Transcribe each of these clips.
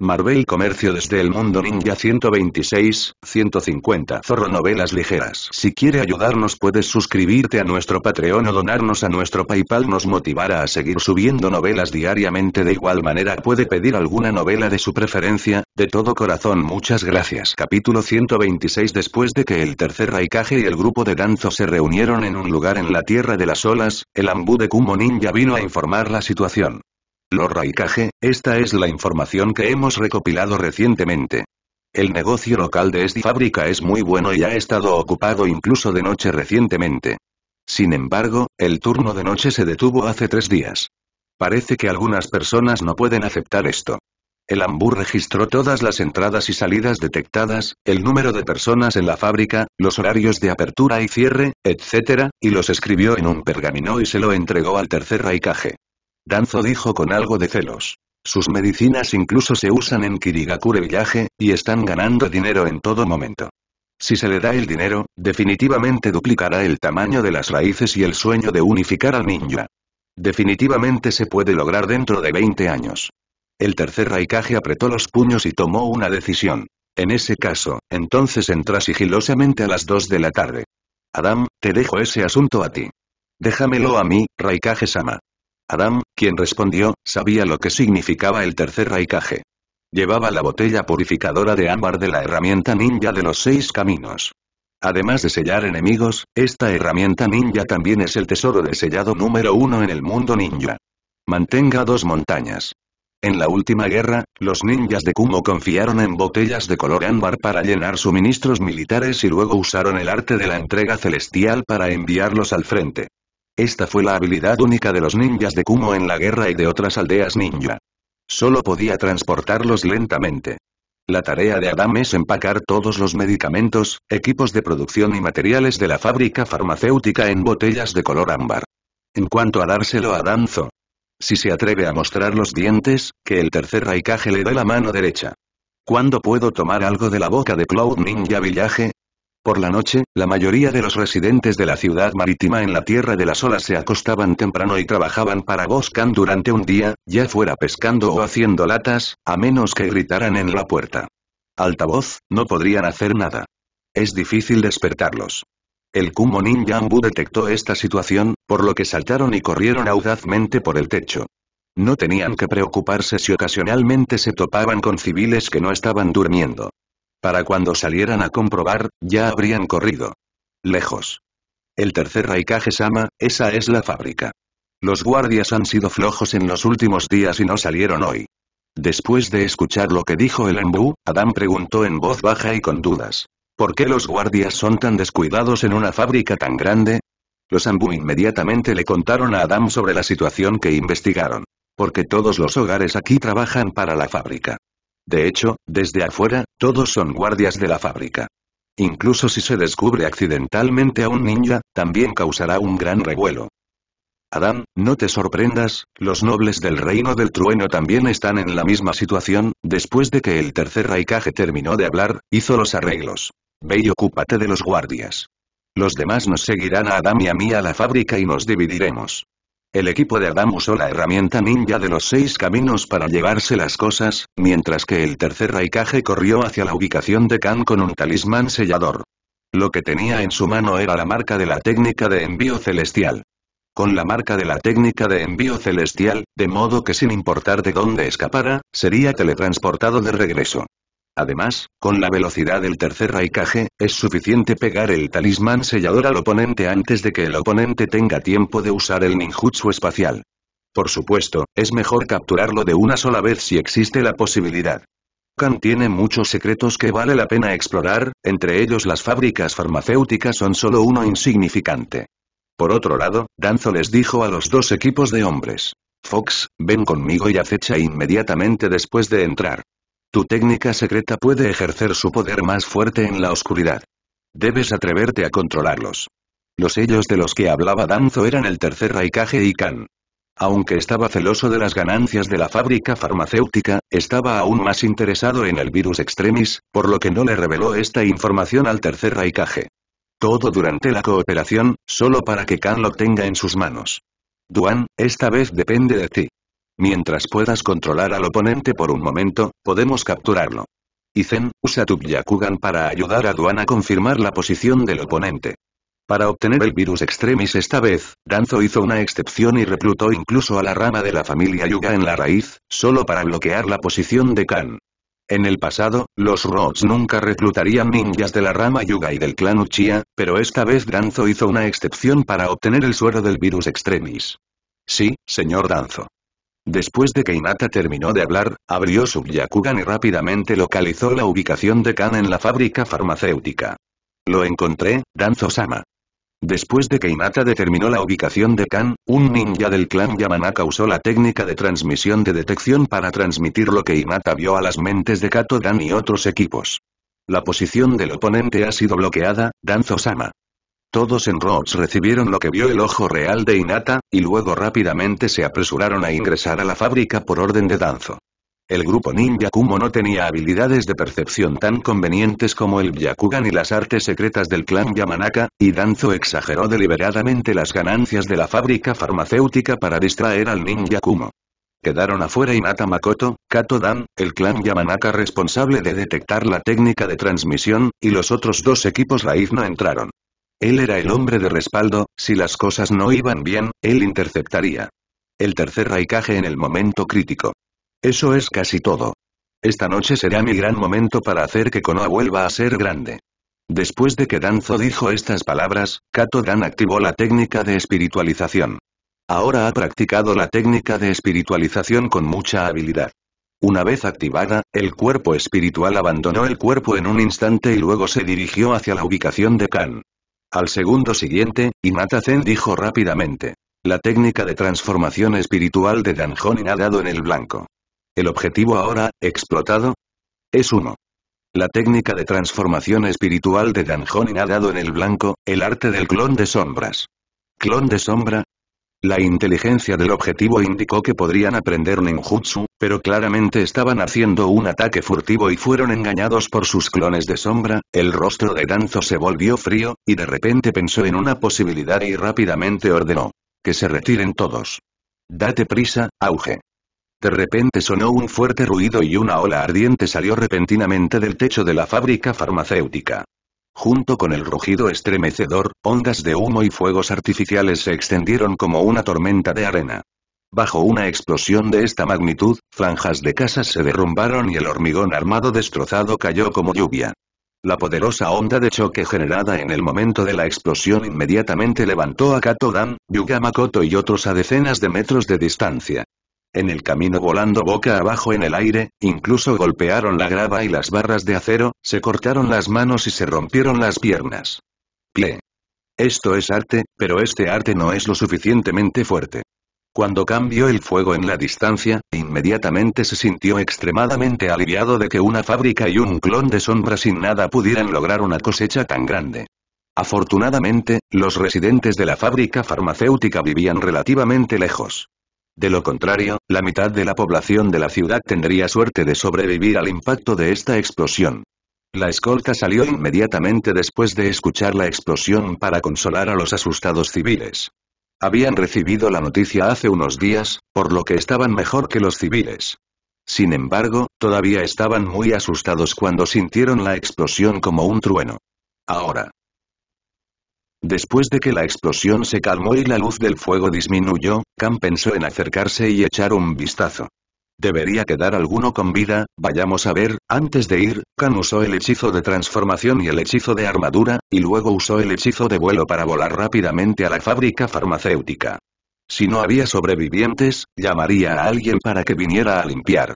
Marvel Comercio desde el Mundo Ninja 126, 150 Zorro Novelas Ligeras Si quiere ayudarnos puedes suscribirte a nuestro Patreon o donarnos a nuestro Paypal nos motivará a seguir subiendo novelas diariamente de igual manera puede pedir alguna novela de su preferencia, de todo corazón muchas gracias Capítulo 126 Después de que el tercer Raikage y el grupo de Danzo se reunieron en un lugar en la Tierra de las Olas, el Ambu de Kumo Ninja vino a informar la situación lo Raikage, esta es la información que hemos recopilado recientemente. El negocio local de esta fábrica es muy bueno y ha estado ocupado incluso de noche recientemente. Sin embargo, el turno de noche se detuvo hace tres días. Parece que algunas personas no pueden aceptar esto. El AMBU registró todas las entradas y salidas detectadas, el número de personas en la fábrica, los horarios de apertura y cierre, etc., y los escribió en un pergamino y se lo entregó al tercer raikage. Danzo dijo con algo de celos. Sus medicinas incluso se usan en Kirigakure Village, y están ganando dinero en todo momento. Si se le da el dinero, definitivamente duplicará el tamaño de las raíces y el sueño de unificar al ninja. Definitivamente se puede lograr dentro de 20 años. El tercer Raikage apretó los puños y tomó una decisión. En ese caso, entonces entra sigilosamente a las 2 de la tarde. Adam, te dejo ese asunto a ti. Déjamelo a mí, Raikage-sama. Adam, quien respondió, sabía lo que significaba el tercer raikaje. Llevaba la botella purificadora de ámbar de la herramienta ninja de los seis caminos. Además de sellar enemigos, esta herramienta ninja también es el tesoro de sellado número uno en el mundo ninja. Mantenga dos montañas. En la última guerra, los ninjas de Kumo confiaron en botellas de color ámbar para llenar suministros militares y luego usaron el arte de la entrega celestial para enviarlos al frente. Esta fue la habilidad única de los ninjas de Kumo en la guerra y de otras aldeas ninja. Solo podía transportarlos lentamente. La tarea de Adam es empacar todos los medicamentos, equipos de producción y materiales de la fábrica farmacéutica en botellas de color ámbar. En cuanto a dárselo a Danzo. Si se atreve a mostrar los dientes, que el tercer Raikage le dé la mano derecha. ¿Cuándo puedo tomar algo de la boca de Cloud Ninja Village? Por la noche, la mayoría de los residentes de la ciudad marítima en la Tierra de las Olas se acostaban temprano y trabajaban para boscan durante un día, ya fuera pescando o haciendo latas, a menos que gritaran en la puerta. Altavoz, no podrían hacer nada. Es difícil despertarlos. El Kumonin Ninjambu detectó esta situación, por lo que saltaron y corrieron audazmente por el techo. No tenían que preocuparse si ocasionalmente se topaban con civiles que no estaban durmiendo. Para cuando salieran a comprobar, ya habrían corrido. Lejos. El tercer Raikage-sama, esa es la fábrica. Los guardias han sido flojos en los últimos días y no salieron hoy. Después de escuchar lo que dijo el Embu, Adam preguntó en voz baja y con dudas. ¿Por qué los guardias son tan descuidados en una fábrica tan grande? Los Ambu inmediatamente le contaron a Adam sobre la situación que investigaron. Porque todos los hogares aquí trabajan para la fábrica. De hecho, desde afuera, todos son guardias de la fábrica. Incluso si se descubre accidentalmente a un ninja, también causará un gran revuelo. Adán, no te sorprendas, los nobles del reino del trueno también están en la misma situación, después de que el tercer Raikage terminó de hablar, hizo los arreglos. Ve y ocúpate de los guardias. Los demás nos seguirán a Adam y a mí a la fábrica y nos dividiremos. El equipo de Adam usó la herramienta ninja de los seis caminos para llevarse las cosas, mientras que el tercer Raikage corrió hacia la ubicación de Khan con un talismán sellador. Lo que tenía en su mano era la marca de la técnica de envío celestial. Con la marca de la técnica de envío celestial, de modo que sin importar de dónde escapara, sería teletransportado de regreso. Además, con la velocidad del tercer raikage, es suficiente pegar el talismán sellador al oponente antes de que el oponente tenga tiempo de usar el ninjutsu espacial. Por supuesto, es mejor capturarlo de una sola vez si existe la posibilidad. Kan tiene muchos secretos que vale la pena explorar, entre ellos las fábricas farmacéuticas son solo uno insignificante. Por otro lado, Danzo les dijo a los dos equipos de hombres. Fox, ven conmigo y acecha inmediatamente después de entrar. Tu técnica secreta puede ejercer su poder más fuerte en la oscuridad. Debes atreverte a controlarlos. Los sellos de los que hablaba Danzo eran el tercer Raikage y Kan. Aunque estaba celoso de las ganancias de la fábrica farmacéutica, estaba aún más interesado en el virus extremis, por lo que no le reveló esta información al tercer Raikage. Todo durante la cooperación, solo para que Kan lo tenga en sus manos. Duan, esta vez depende de ti. Mientras puedas controlar al oponente por un momento, podemos capturarlo. Izen, usa tu para ayudar a Duan a confirmar la posición del oponente. Para obtener el virus extremis esta vez, Danzo hizo una excepción y reclutó incluso a la rama de la familia Yuga en la raíz, solo para bloquear la posición de Kan. En el pasado, los Rods nunca reclutarían ninjas de la rama Yuga y del clan Uchiha, pero esta vez Danzo hizo una excepción para obtener el suero del virus extremis. Sí, señor Danzo. Después de que Inata terminó de hablar, abrió su Yakugan y rápidamente localizó la ubicación de Kan en la fábrica farmacéutica. Lo encontré, Danzo-sama. Después de que Inata determinó la ubicación de Kan, un ninja del clan Yamanaka usó la técnica de transmisión de detección para transmitir lo que Inata vio a las mentes de Kato Dan y otros equipos. La posición del oponente ha sido bloqueada, Danzo-sama. Todos en Rhodes recibieron lo que vio el ojo real de Inata, y luego rápidamente se apresuraron a ingresar a la fábrica por orden de Danzo. El grupo ninja Kumo no tenía habilidades de percepción tan convenientes como el Byakugan y las artes secretas del clan Yamanaka, y Danzo exageró deliberadamente las ganancias de la fábrica farmacéutica para distraer al ninja Kumo. Quedaron afuera Inata Makoto, Kato Dan, el clan Yamanaka responsable de detectar la técnica de transmisión, y los otros dos equipos raíz no entraron. Él era el hombre de respaldo, si las cosas no iban bien, él interceptaría. El tercer raicaje en el momento crítico. Eso es casi todo. Esta noche será mi gran momento para hacer que Konoha vuelva a ser grande. Después de que Danzo dijo estas palabras, Kato Dan activó la técnica de espiritualización. Ahora ha practicado la técnica de espiritualización con mucha habilidad. Una vez activada, el cuerpo espiritual abandonó el cuerpo en un instante y luego se dirigió hacia la ubicación de Kan. Al segundo siguiente, y Zen dijo rápidamente. La técnica de transformación espiritual de Danjonin ha dado en el blanco. El objetivo ahora, explotado, es uno. La técnica de transformación espiritual de Danjonin ha dado en el blanco, el arte del clon de sombras. Clon de sombra, la inteligencia del objetivo indicó que podrían aprender ninjutsu, pero claramente estaban haciendo un ataque furtivo y fueron engañados por sus clones de sombra, el rostro de Danzo se volvió frío, y de repente pensó en una posibilidad y rápidamente ordenó. Que se retiren todos. Date prisa, auge. De repente sonó un fuerte ruido y una ola ardiente salió repentinamente del techo de la fábrica farmacéutica. Junto con el rugido estremecedor, ondas de humo y fuegos artificiales se extendieron como una tormenta de arena. Bajo una explosión de esta magnitud, franjas de casas se derrumbaron y el hormigón armado destrozado cayó como lluvia. La poderosa onda de choque generada en el momento de la explosión inmediatamente levantó a Katodan, Yuga y otros a decenas de metros de distancia. En el camino volando boca abajo en el aire, incluso golpearon la grava y las barras de acero, se cortaron las manos y se rompieron las piernas. ¡Ple! Esto es arte, pero este arte no es lo suficientemente fuerte. Cuando cambió el fuego en la distancia, inmediatamente se sintió extremadamente aliviado de que una fábrica y un clon de sombra sin nada pudieran lograr una cosecha tan grande. Afortunadamente, los residentes de la fábrica farmacéutica vivían relativamente lejos. De lo contrario, la mitad de la población de la ciudad tendría suerte de sobrevivir al impacto de esta explosión. La escolta salió inmediatamente después de escuchar la explosión para consolar a los asustados civiles. Habían recibido la noticia hace unos días, por lo que estaban mejor que los civiles. Sin embargo, todavía estaban muy asustados cuando sintieron la explosión como un trueno. Ahora, Después de que la explosión se calmó y la luz del fuego disminuyó, Khan pensó en acercarse y echar un vistazo. Debería quedar alguno con vida, vayamos a ver, antes de ir, Khan usó el hechizo de transformación y el hechizo de armadura, y luego usó el hechizo de vuelo para volar rápidamente a la fábrica farmacéutica. Si no había sobrevivientes, llamaría a alguien para que viniera a limpiar.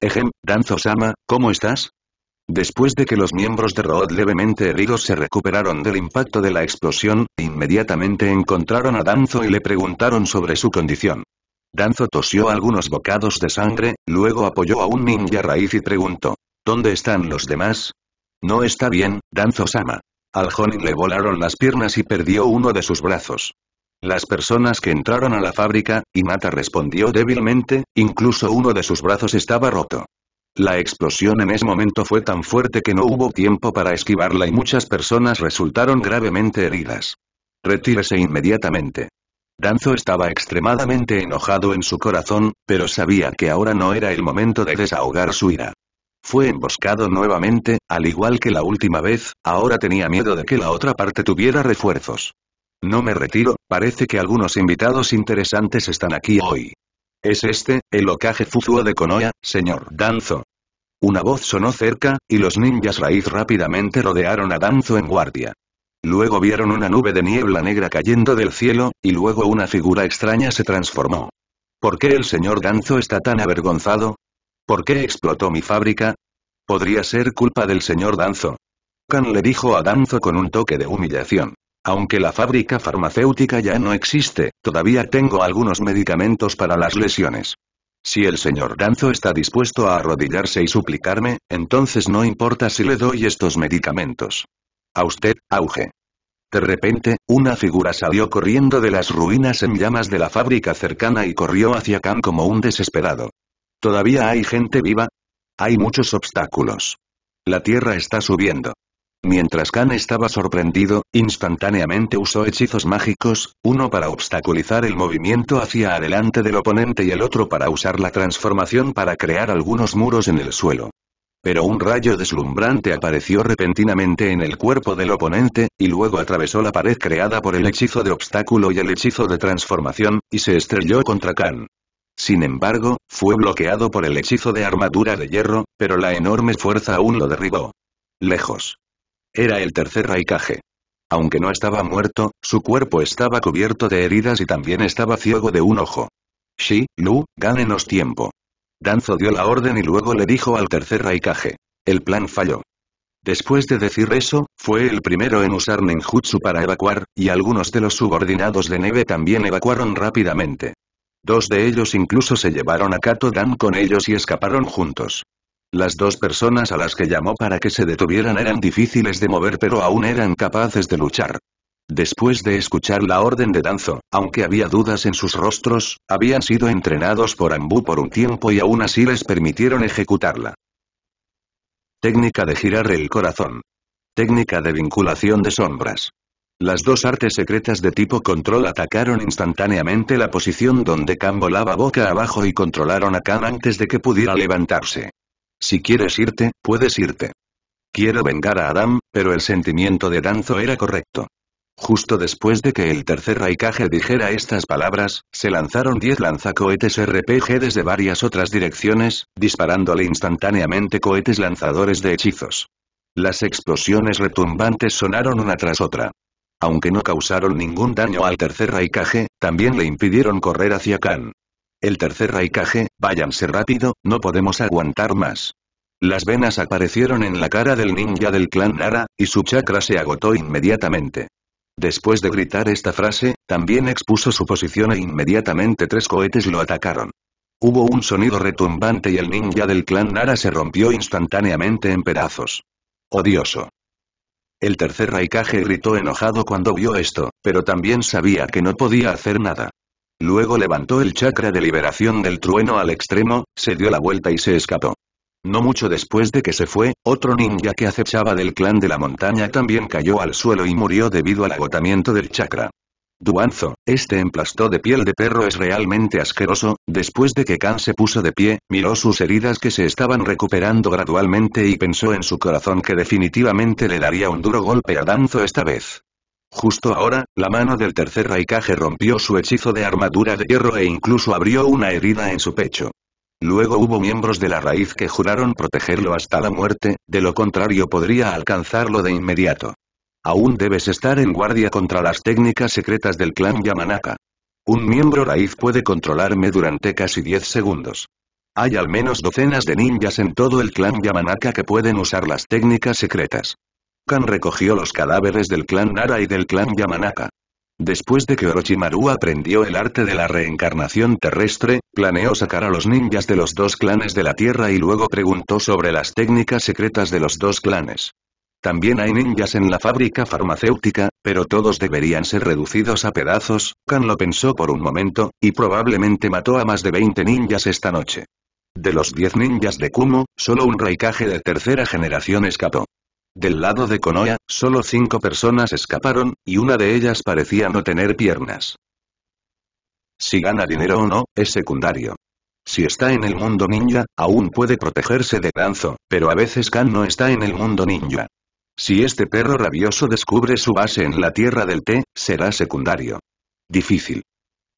Ejem, Danzo-sama, ¿cómo estás? Después de que los miembros de Rod levemente heridos se recuperaron del impacto de la explosión, inmediatamente encontraron a Danzo y le preguntaron sobre su condición. Danzo tosió algunos bocados de sangre, luego apoyó a un ninja raíz y preguntó, ¿Dónde están los demás? No está bien, Danzo-sama. Al Jonin le volaron las piernas y perdió uno de sus brazos. Las personas que entraron a la fábrica, Inata respondió débilmente, incluso uno de sus brazos estaba roto. La explosión en ese momento fue tan fuerte que no hubo tiempo para esquivarla y muchas personas resultaron gravemente heridas. Retírese inmediatamente. Danzo estaba extremadamente enojado en su corazón, pero sabía que ahora no era el momento de desahogar su ira. Fue emboscado nuevamente, al igual que la última vez, ahora tenía miedo de que la otra parte tuviera refuerzos. No me retiro, parece que algunos invitados interesantes están aquí hoy. Es este, el Okage Fuzuo de Konoha, señor Danzo. Una voz sonó cerca, y los ninjas raíz rápidamente rodearon a Danzo en guardia. Luego vieron una nube de niebla negra cayendo del cielo, y luego una figura extraña se transformó. ¿Por qué el señor Danzo está tan avergonzado? ¿Por qué explotó mi fábrica? Podría ser culpa del señor Danzo. Kan le dijo a Danzo con un toque de humillación. Aunque la fábrica farmacéutica ya no existe, todavía tengo algunos medicamentos para las lesiones. Si el señor Danzo está dispuesto a arrodillarse y suplicarme, entonces no importa si le doy estos medicamentos. A usted, auge. De repente, una figura salió corriendo de las ruinas en llamas de la fábrica cercana y corrió hacia Khan como un desesperado. ¿Todavía hay gente viva? Hay muchos obstáculos. La tierra está subiendo. Mientras Khan estaba sorprendido, instantáneamente usó hechizos mágicos, uno para obstaculizar el movimiento hacia adelante del oponente y el otro para usar la transformación para crear algunos muros en el suelo. Pero un rayo deslumbrante apareció repentinamente en el cuerpo del oponente, y luego atravesó la pared creada por el hechizo de obstáculo y el hechizo de transformación, y se estrelló contra Khan. Sin embargo, fue bloqueado por el hechizo de armadura de hierro, pero la enorme fuerza aún lo derribó. Lejos. Era el tercer Raikage. Aunque no estaba muerto, su cuerpo estaba cubierto de heridas y también estaba ciego de un ojo. Shi, Lu, gánenos tiempo. Danzo dio la orden y luego le dijo al tercer Raikage. El plan falló. Después de decir eso, fue el primero en usar ninjutsu para evacuar, y algunos de los subordinados de Neve también evacuaron rápidamente. Dos de ellos incluso se llevaron a Kato Dan con ellos y escaparon juntos. Las dos personas a las que llamó para que se detuvieran eran difíciles de mover pero aún eran capaces de luchar. Después de escuchar la orden de Danzo, aunque había dudas en sus rostros, habían sido entrenados por Ambu por un tiempo y aún así les permitieron ejecutarla. Técnica de girar el corazón. Técnica de vinculación de sombras. Las dos artes secretas de tipo control atacaron instantáneamente la posición donde Kan volaba boca abajo y controlaron a Khan antes de que pudiera levantarse. Si quieres irte, puedes irte. Quiero vengar a Adam, pero el sentimiento de Danzo era correcto. Justo después de que el tercer Raikage dijera estas palabras, se lanzaron 10 lanzacohetes RPG desde varias otras direcciones, disparándole instantáneamente cohetes lanzadores de hechizos. Las explosiones retumbantes sonaron una tras otra. Aunque no causaron ningún daño al tercer Raikage, también le impidieron correr hacia Khan. El tercer raikage, váyanse rápido, no podemos aguantar más. Las venas aparecieron en la cara del ninja del clan Nara, y su chakra se agotó inmediatamente. Después de gritar esta frase, también expuso su posición e inmediatamente tres cohetes lo atacaron. Hubo un sonido retumbante y el ninja del clan Nara se rompió instantáneamente en pedazos. Odioso. El tercer raikaje gritó enojado cuando vio esto, pero también sabía que no podía hacer nada. Luego levantó el chakra de liberación del trueno al extremo, se dio la vuelta y se escapó. No mucho después de que se fue, otro ninja que acechaba del clan de la montaña también cayó al suelo y murió debido al agotamiento del chakra. Duanzo, este emplastó de piel de perro es realmente asqueroso, después de que Khan se puso de pie, miró sus heridas que se estaban recuperando gradualmente y pensó en su corazón que definitivamente le daría un duro golpe a Danzo esta vez. Justo ahora, la mano del tercer Raikage rompió su hechizo de armadura de hierro e incluso abrió una herida en su pecho. Luego hubo miembros de la raíz que juraron protegerlo hasta la muerte, de lo contrario podría alcanzarlo de inmediato. Aún debes estar en guardia contra las técnicas secretas del clan Yamanaka. Un miembro raíz puede controlarme durante casi 10 segundos. Hay al menos docenas de ninjas en todo el clan Yamanaka que pueden usar las técnicas secretas. Kan recogió los cadáveres del clan Nara y del clan Yamanaka. Después de que Orochimaru aprendió el arte de la reencarnación terrestre, planeó sacar a los ninjas de los dos clanes de la tierra y luego preguntó sobre las técnicas secretas de los dos clanes. También hay ninjas en la fábrica farmacéutica, pero todos deberían ser reducidos a pedazos, Kan lo pensó por un momento, y probablemente mató a más de 20 ninjas esta noche. De los 10 ninjas de Kumo, solo un raikaje de tercera generación escapó. Del lado de Konoya, solo cinco personas escaparon, y una de ellas parecía no tener piernas. Si gana dinero o no, es secundario. Si está en el mundo ninja, aún puede protegerse de Danzo, pero a veces Kan no está en el mundo ninja. Si este perro rabioso descubre su base en la tierra del té, será secundario. Difícil.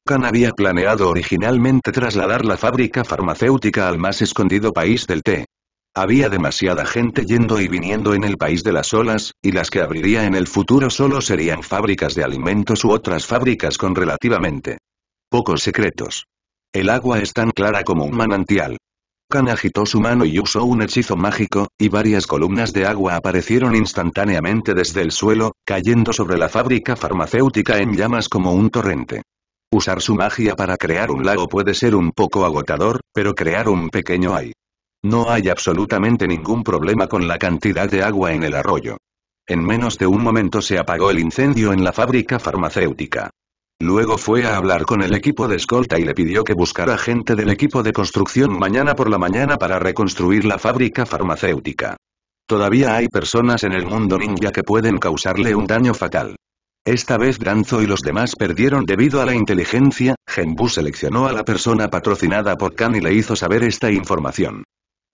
Kan había planeado originalmente trasladar la fábrica farmacéutica al más escondido país del té, había demasiada gente yendo y viniendo en el país de las olas, y las que abriría en el futuro solo serían fábricas de alimentos u otras fábricas con relativamente pocos secretos. El agua es tan clara como un manantial. Khan agitó su mano y usó un hechizo mágico, y varias columnas de agua aparecieron instantáneamente desde el suelo, cayendo sobre la fábrica farmacéutica en llamas como un torrente. Usar su magia para crear un lago puede ser un poco agotador, pero crear un pequeño hay no hay absolutamente ningún problema con la cantidad de agua en el arroyo. En menos de un momento se apagó el incendio en la fábrica farmacéutica. Luego fue a hablar con el equipo de escolta y le pidió que buscara gente del equipo de construcción mañana por la mañana para reconstruir la fábrica farmacéutica. Todavía hay personas en el mundo ninja que pueden causarle un daño fatal. Esta vez Granzo y los demás perdieron debido a la inteligencia, Genbu seleccionó a la persona patrocinada por Khan y le hizo saber esta información.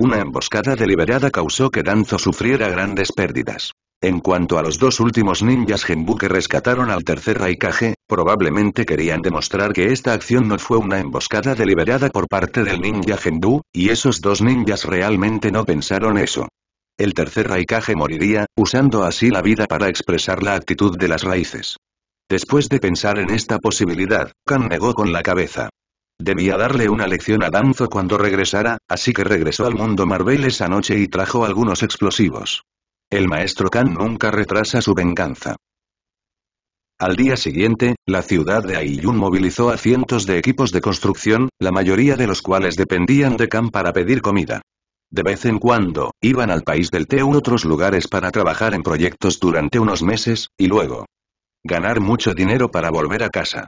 Una emboscada deliberada causó que Danzo sufriera grandes pérdidas. En cuanto a los dos últimos ninjas Genbu que rescataron al tercer Raikage, probablemente querían demostrar que esta acción no fue una emboscada deliberada por parte del ninja Genbu, y esos dos ninjas realmente no pensaron eso. El tercer Raikage moriría, usando así la vida para expresar la actitud de las raíces. Después de pensar en esta posibilidad, Kan negó con la cabeza. Debía darle una lección a Danzo cuando regresara, así que regresó al mundo Marvel esa noche y trajo algunos explosivos. El maestro Khan nunca retrasa su venganza. Al día siguiente, la ciudad de Aiyun movilizó a cientos de equipos de construcción, la mayoría de los cuales dependían de Khan para pedir comida. De vez en cuando, iban al país del té u otros lugares para trabajar en proyectos durante unos meses, y luego ganar mucho dinero para volver a casa.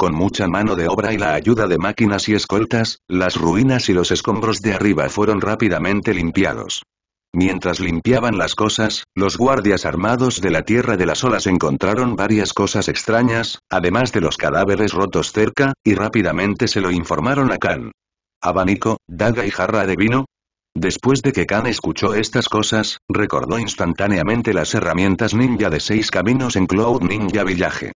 Con mucha mano de obra y la ayuda de máquinas y escoltas, las ruinas y los escombros de arriba fueron rápidamente limpiados. Mientras limpiaban las cosas, los guardias armados de la Tierra de las Olas encontraron varias cosas extrañas, además de los cadáveres rotos cerca, y rápidamente se lo informaron a Khan. Abanico, daga y jarra de vino, Después de que Khan escuchó estas cosas, recordó instantáneamente las herramientas ninja de seis caminos en Cloud Ninja Village.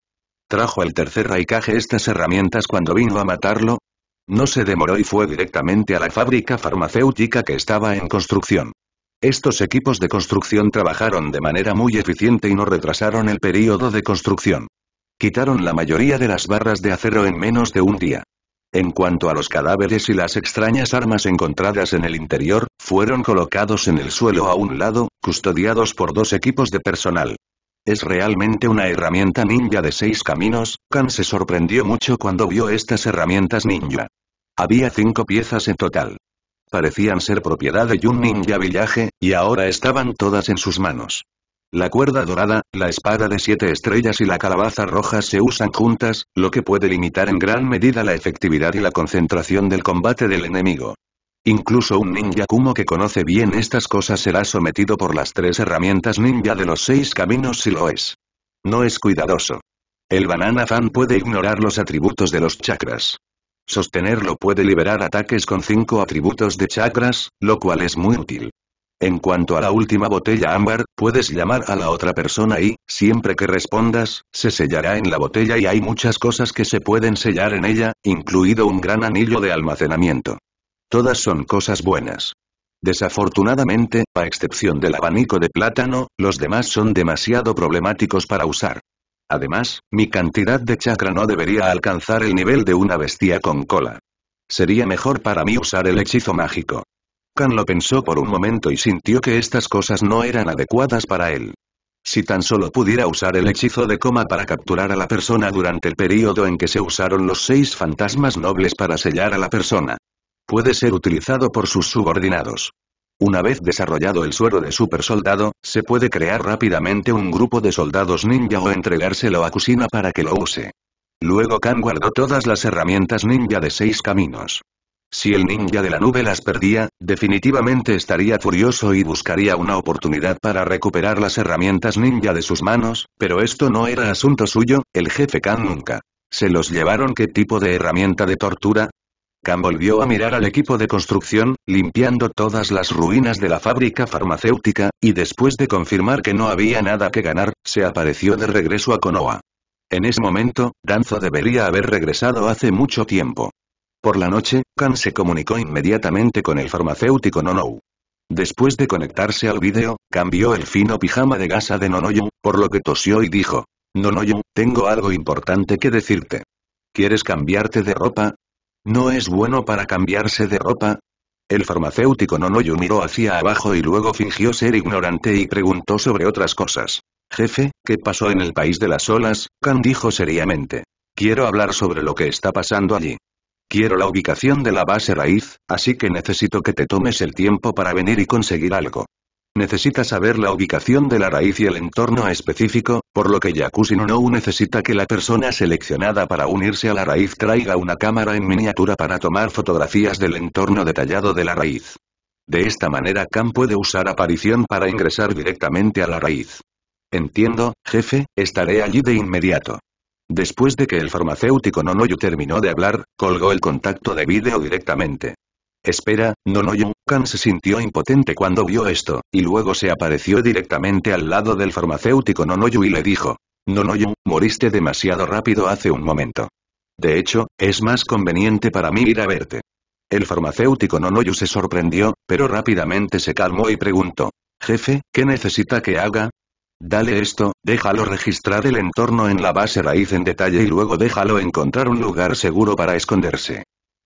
Trajo al tercer raicaje estas herramientas cuando vino a matarlo. No se demoró y fue directamente a la fábrica farmacéutica que estaba en construcción. Estos equipos de construcción trabajaron de manera muy eficiente y no retrasaron el período de construcción. Quitaron la mayoría de las barras de acero en menos de un día. En cuanto a los cadáveres y las extrañas armas encontradas en el interior, fueron colocados en el suelo a un lado, custodiados por dos equipos de personal. Es realmente una herramienta ninja de seis caminos, Khan se sorprendió mucho cuando vio estas herramientas ninja. Había cinco piezas en total. Parecían ser propiedad de Yun Ninja villaje, y ahora estaban todas en sus manos. La cuerda dorada, la espada de siete estrellas y la calabaza roja se usan juntas, lo que puede limitar en gran medida la efectividad y la concentración del combate del enemigo. Incluso un ninja Kumo que conoce bien estas cosas será sometido por las tres herramientas ninja de los seis caminos si lo es. No es cuidadoso. El banana fan puede ignorar los atributos de los chakras. Sostenerlo puede liberar ataques con cinco atributos de chakras, lo cual es muy útil. En cuanto a la última botella ámbar, puedes llamar a la otra persona y, siempre que respondas, se sellará en la botella y hay muchas cosas que se pueden sellar en ella, incluido un gran anillo de almacenamiento. Todas son cosas buenas. Desafortunadamente, a excepción del abanico de plátano, los demás son demasiado problemáticos para usar. Además, mi cantidad de chakra no debería alcanzar el nivel de una bestia con cola. Sería mejor para mí usar el hechizo mágico. Kan lo pensó por un momento y sintió que estas cosas no eran adecuadas para él. Si tan solo pudiera usar el hechizo de coma para capturar a la persona durante el período en que se usaron los seis fantasmas nobles para sellar a la persona. Puede ser utilizado por sus subordinados. Una vez desarrollado el suero de supersoldado, se puede crear rápidamente un grupo de soldados ninja o entregárselo a Kusina para que lo use. Luego Kan guardó todas las herramientas ninja de seis caminos. Si el ninja de la nube las perdía, definitivamente estaría furioso y buscaría una oportunidad para recuperar las herramientas ninja de sus manos, pero esto no era asunto suyo, el jefe Kan nunca. ¿Se los llevaron qué tipo de herramienta de tortura? Kan volvió a mirar al equipo de construcción, limpiando todas las ruinas de la fábrica farmacéutica, y después de confirmar que no había nada que ganar, se apareció de regreso a Konoha. En ese momento, Danzo debería haber regresado hace mucho tiempo. Por la noche, Kan se comunicó inmediatamente con el farmacéutico Nono. Después de conectarse al vídeo, cambió el fino pijama de gasa de Nonoyu, por lo que tosió y dijo, Nonoyu, tengo algo importante que decirte. ¿Quieres cambiarte de ropa? No es bueno para cambiarse de ropa, el farmacéutico Nonoyu miró hacia abajo y luego fingió ser ignorante y preguntó sobre otras cosas. Jefe, ¿qué pasó en el país de las olas? Kan dijo seriamente. Quiero hablar sobre lo que está pasando allí. Quiero la ubicación de la base raíz, así que necesito que te tomes el tiempo para venir y conseguir algo. Necesita saber la ubicación de la raíz y el entorno específico, por lo que Yakushi no necesita que la persona seleccionada para unirse a la raíz traiga una cámara en miniatura para tomar fotografías del entorno detallado de la raíz. De esta manera Khan puede usar aparición para ingresar directamente a la raíz. Entiendo, jefe, estaré allí de inmediato. Después de que el farmacéutico Nonoyu terminó de hablar, colgó el contacto de vídeo directamente. Espera, Kan se sintió impotente cuando vio esto, y luego se apareció directamente al lado del farmacéutico Nonoyu y le dijo. Nonoyu, moriste demasiado rápido hace un momento. De hecho, es más conveniente para mí ir a verte. El farmacéutico Nonoyu se sorprendió, pero rápidamente se calmó y preguntó. Jefe, ¿qué necesita que haga? Dale esto, déjalo registrar el entorno en la base raíz en detalle y luego déjalo encontrar un lugar seguro para esconderse.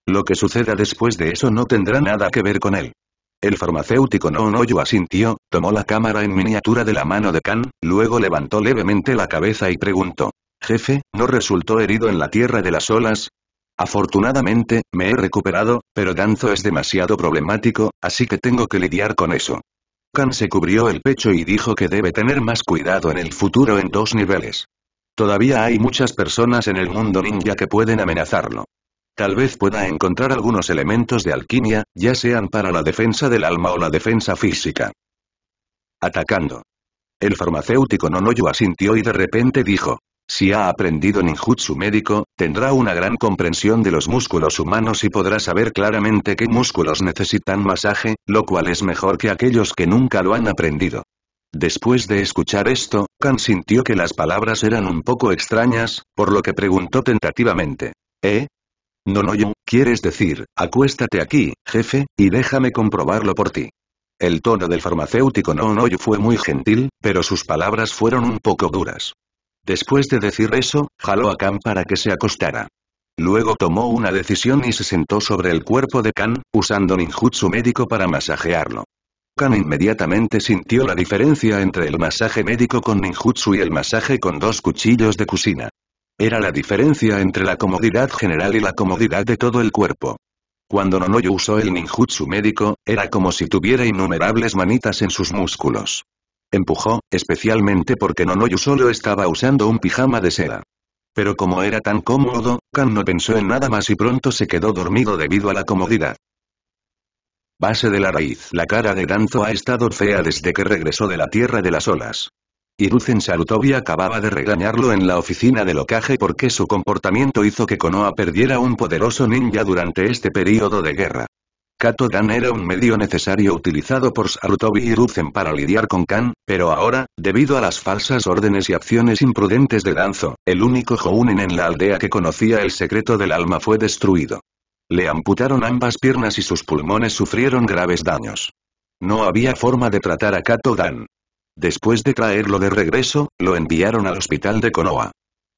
Lo que suceda después de eso no tendrá nada que ver con él. El farmacéutico no asintió, tomó la cámara en miniatura de la mano de Kan, luego levantó levemente la cabeza y preguntó. Jefe, ¿no resultó herido en la Tierra de las Olas? Afortunadamente, me he recuperado, pero Danzo es demasiado problemático, así que tengo que lidiar con eso. Kan se cubrió el pecho y dijo que debe tener más cuidado en el futuro en dos niveles. Todavía hay muchas personas en el mundo ninja que pueden amenazarlo. Tal vez pueda encontrar algunos elementos de alquimia, ya sean para la defensa del alma o la defensa física. Atacando. El farmacéutico Nonoyo asintió y de repente dijo. Si ha aprendido ninjutsu médico, tendrá una gran comprensión de los músculos humanos y podrá saber claramente qué músculos necesitan masaje, lo cual es mejor que aquellos que nunca lo han aprendido. Después de escuchar esto, Kan sintió que las palabras eran un poco extrañas, por lo que preguntó tentativamente. ¿Eh? yo quieres decir, acuéstate aquí, jefe, y déjame comprobarlo por ti. El tono del farmacéutico yo fue muy gentil, pero sus palabras fueron un poco duras. Después de decir eso, jaló a Khan para que se acostara. Luego tomó una decisión y se sentó sobre el cuerpo de Khan, usando ninjutsu médico para masajearlo. Khan inmediatamente sintió la diferencia entre el masaje médico con ninjutsu y el masaje con dos cuchillos de cocina. Era la diferencia entre la comodidad general y la comodidad de todo el cuerpo. Cuando Nonoyu usó el ninjutsu médico, era como si tuviera innumerables manitas en sus músculos. Empujó, especialmente porque Nonoyo solo estaba usando un pijama de seda. Pero como era tan cómodo, Kan no pensó en nada más y pronto se quedó dormido debido a la comodidad. Base de la raíz. La cara de Danzo ha estado fea desde que regresó de la Tierra de las Olas. Hiruzen Sarutobi acababa de regañarlo en la oficina de locaje porque su comportamiento hizo que Konoha perdiera un poderoso ninja durante este período de guerra. Kato-dan era un medio necesario utilizado por Sarutobi y Ruzen para lidiar con Kan, pero ahora, debido a las falsas órdenes y acciones imprudentes de Danzo, el único Jounen en la aldea que conocía el secreto del alma fue destruido. Le amputaron ambas piernas y sus pulmones sufrieron graves daños. No había forma de tratar a Kato-dan. Después de traerlo de regreso, lo enviaron al hospital de Konoha.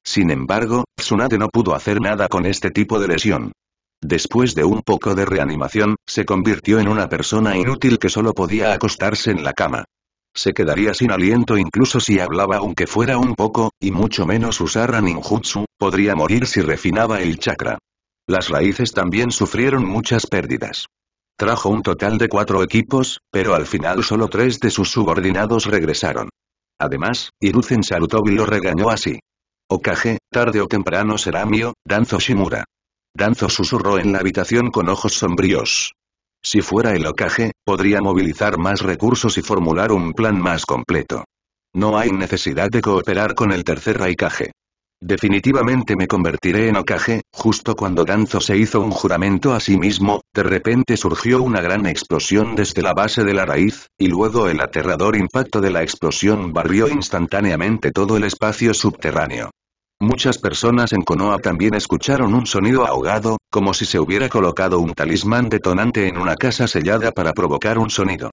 Sin embargo, Tsunade no pudo hacer nada con este tipo de lesión. Después de un poco de reanimación, se convirtió en una persona inútil que solo podía acostarse en la cama. Se quedaría sin aliento incluso si hablaba aunque fuera un poco, y mucho menos usara ninjutsu, podría morir si refinaba el chakra. Las raíces también sufrieron muchas pérdidas. Trajo un total de cuatro equipos, pero al final solo tres de sus subordinados regresaron. Además, Hiruzen Sarutobi lo regañó así. Okage, tarde o temprano será mío, Danzo Shimura. Danzo susurró en la habitación con ojos sombríos. Si fuera el Okage, podría movilizar más recursos y formular un plan más completo. No hay necesidad de cooperar con el tercer Raikage. Definitivamente me convertiré en ocaje, justo cuando Ganzo se hizo un juramento a sí mismo, de repente surgió una gran explosión desde la base de la raíz, y luego el aterrador impacto de la explosión barrió instantáneamente todo el espacio subterráneo. Muchas personas en Konoha también escucharon un sonido ahogado, como si se hubiera colocado un talismán detonante en una casa sellada para provocar un sonido.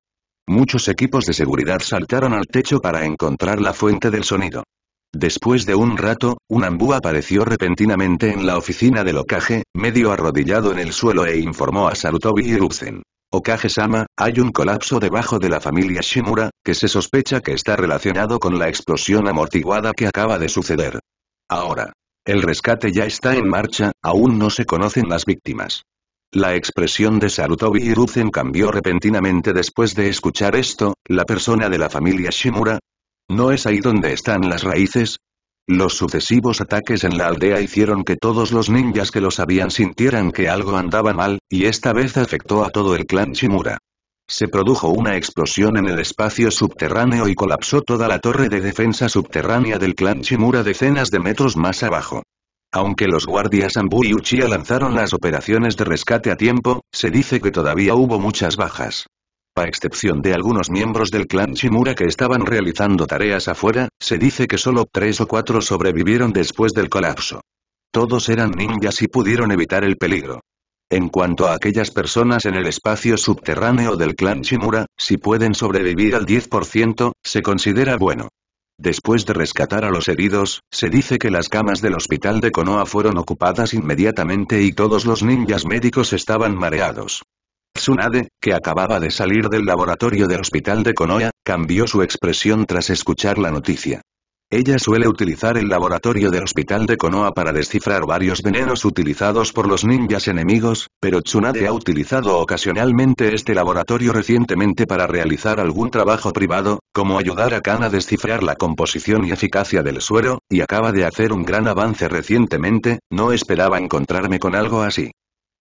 Muchos equipos de seguridad saltaron al techo para encontrar la fuente del sonido. Después de un rato, un ambú apareció repentinamente en la oficina del Okage, medio arrodillado en el suelo e informó a Sarutobi y Okage-sama, hay un colapso debajo de la familia Shimura, que se sospecha que está relacionado con la explosión amortiguada que acaba de suceder. Ahora. El rescate ya está en marcha, aún no se conocen las víctimas. La expresión de Sarutobi y cambió repentinamente después de escuchar esto, la persona de la familia Shimura, ¿No es ahí donde están las raíces? Los sucesivos ataques en la aldea hicieron que todos los ninjas que lo sabían sintieran que algo andaba mal, y esta vez afectó a todo el clan Shimura. Se produjo una explosión en el espacio subterráneo y colapsó toda la torre de defensa subterránea del clan Shimura decenas de metros más abajo. Aunque los guardias Ambu y Uchiha lanzaron las operaciones de rescate a tiempo, se dice que todavía hubo muchas bajas a excepción de algunos miembros del clan Shimura que estaban realizando tareas afuera, se dice que solo tres o cuatro sobrevivieron después del colapso. Todos eran ninjas y pudieron evitar el peligro. En cuanto a aquellas personas en el espacio subterráneo del clan Shimura, si pueden sobrevivir al 10%, se considera bueno. Después de rescatar a los heridos, se dice que las camas del hospital de Konoha fueron ocupadas inmediatamente y todos los ninjas médicos estaban mareados. Tsunade, que acababa de salir del laboratorio del hospital de Konoha, cambió su expresión tras escuchar la noticia. Ella suele utilizar el laboratorio del hospital de Konoha para descifrar varios venenos utilizados por los ninjas enemigos, pero Tsunade ha utilizado ocasionalmente este laboratorio recientemente para realizar algún trabajo privado, como ayudar a Kana a descifrar la composición y eficacia del suero, y acaba de hacer un gran avance recientemente, no esperaba encontrarme con algo así.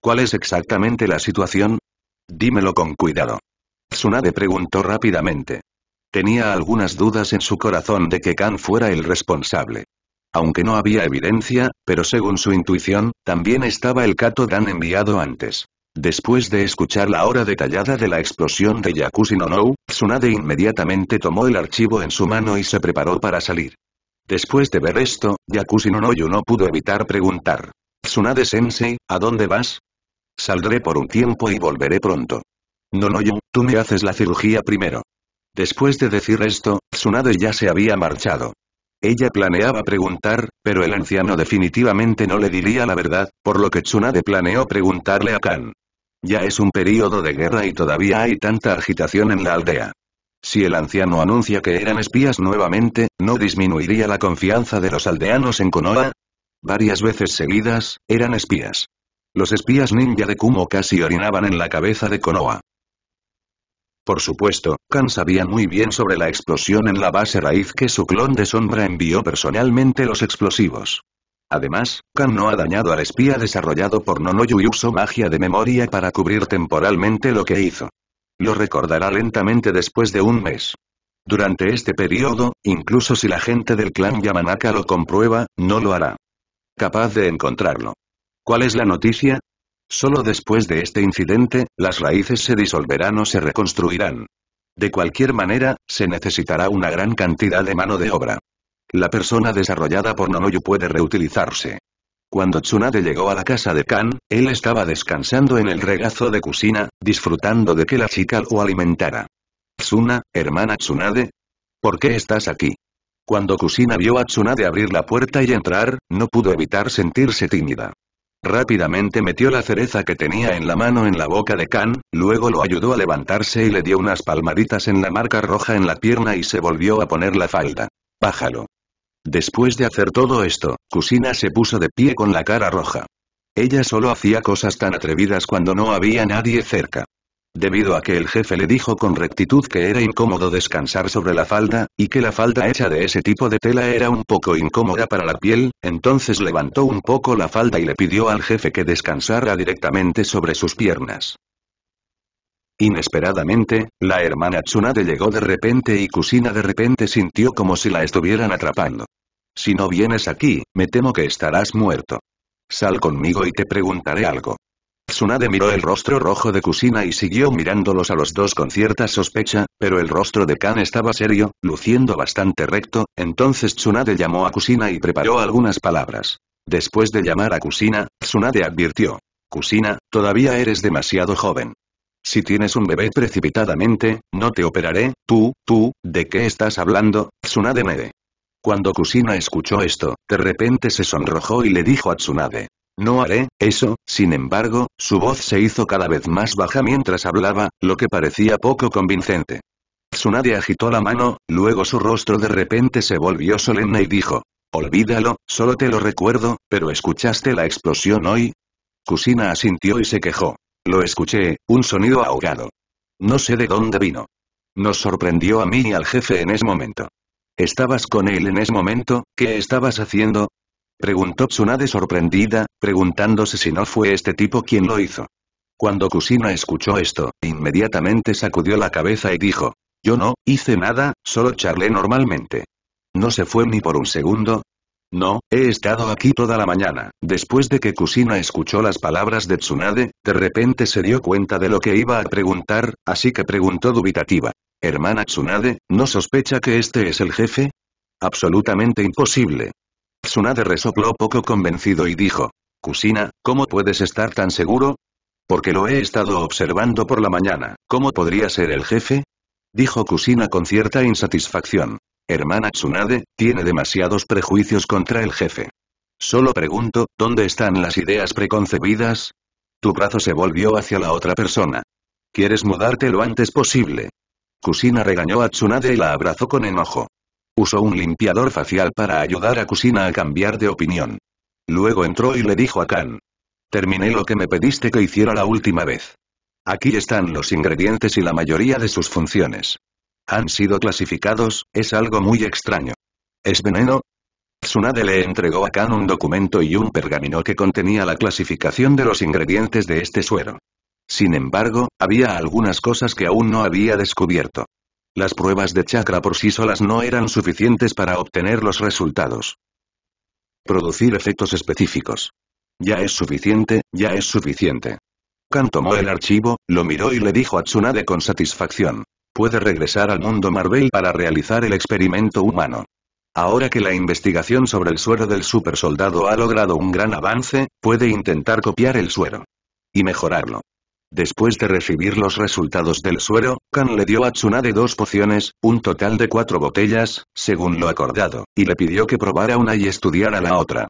¿Cuál es exactamente la situación? Dímelo con cuidado. Tsunade preguntó rápidamente. Tenía algunas dudas en su corazón de que Kan fuera el responsable. Aunque no había evidencia, pero según su intuición, también estaba el Kato Dan enviado antes. Después de escuchar la hora detallada de la explosión de Yakushi no No, Tsunade inmediatamente tomó el archivo en su mano y se preparó para salir. Después de ver esto, Yakushi no, no no pudo evitar preguntar. Tsunade-sensei, ¿a dónde vas? Saldré por un tiempo y volveré pronto. No no yo, tú me haces la cirugía primero. Después de decir esto, Tsunade ya se había marchado. Ella planeaba preguntar, pero el anciano definitivamente no le diría la verdad, por lo que Tsunade planeó preguntarle a Kan. Ya es un período de guerra y todavía hay tanta agitación en la aldea. Si el anciano anuncia que eran espías nuevamente, ¿no disminuiría la confianza de los aldeanos en Konoha? Varias veces seguidas, eran espías. Los espías ninja de Kumo casi orinaban en la cabeza de Konoha. Por supuesto, Kan sabía muy bien sobre la explosión en la base raíz que su clon de sombra envió personalmente los explosivos. Además, Kan no ha dañado al espía desarrollado por Nonoyu y usó magia de memoria para cubrir temporalmente lo que hizo. Lo recordará lentamente después de un mes. Durante este periodo, incluso si la gente del clan Yamanaka lo comprueba, no lo hará. Capaz de encontrarlo. ¿Cuál es la noticia? Solo después de este incidente, las raíces se disolverán o se reconstruirán. De cualquier manera, se necesitará una gran cantidad de mano de obra. La persona desarrollada por Nonoyu puede reutilizarse. Cuando Tsunade llegó a la casa de Kan, él estaba descansando en el regazo de Kusina, disfrutando de que la chica lo alimentara. Tsuna, hermana Tsunade. ¿Por qué estás aquí? Cuando Kusina vio a Tsunade abrir la puerta y entrar, no pudo evitar sentirse tímida. Rápidamente metió la cereza que tenía en la mano en la boca de Khan, luego lo ayudó a levantarse y le dio unas palmaditas en la marca roja en la pierna y se volvió a poner la falda. Pájalo. Después de hacer todo esto, Kusina se puso de pie con la cara roja. Ella solo hacía cosas tan atrevidas cuando no había nadie cerca. Debido a que el jefe le dijo con rectitud que era incómodo descansar sobre la falda, y que la falda hecha de ese tipo de tela era un poco incómoda para la piel, entonces levantó un poco la falda y le pidió al jefe que descansara directamente sobre sus piernas. Inesperadamente, la hermana Tsunade llegó de repente y Kusina de repente sintió como si la estuvieran atrapando. Si no vienes aquí, me temo que estarás muerto. Sal conmigo y te preguntaré algo. Tsunade miró el rostro rojo de Kusina y siguió mirándolos a los dos con cierta sospecha, pero el rostro de Kan estaba serio, luciendo bastante recto, entonces Tsunade llamó a Kusina y preparó algunas palabras. Después de llamar a Kusina, Tsunade advirtió. Kusina, todavía eres demasiado joven. Si tienes un bebé precipitadamente, no te operaré, tú, tú, ¿de qué estás hablando, Tsunade Mede? Cuando Kusina escuchó esto, de repente se sonrojó y le dijo a Tsunade. No haré, eso, sin embargo, su voz se hizo cada vez más baja mientras hablaba, lo que parecía poco convincente. Tsunade agitó la mano, luego su rostro de repente se volvió solemne y dijo, Olvídalo, solo te lo recuerdo, pero ¿escuchaste la explosión hoy? Kusina asintió y se quejó. Lo escuché, un sonido ahogado. No sé de dónde vino. Nos sorprendió a mí y al jefe en ese momento. ¿Estabas con él en ese momento? ¿Qué estabas haciendo? Preguntó Tsunade sorprendida, preguntándose si no fue este tipo quien lo hizo. Cuando Kusina escuchó esto, inmediatamente sacudió la cabeza y dijo, yo no, hice nada, solo charlé normalmente. No se fue ni por un segundo, no, he estado aquí toda la mañana. Después de que Kusina escuchó las palabras de Tsunade, de repente se dio cuenta de lo que iba a preguntar, así que preguntó dubitativa. Hermana Tsunade, ¿no sospecha que este es el jefe? Absolutamente imposible. Tsunade resopló poco convencido y dijo. «Kusina, ¿cómo puedes estar tan seguro? Porque lo he estado observando por la mañana, ¿cómo podría ser el jefe? Dijo Kusina con cierta insatisfacción. Hermana Tsunade, tiene demasiados prejuicios contra el jefe. Solo pregunto, ¿dónde están las ideas preconcebidas? Tu brazo se volvió hacia la otra persona. ¿Quieres mudarte lo antes posible? Kusina regañó a Tsunade y la abrazó con enojo. Usó un limpiador facial para ayudar a Kusina a cambiar de opinión. Luego entró y le dijo a Khan. Terminé lo que me pediste que hiciera la última vez. Aquí están los ingredientes y la mayoría de sus funciones. Han sido clasificados, es algo muy extraño. ¿Es veneno? Tsunade le entregó a Khan un documento y un pergamino que contenía la clasificación de los ingredientes de este suero. Sin embargo, había algunas cosas que aún no había descubierto. Las pruebas de chakra por sí solas no eran suficientes para obtener los resultados. Producir efectos específicos. Ya es suficiente, ya es suficiente. Kan tomó el archivo, lo miró y le dijo a Tsunade con satisfacción. Puede regresar al mundo Marvel para realizar el experimento humano. Ahora que la investigación sobre el suero del supersoldado ha logrado un gran avance, puede intentar copiar el suero. Y mejorarlo. Después de recibir los resultados del suero, Kan le dio a Tsunade dos pociones, un total de cuatro botellas, según lo acordado, y le pidió que probara una y estudiara la otra.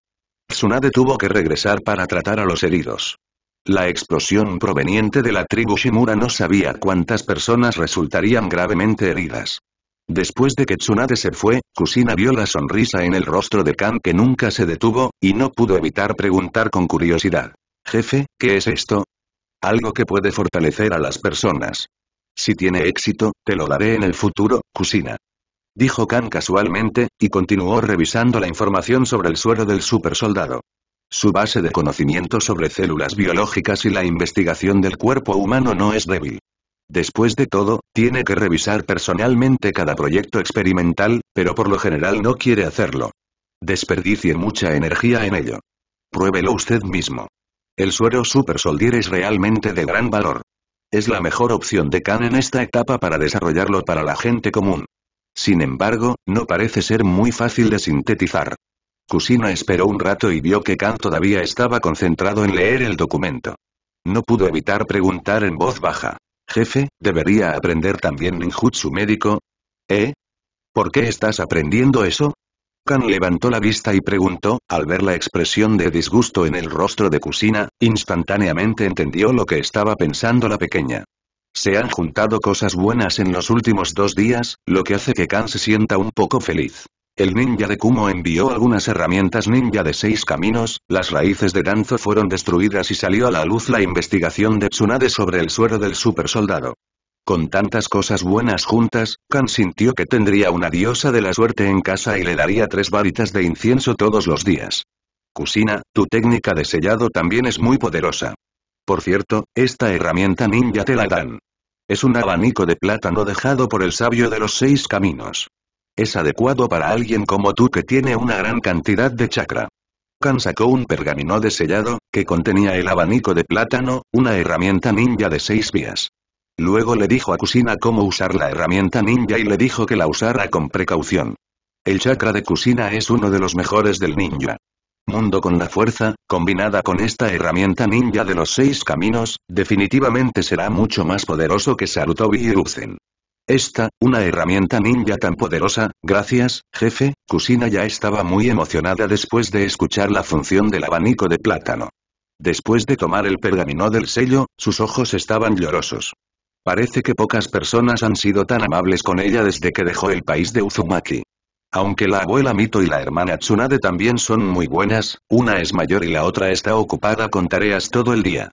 Tsunade tuvo que regresar para tratar a los heridos. La explosión proveniente de la tribu Shimura no sabía cuántas personas resultarían gravemente heridas. Después de que Tsunade se fue, Kusina vio la sonrisa en el rostro de Kan que nunca se detuvo, y no pudo evitar preguntar con curiosidad. Jefe, ¿qué es esto? Algo que puede fortalecer a las personas. Si tiene éxito, te lo daré en el futuro, Kusina. Dijo Khan casualmente, y continuó revisando la información sobre el suero del supersoldado. Su base de conocimiento sobre células biológicas y la investigación del cuerpo humano no es débil. Después de todo, tiene que revisar personalmente cada proyecto experimental, pero por lo general no quiere hacerlo. Desperdicie mucha energía en ello. Pruébelo usted mismo. El suero Super Soldier es realmente de gran valor. Es la mejor opción de Khan en esta etapa para desarrollarlo para la gente común. Sin embargo, no parece ser muy fácil de sintetizar. Kusina esperó un rato y vio que Khan todavía estaba concentrado en leer el documento. No pudo evitar preguntar en voz baja. Jefe, ¿debería aprender también ninjutsu médico? ¿Eh? ¿Por qué estás aprendiendo eso? Kan levantó la vista y preguntó, al ver la expresión de disgusto en el rostro de Kusina, instantáneamente entendió lo que estaba pensando la pequeña. Se han juntado cosas buenas en los últimos dos días, lo que hace que Kan se sienta un poco feliz. El ninja de Kumo envió algunas herramientas ninja de seis caminos, las raíces de Danzo fueron destruidas y salió a la luz la investigación de Tsunade sobre el suero del supersoldado. Con tantas cosas buenas juntas, Khan sintió que tendría una diosa de la suerte en casa y le daría tres varitas de incienso todos los días. Cusina, tu técnica de sellado también es muy poderosa. Por cierto, esta herramienta ninja te la dan. Es un abanico de plátano dejado por el sabio de los seis caminos. Es adecuado para alguien como tú que tiene una gran cantidad de chakra. Khan sacó un pergamino de sellado, que contenía el abanico de plátano, una herramienta ninja de seis vías. Luego le dijo a Kusina cómo usar la herramienta ninja y le dijo que la usara con precaución. El chakra de Kusina es uno de los mejores del ninja. Mundo con la fuerza, combinada con esta herramienta ninja de los seis caminos, definitivamente será mucho más poderoso que Sarutobi y Ruzen. Esta, una herramienta ninja tan poderosa, gracias, jefe, Kusina ya estaba muy emocionada después de escuchar la función del abanico de plátano. Después de tomar el pergamino del sello, sus ojos estaban llorosos. Parece que pocas personas han sido tan amables con ella desde que dejó el país de Uzumaki. Aunque la abuela Mito y la hermana Tsunade también son muy buenas, una es mayor y la otra está ocupada con tareas todo el día.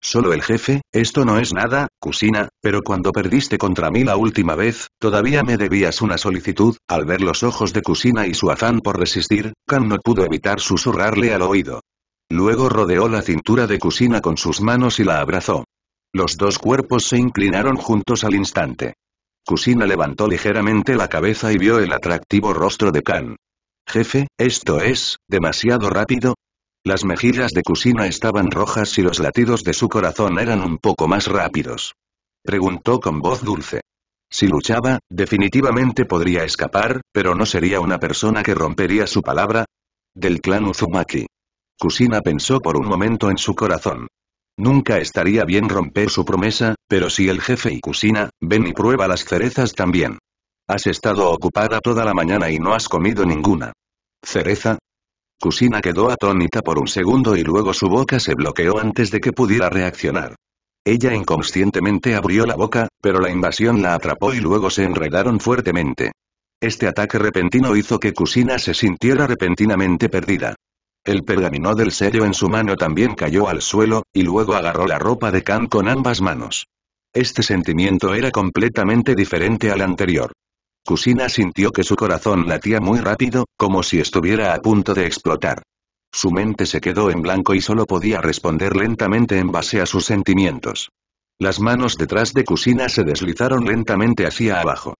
Solo el jefe, esto no es nada, Kusina, pero cuando perdiste contra mí la última vez, todavía me debías una solicitud, al ver los ojos de Kusina y su afán por resistir, Kan no pudo evitar susurrarle al oído. Luego rodeó la cintura de Kusina con sus manos y la abrazó. Los dos cuerpos se inclinaron juntos al instante. Kusina levantó ligeramente la cabeza y vio el atractivo rostro de Kan. Jefe, esto es, demasiado rápido. Las mejillas de Kusina estaban rojas y los latidos de su corazón eran un poco más rápidos. Preguntó con voz dulce. Si luchaba, definitivamente podría escapar, pero no sería una persona que rompería su palabra. Del clan Uzumaki. Kusina pensó por un momento en su corazón. Nunca estaría bien romper su promesa, pero si el jefe y cocina, ven y prueba las cerezas también. Has estado ocupada toda la mañana y no has comido ninguna. ¿Cereza? Cusina quedó atónita por un segundo y luego su boca se bloqueó antes de que pudiera reaccionar. Ella inconscientemente abrió la boca, pero la invasión la atrapó y luego se enredaron fuertemente. Este ataque repentino hizo que Cusina se sintiera repentinamente perdida. El pergamino del sello en su mano también cayó al suelo, y luego agarró la ropa de Khan con ambas manos. Este sentimiento era completamente diferente al anterior. Kusina sintió que su corazón latía muy rápido, como si estuviera a punto de explotar. Su mente se quedó en blanco y solo podía responder lentamente en base a sus sentimientos. Las manos detrás de Kusina se deslizaron lentamente hacia abajo.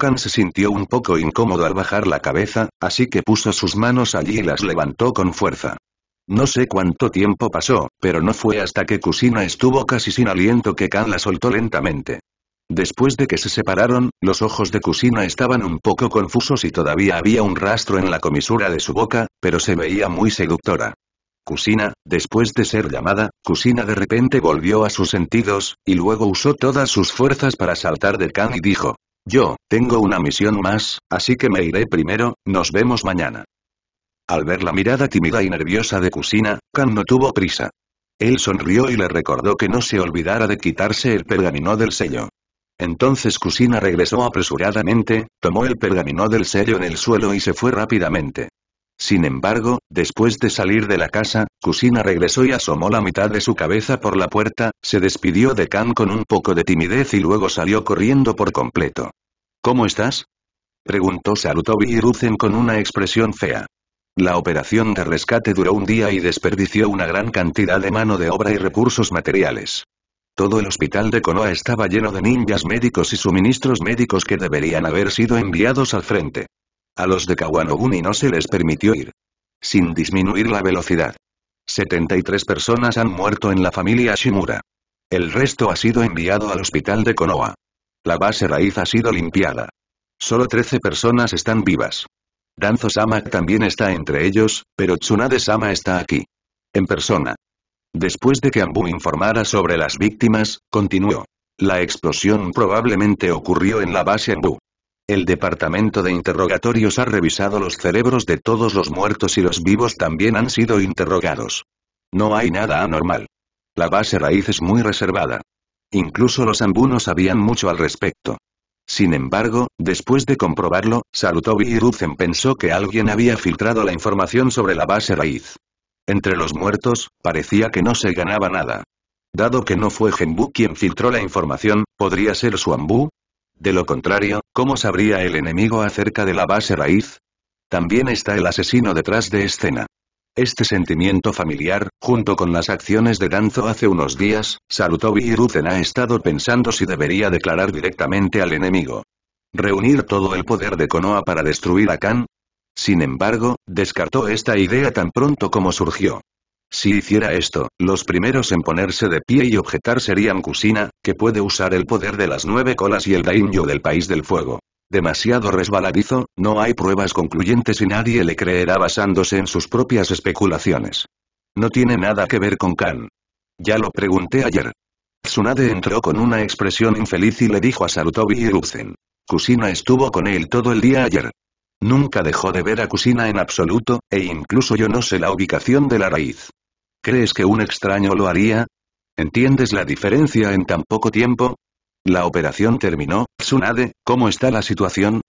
Khan se sintió un poco incómodo al bajar la cabeza, así que puso sus manos allí y las levantó con fuerza. No sé cuánto tiempo pasó, pero no fue hasta que Kusina estuvo casi sin aliento que Khan la soltó lentamente. Después de que se separaron, los ojos de Kusina estaban un poco confusos y todavía había un rastro en la comisura de su boca, pero se veía muy seductora. Kusina, después de ser llamada, Kusina de repente volvió a sus sentidos, y luego usó todas sus fuerzas para saltar de Khan y dijo, yo, tengo una misión más, así que me iré primero, nos vemos mañana. Al ver la mirada tímida y nerviosa de Kusina, Kan no tuvo prisa. Él sonrió y le recordó que no se olvidara de quitarse el pergamino del sello. Entonces Kusina regresó apresuradamente, tomó el pergamino del sello en el suelo y se fue rápidamente. Sin embargo, después de salir de la casa, Kusina regresó y asomó la mitad de su cabeza por la puerta, se despidió de Khan con un poco de timidez y luego salió corriendo por completo. ¿Cómo estás? Preguntó Sarutobi y con una expresión fea. La operación de rescate duró un día y desperdició una gran cantidad de mano de obra y recursos materiales. Todo el hospital de Konoha estaba lleno de ninjas médicos y suministros médicos que deberían haber sido enviados al frente. A los de Kawanoguni no se les permitió ir. Sin disminuir la velocidad. 73 personas han muerto en la familia Shimura. El resto ha sido enviado al hospital de Konoha. La base raíz ha sido limpiada. Solo 13 personas están vivas. Danzo-sama también está entre ellos, pero Tsunade-sama está aquí. En persona. Después de que Ambu informara sobre las víctimas, continuó. La explosión probablemente ocurrió en la base Ambu. El departamento de interrogatorios ha revisado los cerebros de todos los muertos y los vivos también han sido interrogados. No hay nada anormal. La base raíz es muy reservada. Incluso los Ambu no sabían mucho al respecto. Sin embargo, después de comprobarlo, Sarutobi y Ruzen pensó que alguien había filtrado la información sobre la base raíz. Entre los muertos, parecía que no se ganaba nada. Dado que no fue Genbu quien filtró la información, ¿podría ser su Ambu? De lo contrario, ¿cómo sabría el enemigo acerca de la base raíz? También está el asesino detrás de escena. Este sentimiento familiar, junto con las acciones de Danzo hace unos días, Sarutobi Ruzen ha estado pensando si debería declarar directamente al enemigo. ¿Reunir todo el poder de Konoha para destruir a Kan? Sin embargo, descartó esta idea tan pronto como surgió. Si hiciera esto, los primeros en ponerse de pie y objetar serían Kusina, que puede usar el poder de las nueve colas y el daimyo del País del Fuego. Demasiado resbaladizo, no hay pruebas concluyentes y nadie le creerá basándose en sus propias especulaciones. No tiene nada que ver con Khan. Ya lo pregunté ayer. Tsunade entró con una expresión infeliz y le dijo a Sarutobi y Kusina estuvo con él todo el día ayer. Nunca dejó de ver a Kusina en absoluto, e incluso yo no sé la ubicación de la raíz. ¿Crees que un extraño lo haría? ¿Entiendes la diferencia en tan poco tiempo? La operación terminó, Tsunade, ¿cómo está la situación?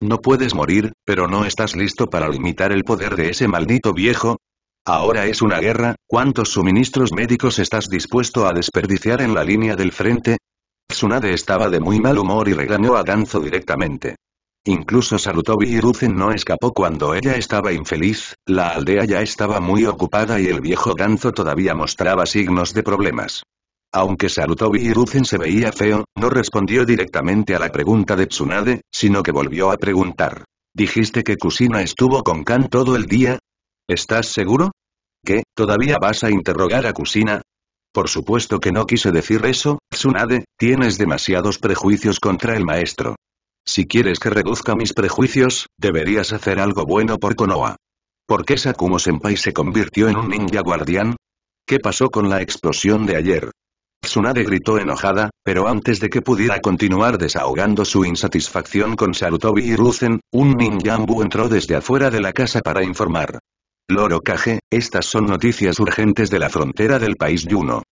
No puedes morir, pero no estás listo para limitar el poder de ese maldito viejo. Ahora es una guerra, ¿cuántos suministros médicos estás dispuesto a desperdiciar en la línea del frente? Tsunade estaba de muy mal humor y regañó a Danzo directamente. Incluso Sarutobi y Ruzen no escapó cuando ella estaba infeliz, la aldea ya estaba muy ocupada y el viejo Danzo todavía mostraba signos de problemas. Aunque Sarutobi Hiruzen se veía feo, no respondió directamente a la pregunta de Tsunade, sino que volvió a preguntar. ¿Dijiste que Kusina estuvo con Kan todo el día? ¿Estás seguro? ¿Qué, todavía vas a interrogar a Kusina? Por supuesto que no quise decir eso, Tsunade, tienes demasiados prejuicios contra el maestro. Si quieres que reduzca mis prejuicios, deberías hacer algo bueno por Konoha. ¿Por qué Sakumo Senpai se convirtió en un ninja guardián? ¿Qué pasó con la explosión de ayer? Tsunade gritó enojada, pero antes de que pudiera continuar desahogando su insatisfacción con Sarutobi y Ruzen, un ambu entró desde afuera de la casa para informar. Loro Kage, estas son noticias urgentes de la frontera del país Yuno.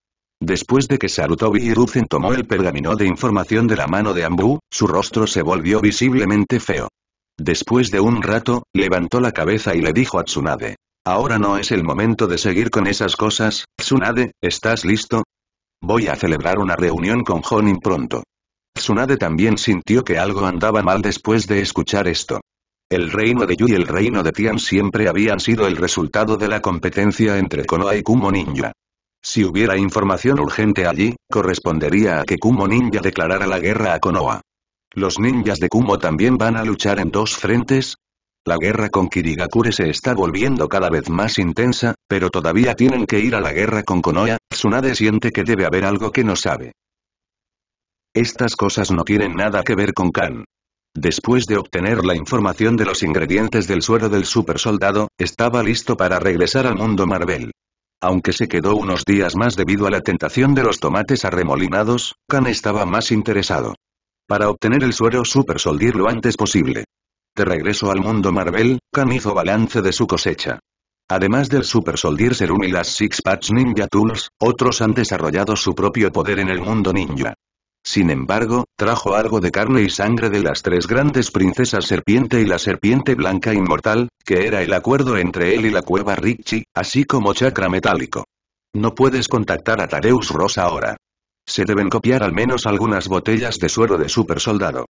Después de que Sarutobi y Ruzen tomó el pergamino de información de la mano de Ambu, su rostro se volvió visiblemente feo. Después de un rato, levantó la cabeza y le dijo a Tsunade. Ahora no es el momento de seguir con esas cosas, Tsunade, ¿estás listo? Voy a celebrar una reunión con Jonin pronto. Tsunade también sintió que algo andaba mal después de escuchar esto. El reino de Yu y el reino de Tian siempre habían sido el resultado de la competencia entre Konoha y Kumo Ninja. Si hubiera información urgente allí, correspondería a que Kumo Ninja declarara la guerra a Konoha. Los ninjas de Kumo también van a luchar en dos frentes, la guerra con Kirigakure se está volviendo cada vez más intensa, pero todavía tienen que ir a la guerra con Konoha, Tsunade siente que debe haber algo que no sabe. Estas cosas no tienen nada que ver con Kan. Después de obtener la información de los ingredientes del suero del supersoldado, estaba listo para regresar al mundo Marvel. Aunque se quedó unos días más debido a la tentación de los tomates arremolinados, Kan estaba más interesado. Para obtener el suero super Soldier lo antes posible. De regreso al mundo Marvel, Khan hizo balance de su cosecha. Además del Super Soldier Serum y las Six Patch Ninja Tools, otros han desarrollado su propio poder en el mundo ninja. Sin embargo, trajo algo de carne y sangre de las tres grandes princesas serpiente y la serpiente blanca inmortal, que era el acuerdo entre él y la cueva Richie, así como chakra metálico. No puedes contactar a Tareus Ross ahora. Se deben copiar al menos algunas botellas de suero de super soldado.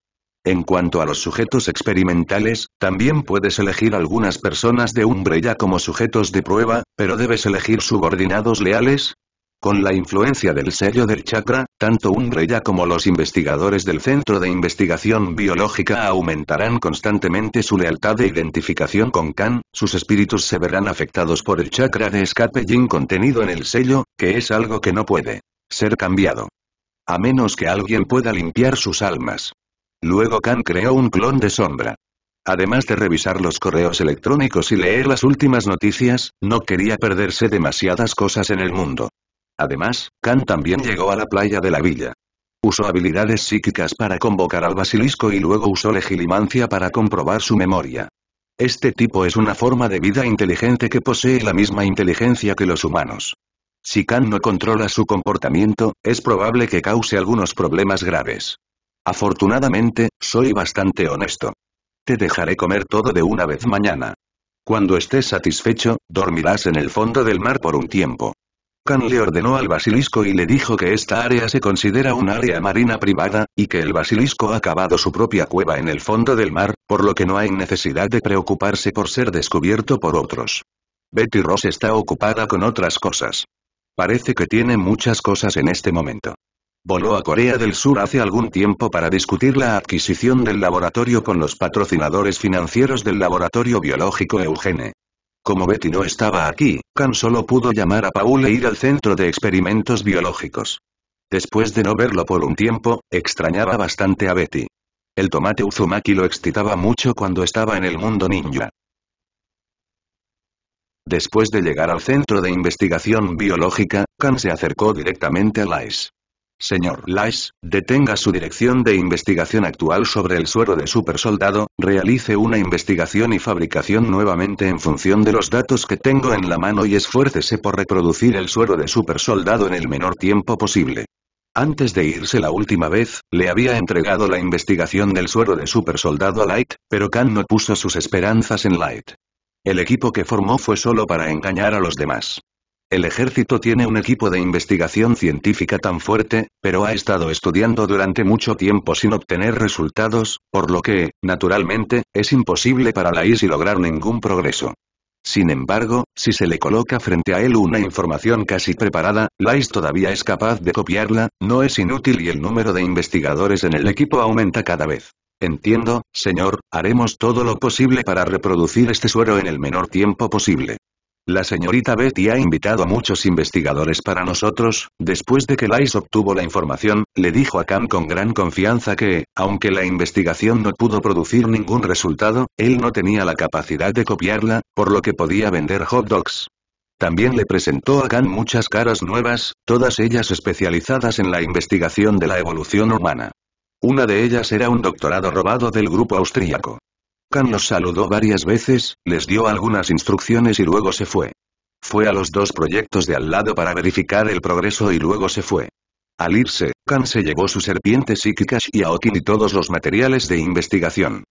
En cuanto a los sujetos experimentales, también puedes elegir algunas personas de Umbrella como sujetos de prueba, pero debes elegir subordinados leales. Con la influencia del sello del chakra, tanto Umbrella como los investigadores del Centro de Investigación Biológica aumentarán constantemente su lealtad de identificación con Khan, sus espíritus se verán afectados por el chakra de escape Jin contenido en el sello, que es algo que no puede ser cambiado. A menos que alguien pueda limpiar sus almas. Luego Kan creó un clon de Sombra. Además de revisar los correos electrónicos y leer las últimas noticias, no quería perderse demasiadas cosas en el mundo. Además, Khan también llegó a la playa de la villa. Usó habilidades psíquicas para convocar al basilisco y luego usó legilimancia para comprobar su memoria. Este tipo es una forma de vida inteligente que posee la misma inteligencia que los humanos. Si Kan no controla su comportamiento, es probable que cause algunos problemas graves. Afortunadamente, soy bastante honesto. Te dejaré comer todo de una vez mañana. Cuando estés satisfecho, dormirás en el fondo del mar por un tiempo. Khan le ordenó al basilisco y le dijo que esta área se considera un área marina privada, y que el basilisco ha cavado su propia cueva en el fondo del mar, por lo que no hay necesidad de preocuparse por ser descubierto por otros. Betty Ross está ocupada con otras cosas. Parece que tiene muchas cosas en este momento voló a Corea del Sur hace algún tiempo para discutir la adquisición del laboratorio con los patrocinadores financieros del laboratorio biológico Eugene. Como Betty no estaba aquí, Khan solo pudo llamar a Paul e ir al centro de experimentos biológicos. Después de no verlo por un tiempo, extrañaba bastante a Betty. El tomate Uzumaki lo excitaba mucho cuando estaba en el mundo ninja. Después de llegar al centro de investigación biológica, Khan se acercó directamente a Lice. Señor Lys, detenga su dirección de investigación actual sobre el suero de supersoldado, realice una investigación y fabricación nuevamente en función de los datos que tengo en la mano y esfuércese por reproducir el suero de supersoldado en el menor tiempo posible. Antes de irse la última vez, le había entregado la investigación del suero de supersoldado a Light, pero Khan no puso sus esperanzas en Light. El equipo que formó fue solo para engañar a los demás. El ejército tiene un equipo de investigación científica tan fuerte, pero ha estado estudiando durante mucho tiempo sin obtener resultados, por lo que, naturalmente, es imposible para la y lograr ningún progreso. Sin embargo, si se le coloca frente a él una información casi preparada, Lais todavía es capaz de copiarla, no es inútil y el número de investigadores en el equipo aumenta cada vez. Entiendo, señor, haremos todo lo posible para reproducir este suero en el menor tiempo posible. La señorita Betty ha invitado a muchos investigadores para nosotros, después de que Lice obtuvo la información, le dijo a Cam con gran confianza que, aunque la investigación no pudo producir ningún resultado, él no tenía la capacidad de copiarla, por lo que podía vender hot dogs. También le presentó a Khan muchas caras nuevas, todas ellas especializadas en la investigación de la evolución humana. Una de ellas era un doctorado robado del grupo austríaco. Kan los saludó varias veces, les dio algunas instrucciones y luego se fue. Fue a los dos proyectos de al lado para verificar el progreso y luego se fue. Al irse, Kan se llevó su serpiente psíquica Shiaokin y todos los materiales de investigación.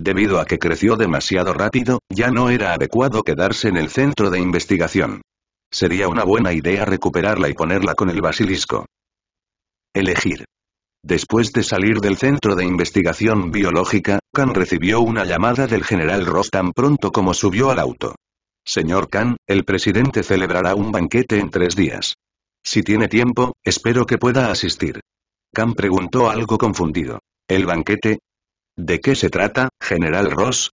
Debido a que creció demasiado rápido, ya no era adecuado quedarse en el centro de investigación. Sería una buena idea recuperarla y ponerla con el basilisco. Elegir. Después de salir del centro de investigación biológica, Khan recibió una llamada del general Ross tan pronto como subió al auto. Señor Khan, el presidente celebrará un banquete en tres días. Si tiene tiempo, espero que pueda asistir. Khan preguntó algo confundido. ¿El banquete? ¿De qué se trata, general Ross?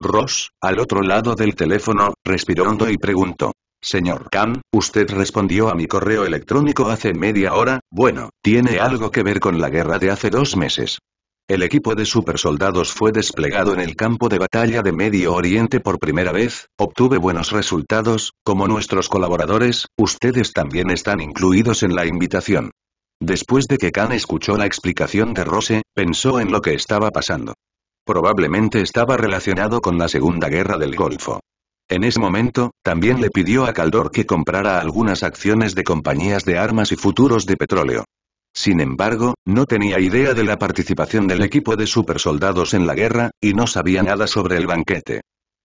Ross, al otro lado del teléfono, respiró hondo y preguntó. Señor Khan, usted respondió a mi correo electrónico hace media hora, bueno, tiene algo que ver con la guerra de hace dos meses. El equipo de supersoldados fue desplegado en el campo de batalla de Medio Oriente por primera vez, obtuve buenos resultados, como nuestros colaboradores, ustedes también están incluidos en la invitación. Después de que Khan escuchó la explicación de Rose, pensó en lo que estaba pasando. Probablemente estaba relacionado con la Segunda Guerra del Golfo. En ese momento, también le pidió a Caldor que comprara algunas acciones de compañías de armas y futuros de petróleo. Sin embargo, no tenía idea de la participación del equipo de supersoldados en la guerra, y no sabía nada sobre el banquete.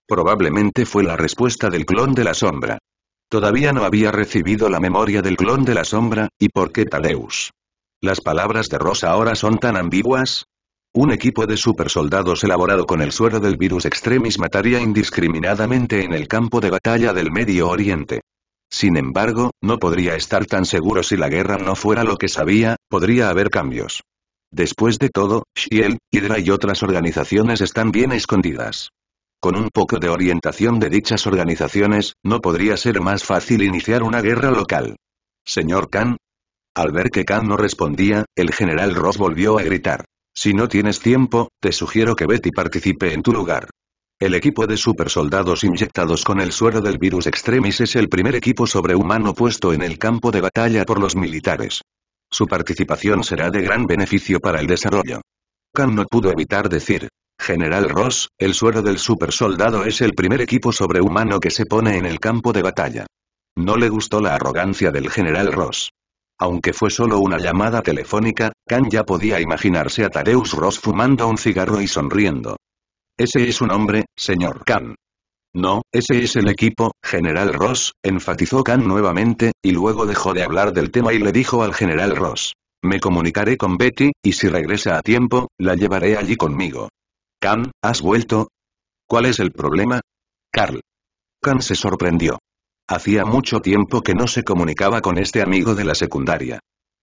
Probablemente fue la respuesta del clon de la sombra. Todavía no había recibido la memoria del clon de la sombra, ¿y por qué Tadeus? ¿Las palabras de Rosa ahora son tan ambiguas? Un equipo de supersoldados elaborado con el suero del virus extremis mataría indiscriminadamente en el campo de batalla del Medio Oriente. Sin embargo, no podría estar tan seguro si la guerra no fuera lo que sabía, podría haber cambios. Después de todo, Shiel, Hydra y otras organizaciones están bien escondidas. Con un poco de orientación de dichas organizaciones, no podría ser más fácil iniciar una guerra local. Señor Khan. Al ver que Khan no respondía, el general Ross volvió a gritar. Si no tienes tiempo, te sugiero que Betty participe en tu lugar. El equipo de supersoldados inyectados con el suero del virus extremis es el primer equipo sobrehumano puesto en el campo de batalla por los militares. Su participación será de gran beneficio para el desarrollo. Khan no pudo evitar decir. General Ross, el suero del supersoldado es el primer equipo sobrehumano que se pone en el campo de batalla. No le gustó la arrogancia del general Ross. Aunque fue solo una llamada telefónica, Khan ya podía imaginarse a Tadeus Ross fumando un cigarro y sonriendo. Ese es un hombre, señor Khan. No, ese es el equipo, general Ross, enfatizó Khan nuevamente, y luego dejó de hablar del tema y le dijo al general Ross. Me comunicaré con Betty, y si regresa a tiempo, la llevaré allí conmigo. Khan, ¿has vuelto? ¿Cuál es el problema? Carl. Khan se sorprendió. Hacía mucho tiempo que no se comunicaba con este amigo de la secundaria.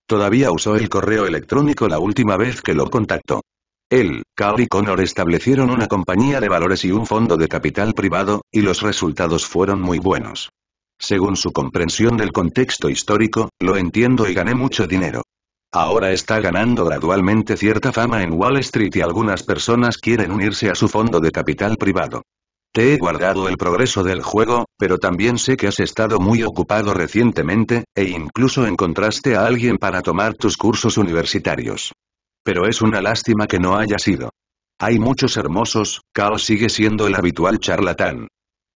Todavía usó el correo electrónico la última vez que lo contactó. Él, y Connor establecieron una compañía de valores y un fondo de capital privado, y los resultados fueron muy buenos. Según su comprensión del contexto histórico, lo entiendo y gané mucho dinero. Ahora está ganando gradualmente cierta fama en Wall Street y algunas personas quieren unirse a su fondo de capital privado. Te he guardado el progreso del juego, pero también sé que has estado muy ocupado recientemente, e incluso encontraste a alguien para tomar tus cursos universitarios. Pero es una lástima que no haya sido. Hay muchos hermosos, Kao sigue siendo el habitual charlatán.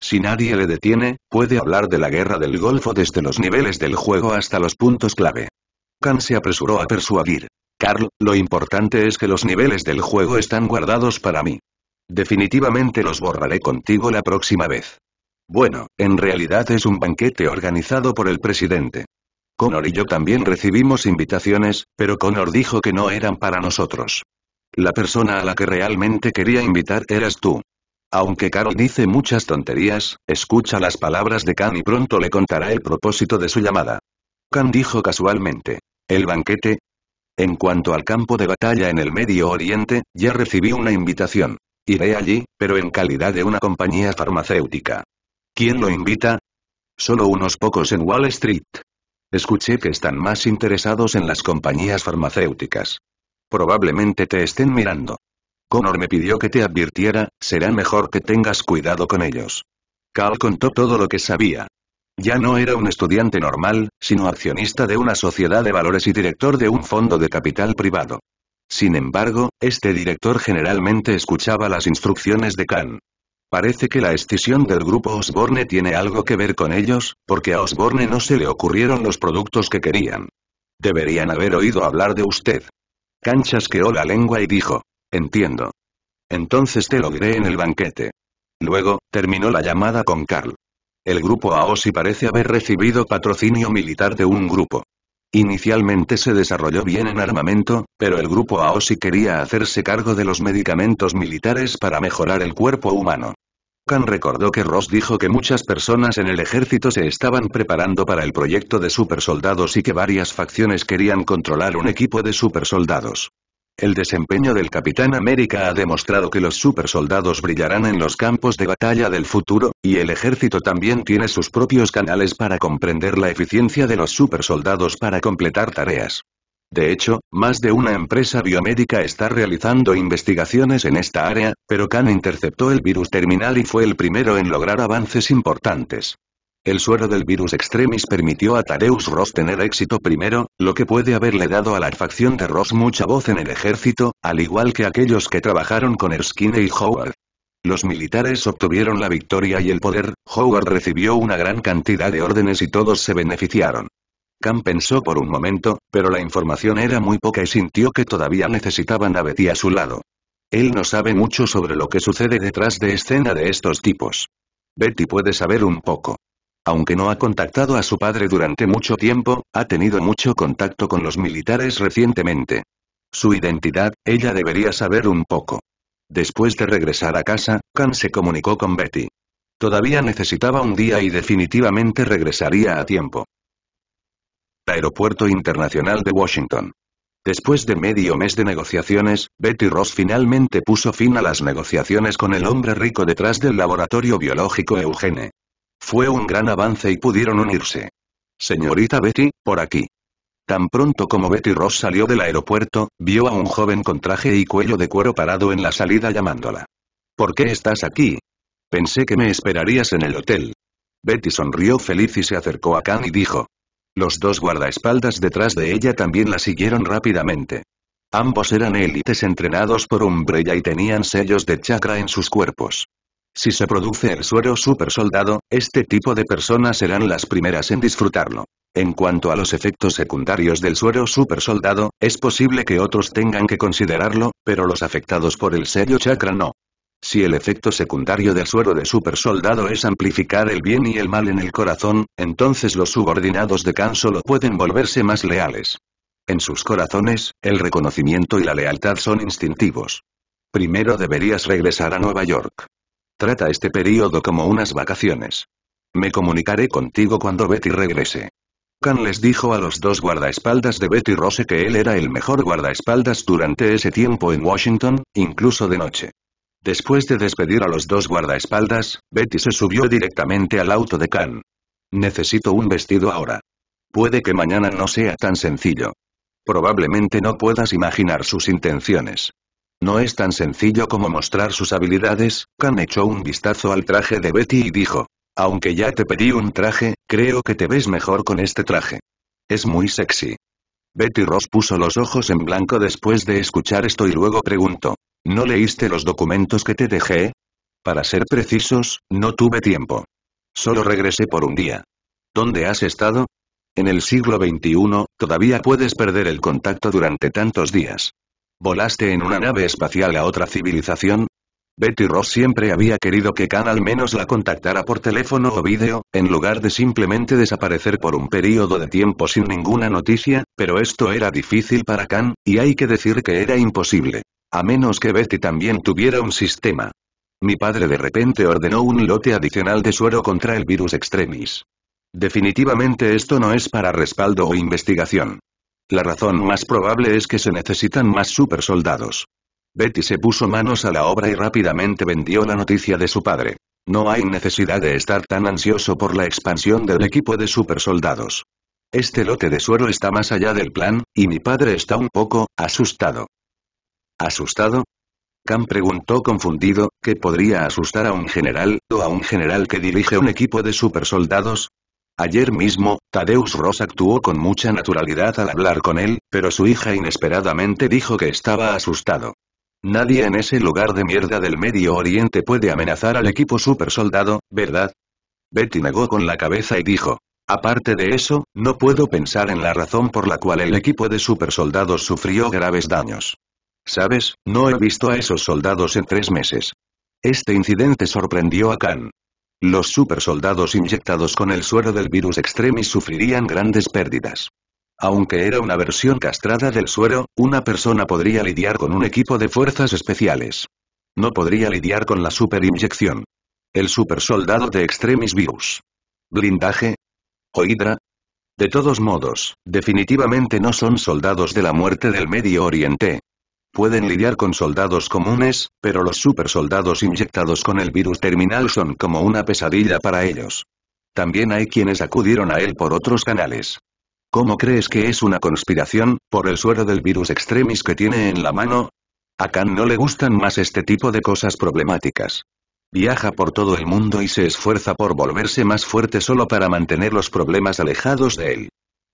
Si nadie le detiene, puede hablar de la guerra del Golfo desde los niveles del juego hasta los puntos clave. Khan se apresuró a persuadir. Carl, lo importante es que los niveles del juego están guardados para mí. Definitivamente los borraré contigo la próxima vez. Bueno, en realidad es un banquete organizado por el presidente. Connor y yo también recibimos invitaciones, pero Connor dijo que no eran para nosotros. La persona a la que realmente quería invitar eras tú. Aunque Carol dice muchas tonterías, escucha las palabras de Khan y pronto le contará el propósito de su llamada. Khan dijo casualmente. ¿El banquete? En cuanto al campo de batalla en el Medio Oriente, ya recibí una invitación. Iré allí, pero en calidad de una compañía farmacéutica. ¿Quién lo invita? Solo unos pocos en Wall Street. Escuché que están más interesados en las compañías farmacéuticas. Probablemente te estén mirando. Connor me pidió que te advirtiera, será mejor que tengas cuidado con ellos. Carl contó todo lo que sabía. Ya no era un estudiante normal, sino accionista de una sociedad de valores y director de un fondo de capital privado. Sin embargo, este director generalmente escuchaba las instrucciones de Khan. Parece que la escisión del grupo Osborne tiene algo que ver con ellos, porque a Osborne no se le ocurrieron los productos que querían. Deberían haber oído hablar de usted. Canchas creó la lengua y dijo. Entiendo. Entonces te logré en el banquete. Luego, terminó la llamada con Carl. El grupo AOSI parece haber recibido patrocinio militar de un grupo. Inicialmente se desarrolló bien en armamento, pero el grupo AOSI quería hacerse cargo de los medicamentos militares para mejorar el cuerpo humano. Khan recordó que Ross dijo que muchas personas en el ejército se estaban preparando para el proyecto de supersoldados y que varias facciones querían controlar un equipo de supersoldados. El desempeño del Capitán América ha demostrado que los supersoldados brillarán en los campos de batalla del futuro, y el ejército también tiene sus propios canales para comprender la eficiencia de los supersoldados para completar tareas. De hecho, más de una empresa biomédica está realizando investigaciones en esta área, pero Khan interceptó el virus terminal y fue el primero en lograr avances importantes. El suero del virus extremis permitió a Tadeus Ross tener éxito primero, lo que puede haberle dado a la facción de Ross mucha voz en el ejército, al igual que aquellos que trabajaron con Erskine y Howard. Los militares obtuvieron la victoria y el poder, Howard recibió una gran cantidad de órdenes y todos se beneficiaron. Khan pensó por un momento, pero la información era muy poca y sintió que todavía necesitaban a Betty a su lado. Él no sabe mucho sobre lo que sucede detrás de escena de estos tipos. Betty puede saber un poco. Aunque no ha contactado a su padre durante mucho tiempo, ha tenido mucho contacto con los militares recientemente. Su identidad, ella debería saber un poco. Después de regresar a casa, Khan se comunicó con Betty. Todavía necesitaba un día y definitivamente regresaría a tiempo. Aeropuerto Internacional de Washington. Después de medio mes de negociaciones, Betty Ross finalmente puso fin a las negociaciones con el hombre rico detrás del laboratorio biológico Eugene. Fue un gran avance y pudieron unirse. Señorita Betty, por aquí. Tan pronto como Betty Ross salió del aeropuerto, vio a un joven con traje y cuello de cuero parado en la salida llamándola. ¿Por qué estás aquí? Pensé que me esperarías en el hotel. Betty sonrió feliz y se acercó a Khan y dijo. Los dos guardaespaldas detrás de ella también la siguieron rápidamente. Ambos eran élites entrenados por Umbrella y tenían sellos de chakra en sus cuerpos. Si se produce el suero supersoldado, este tipo de personas serán las primeras en disfrutarlo. En cuanto a los efectos secundarios del suero supersoldado, es posible que otros tengan que considerarlo, pero los afectados por el serio chakra no. Si el efecto secundario del suero de supersoldado es amplificar el bien y el mal en el corazón, entonces los subordinados de Khan solo pueden volverse más leales. En sus corazones, el reconocimiento y la lealtad son instintivos. Primero deberías regresar a Nueva York. Trata este periodo como unas vacaciones. Me comunicaré contigo cuando Betty regrese. Khan les dijo a los dos guardaespaldas de Betty Rose que él era el mejor guardaespaldas durante ese tiempo en Washington, incluso de noche. Después de despedir a los dos guardaespaldas, Betty se subió directamente al auto de Khan. Necesito un vestido ahora. Puede que mañana no sea tan sencillo. Probablemente no puedas imaginar sus intenciones. No es tan sencillo como mostrar sus habilidades, Khan echó un vistazo al traje de Betty y dijo. Aunque ya te pedí un traje, creo que te ves mejor con este traje. Es muy sexy. Betty Ross puso los ojos en blanco después de escuchar esto y luego preguntó. ¿No leíste los documentos que te dejé? Para ser precisos, no tuve tiempo. Solo regresé por un día. ¿Dónde has estado? En el siglo XXI, todavía puedes perder el contacto durante tantos días. ¿Volaste en una nave espacial a otra civilización? Betty Ross siempre había querido que Khan al menos la contactara por teléfono o vídeo, en lugar de simplemente desaparecer por un período de tiempo sin ninguna noticia, pero esto era difícil para Khan, y hay que decir que era imposible. A menos que Betty también tuviera un sistema. Mi padre de repente ordenó un lote adicional de suero contra el virus extremis. Definitivamente esto no es para respaldo o investigación. La razón más probable es que se necesitan más supersoldados. Betty se puso manos a la obra y rápidamente vendió la noticia de su padre. No hay necesidad de estar tan ansioso por la expansión del equipo de supersoldados. Este lote de suero está más allá del plan, y mi padre está un poco, asustado. ¿Asustado? Cam preguntó confundido, ¿qué podría asustar a un general, o a un general que dirige un equipo de supersoldados? Ayer mismo, Tadeusz Ross actuó con mucha naturalidad al hablar con él, pero su hija inesperadamente dijo que estaba asustado. Nadie en ese lugar de mierda del Medio Oriente puede amenazar al equipo supersoldado, ¿verdad? Betty negó con la cabeza y dijo. Aparte de eso, no puedo pensar en la razón por la cual el equipo de supersoldados sufrió graves daños. ¿Sabes? No he visto a esos soldados en tres meses. Este incidente sorprendió a Khan. Los supersoldados inyectados con el suero del virus extremis sufrirían grandes pérdidas. Aunque era una versión castrada del suero, una persona podría lidiar con un equipo de fuerzas especiales. No podría lidiar con la superinyección. El supersoldado de Extremis Virus. Blindaje. O Hydra. De todos modos, definitivamente no son soldados de la muerte del Medio Oriente, Pueden lidiar con soldados comunes, pero los supersoldados inyectados con el virus terminal son como una pesadilla para ellos. También hay quienes acudieron a él por otros canales. ¿Cómo crees que es una conspiración, por el suero del virus extremis que tiene en la mano? A Khan no le gustan más este tipo de cosas problemáticas. Viaja por todo el mundo y se esfuerza por volverse más fuerte solo para mantener los problemas alejados de él.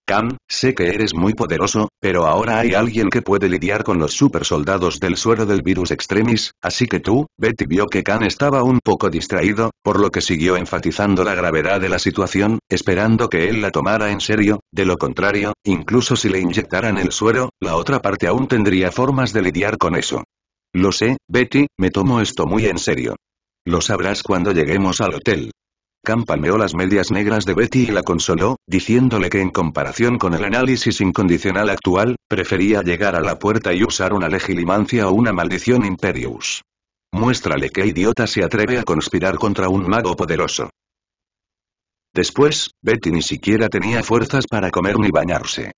Khan, sé que eres muy poderoso, pero ahora hay alguien que puede lidiar con los supersoldados del suero del virus extremis, así que tú, Betty vio que khan estaba un poco distraído, por lo que siguió enfatizando la gravedad de la situación, esperando que él la tomara en serio, de lo contrario, incluso si le inyectaran el suero, la otra parte aún tendría formas de lidiar con eso. Lo sé, Betty, me tomo esto muy en serio. Lo sabrás cuando lleguemos al hotel. Campa palmeó las medias negras de Betty y la consoló, diciéndole que en comparación con el análisis incondicional actual, prefería llegar a la puerta y usar una legilimancia o una maldición imperius. Muéstrale qué idiota se atreve a conspirar contra un mago poderoso. Después, Betty ni siquiera tenía fuerzas para comer ni bañarse.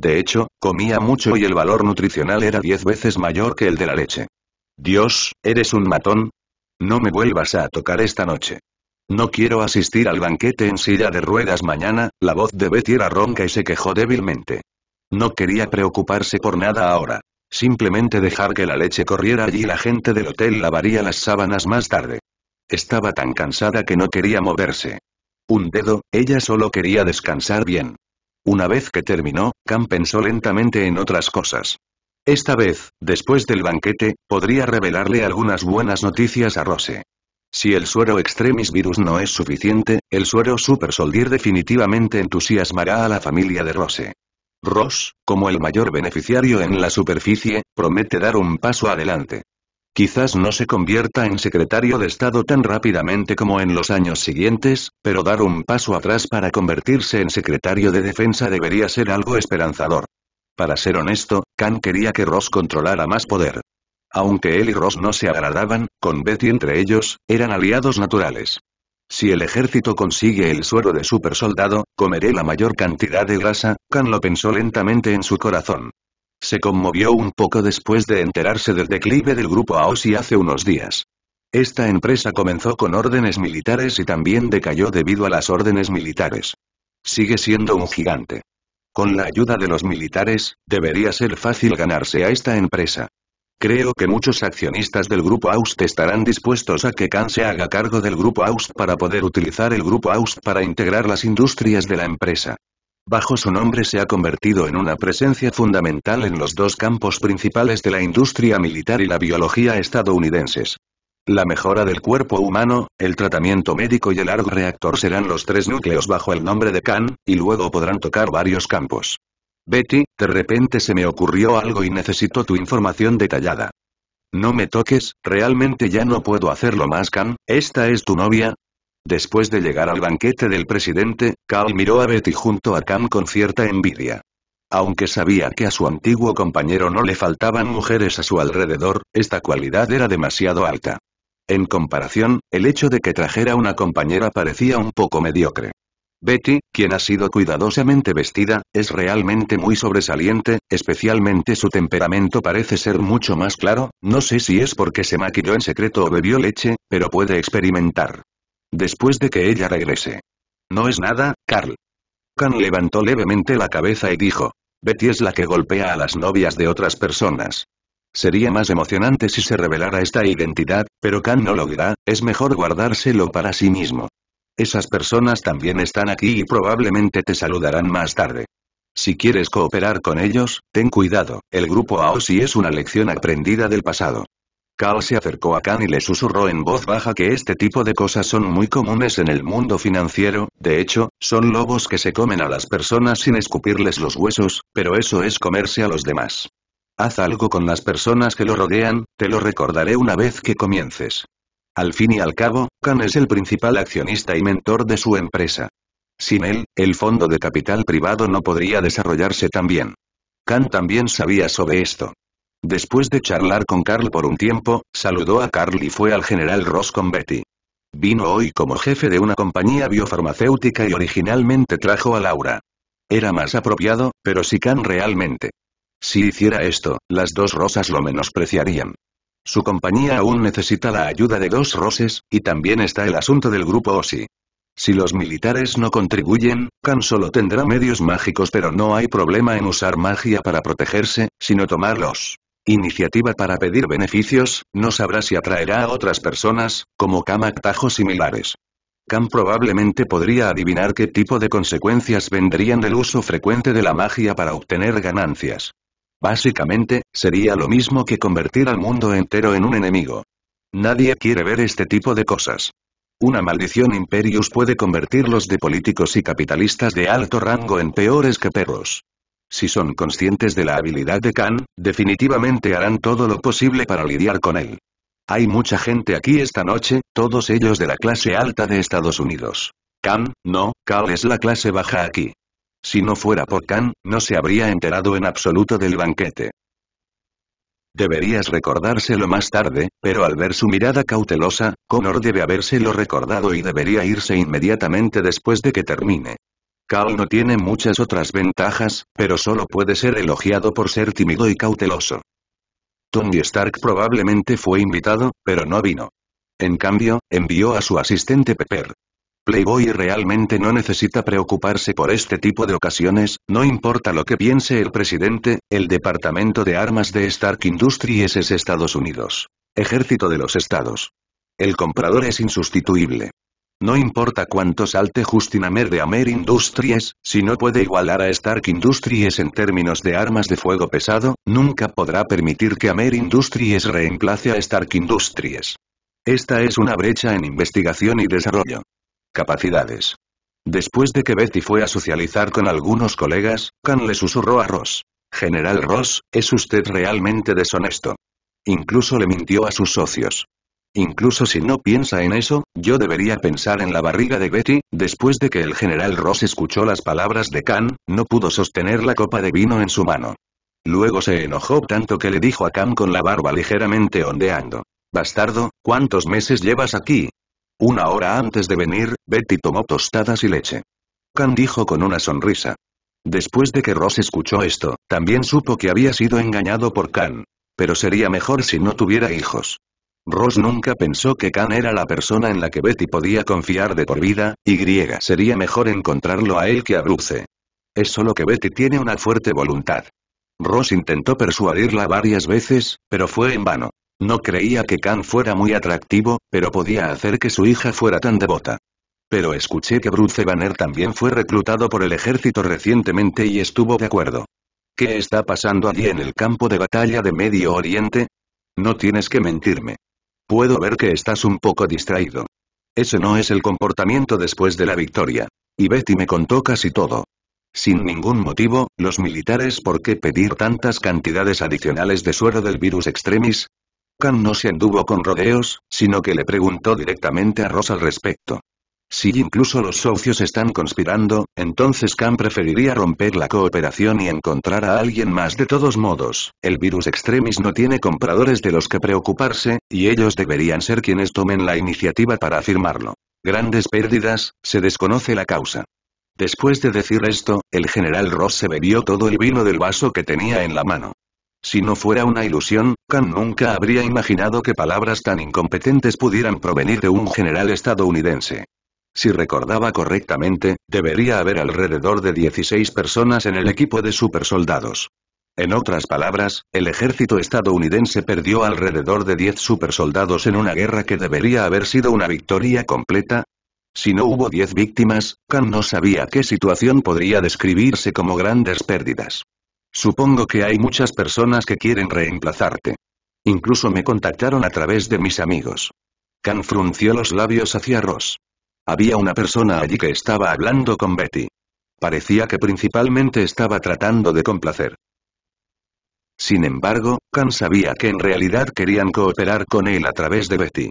De hecho, comía mucho y el valor nutricional era diez veces mayor que el de la leche. Dios, eres un matón. No me vuelvas a tocar esta noche. No quiero asistir al banquete en silla de ruedas mañana, la voz de Betty era ronca y se quejó débilmente. No quería preocuparse por nada ahora. Simplemente dejar que la leche corriera allí la gente del hotel lavaría las sábanas más tarde. Estaba tan cansada que no quería moverse. Un dedo, ella solo quería descansar bien. Una vez que terminó, Cam pensó lentamente en otras cosas. Esta vez, después del banquete, podría revelarle algunas buenas noticias a Rose. Si el suero extremis virus no es suficiente, el suero super soldier definitivamente entusiasmará a la familia de Ross. Ross, como el mayor beneficiario en la superficie, promete dar un paso adelante. Quizás no se convierta en secretario de Estado tan rápidamente como en los años siguientes, pero dar un paso atrás para convertirse en secretario de Defensa debería ser algo esperanzador. Para ser honesto, Khan quería que Ross controlara más poder. Aunque él y Ross no se agradaban, con Betty entre ellos, eran aliados naturales. Si el ejército consigue el suero de supersoldado, comeré la mayor cantidad de grasa, Khan lo pensó lentamente en su corazón. Se conmovió un poco después de enterarse del declive del grupo AOSI hace unos días. Esta empresa comenzó con órdenes militares y también decayó debido a las órdenes militares. Sigue siendo un gigante. Con la ayuda de los militares, debería ser fácil ganarse a esta empresa. Creo que muchos accionistas del Grupo AUST estarán dispuestos a que Khan se haga cargo del Grupo AUST para poder utilizar el Grupo AUST para integrar las industrias de la empresa. Bajo su nombre se ha convertido en una presencia fundamental en los dos campos principales de la industria militar y la biología estadounidenses. La mejora del cuerpo humano, el tratamiento médico y el argo reactor serán los tres núcleos bajo el nombre de Khan, y luego podrán tocar varios campos. Betty, de repente se me ocurrió algo y necesito tu información detallada. No me toques, realmente ya no puedo hacerlo más, Cam, ¿esta es tu novia? Después de llegar al banquete del presidente, Cal miró a Betty junto a Cam con cierta envidia. Aunque sabía que a su antiguo compañero no le faltaban mujeres a su alrededor, esta cualidad era demasiado alta. En comparación, el hecho de que trajera una compañera parecía un poco mediocre. Betty, quien ha sido cuidadosamente vestida, es realmente muy sobresaliente, especialmente su temperamento parece ser mucho más claro, no sé si es porque se maquilló en secreto o bebió leche, pero puede experimentar. Después de que ella regrese. No es nada, Carl. Can levantó levemente la cabeza y dijo. Betty es la que golpea a las novias de otras personas. Sería más emocionante si se revelara esta identidad, pero Can no lo dirá, es mejor guardárselo para sí mismo. Esas personas también están aquí y probablemente te saludarán más tarde. Si quieres cooperar con ellos, ten cuidado, el grupo AOSI es una lección aprendida del pasado. Cal se acercó a Khan y le susurró en voz baja que este tipo de cosas son muy comunes en el mundo financiero, de hecho, son lobos que se comen a las personas sin escupirles los huesos, pero eso es comerse a los demás. Haz algo con las personas que lo rodean, te lo recordaré una vez que comiences. Al fin y al cabo, Khan es el principal accionista y mentor de su empresa. Sin él, el fondo de capital privado no podría desarrollarse tan bien. Khan también sabía sobre esto. Después de charlar con Carl por un tiempo, saludó a Carl y fue al general Ross con Betty. Vino hoy como jefe de una compañía biofarmacéutica y originalmente trajo a Laura. Era más apropiado, pero si Khan realmente. Si hiciera esto, las dos rosas lo menospreciarían. Su compañía aún necesita la ayuda de dos Roses, y también está el asunto del grupo Osi. Si los militares no contribuyen, Khan solo tendrá medios mágicos pero no hay problema en usar magia para protegerse, sino tomarlos. Iniciativa para pedir beneficios, no sabrá si atraerá a otras personas, como Kamak similares. Khan probablemente podría adivinar qué tipo de consecuencias vendrían del uso frecuente de la magia para obtener ganancias. Básicamente, sería lo mismo que convertir al mundo entero en un enemigo. Nadie quiere ver este tipo de cosas. Una maldición imperius puede convertirlos de políticos y capitalistas de alto rango en peores que perros. Si son conscientes de la habilidad de Khan, definitivamente harán todo lo posible para lidiar con él. Hay mucha gente aquí esta noche, todos ellos de la clase alta de Estados Unidos. Khan, no, Cal es la clase baja aquí. Si no fuera por no se habría enterado en absoluto del banquete. Deberías recordárselo más tarde, pero al ver su mirada cautelosa, Connor debe habérselo recordado y debería irse inmediatamente después de que termine. Cal no tiene muchas otras ventajas, pero solo puede ser elogiado por ser tímido y cauteloso. Tony Stark probablemente fue invitado, pero no vino. En cambio, envió a su asistente Pepper. Playboy realmente no necesita preocuparse por este tipo de ocasiones, no importa lo que piense el presidente, el Departamento de Armas de Stark Industries es Estados Unidos. Ejército de los Estados. El comprador es insustituible. No importa cuánto salte Justin Amer de Amer Industries, si no puede igualar a Stark Industries en términos de armas de fuego pesado, nunca podrá permitir que Amer Industries reemplace a Stark Industries. Esta es una brecha en investigación y desarrollo. Capacidades. Después de que Betty fue a socializar con algunos colegas, Khan le susurró a Ross. General Ross, es usted realmente deshonesto. Incluso le mintió a sus socios. Incluso si no piensa en eso, yo debería pensar en la barriga de Betty, después de que el general Ross escuchó las palabras de Khan, no pudo sostener la copa de vino en su mano. Luego se enojó tanto que le dijo a Khan con la barba ligeramente ondeando. Bastardo, ¿cuántos meses llevas aquí? Una hora antes de venir, Betty tomó tostadas y leche. Can dijo con una sonrisa. Después de que Ross escuchó esto, también supo que había sido engañado por Can. Pero sería mejor si no tuviera hijos. Ross nunca pensó que Can era la persona en la que Betty podía confiar de por vida, y griega sería mejor encontrarlo a él que a Bruce. Es solo que Betty tiene una fuerte voluntad. Ross intentó persuadirla varias veces, pero fue en vano. No creía que Khan fuera muy atractivo, pero podía hacer que su hija fuera tan devota. Pero escuché que Bruce Banner también fue reclutado por el ejército recientemente y estuvo de acuerdo. ¿Qué está pasando allí en el campo de batalla de Medio Oriente? No tienes que mentirme. Puedo ver que estás un poco distraído. Ese no es el comportamiento después de la victoria. Y Betty me contó casi todo. Sin ningún motivo, los militares por qué pedir tantas cantidades adicionales de suero del virus extremis, Khan no se anduvo con rodeos, sino que le preguntó directamente a Ross al respecto. Si incluso los socios están conspirando, entonces Khan preferiría romper la cooperación y encontrar a alguien más. De todos modos, el virus extremis no tiene compradores de los que preocuparse, y ellos deberían ser quienes tomen la iniciativa para afirmarlo. Grandes pérdidas, se desconoce la causa. Después de decir esto, el general Ross se bebió todo el vino del vaso que tenía en la mano. Si no fuera una ilusión, Khan nunca habría imaginado que palabras tan incompetentes pudieran provenir de un general estadounidense. Si recordaba correctamente, debería haber alrededor de 16 personas en el equipo de supersoldados. En otras palabras, el ejército estadounidense perdió alrededor de 10 supersoldados en una guerra que debería haber sido una victoria completa. Si no hubo 10 víctimas, Khan no sabía qué situación podría describirse como grandes pérdidas. Supongo que hay muchas personas que quieren reemplazarte. Incluso me contactaron a través de mis amigos. Can frunció los labios hacia Ross. Había una persona allí que estaba hablando con Betty. Parecía que principalmente estaba tratando de complacer. Sin embargo, Can sabía que en realidad querían cooperar con él a través de Betty.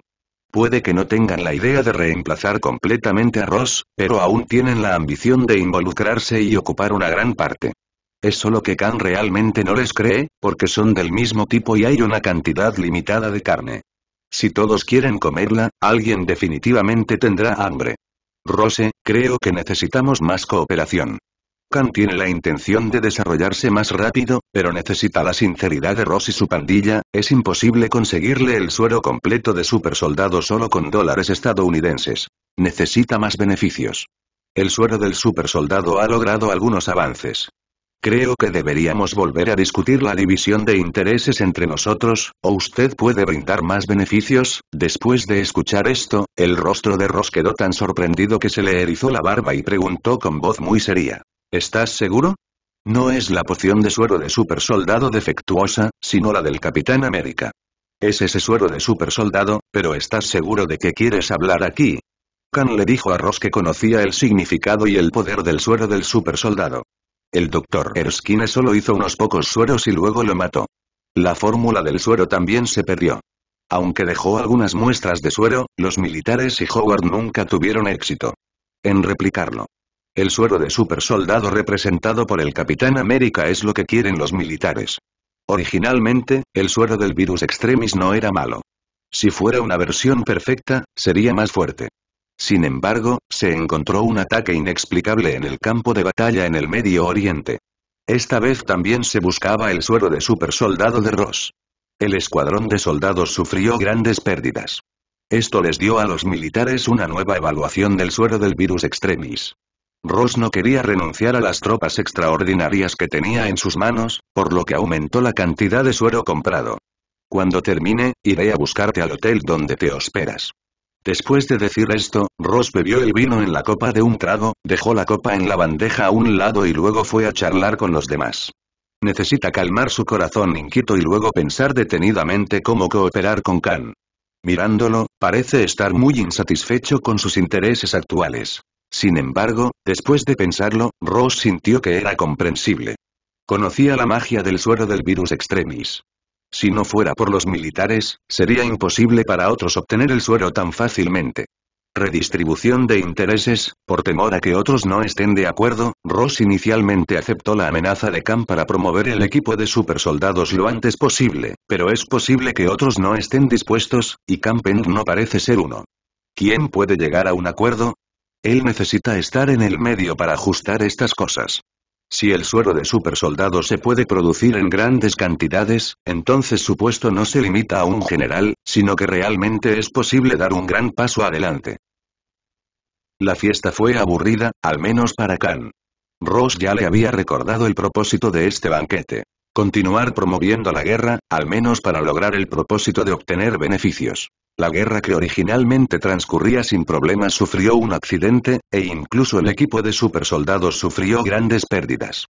Puede que no tengan la idea de reemplazar completamente a Ross, pero aún tienen la ambición de involucrarse y ocupar una gran parte. Es solo que Khan realmente no les cree, porque son del mismo tipo y hay una cantidad limitada de carne. Si todos quieren comerla, alguien definitivamente tendrá hambre. Rose, creo que necesitamos más cooperación. Khan tiene la intención de desarrollarse más rápido, pero necesita la sinceridad de Ross y su pandilla, es imposible conseguirle el suero completo de supersoldado solo con dólares estadounidenses. Necesita más beneficios. El suero del supersoldado ha logrado algunos avances, Creo que deberíamos volver a discutir la división de intereses entre nosotros, o usted puede brindar más beneficios. Después de escuchar esto, el rostro de Ross quedó tan sorprendido que se le erizó la barba y preguntó con voz muy seria. ¿Estás seguro? No es la poción de suero de supersoldado defectuosa, sino la del Capitán América. Es ese suero de supersoldado, pero ¿estás seguro de que quieres hablar aquí? Khan le dijo a Ross que conocía el significado y el poder del suero del supersoldado. El doctor Erskine solo hizo unos pocos sueros y luego lo mató. La fórmula del suero también se perdió. Aunque dejó algunas muestras de suero, los militares y Howard nunca tuvieron éxito en replicarlo. El suero de supersoldado representado por el Capitán América es lo que quieren los militares. Originalmente, el suero del virus extremis no era malo. Si fuera una versión perfecta, sería más fuerte. Sin embargo, se encontró un ataque inexplicable en el campo de batalla en el Medio Oriente. Esta vez también se buscaba el suero de supersoldado de Ross. El escuadrón de soldados sufrió grandes pérdidas. Esto les dio a los militares una nueva evaluación del suero del virus extremis. Ross no quería renunciar a las tropas extraordinarias que tenía en sus manos, por lo que aumentó la cantidad de suero comprado. Cuando termine, iré a buscarte al hotel donde te esperas. Después de decir esto, Ross bebió el vino en la copa de un trago, dejó la copa en la bandeja a un lado y luego fue a charlar con los demás. Necesita calmar su corazón inquieto y luego pensar detenidamente cómo cooperar con Khan. Mirándolo, parece estar muy insatisfecho con sus intereses actuales. Sin embargo, después de pensarlo, Ross sintió que era comprensible. Conocía la magia del suero del virus extremis. Si no fuera por los militares, sería imposible para otros obtener el suero tan fácilmente. Redistribución de intereses, por temor a que otros no estén de acuerdo, Ross inicialmente aceptó la amenaza de Khan para promover el equipo de supersoldados lo antes posible, pero es posible que otros no estén dispuestos, y Campen no parece ser uno. ¿Quién puede llegar a un acuerdo? Él necesita estar en el medio para ajustar estas cosas. Si el suero de supersoldado se puede producir en grandes cantidades, entonces su puesto no se limita a un general, sino que realmente es posible dar un gran paso adelante. La fiesta fue aburrida, al menos para Khan. Ross ya le había recordado el propósito de este banquete. Continuar promoviendo la guerra, al menos para lograr el propósito de obtener beneficios. La guerra que originalmente transcurría sin problemas sufrió un accidente, e incluso el equipo de supersoldados sufrió grandes pérdidas.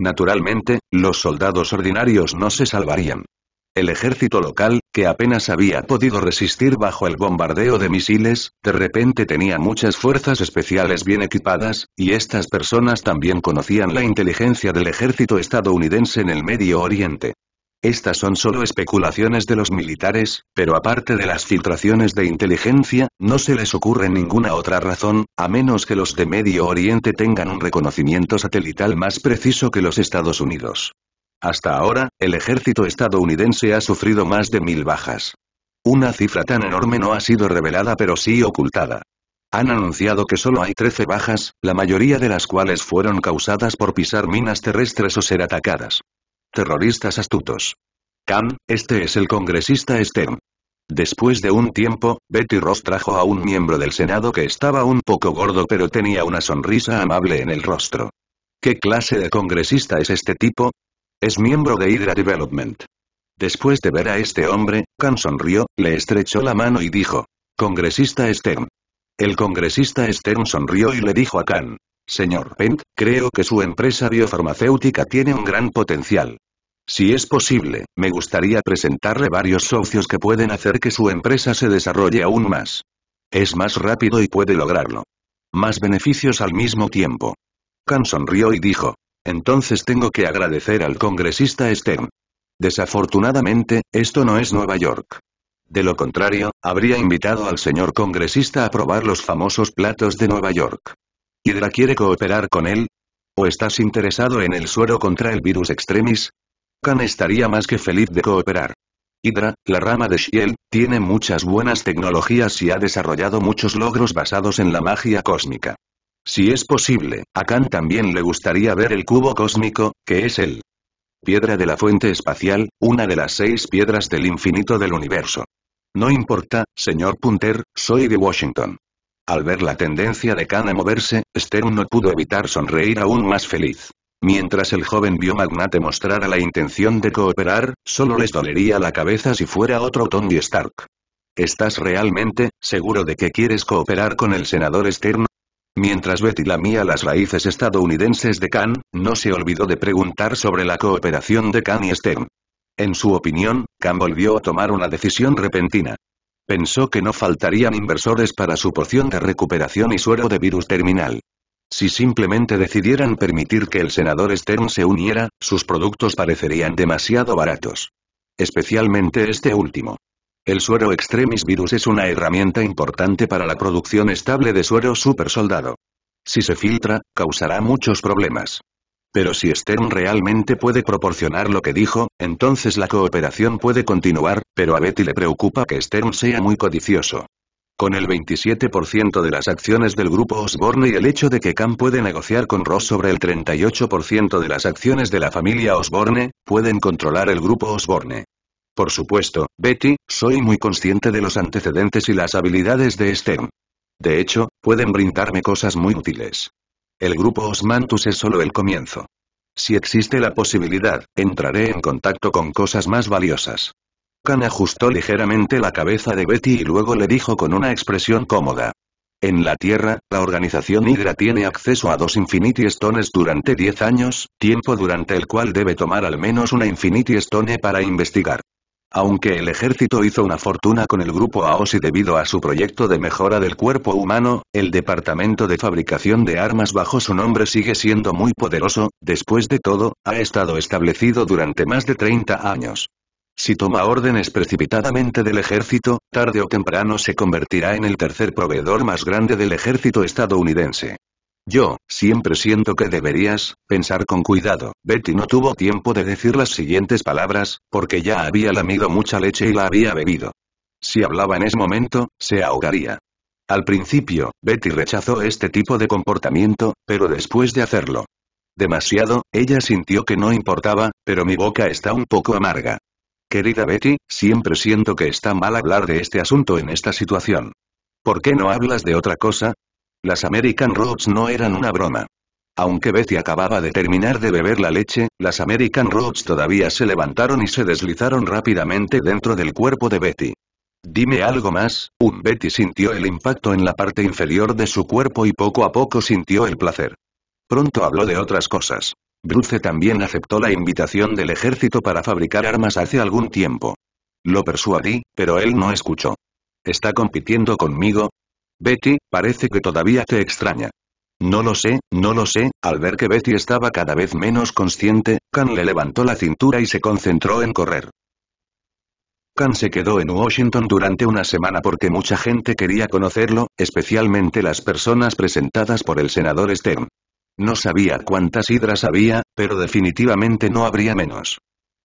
Naturalmente, los soldados ordinarios no se salvarían. El ejército local, que apenas había podido resistir bajo el bombardeo de misiles, de repente tenía muchas fuerzas especiales bien equipadas, y estas personas también conocían la inteligencia del ejército estadounidense en el Medio Oriente. Estas son solo especulaciones de los militares, pero aparte de las filtraciones de inteligencia, no se les ocurre ninguna otra razón, a menos que los de Medio Oriente tengan un reconocimiento satelital más preciso que los Estados Unidos. Hasta ahora, el ejército estadounidense ha sufrido más de mil bajas. Una cifra tan enorme no ha sido revelada pero sí ocultada. Han anunciado que solo hay 13 bajas, la mayoría de las cuales fueron causadas por pisar minas terrestres o ser atacadas. Terroristas astutos. Cam, este es el congresista Stern. Después de un tiempo, Betty Ross trajo a un miembro del Senado que estaba un poco gordo pero tenía una sonrisa amable en el rostro. ¿Qué clase de congresista es este tipo? Es miembro de Hydra Development. Después de ver a este hombre, Khan sonrió, le estrechó la mano y dijo, Congresista Stern. El congresista Stern sonrió y le dijo a Khan, Señor Pent, creo que su empresa biofarmacéutica tiene un gran potencial. Si es posible, me gustaría presentarle varios socios que pueden hacer que su empresa se desarrolle aún más. Es más rápido y puede lograrlo. Más beneficios al mismo tiempo. Khan sonrió y dijo, entonces tengo que agradecer al congresista Stern. Desafortunadamente, esto no es Nueva York. De lo contrario, habría invitado al señor congresista a probar los famosos platos de Nueva York. ¿Hydra quiere cooperar con él? ¿O estás interesado en el suero contra el virus extremis? Khan estaría más que feliz de cooperar. Hydra, la rama de Shiel, tiene muchas buenas tecnologías y ha desarrollado muchos logros basados en la magia cósmica. Si es posible, a Khan también le gustaría ver el cubo cósmico, que es el piedra de la fuente espacial, una de las seis piedras del infinito del universo. No importa, señor Punter, soy de Washington. Al ver la tendencia de Khan a moverse, Stern no pudo evitar sonreír aún más feliz. Mientras el joven Magnate mostrar la intención de cooperar, solo les dolería la cabeza si fuera otro Tony Stark. ¿Estás realmente seguro de que quieres cooperar con el senador Stern? Mientras Betty lamía las raíces estadounidenses de Khan, no se olvidó de preguntar sobre la cooperación de Khan y Stern. En su opinión, Khan volvió a tomar una decisión repentina. Pensó que no faltarían inversores para su porción de recuperación y suero de virus terminal. Si simplemente decidieran permitir que el senador Stern se uniera, sus productos parecerían demasiado baratos. Especialmente este último. El suero Extremis Virus es una herramienta importante para la producción estable de suero supersoldado. Si se filtra, causará muchos problemas. Pero si Stern realmente puede proporcionar lo que dijo, entonces la cooperación puede continuar, pero a Betty le preocupa que Stern sea muy codicioso. Con el 27% de las acciones del grupo Osborne y el hecho de que Khan puede negociar con Ross sobre el 38% de las acciones de la familia Osborne, pueden controlar el grupo Osborne. Por supuesto, Betty, soy muy consciente de los antecedentes y las habilidades de Stern. De hecho, pueden brindarme cosas muy útiles. El grupo Osmantus es solo el comienzo. Si existe la posibilidad, entraré en contacto con cosas más valiosas. Khan ajustó ligeramente la cabeza de Betty y luego le dijo con una expresión cómoda. En la Tierra, la organización Hydra tiene acceso a dos Infinity Stones durante 10 años, tiempo durante el cual debe tomar al menos una Infinity Stone para investigar. Aunque el ejército hizo una fortuna con el grupo AOSI debido a su proyecto de mejora del cuerpo humano, el departamento de fabricación de armas bajo su nombre sigue siendo muy poderoso, después de todo, ha estado establecido durante más de 30 años. Si toma órdenes precipitadamente del ejército, tarde o temprano se convertirá en el tercer proveedor más grande del ejército estadounidense. Yo, siempre siento que deberías, pensar con cuidado. Betty no tuvo tiempo de decir las siguientes palabras, porque ya había lamido mucha leche y la había bebido. Si hablaba en ese momento, se ahogaría. Al principio, Betty rechazó este tipo de comportamiento, pero después de hacerlo demasiado, ella sintió que no importaba, pero mi boca está un poco amarga. Querida Betty, siempre siento que está mal hablar de este asunto en esta situación. ¿Por qué no hablas de otra cosa? Las American Roads no eran una broma. Aunque Betty acababa de terminar de beber la leche, las American Roads todavía se levantaron y se deslizaron rápidamente dentro del cuerpo de Betty. Dime algo más, un Betty sintió el impacto en la parte inferior de su cuerpo y poco a poco sintió el placer. Pronto habló de otras cosas. Bruce también aceptó la invitación del ejército para fabricar armas hace algún tiempo. Lo persuadí, pero él no escuchó. ¿Está compitiendo conmigo? Betty, parece que todavía te extraña. No lo sé, no lo sé, al ver que Betty estaba cada vez menos consciente, Khan le levantó la cintura y se concentró en correr. Khan se quedó en Washington durante una semana porque mucha gente quería conocerlo, especialmente las personas presentadas por el senador Stern. No sabía cuántas hidras había, pero definitivamente no habría menos.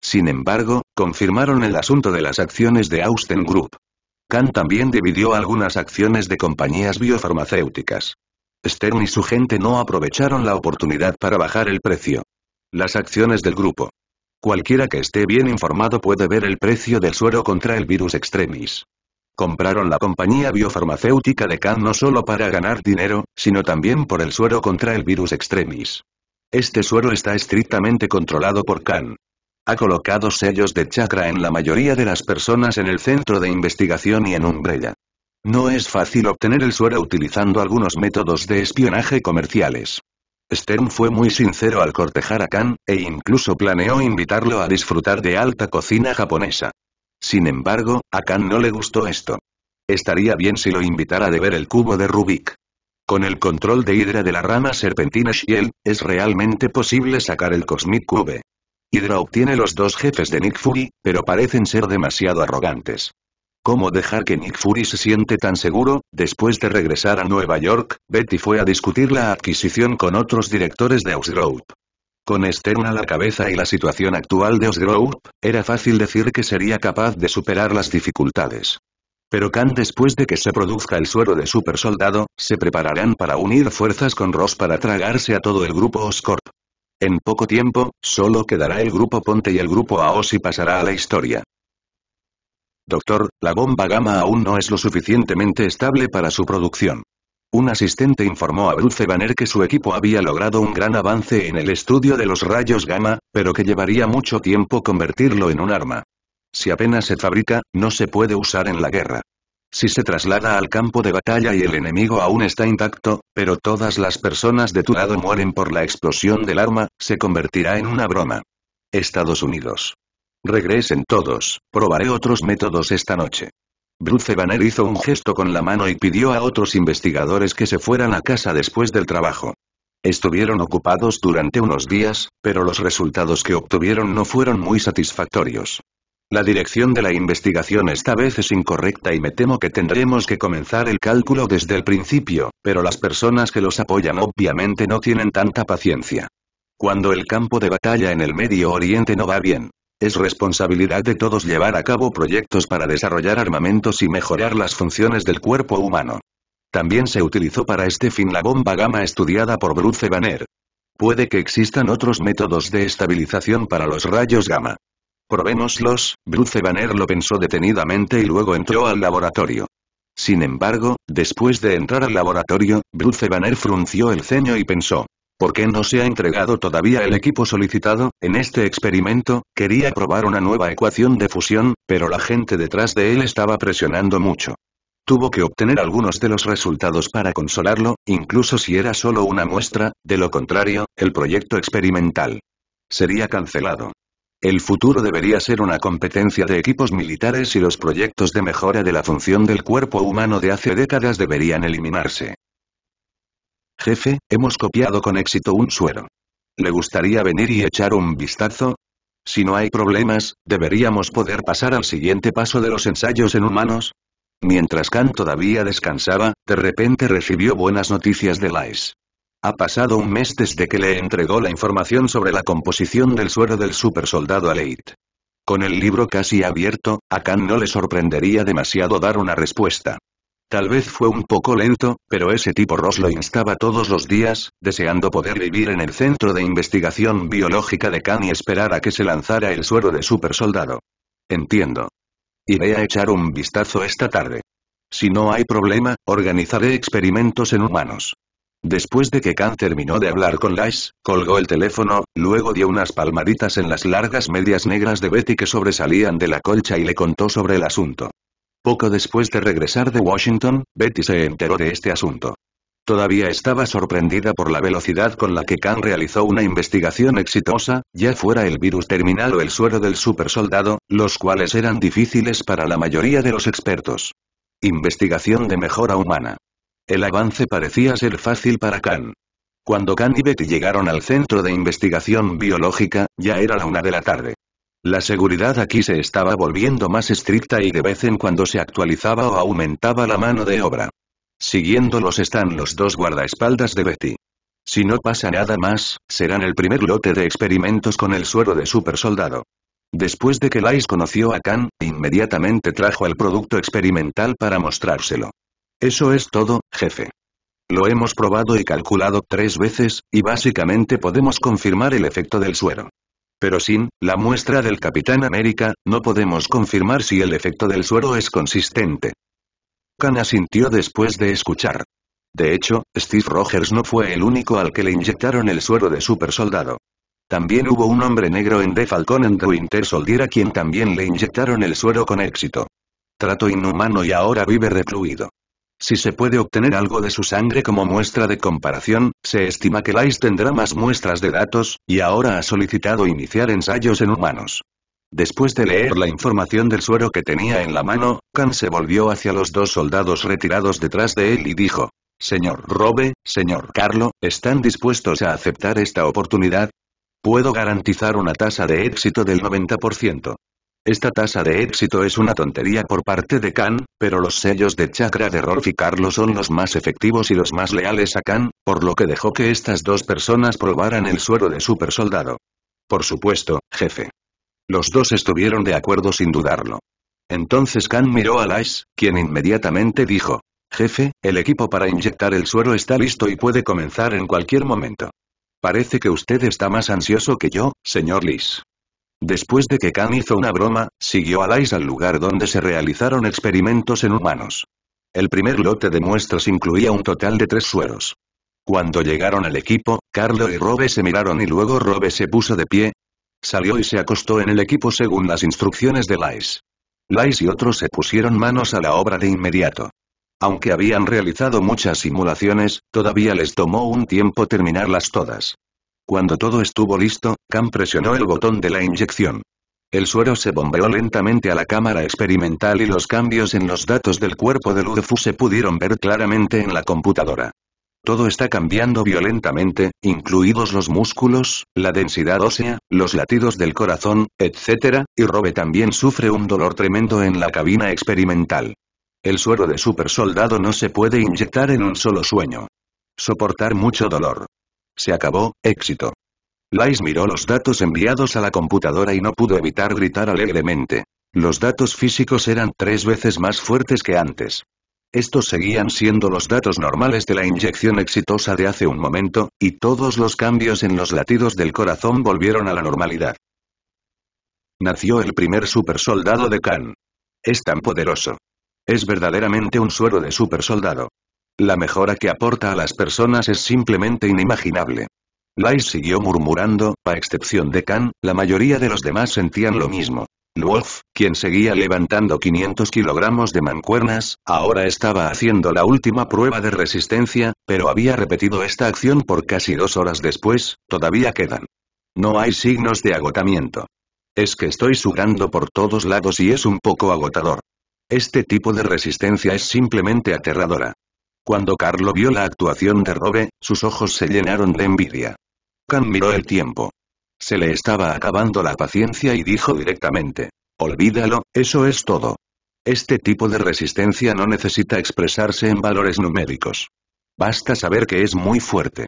Sin embargo, confirmaron el asunto de las acciones de Austin Group. Khan también dividió algunas acciones de compañías biofarmacéuticas. Stern y su gente no aprovecharon la oportunidad para bajar el precio. Las acciones del grupo. Cualquiera que esté bien informado puede ver el precio del suero contra el virus extremis. Compraron la compañía biofarmacéutica de Khan no solo para ganar dinero, sino también por el suero contra el virus extremis. Este suero está estrictamente controlado por Khan. Ha colocado sellos de chakra en la mayoría de las personas en el centro de investigación y en Umbrella. No es fácil obtener el suero utilizando algunos métodos de espionaje comerciales. Stern fue muy sincero al cortejar a Khan, e incluso planeó invitarlo a disfrutar de alta cocina japonesa. Sin embargo, a Khan no le gustó esto. Estaría bien si lo invitara de ver el cubo de Rubik. Con el control de hidra de la rama serpentina Shiel, es realmente posible sacar el Cosmic Cube. Hydra obtiene los dos jefes de Nick Fury, pero parecen ser demasiado arrogantes. ¿Cómo dejar que Nick Fury se siente tan seguro? Después de regresar a Nueva York, Betty fue a discutir la adquisición con otros directores de Osgrove. Con Stern a la cabeza y la situación actual de Osgrove, era fácil decir que sería capaz de superar las dificultades. Pero Khan después de que se produzca el suero de super soldado, se prepararán para unir fuerzas con Ross para tragarse a todo el grupo Oscorp. En poco tiempo, solo quedará el grupo Ponte y el grupo Aos y pasará a la historia. Doctor, la bomba gamma aún no es lo suficientemente estable para su producción. Un asistente informó a Bruce Banner que su equipo había logrado un gran avance en el estudio de los rayos gamma, pero que llevaría mucho tiempo convertirlo en un arma. Si apenas se fabrica, no se puede usar en la guerra. Si se traslada al campo de batalla y el enemigo aún está intacto, pero todas las personas de tu lado mueren por la explosión del arma, se convertirá en una broma. Estados Unidos. Regresen todos, probaré otros métodos esta noche. Bruce Banner hizo un gesto con la mano y pidió a otros investigadores que se fueran a casa después del trabajo. Estuvieron ocupados durante unos días, pero los resultados que obtuvieron no fueron muy satisfactorios. La dirección de la investigación esta vez es incorrecta y me temo que tendremos que comenzar el cálculo desde el principio, pero las personas que los apoyan obviamente no tienen tanta paciencia. Cuando el campo de batalla en el Medio Oriente no va bien, es responsabilidad de todos llevar a cabo proyectos para desarrollar armamentos y mejorar las funciones del cuerpo humano. También se utilizó para este fin la bomba gamma estudiada por Bruce Banner. Puede que existan otros métodos de estabilización para los rayos gamma. Probémoslos, Bruce Banner lo pensó detenidamente y luego entró al laboratorio. Sin embargo, después de entrar al laboratorio, Bruce Banner frunció el ceño y pensó. ¿Por qué no se ha entregado todavía el equipo solicitado? En este experimento, quería probar una nueva ecuación de fusión, pero la gente detrás de él estaba presionando mucho. Tuvo que obtener algunos de los resultados para consolarlo, incluso si era solo una muestra, de lo contrario, el proyecto experimental sería cancelado. El futuro debería ser una competencia de equipos militares y los proyectos de mejora de la función del cuerpo humano de hace décadas deberían eliminarse. Jefe, hemos copiado con éxito un suero. ¿Le gustaría venir y echar un vistazo? Si no hay problemas, deberíamos poder pasar al siguiente paso de los ensayos en humanos. Mientras Khan todavía descansaba, de repente recibió buenas noticias de Lais. Ha pasado un mes desde que le entregó la información sobre la composición del suero del supersoldado a Leite. Con el libro casi abierto, a Khan no le sorprendería demasiado dar una respuesta. Tal vez fue un poco lento, pero ese tipo Ross lo instaba todos los días, deseando poder vivir en el centro de investigación biológica de Khan y esperar a que se lanzara el suero de supersoldado. Entiendo. Iré a echar un vistazo esta tarde. Si no hay problema, organizaré experimentos en humanos. Después de que Khan terminó de hablar con Lash, colgó el teléfono, luego dio unas palmaditas en las largas medias negras de Betty que sobresalían de la colcha y le contó sobre el asunto. Poco después de regresar de Washington, Betty se enteró de este asunto. Todavía estaba sorprendida por la velocidad con la que Khan realizó una investigación exitosa, ya fuera el virus terminal o el suero del supersoldado, los cuales eran difíciles para la mayoría de los expertos. Investigación de mejora humana. El avance parecía ser fácil para Khan. Cuando Khan y Betty llegaron al centro de investigación biológica, ya era la una de la tarde. La seguridad aquí se estaba volviendo más estricta y de vez en cuando se actualizaba o aumentaba la mano de obra. Siguiéndolos están los dos guardaespaldas de Betty. Si no pasa nada más, serán el primer lote de experimentos con el suero de supersoldado. Después de que Lais conoció a Khan, inmediatamente trajo el producto experimental para mostrárselo. Eso es todo, jefe. Lo hemos probado y calculado tres veces, y básicamente podemos confirmar el efecto del suero. Pero sin la muestra del Capitán América, no podemos confirmar si el efecto del suero es consistente. Khan asintió después de escuchar. De hecho, Steve Rogers no fue el único al que le inyectaron el suero de Soldado. También hubo un hombre negro en The Falcon and the Winter Soldier a quien también le inyectaron el suero con éxito. Trato inhumano y ahora vive recluido. Si se puede obtener algo de su sangre como muestra de comparación, se estima que Lice tendrá más muestras de datos, y ahora ha solicitado iniciar ensayos en humanos. Después de leer la información del suero que tenía en la mano, Khan se volvió hacia los dos soldados retirados detrás de él y dijo, Señor Robe, señor Carlo, ¿están dispuestos a aceptar esta oportunidad? Puedo garantizar una tasa de éxito del 90%. Esta tasa de éxito es una tontería por parte de Khan, pero los sellos de chakra de Rolf y son los más efectivos y los más leales a Khan, por lo que dejó que estas dos personas probaran el suero de super soldado. Por supuesto, jefe. Los dos estuvieron de acuerdo sin dudarlo. Entonces Khan miró a Lice, quien inmediatamente dijo, Jefe, el equipo para inyectar el suero está listo y puede comenzar en cualquier momento. Parece que usted está más ansioso que yo, señor Lice. Después de que Khan hizo una broma, siguió a Lais al lugar donde se realizaron experimentos en humanos. El primer lote de muestras incluía un total de tres sueros. Cuando llegaron al equipo, Carlo y Robe se miraron y luego Robe se puso de pie. Salió y se acostó en el equipo según las instrucciones de Lais. Lais y otros se pusieron manos a la obra de inmediato. Aunque habían realizado muchas simulaciones, todavía les tomó un tiempo terminarlas todas. Cuando todo estuvo listo, Khan presionó el botón de la inyección. El suero se bombeó lentamente a la cámara experimental y los cambios en los datos del cuerpo de Ludfu se pudieron ver claramente en la computadora. Todo está cambiando violentamente, incluidos los músculos, la densidad ósea, los latidos del corazón, etc., y Robe también sufre un dolor tremendo en la cabina experimental. El suero de supersoldado no se puede inyectar en un solo sueño. Soportar mucho dolor. Se acabó, éxito. Lice miró los datos enviados a la computadora y no pudo evitar gritar alegremente. Los datos físicos eran tres veces más fuertes que antes. Estos seguían siendo los datos normales de la inyección exitosa de hace un momento, y todos los cambios en los latidos del corazón volvieron a la normalidad. Nació el primer supersoldado de Khan. Es tan poderoso. Es verdaderamente un suero de supersoldado. La mejora que aporta a las personas es simplemente inimaginable. Lai siguió murmurando, a excepción de Khan, la mayoría de los demás sentían lo mismo. Wolf, quien seguía levantando 500 kilogramos de mancuernas, ahora estaba haciendo la última prueba de resistencia, pero había repetido esta acción por casi dos horas después, todavía quedan. No hay signos de agotamiento. Es que estoy sudando por todos lados y es un poco agotador. Este tipo de resistencia es simplemente aterradora. Cuando Carlo vio la actuación de Robe, sus ojos se llenaron de envidia. Khan miró el tiempo. Se le estaba acabando la paciencia y dijo directamente. Olvídalo, eso es todo. Este tipo de resistencia no necesita expresarse en valores numéricos. Basta saber que es muy fuerte.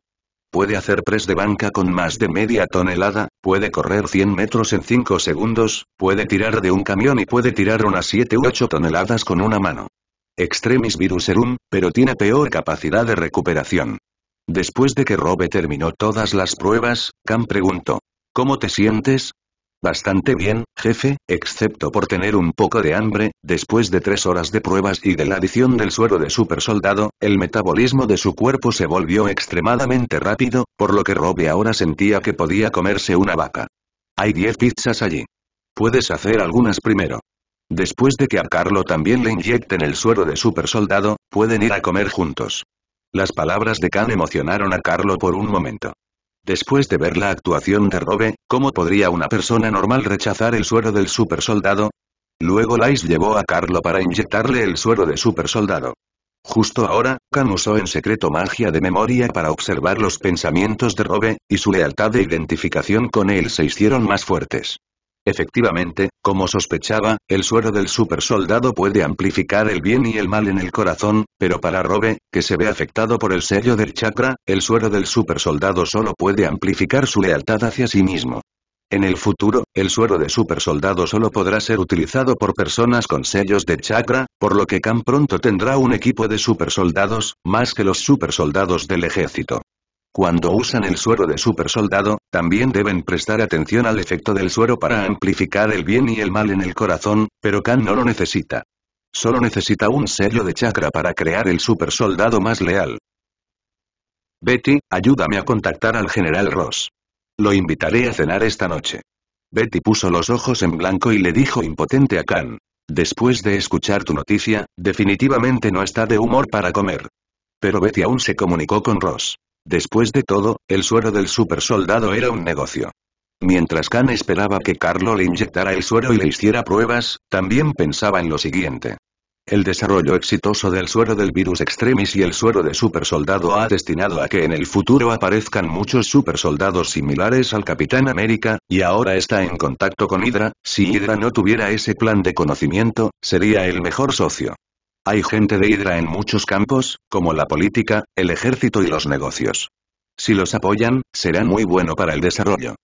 Puede hacer press de banca con más de media tonelada, puede correr 100 metros en 5 segundos, puede tirar de un camión y puede tirar unas 7 u 8 toneladas con una mano. Extremis Virus Serum, pero tiene peor capacidad de recuperación. Después de que Robe terminó todas las pruebas, Cam preguntó. ¿Cómo te sientes? Bastante bien, jefe, excepto por tener un poco de hambre, después de tres horas de pruebas y de la adición del suero de supersoldado, el metabolismo de su cuerpo se volvió extremadamente rápido, por lo que Robe ahora sentía que podía comerse una vaca. Hay diez pizzas allí. Puedes hacer algunas primero. Después de que a Carlo también le inyecten el suero de supersoldado, pueden ir a comer juntos. Las palabras de Khan emocionaron a Carlo por un momento. Después de ver la actuación de Robe, ¿cómo podría una persona normal rechazar el suero del supersoldado? Luego Lais llevó a Carlo para inyectarle el suero de supersoldado. Justo ahora, Khan usó en secreto magia de memoria para observar los pensamientos de Robe, y su lealtad de identificación con él se hicieron más fuertes. Efectivamente, como sospechaba, el suero del supersoldado puede amplificar el bien y el mal en el corazón, pero para Robe, que se ve afectado por el sello del chakra, el suero del supersoldado solo puede amplificar su lealtad hacia sí mismo. En el futuro, el suero de supersoldado solo podrá ser utilizado por personas con sellos de chakra, por lo que Khan pronto tendrá un equipo de supersoldados, más que los supersoldados del ejército. Cuando usan el suero de supersoldado, también deben prestar atención al efecto del suero para amplificar el bien y el mal en el corazón, pero Khan no lo necesita. Solo necesita un sello de chakra para crear el supersoldado más leal. Betty, ayúdame a contactar al general Ross. Lo invitaré a cenar esta noche. Betty puso los ojos en blanco y le dijo impotente a Khan. Después de escuchar tu noticia, definitivamente no está de humor para comer. Pero Betty aún se comunicó con Ross. Después de todo, el suero del supersoldado era un negocio. Mientras Khan esperaba que Carlo le inyectara el suero y le hiciera pruebas, también pensaba en lo siguiente. El desarrollo exitoso del suero del virus extremis y el suero de supersoldado ha destinado a que en el futuro aparezcan muchos supersoldados similares al Capitán América, y ahora está en contacto con Hydra, si Hydra no tuviera ese plan de conocimiento, sería el mejor socio. Hay gente de Hydra en muchos campos, como la política, el ejército y los negocios. Si los apoyan, será muy bueno para el desarrollo.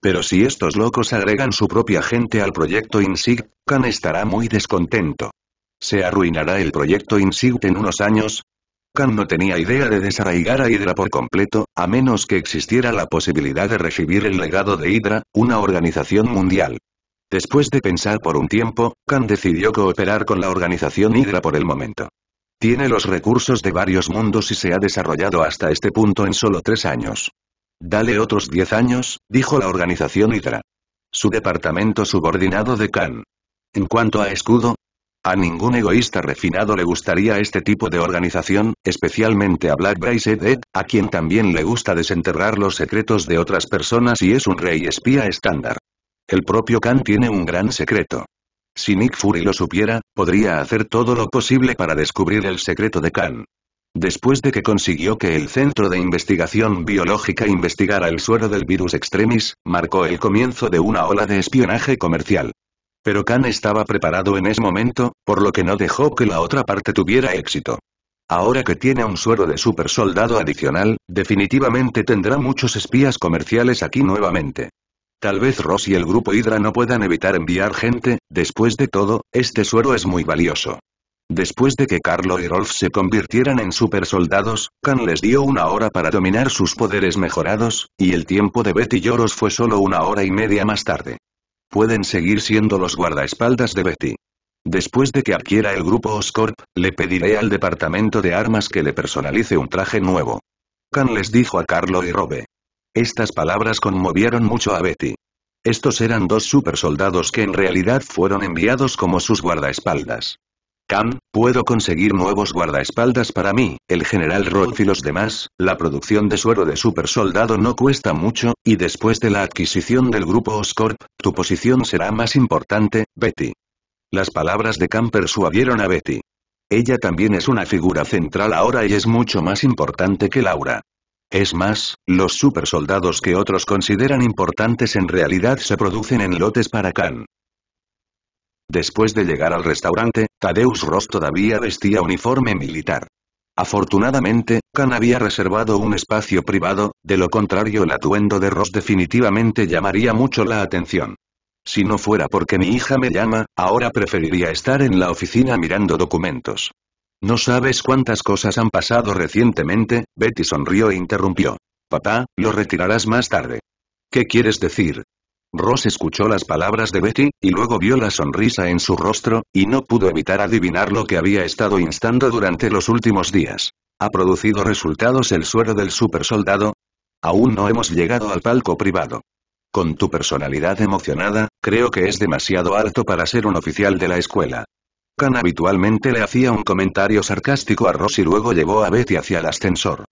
Pero si estos locos agregan su propia gente al proyecto INSIG, Khan estará muy descontento. ¿Se arruinará el proyecto INSIG en unos años? Khan no tenía idea de desarraigar a Hydra por completo, a menos que existiera la posibilidad de recibir el legado de Hydra, una organización mundial. Después de pensar por un tiempo, Khan decidió cooperar con la organización Hydra por el momento. Tiene los recursos de varios mundos y se ha desarrollado hasta este punto en solo tres años. Dale otros diez años, dijo la organización Hydra. Su departamento subordinado de Khan. En cuanto a escudo, a ningún egoísta refinado le gustaría este tipo de organización, especialmente a Black Bracelet, Ed, a quien también le gusta desenterrar los secretos de otras personas y es un rey espía estándar. El propio Khan tiene un gran secreto. Si Nick Fury lo supiera, podría hacer todo lo posible para descubrir el secreto de Khan. Después de que consiguió que el Centro de Investigación Biológica investigara el suero del virus extremis, marcó el comienzo de una ola de espionaje comercial. Pero Khan estaba preparado en ese momento, por lo que no dejó que la otra parte tuviera éxito. Ahora que tiene un suero de super adicional, definitivamente tendrá muchos espías comerciales aquí nuevamente. Tal vez Ross y el grupo Hydra no puedan evitar enviar gente, después de todo, este suero es muy valioso. Después de que Carlo y Rolf se convirtieran en supersoldados, Khan les dio una hora para dominar sus poderes mejorados, y el tiempo de Betty y Lloros fue solo una hora y media más tarde. Pueden seguir siendo los guardaespaldas de Betty. Después de que adquiera el grupo Oscorp, le pediré al departamento de armas que le personalice un traje nuevo. Khan les dijo a Carlo y Robe. Estas palabras conmovieron mucho a Betty. Estos eran dos supersoldados que en realidad fueron enviados como sus guardaespaldas. Cam, puedo conseguir nuevos guardaespaldas para mí, el general Roth y los demás, la producción de suero de supersoldado no cuesta mucho, y después de la adquisición del grupo Oscorp, tu posición será más importante, Betty. Las palabras de Cam persuadieron a Betty. Ella también es una figura central ahora y es mucho más importante que Laura. Es más, los supersoldados que otros consideran importantes en realidad se producen en lotes para Khan. Después de llegar al restaurante, Tadeusz Ross todavía vestía uniforme militar. Afortunadamente, Khan había reservado un espacio privado, de lo contrario el atuendo de Ross definitivamente llamaría mucho la atención. Si no fuera porque mi hija me llama, ahora preferiría estar en la oficina mirando documentos. No sabes cuántas cosas han pasado recientemente, Betty sonrió e interrumpió. Papá, lo retirarás más tarde. ¿Qué quieres decir? Ross escuchó las palabras de Betty, y luego vio la sonrisa en su rostro, y no pudo evitar adivinar lo que había estado instando durante los últimos días. ¿Ha producido resultados el suero del supersoldado? Aún no hemos llegado al palco privado. Con tu personalidad emocionada, creo que es demasiado alto para ser un oficial de la escuela. Khan habitualmente le hacía un comentario sarcástico a Ross y luego llevó a Betty hacia el ascensor.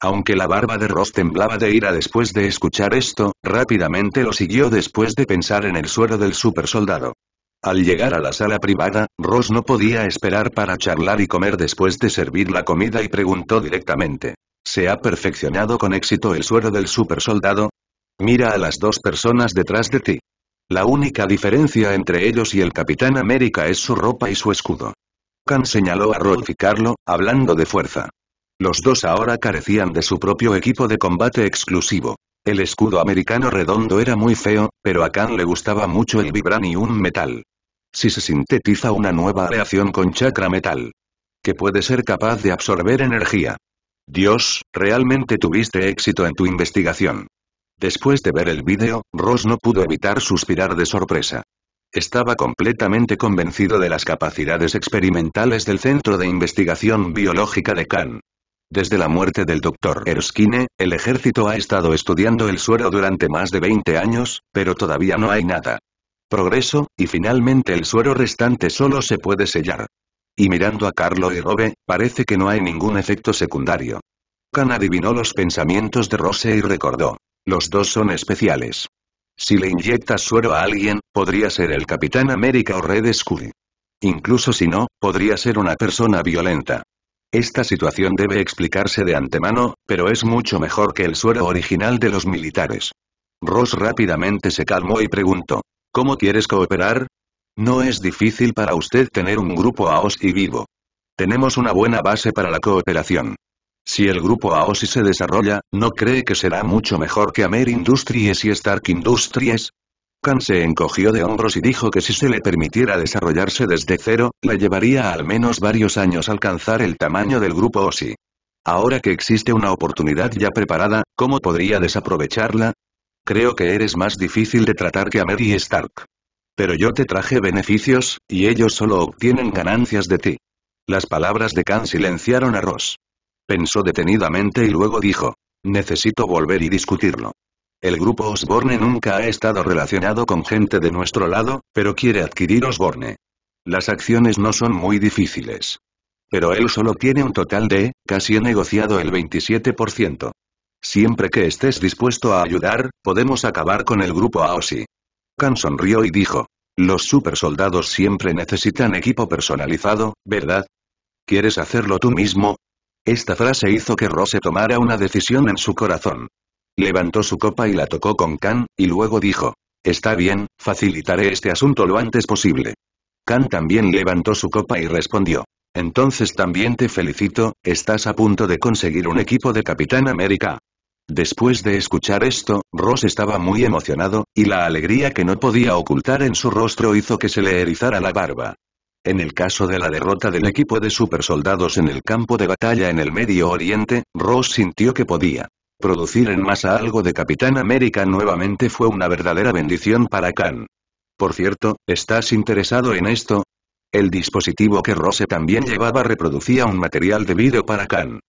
Aunque la barba de Ross temblaba de ira después de escuchar esto, rápidamente lo siguió después de pensar en el suero del supersoldado. Al llegar a la sala privada, Ross no podía esperar para charlar y comer después de servir la comida y preguntó directamente. ¿Se ha perfeccionado con éxito el suero del supersoldado? Mira a las dos personas detrás de ti. La única diferencia entre ellos y el Capitán América es su ropa y su escudo. Khan señaló a Rolf hablando de fuerza. Los dos ahora carecían de su propio equipo de combate exclusivo. El escudo americano redondo era muy feo, pero a Khan le gustaba mucho el vibranium metal. Si se sintetiza una nueva aleación con chakra metal. Que puede ser capaz de absorber energía. Dios, realmente tuviste éxito en tu investigación. Después de ver el vídeo, Ross no pudo evitar suspirar de sorpresa. Estaba completamente convencido de las capacidades experimentales del Centro de Investigación Biológica de Cannes. Desde la muerte del Dr. Erskine, el ejército ha estado estudiando el suero durante más de 20 años, pero todavía no hay nada. Progreso, y finalmente el suero restante solo se puede sellar. Y mirando a Carlo y Robe, parece que no hay ningún efecto secundario. Khan adivinó los pensamientos de Ross y recordó. Los dos son especiales. Si le inyectas suero a alguien, podría ser el Capitán América o Red Skull. Incluso si no, podría ser una persona violenta. Esta situación debe explicarse de antemano, pero es mucho mejor que el suero original de los militares. Ross rápidamente se calmó y preguntó, ¿cómo quieres cooperar? No es difícil para usted tener un grupo a y vivo. Tenemos una buena base para la cooperación. Si el grupo AOSI se desarrolla, ¿no cree que será mucho mejor que Amer Industries y Stark Industries? Khan se encogió de hombros y dijo que si se le permitiera desarrollarse desde cero, la llevaría al menos varios años alcanzar el tamaño del grupo OSI. Ahora que existe una oportunidad ya preparada, ¿cómo podría desaprovecharla? Creo que eres más difícil de tratar que Amer y Stark. Pero yo te traje beneficios, y ellos solo obtienen ganancias de ti. Las palabras de Khan silenciaron a Ross. Pensó detenidamente y luego dijo. Necesito volver y discutirlo. El grupo Osborne nunca ha estado relacionado con gente de nuestro lado, pero quiere adquirir Osborne. Las acciones no son muy difíciles. Pero él solo tiene un total de, casi he negociado el 27%. Siempre que estés dispuesto a ayudar, podemos acabar con el grupo AOSI. Khan sonrió y dijo. Los supersoldados siempre necesitan equipo personalizado, ¿verdad? ¿Quieres hacerlo tú mismo? Esta frase hizo que Rose tomara una decisión en su corazón. Levantó su copa y la tocó con Khan, y luego dijo, Está bien, facilitaré este asunto lo antes posible. Khan también levantó su copa y respondió, Entonces también te felicito, estás a punto de conseguir un equipo de Capitán América. Después de escuchar esto, Ross estaba muy emocionado, y la alegría que no podía ocultar en su rostro hizo que se le erizara la barba. En el caso de la derrota del equipo de supersoldados en el campo de batalla en el Medio Oriente, Ross sintió que podía producir en masa algo de Capitán América nuevamente fue una verdadera bendición para Khan. Por cierto, ¿estás interesado en esto? El dispositivo que Rose también llevaba reproducía un material de vídeo para Khan.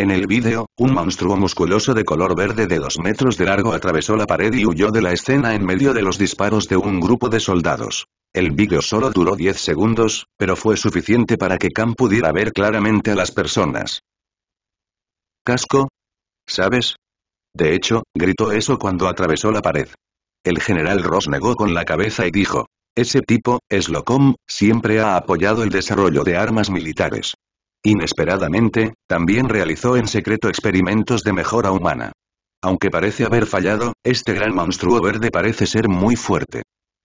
En el vídeo, un monstruo musculoso de color verde de dos metros de largo atravesó la pared y huyó de la escena en medio de los disparos de un grupo de soldados. El vídeo solo duró 10 segundos, pero fue suficiente para que Khan pudiera ver claramente a las personas. Casco. ¿Sabes? De hecho, gritó eso cuando atravesó la pared. El general Ross negó con la cabeza y dijo, ese tipo, Slocom, siempre ha apoyado el desarrollo de armas militares. Inesperadamente, también realizó en secreto experimentos de mejora humana. Aunque parece haber fallado, este gran monstruo verde parece ser muy fuerte.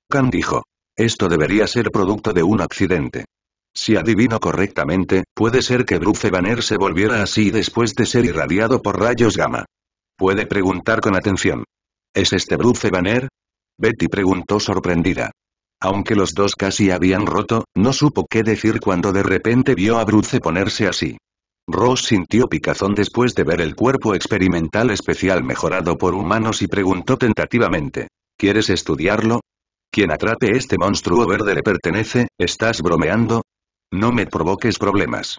Khan dijo. Esto debería ser producto de un accidente. Si adivino correctamente, puede ser que Bruce Banner se volviera así después de ser irradiado por rayos gamma. Puede preguntar con atención. ¿Es este Bruce Banner? Betty preguntó sorprendida. Aunque los dos casi habían roto, no supo qué decir cuando de repente vio a Bruce ponerse así. Ross sintió picazón después de ver el cuerpo experimental especial mejorado por humanos y preguntó tentativamente. ¿Quieres estudiarlo? Quien atrape este monstruo verde le pertenece, ¿estás bromeando? No me provoques problemas.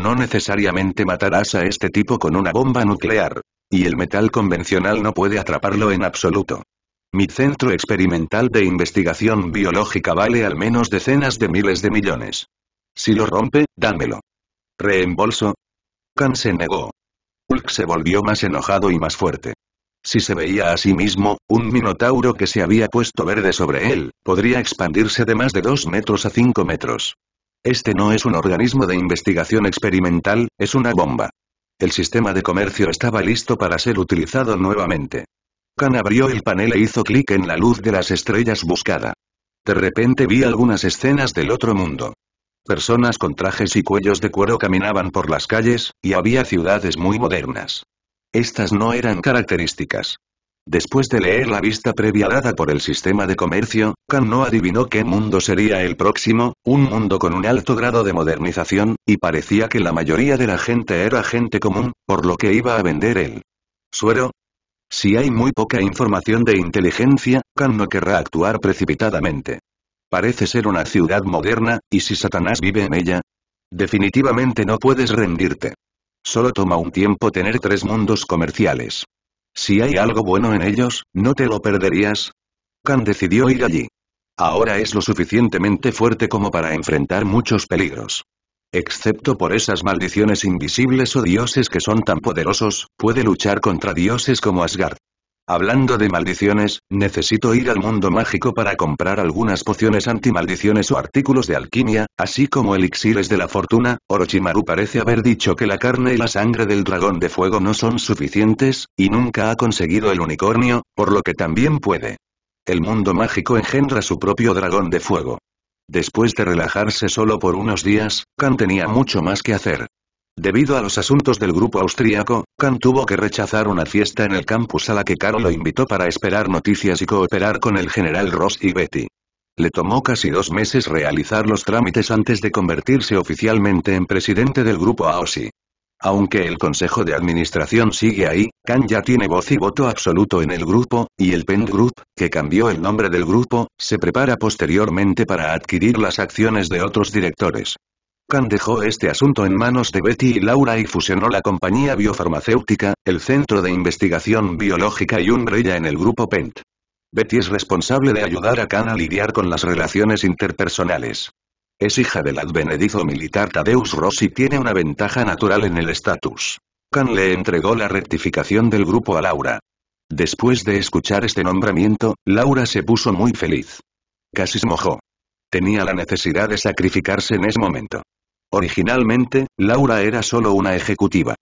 No necesariamente matarás a este tipo con una bomba nuclear. Y el metal convencional no puede atraparlo en absoluto. Mi centro experimental de investigación biológica vale al menos decenas de miles de millones. Si lo rompe, dámelo. ¿Reembolso? Khan se negó. Hulk se volvió más enojado y más fuerte. Si se veía a sí mismo, un minotauro que se había puesto verde sobre él, podría expandirse de más de 2 metros a 5 metros. Este no es un organismo de investigación experimental, es una bomba. El sistema de comercio estaba listo para ser utilizado nuevamente. Khan abrió el panel e hizo clic en la luz de las estrellas buscada. De repente vi algunas escenas del otro mundo. Personas con trajes y cuellos de cuero caminaban por las calles, y había ciudades muy modernas. Estas no eran características. Después de leer la vista previa dada por el sistema de comercio, Khan no adivinó qué mundo sería el próximo, un mundo con un alto grado de modernización, y parecía que la mayoría de la gente era gente común, por lo que iba a vender el suero, si hay muy poca información de inteligencia, Khan no querrá actuar precipitadamente. Parece ser una ciudad moderna, ¿y si Satanás vive en ella? Definitivamente no puedes rendirte. Solo toma un tiempo tener tres mundos comerciales. Si hay algo bueno en ellos, ¿no te lo perderías? Khan decidió ir allí. Ahora es lo suficientemente fuerte como para enfrentar muchos peligros. Excepto por esas maldiciones invisibles o dioses que son tan poderosos, puede luchar contra dioses como Asgard. Hablando de maldiciones, necesito ir al mundo mágico para comprar algunas pociones antimaldiciones o artículos de alquimia, así como elixires de la fortuna, Orochimaru parece haber dicho que la carne y la sangre del dragón de fuego no son suficientes, y nunca ha conseguido el unicornio, por lo que también puede. El mundo mágico engendra su propio dragón de fuego. Después de relajarse solo por unos días, Kant tenía mucho más que hacer. Debido a los asuntos del grupo austríaco, Kant tuvo que rechazar una fiesta en el campus a la que Caro lo invitó para esperar noticias y cooperar con el general Ross y Betty. Le tomó casi dos meses realizar los trámites antes de convertirse oficialmente en presidente del grupo AOSI. Aunque el consejo de administración sigue ahí, Khan ya tiene voz y voto absoluto en el grupo, y el Pent Group, que cambió el nombre del grupo, se prepara posteriormente para adquirir las acciones de otros directores. Khan dejó este asunto en manos de Betty y Laura y fusionó la compañía biofarmacéutica, el Centro de Investigación Biológica y Umbrella en el grupo PENT. Betty es responsable de ayudar a Khan a lidiar con las relaciones interpersonales. Es hija del advenedizo militar Tadeus Rossi y tiene una ventaja natural en el estatus. Khan le entregó la rectificación del grupo a Laura. Después de escuchar este nombramiento, Laura se puso muy feliz. Casi se mojó. Tenía la necesidad de sacrificarse en ese momento. Originalmente, Laura era solo una ejecutiva.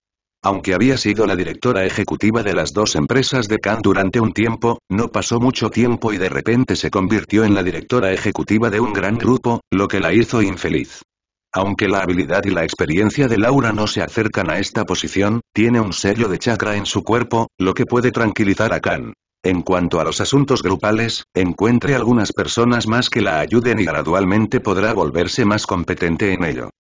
Aunque había sido la directora ejecutiva de las dos empresas de Khan durante un tiempo, no pasó mucho tiempo y de repente se convirtió en la directora ejecutiva de un gran grupo, lo que la hizo infeliz. Aunque la habilidad y la experiencia de Laura no se acercan a esta posición, tiene un sello de chakra en su cuerpo, lo que puede tranquilizar a Khan. En cuanto a los asuntos grupales, encuentre algunas personas más que la ayuden y gradualmente podrá volverse más competente en ello.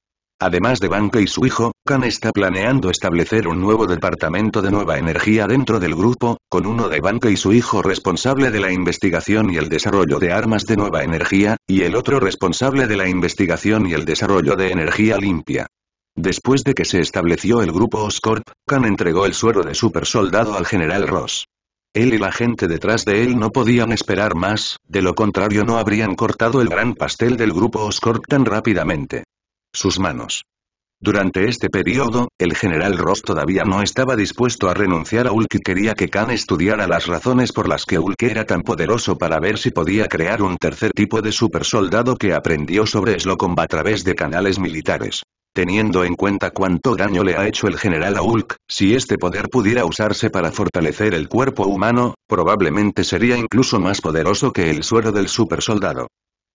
Además de Banca y su hijo, Khan está planeando establecer un nuevo departamento de nueva energía dentro del grupo, con uno de Banca y su hijo responsable de la investigación y el desarrollo de armas de nueva energía, y el otro responsable de la investigación y el desarrollo de energía limpia. Después de que se estableció el grupo Oscorp, Khan entregó el suero de supersoldado al general Ross. Él y la gente detrás de él no podían esperar más, de lo contrario no habrían cortado el gran pastel del grupo Oscorp tan rápidamente sus manos. Durante este periodo, el general Ross todavía no estaba dispuesto a renunciar a Ulk y quería que Khan estudiara las razones por las que Ulk era tan poderoso para ver si podía crear un tercer tipo de supersoldado que aprendió sobre Slocomb a través de canales militares. Teniendo en cuenta cuánto daño le ha hecho el general a Hulk, si este poder pudiera usarse para fortalecer el cuerpo humano, probablemente sería incluso más poderoso que el suero del supersoldado.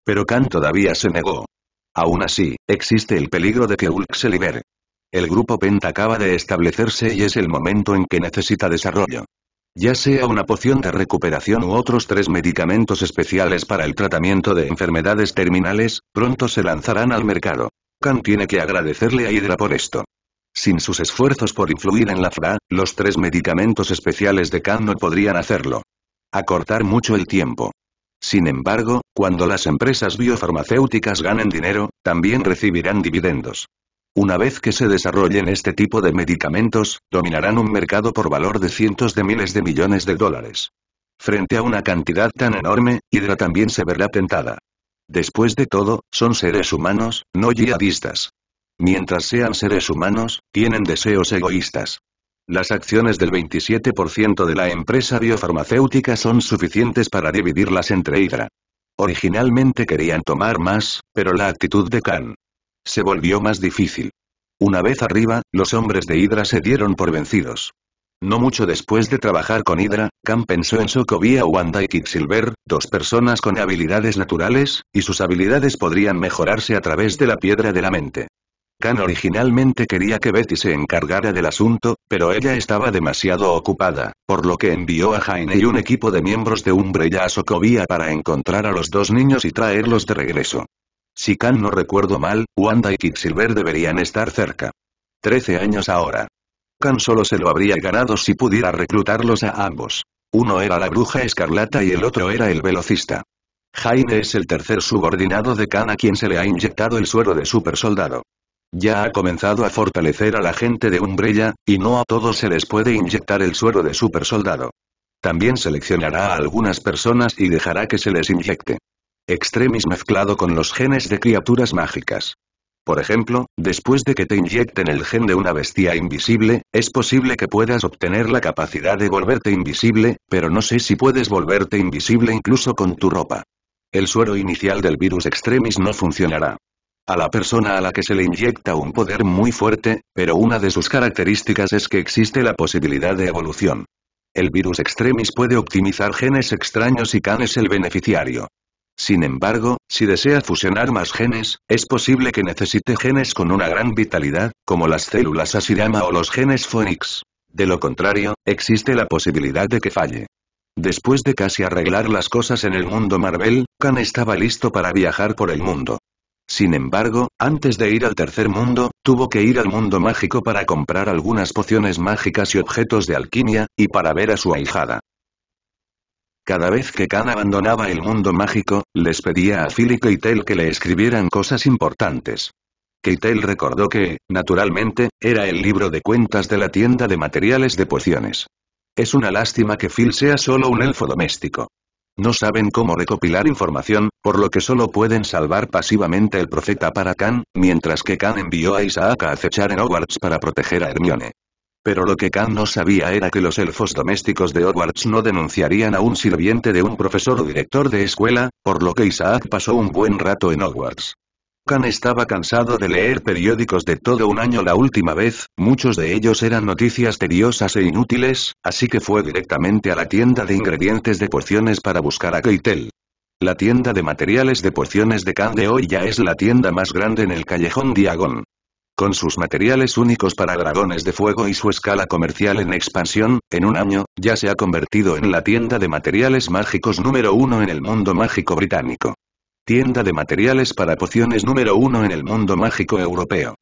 Pero Khan todavía se negó. Aún así, existe el peligro de que Hulk se libere. El grupo Pent acaba de establecerse y es el momento en que necesita desarrollo. Ya sea una poción de recuperación u otros tres medicamentos especiales para el tratamiento de enfermedades terminales, pronto se lanzarán al mercado. Khan tiene que agradecerle a Hydra por esto. Sin sus esfuerzos por influir en la FRA, los tres medicamentos especiales de Khan no podrían hacerlo. Acortar mucho el tiempo. Sin embargo, cuando las empresas biofarmacéuticas ganen dinero, también recibirán dividendos. Una vez que se desarrollen este tipo de medicamentos, dominarán un mercado por valor de cientos de miles de millones de dólares. Frente a una cantidad tan enorme, Hydra también se verá tentada. Después de todo, son seres humanos, no yihadistas. Mientras sean seres humanos, tienen deseos egoístas. Las acciones del 27% de la empresa biofarmacéutica son suficientes para dividirlas entre Hydra. Originalmente querían tomar más, pero la actitud de Khan se volvió más difícil. Una vez arriba, los hombres de Hydra se dieron por vencidos. No mucho después de trabajar con Hydra, Khan pensó en Sokovia Wanda y Quicksilver, dos personas con habilidades naturales, y sus habilidades podrían mejorarse a través de la piedra de la mente. Khan originalmente quería que Betty se encargara del asunto, pero ella estaba demasiado ocupada, por lo que envió a Jaime y un equipo de miembros de Umbrella a Sokovia para encontrar a los dos niños y traerlos de regreso. Si Khan no recuerdo mal, Wanda y Quicksilver deberían estar cerca. Trece años ahora. Khan solo se lo habría ganado si pudiera reclutarlos a ambos. Uno era la bruja escarlata y el otro era el velocista. Jaime es el tercer subordinado de Khan a quien se le ha inyectado el suero de supersoldado. Ya ha comenzado a fortalecer a la gente de Umbrella, y no a todos se les puede inyectar el suero de supersoldado. También seleccionará a algunas personas y dejará que se les inyecte. Extremis mezclado con los genes de criaturas mágicas. Por ejemplo, después de que te inyecten el gen de una bestia invisible, es posible que puedas obtener la capacidad de volverte invisible, pero no sé si puedes volverte invisible incluso con tu ropa. El suero inicial del virus extremis no funcionará a la persona a la que se le inyecta un poder muy fuerte, pero una de sus características es que existe la posibilidad de evolución. El virus extremis puede optimizar genes extraños y Khan es el beneficiario. Sin embargo, si desea fusionar más genes, es posible que necesite genes con una gran vitalidad, como las células Asirama o los genes Phoenix. De lo contrario, existe la posibilidad de que falle. Después de casi arreglar las cosas en el mundo Marvel, Khan estaba listo para viajar por el mundo. Sin embargo, antes de ir al tercer mundo, tuvo que ir al mundo mágico para comprar algunas pociones mágicas y objetos de alquimia, y para ver a su ahijada. Cada vez que Khan abandonaba el mundo mágico, les pedía a Phil y Keitel que le escribieran cosas importantes. Keitel recordó que, naturalmente, era el libro de cuentas de la tienda de materiales de pociones. Es una lástima que Phil sea solo un elfo doméstico. No saben cómo recopilar información, por lo que solo pueden salvar pasivamente el profeta para Khan, mientras que Khan envió a Isaac a acechar en Hogwarts para proteger a Hermione. Pero lo que Khan no sabía era que los elfos domésticos de Hogwarts no denunciarían a un sirviente de un profesor o director de escuela, por lo que Isaac pasó un buen rato en Hogwarts. Khan estaba cansado de leer periódicos de todo un año la última vez, muchos de ellos eran noticias tediosas e inútiles, así que fue directamente a la tienda de ingredientes de porciones para buscar a Keitel. La tienda de materiales de porciones de Khan de hoy ya es la tienda más grande en el callejón Diagon. Con sus materiales únicos para dragones de fuego y su escala comercial en expansión, en un año, ya se ha convertido en la tienda de materiales mágicos número uno en el mundo mágico británico. Tienda de materiales para pociones número uno en el mundo mágico europeo.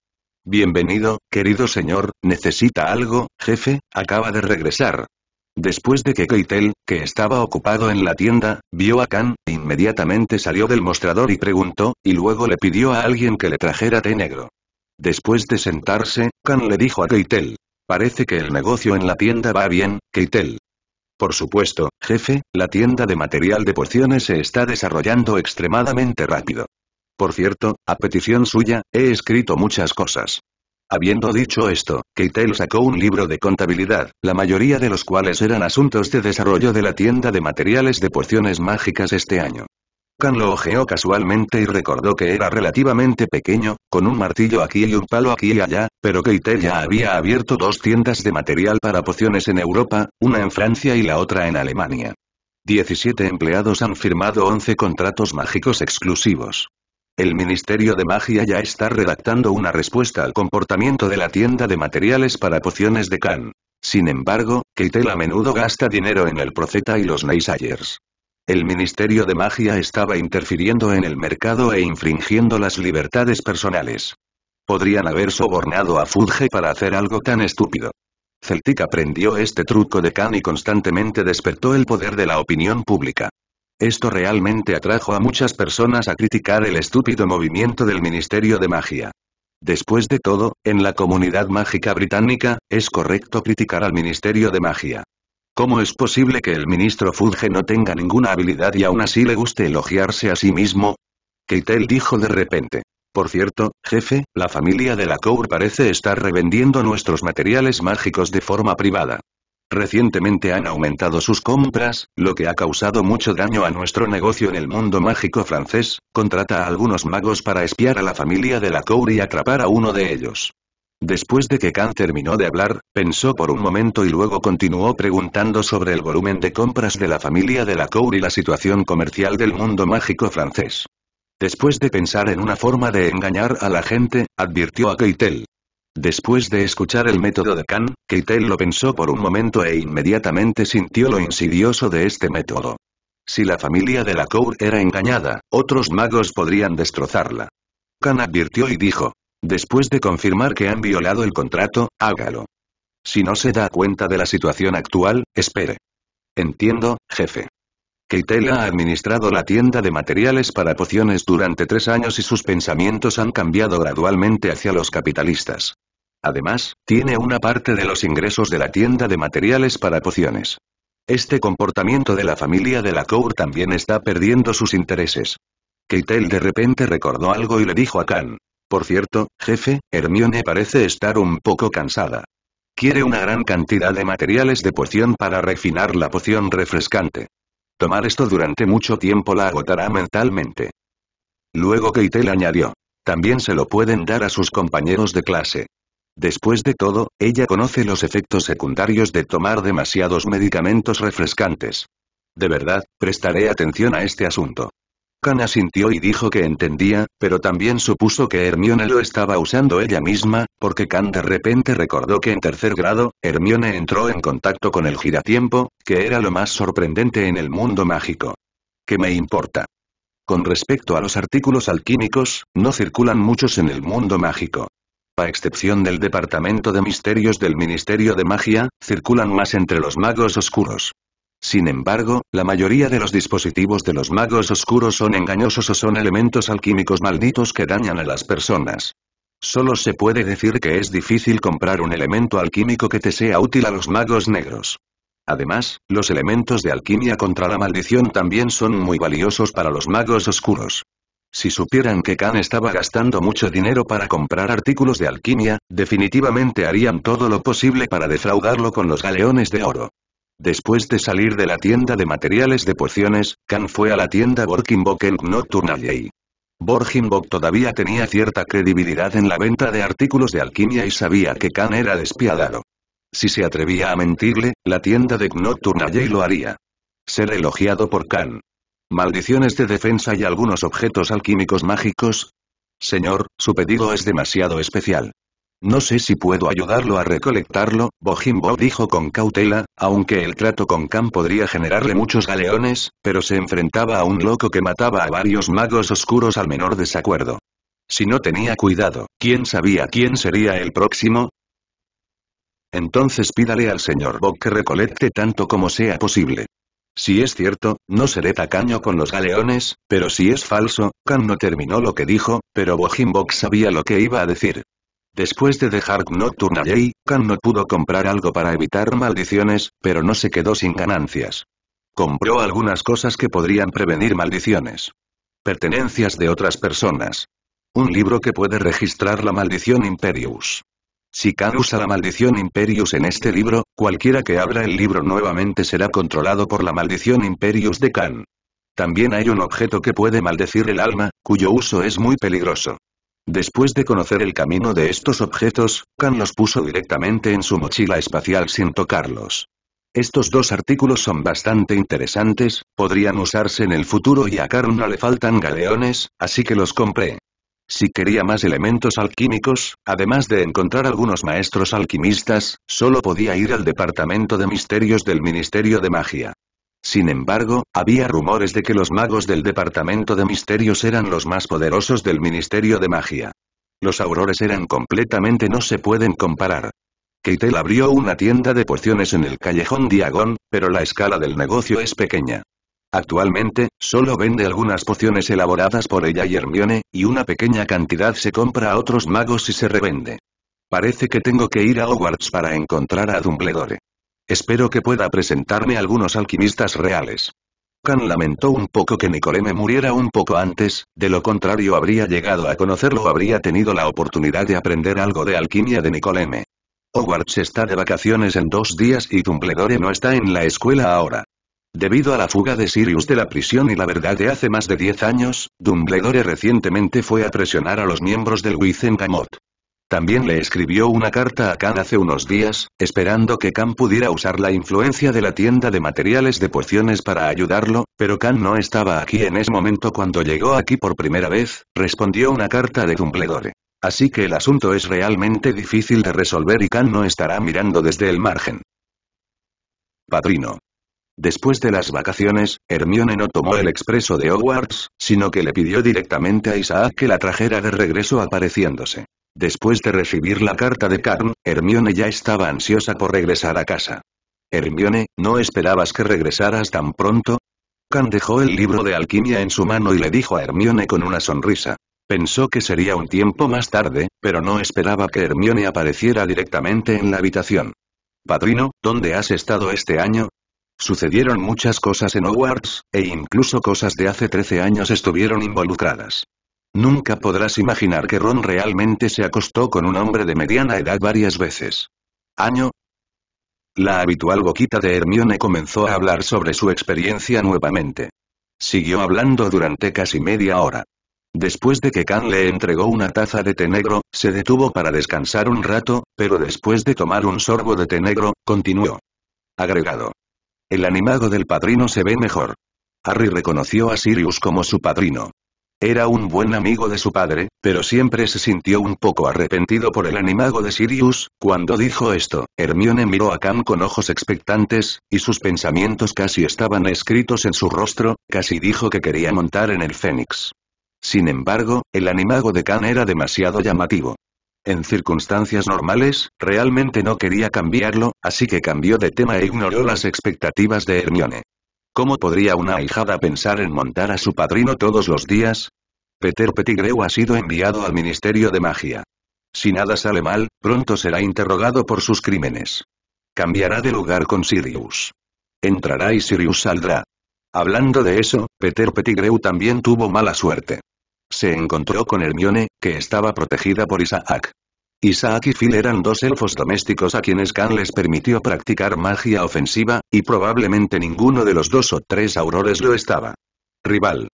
Bienvenido, querido señor, ¿necesita algo, jefe? Acaba de regresar. Después de que Keitel, que estaba ocupado en la tienda, vio a Khan, inmediatamente salió del mostrador y preguntó, y luego le pidió a alguien que le trajera té negro. Después de sentarse, Khan le dijo a Keitel. Parece que el negocio en la tienda va bien, Keitel. Por supuesto, jefe, la tienda de material de porciones se está desarrollando extremadamente rápido. Por cierto, a petición suya, he escrito muchas cosas. Habiendo dicho esto, Keitel sacó un libro de contabilidad, la mayoría de los cuales eran asuntos de desarrollo de la tienda de materiales de porciones mágicas este año. Khan lo ojeó casualmente y recordó que era relativamente pequeño, con un martillo aquí y un palo aquí y allá, pero Keitel ya había abierto dos tiendas de material para pociones en Europa, una en Francia y la otra en Alemania. 17 empleados han firmado 11 contratos mágicos exclusivos. El Ministerio de Magia ya está redactando una respuesta al comportamiento de la tienda de materiales para pociones de Khan. Sin embargo, Keitel a menudo gasta dinero en el Profeta y los Naysayers. El Ministerio de Magia estaba interfiriendo en el mercado e infringiendo las libertades personales. Podrían haber sobornado a Fudge para hacer algo tan estúpido. Celtic aprendió este truco de Khan y constantemente despertó el poder de la opinión pública. Esto realmente atrajo a muchas personas a criticar el estúpido movimiento del Ministerio de Magia. Después de todo, en la comunidad mágica británica, es correcto criticar al Ministerio de Magia. ¿Cómo es posible que el ministro Fudge no tenga ninguna habilidad y aún así le guste elogiarse a sí mismo? Keitel dijo de repente. Por cierto, jefe, la familia de la Cour parece estar revendiendo nuestros materiales mágicos de forma privada. Recientemente han aumentado sus compras, lo que ha causado mucho daño a nuestro negocio en el mundo mágico francés, contrata a algunos magos para espiar a la familia de la Cour y atrapar a uno de ellos. Después de que Khan terminó de hablar, pensó por un momento y luego continuó preguntando sobre el volumen de compras de la familia de la Cour y la situación comercial del mundo mágico francés. Después de pensar en una forma de engañar a la gente, advirtió a Keitel. Después de escuchar el método de Khan, Keitel lo pensó por un momento e inmediatamente sintió lo insidioso de este método. Si la familia de la Cour era engañada, otros magos podrían destrozarla. Khan advirtió y dijo, Después de confirmar que han violado el contrato, hágalo. Si no se da cuenta de la situación actual, espere. Entiendo, jefe. Keitel ha administrado la tienda de materiales para pociones durante tres años y sus pensamientos han cambiado gradualmente hacia los capitalistas. Además, tiene una parte de los ingresos de la tienda de materiales para pociones. Este comportamiento de la familia de la Cour también está perdiendo sus intereses. Keitel de repente recordó algo y le dijo a Khan. Por cierto, jefe, Hermione parece estar un poco cansada. Quiere una gran cantidad de materiales de poción para refinar la poción refrescante. Tomar esto durante mucho tiempo la agotará mentalmente. Luego Keitel añadió. También se lo pueden dar a sus compañeros de clase. Después de todo, ella conoce los efectos secundarios de tomar demasiados medicamentos refrescantes. De verdad, prestaré atención a este asunto. Khan asintió y dijo que entendía, pero también supuso que Hermione lo estaba usando ella misma, porque Khan de repente recordó que en tercer grado, Hermione entró en contacto con el giratiempo, que era lo más sorprendente en el mundo mágico. ¿Qué me importa? Con respecto a los artículos alquímicos, no circulan muchos en el mundo mágico. A excepción del Departamento de Misterios del Ministerio de Magia, circulan más entre los magos oscuros. Sin embargo, la mayoría de los dispositivos de los magos oscuros son engañosos o son elementos alquímicos malditos que dañan a las personas. Solo se puede decir que es difícil comprar un elemento alquímico que te sea útil a los magos negros. Además, los elementos de alquimia contra la maldición también son muy valiosos para los magos oscuros. Si supieran que Khan estaba gastando mucho dinero para comprar artículos de alquimia, definitivamente harían todo lo posible para defraudarlo con los galeones de oro. Después de salir de la tienda de materiales de pociones, Khan fue a la tienda Borkinbok en Nocturnal Borginbok todavía tenía cierta credibilidad en la venta de artículos de alquimia y sabía que Khan era despiadado. Si se atrevía a mentirle, la tienda de Nocturnal lo haría. Ser elogiado por Khan. Maldiciones de defensa y algunos objetos alquímicos mágicos. Señor, su pedido es demasiado especial. No sé si puedo ayudarlo a recolectarlo, Bojimbo dijo con cautela, aunque el trato con Khan podría generarle muchos galeones, pero se enfrentaba a un loco que mataba a varios magos oscuros al menor desacuerdo. Si no tenía cuidado, ¿quién sabía quién sería el próximo? Entonces pídale al señor Bok que recolecte tanto como sea posible. Si es cierto, no seré tacaño con los galeones, pero si es falso, Khan no terminó lo que dijo, pero Bojin Bok sabía lo que iba a decir. Después de dejar Jay, Khan no pudo comprar algo para evitar maldiciones, pero no se quedó sin ganancias. Compró algunas cosas que podrían prevenir maldiciones. Pertenencias de otras personas. Un libro que puede registrar la maldición Imperius. Si Khan usa la maldición Imperius en este libro, cualquiera que abra el libro nuevamente será controlado por la maldición Imperius de Khan. También hay un objeto que puede maldecir el alma, cuyo uso es muy peligroso. Después de conocer el camino de estos objetos, Khan los puso directamente en su mochila espacial sin tocarlos. Estos dos artículos son bastante interesantes, podrían usarse en el futuro y a Khan no le faltan galeones, así que los compré. Si quería más elementos alquímicos, además de encontrar algunos maestros alquimistas, solo podía ir al departamento de misterios del Ministerio de Magia. Sin embargo, había rumores de que los magos del Departamento de Misterios eran los más poderosos del Ministerio de Magia. Los aurores eran completamente no se pueden comparar. Keitel abrió una tienda de pociones en el callejón Diagón, pero la escala del negocio es pequeña. Actualmente, solo vende algunas pociones elaboradas por ella y Hermione, y una pequeña cantidad se compra a otros magos y se revende. Parece que tengo que ir a Hogwarts para encontrar a Dumbledore. Espero que pueda presentarme algunos alquimistas reales. Khan lamentó un poco que Nicoleme muriera un poco antes, de lo contrario habría llegado a conocerlo o habría tenido la oportunidad de aprender algo de alquimia de Nicoleme. Hogwarts está de vacaciones en dos días y Dumbledore no está en la escuela ahora. Debido a la fuga de Sirius de la prisión y la verdad de hace más de 10 años, Dumbledore recientemente fue a presionar a los miembros del Wizengamot. También le escribió una carta a Khan hace unos días, esperando que Khan pudiera usar la influencia de la tienda de materiales de pociones para ayudarlo, pero Khan no estaba aquí en ese momento cuando llegó aquí por primera vez, respondió una carta de Dumbledore. Así que el asunto es realmente difícil de resolver y Khan no estará mirando desde el margen. Padrino. Después de las vacaciones, Hermione no tomó el expreso de Hogwarts, sino que le pidió directamente a Isaac que la trajera de regreso apareciéndose. Después de recibir la carta de Karn, Hermione ya estaba ansiosa por regresar a casa. Hermione, ¿no esperabas que regresaras tan pronto? Khan dejó el libro de alquimia en su mano y le dijo a Hermione con una sonrisa. Pensó que sería un tiempo más tarde, pero no esperaba que Hermione apareciera directamente en la habitación. Padrino, ¿dónde has estado este año? Sucedieron muchas cosas en Hogwarts, e incluso cosas de hace 13 años estuvieron involucradas. Nunca podrás imaginar que Ron realmente se acostó con un hombre de mediana edad varias veces. Año. La habitual boquita de Hermione comenzó a hablar sobre su experiencia nuevamente. Siguió hablando durante casi media hora. Después de que Khan le entregó una taza de té negro, se detuvo para descansar un rato, pero después de tomar un sorbo de té negro, continuó. Agregado. El animado del padrino se ve mejor. Harry reconoció a Sirius como su padrino. Era un buen amigo de su padre, pero siempre se sintió un poco arrepentido por el animago de Sirius, cuando dijo esto, Hermione miró a Cam con ojos expectantes, y sus pensamientos casi estaban escritos en su rostro, casi dijo que quería montar en el Fénix. Sin embargo, el animago de Khan era demasiado llamativo. En circunstancias normales, realmente no quería cambiarlo, así que cambió de tema e ignoró las expectativas de Hermione. ¿Cómo podría una ahijada pensar en montar a su padrino todos los días? Peter Pettigrew ha sido enviado al Ministerio de Magia. Si nada sale mal, pronto será interrogado por sus crímenes. Cambiará de lugar con Sirius. Entrará y Sirius saldrá. Hablando de eso, Peter Pettigrew también tuvo mala suerte. Se encontró con Hermione, que estaba protegida por Isaac. Isaac y Phil eran dos elfos domésticos a quienes Khan les permitió practicar magia ofensiva, y probablemente ninguno de los dos o tres aurores lo estaba. Rival.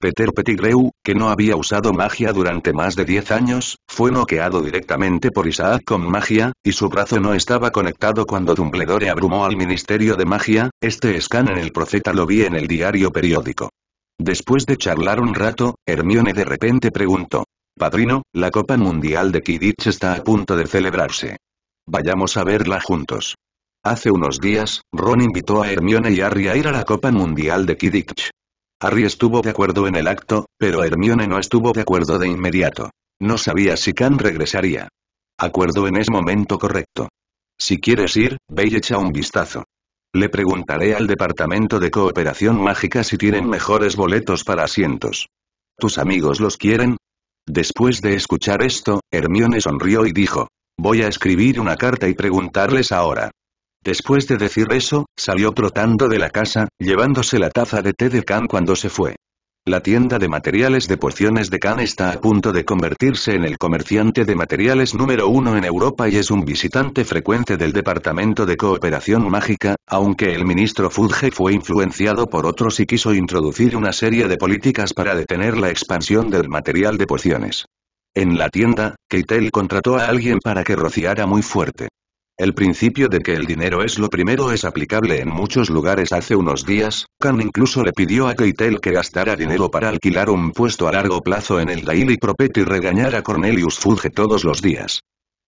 Peter Pettigrew, que no había usado magia durante más de 10 años, fue noqueado directamente por Isaac con magia, y su brazo no estaba conectado cuando Dumbledore abrumó al Ministerio de Magia, este scan en el profeta lo vi en el diario periódico. Después de charlar un rato, Hermione de repente preguntó. Padrino, la Copa Mundial de Kidditch está a punto de celebrarse. Vayamos a verla juntos. Hace unos días, Ron invitó a Hermione y Harry a ir a la Copa Mundial de Kidditch. Harry estuvo de acuerdo en el acto, pero Hermione no estuvo de acuerdo de inmediato. No sabía si Khan regresaría. Acuerdo en ese momento correcto. Si quieres ir, ve y echa un vistazo. Le preguntaré al departamento de cooperación mágica si tienen mejores boletos para asientos. ¿Tus amigos los quieren? Después de escuchar esto, Hermione sonrió y dijo. Voy a escribir una carta y preguntarles ahora. Después de decir eso, salió trotando de la casa, llevándose la taza de té de can cuando se fue. La tienda de materiales de porciones de Cannes está a punto de convertirse en el comerciante de materiales número uno en Europa y es un visitante frecuente del Departamento de Cooperación Mágica, aunque el ministro Fudge fue influenciado por otros y quiso introducir una serie de políticas para detener la expansión del material de porciones. En la tienda, Keitel contrató a alguien para que rociara muy fuerte. El principio de que el dinero es lo primero es aplicable en muchos lugares. Hace unos días, Khan incluso le pidió a Keitel que gastara dinero para alquilar un puesto a largo plazo en el Daily Prophet y regañar a Cornelius Fudge todos los días.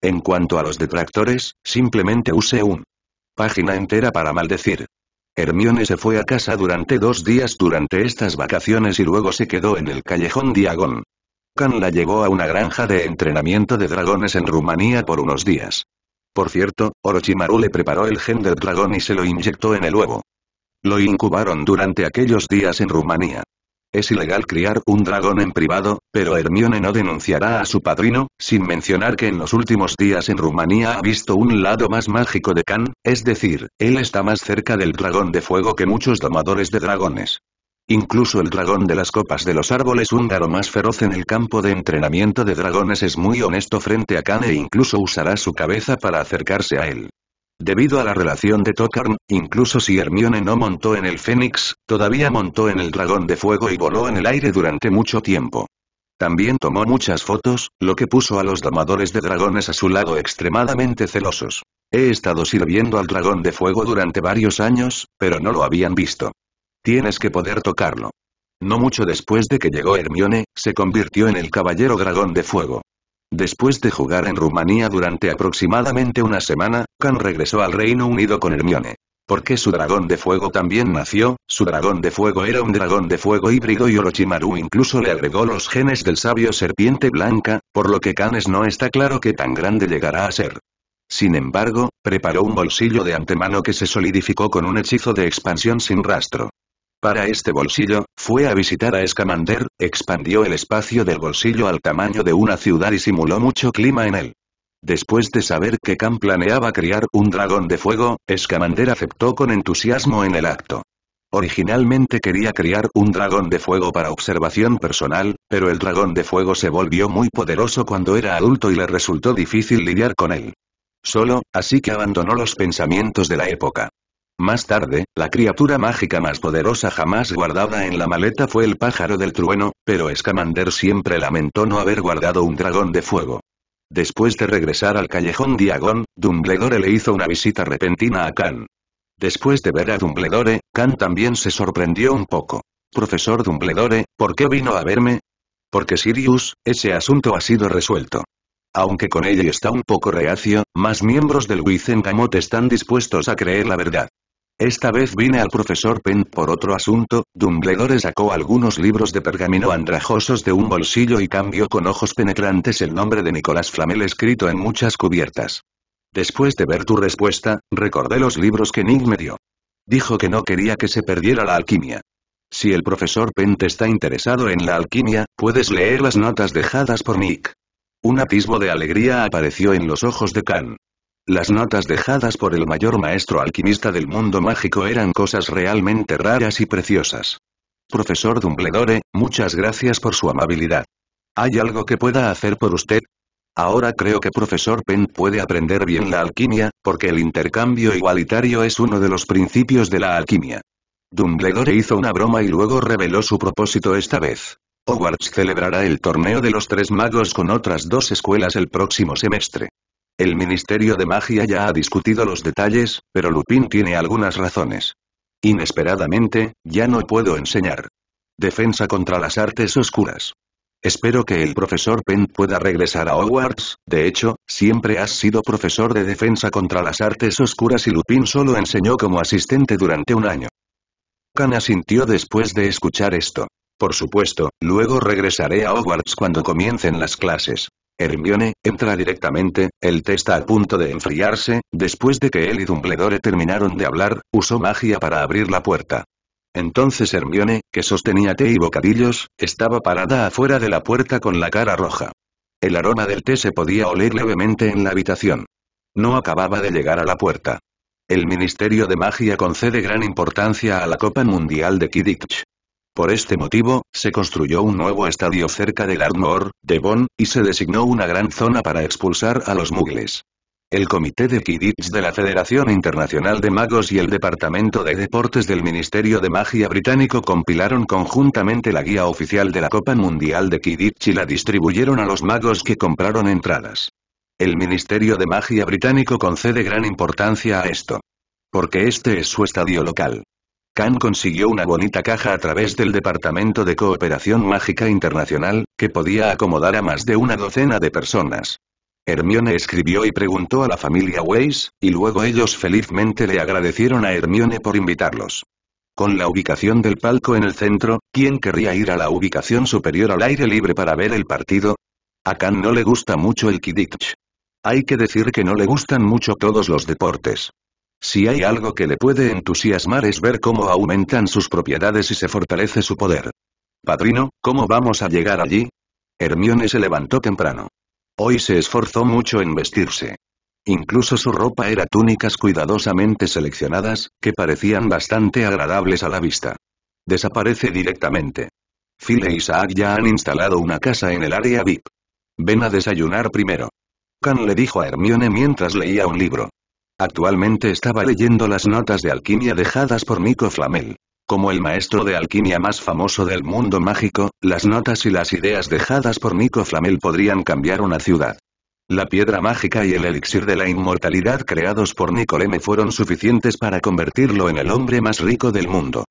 En cuanto a los detractores, simplemente use un página entera para maldecir. Hermione se fue a casa durante dos días durante estas vacaciones y luego se quedó en el callejón Diagón. Khan la llevó a una granja de entrenamiento de dragones en Rumanía por unos días. Por cierto, Orochimaru le preparó el gen del dragón y se lo inyectó en el huevo. Lo incubaron durante aquellos días en Rumanía. Es ilegal criar un dragón en privado, pero Hermione no denunciará a su padrino, sin mencionar que en los últimos días en Rumanía ha visto un lado más mágico de Khan, es decir, él está más cerca del dragón de fuego que muchos domadores de dragones. Incluso el dragón de las copas de los árboles húngaro más feroz en el campo de entrenamiento de dragones es muy honesto frente a Kane e incluso usará su cabeza para acercarse a él. Debido a la relación de Tokarn, incluso si Hermione no montó en el Fénix, todavía montó en el dragón de fuego y voló en el aire durante mucho tiempo. También tomó muchas fotos, lo que puso a los domadores de dragones a su lado extremadamente celosos. He estado sirviendo al dragón de fuego durante varios años, pero no lo habían visto. Tienes que poder tocarlo. No mucho después de que llegó Hermione, se convirtió en el Caballero Dragón de Fuego. Después de jugar en Rumanía durante aproximadamente una semana, Khan regresó al Reino Unido con Hermione. Porque su dragón de fuego también nació, su dragón de fuego era un dragón de fuego híbrido y Orochimaru incluso le agregó los genes del sabio serpiente blanca, por lo que Canes no está claro qué tan grande llegará a ser. Sin embargo, preparó un bolsillo de antemano que se solidificó con un hechizo de expansión sin rastro. Para este bolsillo, fue a visitar a Escamander, expandió el espacio del bolsillo al tamaño de una ciudad y simuló mucho clima en él. Después de saber que Khan planeaba criar un dragón de fuego, Escamander aceptó con entusiasmo en el acto. Originalmente quería criar un dragón de fuego para observación personal, pero el dragón de fuego se volvió muy poderoso cuando era adulto y le resultó difícil lidiar con él. Solo, así que abandonó los pensamientos de la época. Más tarde, la criatura mágica más poderosa jamás guardada en la maleta fue el pájaro del trueno, pero Scamander siempre lamentó no haber guardado un dragón de fuego. Después de regresar al callejón Diagon, Dumbledore le hizo una visita repentina a Khan. Después de ver a Dumbledore, Khan también se sorprendió un poco. Profesor Dumbledore, ¿por qué vino a verme? Porque Sirius, ese asunto ha sido resuelto. Aunque con ella está un poco reacio, más miembros del Wizengamot están dispuestos a creer la verdad. Esta vez vine al profesor Pent por otro asunto, Dumbledore sacó algunos libros de pergamino andrajosos de un bolsillo y cambió con ojos penetrantes el nombre de Nicolás Flamel escrito en muchas cubiertas. Después de ver tu respuesta, recordé los libros que Nick me dio. Dijo que no quería que se perdiera la alquimia. Si el profesor Pent está interesado en la alquimia, puedes leer las notas dejadas por Nick. Un atisbo de alegría apareció en los ojos de Khan. Las notas dejadas por el mayor maestro alquimista del mundo mágico eran cosas realmente raras y preciosas. Profesor Dumbledore, muchas gracias por su amabilidad. ¿Hay algo que pueda hacer por usted? Ahora creo que profesor Penn puede aprender bien la alquimia, porque el intercambio igualitario es uno de los principios de la alquimia. Dumbledore hizo una broma y luego reveló su propósito esta vez. Hogwarts celebrará el torneo de los tres magos con otras dos escuelas el próximo semestre. El Ministerio de Magia ya ha discutido los detalles, pero Lupin tiene algunas razones. Inesperadamente, ya no puedo enseñar. Defensa contra las artes oscuras. Espero que el profesor Penn pueda regresar a Hogwarts, de hecho, siempre has sido profesor de defensa contra las artes oscuras y Lupin solo enseñó como asistente durante un año. Khan sintió después de escuchar esto. Por supuesto, luego regresaré a Hogwarts cuando comiencen las clases. Hermione, entra directamente, el té está a punto de enfriarse, después de que él y Dumbledore terminaron de hablar, usó magia para abrir la puerta. Entonces Hermione, que sostenía té y bocadillos, estaba parada afuera de la puerta con la cara roja. El aroma del té se podía oler levemente en la habitación. No acababa de llegar a la puerta. El Ministerio de Magia concede gran importancia a la Copa Mundial de Kidditch. Por este motivo, se construyó un nuevo estadio cerca del de Devon, y se designó una gran zona para expulsar a los mugles. El Comité de Quidditch de la Federación Internacional de Magos y el Departamento de Deportes del Ministerio de Magia Británico compilaron conjuntamente la guía oficial de la Copa Mundial de Quidditch y la distribuyeron a los magos que compraron entradas. El Ministerio de Magia Británico concede gran importancia a esto. Porque este es su estadio local. Khan consiguió una bonita caja a través del Departamento de Cooperación Mágica Internacional, que podía acomodar a más de una docena de personas. Hermione escribió y preguntó a la familia Weiss, y luego ellos felizmente le agradecieron a Hermione por invitarlos. Con la ubicación del palco en el centro, ¿quién querría ir a la ubicación superior al aire libre para ver el partido? A Khan no le gusta mucho el Kidditch. Hay que decir que no le gustan mucho todos los deportes. Si hay algo que le puede entusiasmar es ver cómo aumentan sus propiedades y se fortalece su poder. Padrino, ¿cómo vamos a llegar allí? Hermione se levantó temprano. Hoy se esforzó mucho en vestirse. Incluso su ropa era túnicas cuidadosamente seleccionadas, que parecían bastante agradables a la vista. Desaparece directamente. Phil y e Isaac ya han instalado una casa en el área VIP. Ven a desayunar primero. Khan le dijo a Hermione mientras leía un libro. Actualmente estaba leyendo las notas de alquimia dejadas por Nico Flamel. Como el maestro de alquimia más famoso del mundo mágico, las notas y las ideas dejadas por Nico Flamel podrían cambiar una ciudad. La piedra mágica y el elixir de la inmortalidad creados por Nicoleme fueron suficientes para convertirlo en el hombre más rico del mundo.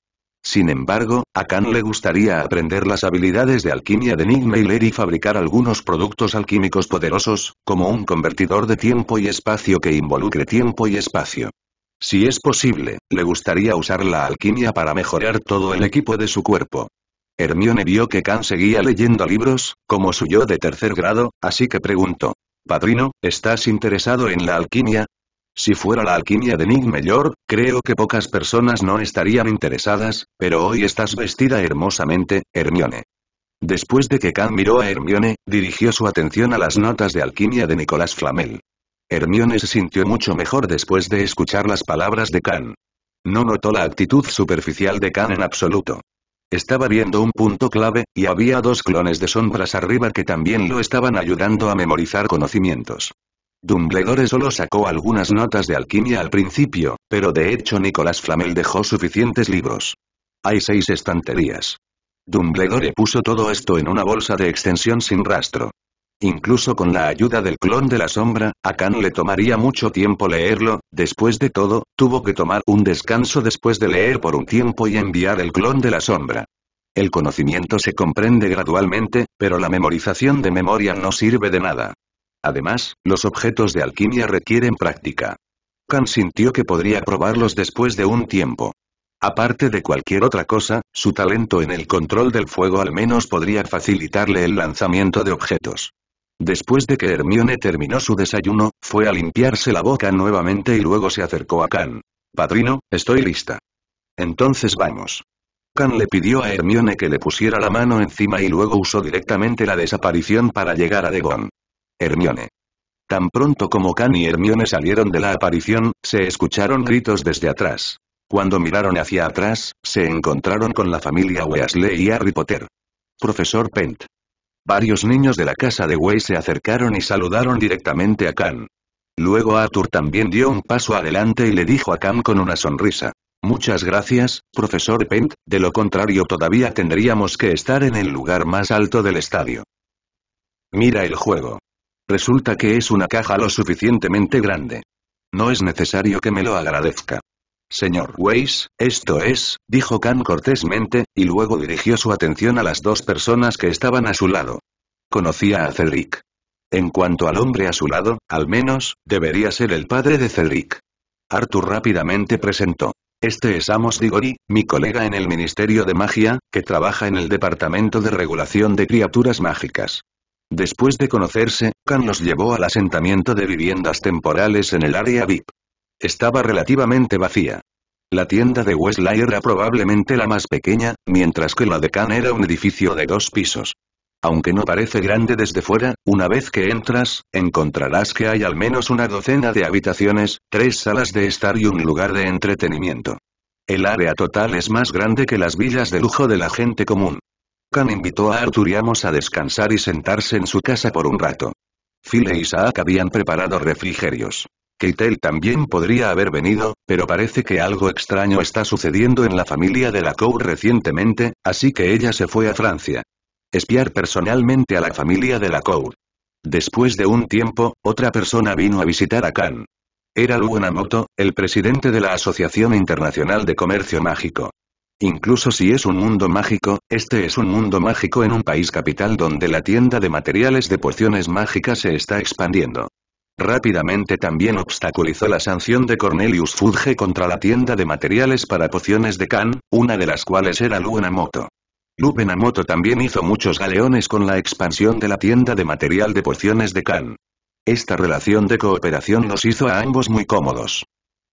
Sin embargo, a Khan le gustaría aprender las habilidades de alquimia de Nick Mailer y fabricar algunos productos alquímicos poderosos, como un convertidor de tiempo y espacio que involucre tiempo y espacio. Si es posible, le gustaría usar la alquimia para mejorar todo el equipo de su cuerpo. Hermione vio que Khan seguía leyendo libros, como suyo de tercer grado, así que preguntó. Padrino, ¿estás interesado en la alquimia? Si fuera la alquimia de Nick Mellor, creo que pocas personas no estarían interesadas, pero hoy estás vestida hermosamente, Hermione. Después de que Khan miró a Hermione, dirigió su atención a las notas de alquimia de Nicolás Flamel. Hermione se sintió mucho mejor después de escuchar las palabras de Khan. No notó la actitud superficial de Khan en absoluto. Estaba viendo un punto clave, y había dos clones de sombras arriba que también lo estaban ayudando a memorizar conocimientos. Dumbledore solo sacó algunas notas de alquimia al principio, pero de hecho Nicolás Flamel dejó suficientes libros. Hay seis estanterías. Dumbledore puso todo esto en una bolsa de extensión sin rastro. Incluso con la ayuda del clon de la sombra, a Khan le tomaría mucho tiempo leerlo, después de todo, tuvo que tomar un descanso después de leer por un tiempo y enviar el clon de la sombra. El conocimiento se comprende gradualmente, pero la memorización de memoria no sirve de nada. Además, los objetos de alquimia requieren práctica. Khan sintió que podría probarlos después de un tiempo. Aparte de cualquier otra cosa, su talento en el control del fuego al menos podría facilitarle el lanzamiento de objetos. Después de que Hermione terminó su desayuno, fue a limpiarse la boca nuevamente y luego se acercó a Khan. Padrino, estoy lista. Entonces vamos. Khan le pidió a Hermione que le pusiera la mano encima y luego usó directamente la desaparición para llegar a Devon. Hermione. Tan pronto como Can y Hermione salieron de la aparición, se escucharon gritos desde atrás. Cuando miraron hacia atrás, se encontraron con la familia Weasley y Harry Potter. Profesor Pent. Varios niños de la casa de Wey se acercaron y saludaron directamente a Khan. Luego Arthur también dio un paso adelante y le dijo a Khan con una sonrisa. Muchas gracias, profesor Pent, de lo contrario todavía tendríamos que estar en el lugar más alto del estadio. Mira el juego. Resulta que es una caja lo suficientemente grande. No es necesario que me lo agradezca. Señor Weiss, esto es, dijo Khan cortésmente, y luego dirigió su atención a las dos personas que estaban a su lado. Conocía a Cedric. En cuanto al hombre a su lado, al menos, debería ser el padre de Cedric. Arthur rápidamente presentó. Este es Amos Digori, mi colega en el Ministerio de Magia, que trabaja en el Departamento de Regulación de Criaturas Mágicas. Después de conocerse, Khan los llevó al asentamiento de viviendas temporales en el área VIP. Estaba relativamente vacía. La tienda de Wesley era probablemente la más pequeña, mientras que la de Khan era un edificio de dos pisos. Aunque no parece grande desde fuera, una vez que entras, encontrarás que hay al menos una docena de habitaciones, tres salas de estar y un lugar de entretenimiento. El área total es más grande que las villas de lujo de la gente común. Khan invitó a Arthur y Amos a descansar y sentarse en su casa por un rato. Phil e Isaac habían preparado refrigerios. Keitel también podría haber venido, pero parece que algo extraño está sucediendo en la familia de la Lacour recientemente, así que ella se fue a Francia. Espiar personalmente a la familia de la Lacour. Después de un tiempo, otra persona vino a visitar a Khan. Era Namoto, el presidente de la Asociación Internacional de Comercio Mágico. Incluso si es un mundo mágico, este es un mundo mágico en un país capital donde la tienda de materiales de pociones mágicas se está expandiendo. Rápidamente también obstaculizó la sanción de Cornelius Fudge contra la tienda de materiales para pociones de Khan, una de las cuales era Lu Lubenamoto también hizo muchos galeones con la expansión de la tienda de material de pociones de Khan. Esta relación de cooperación nos hizo a ambos muy cómodos.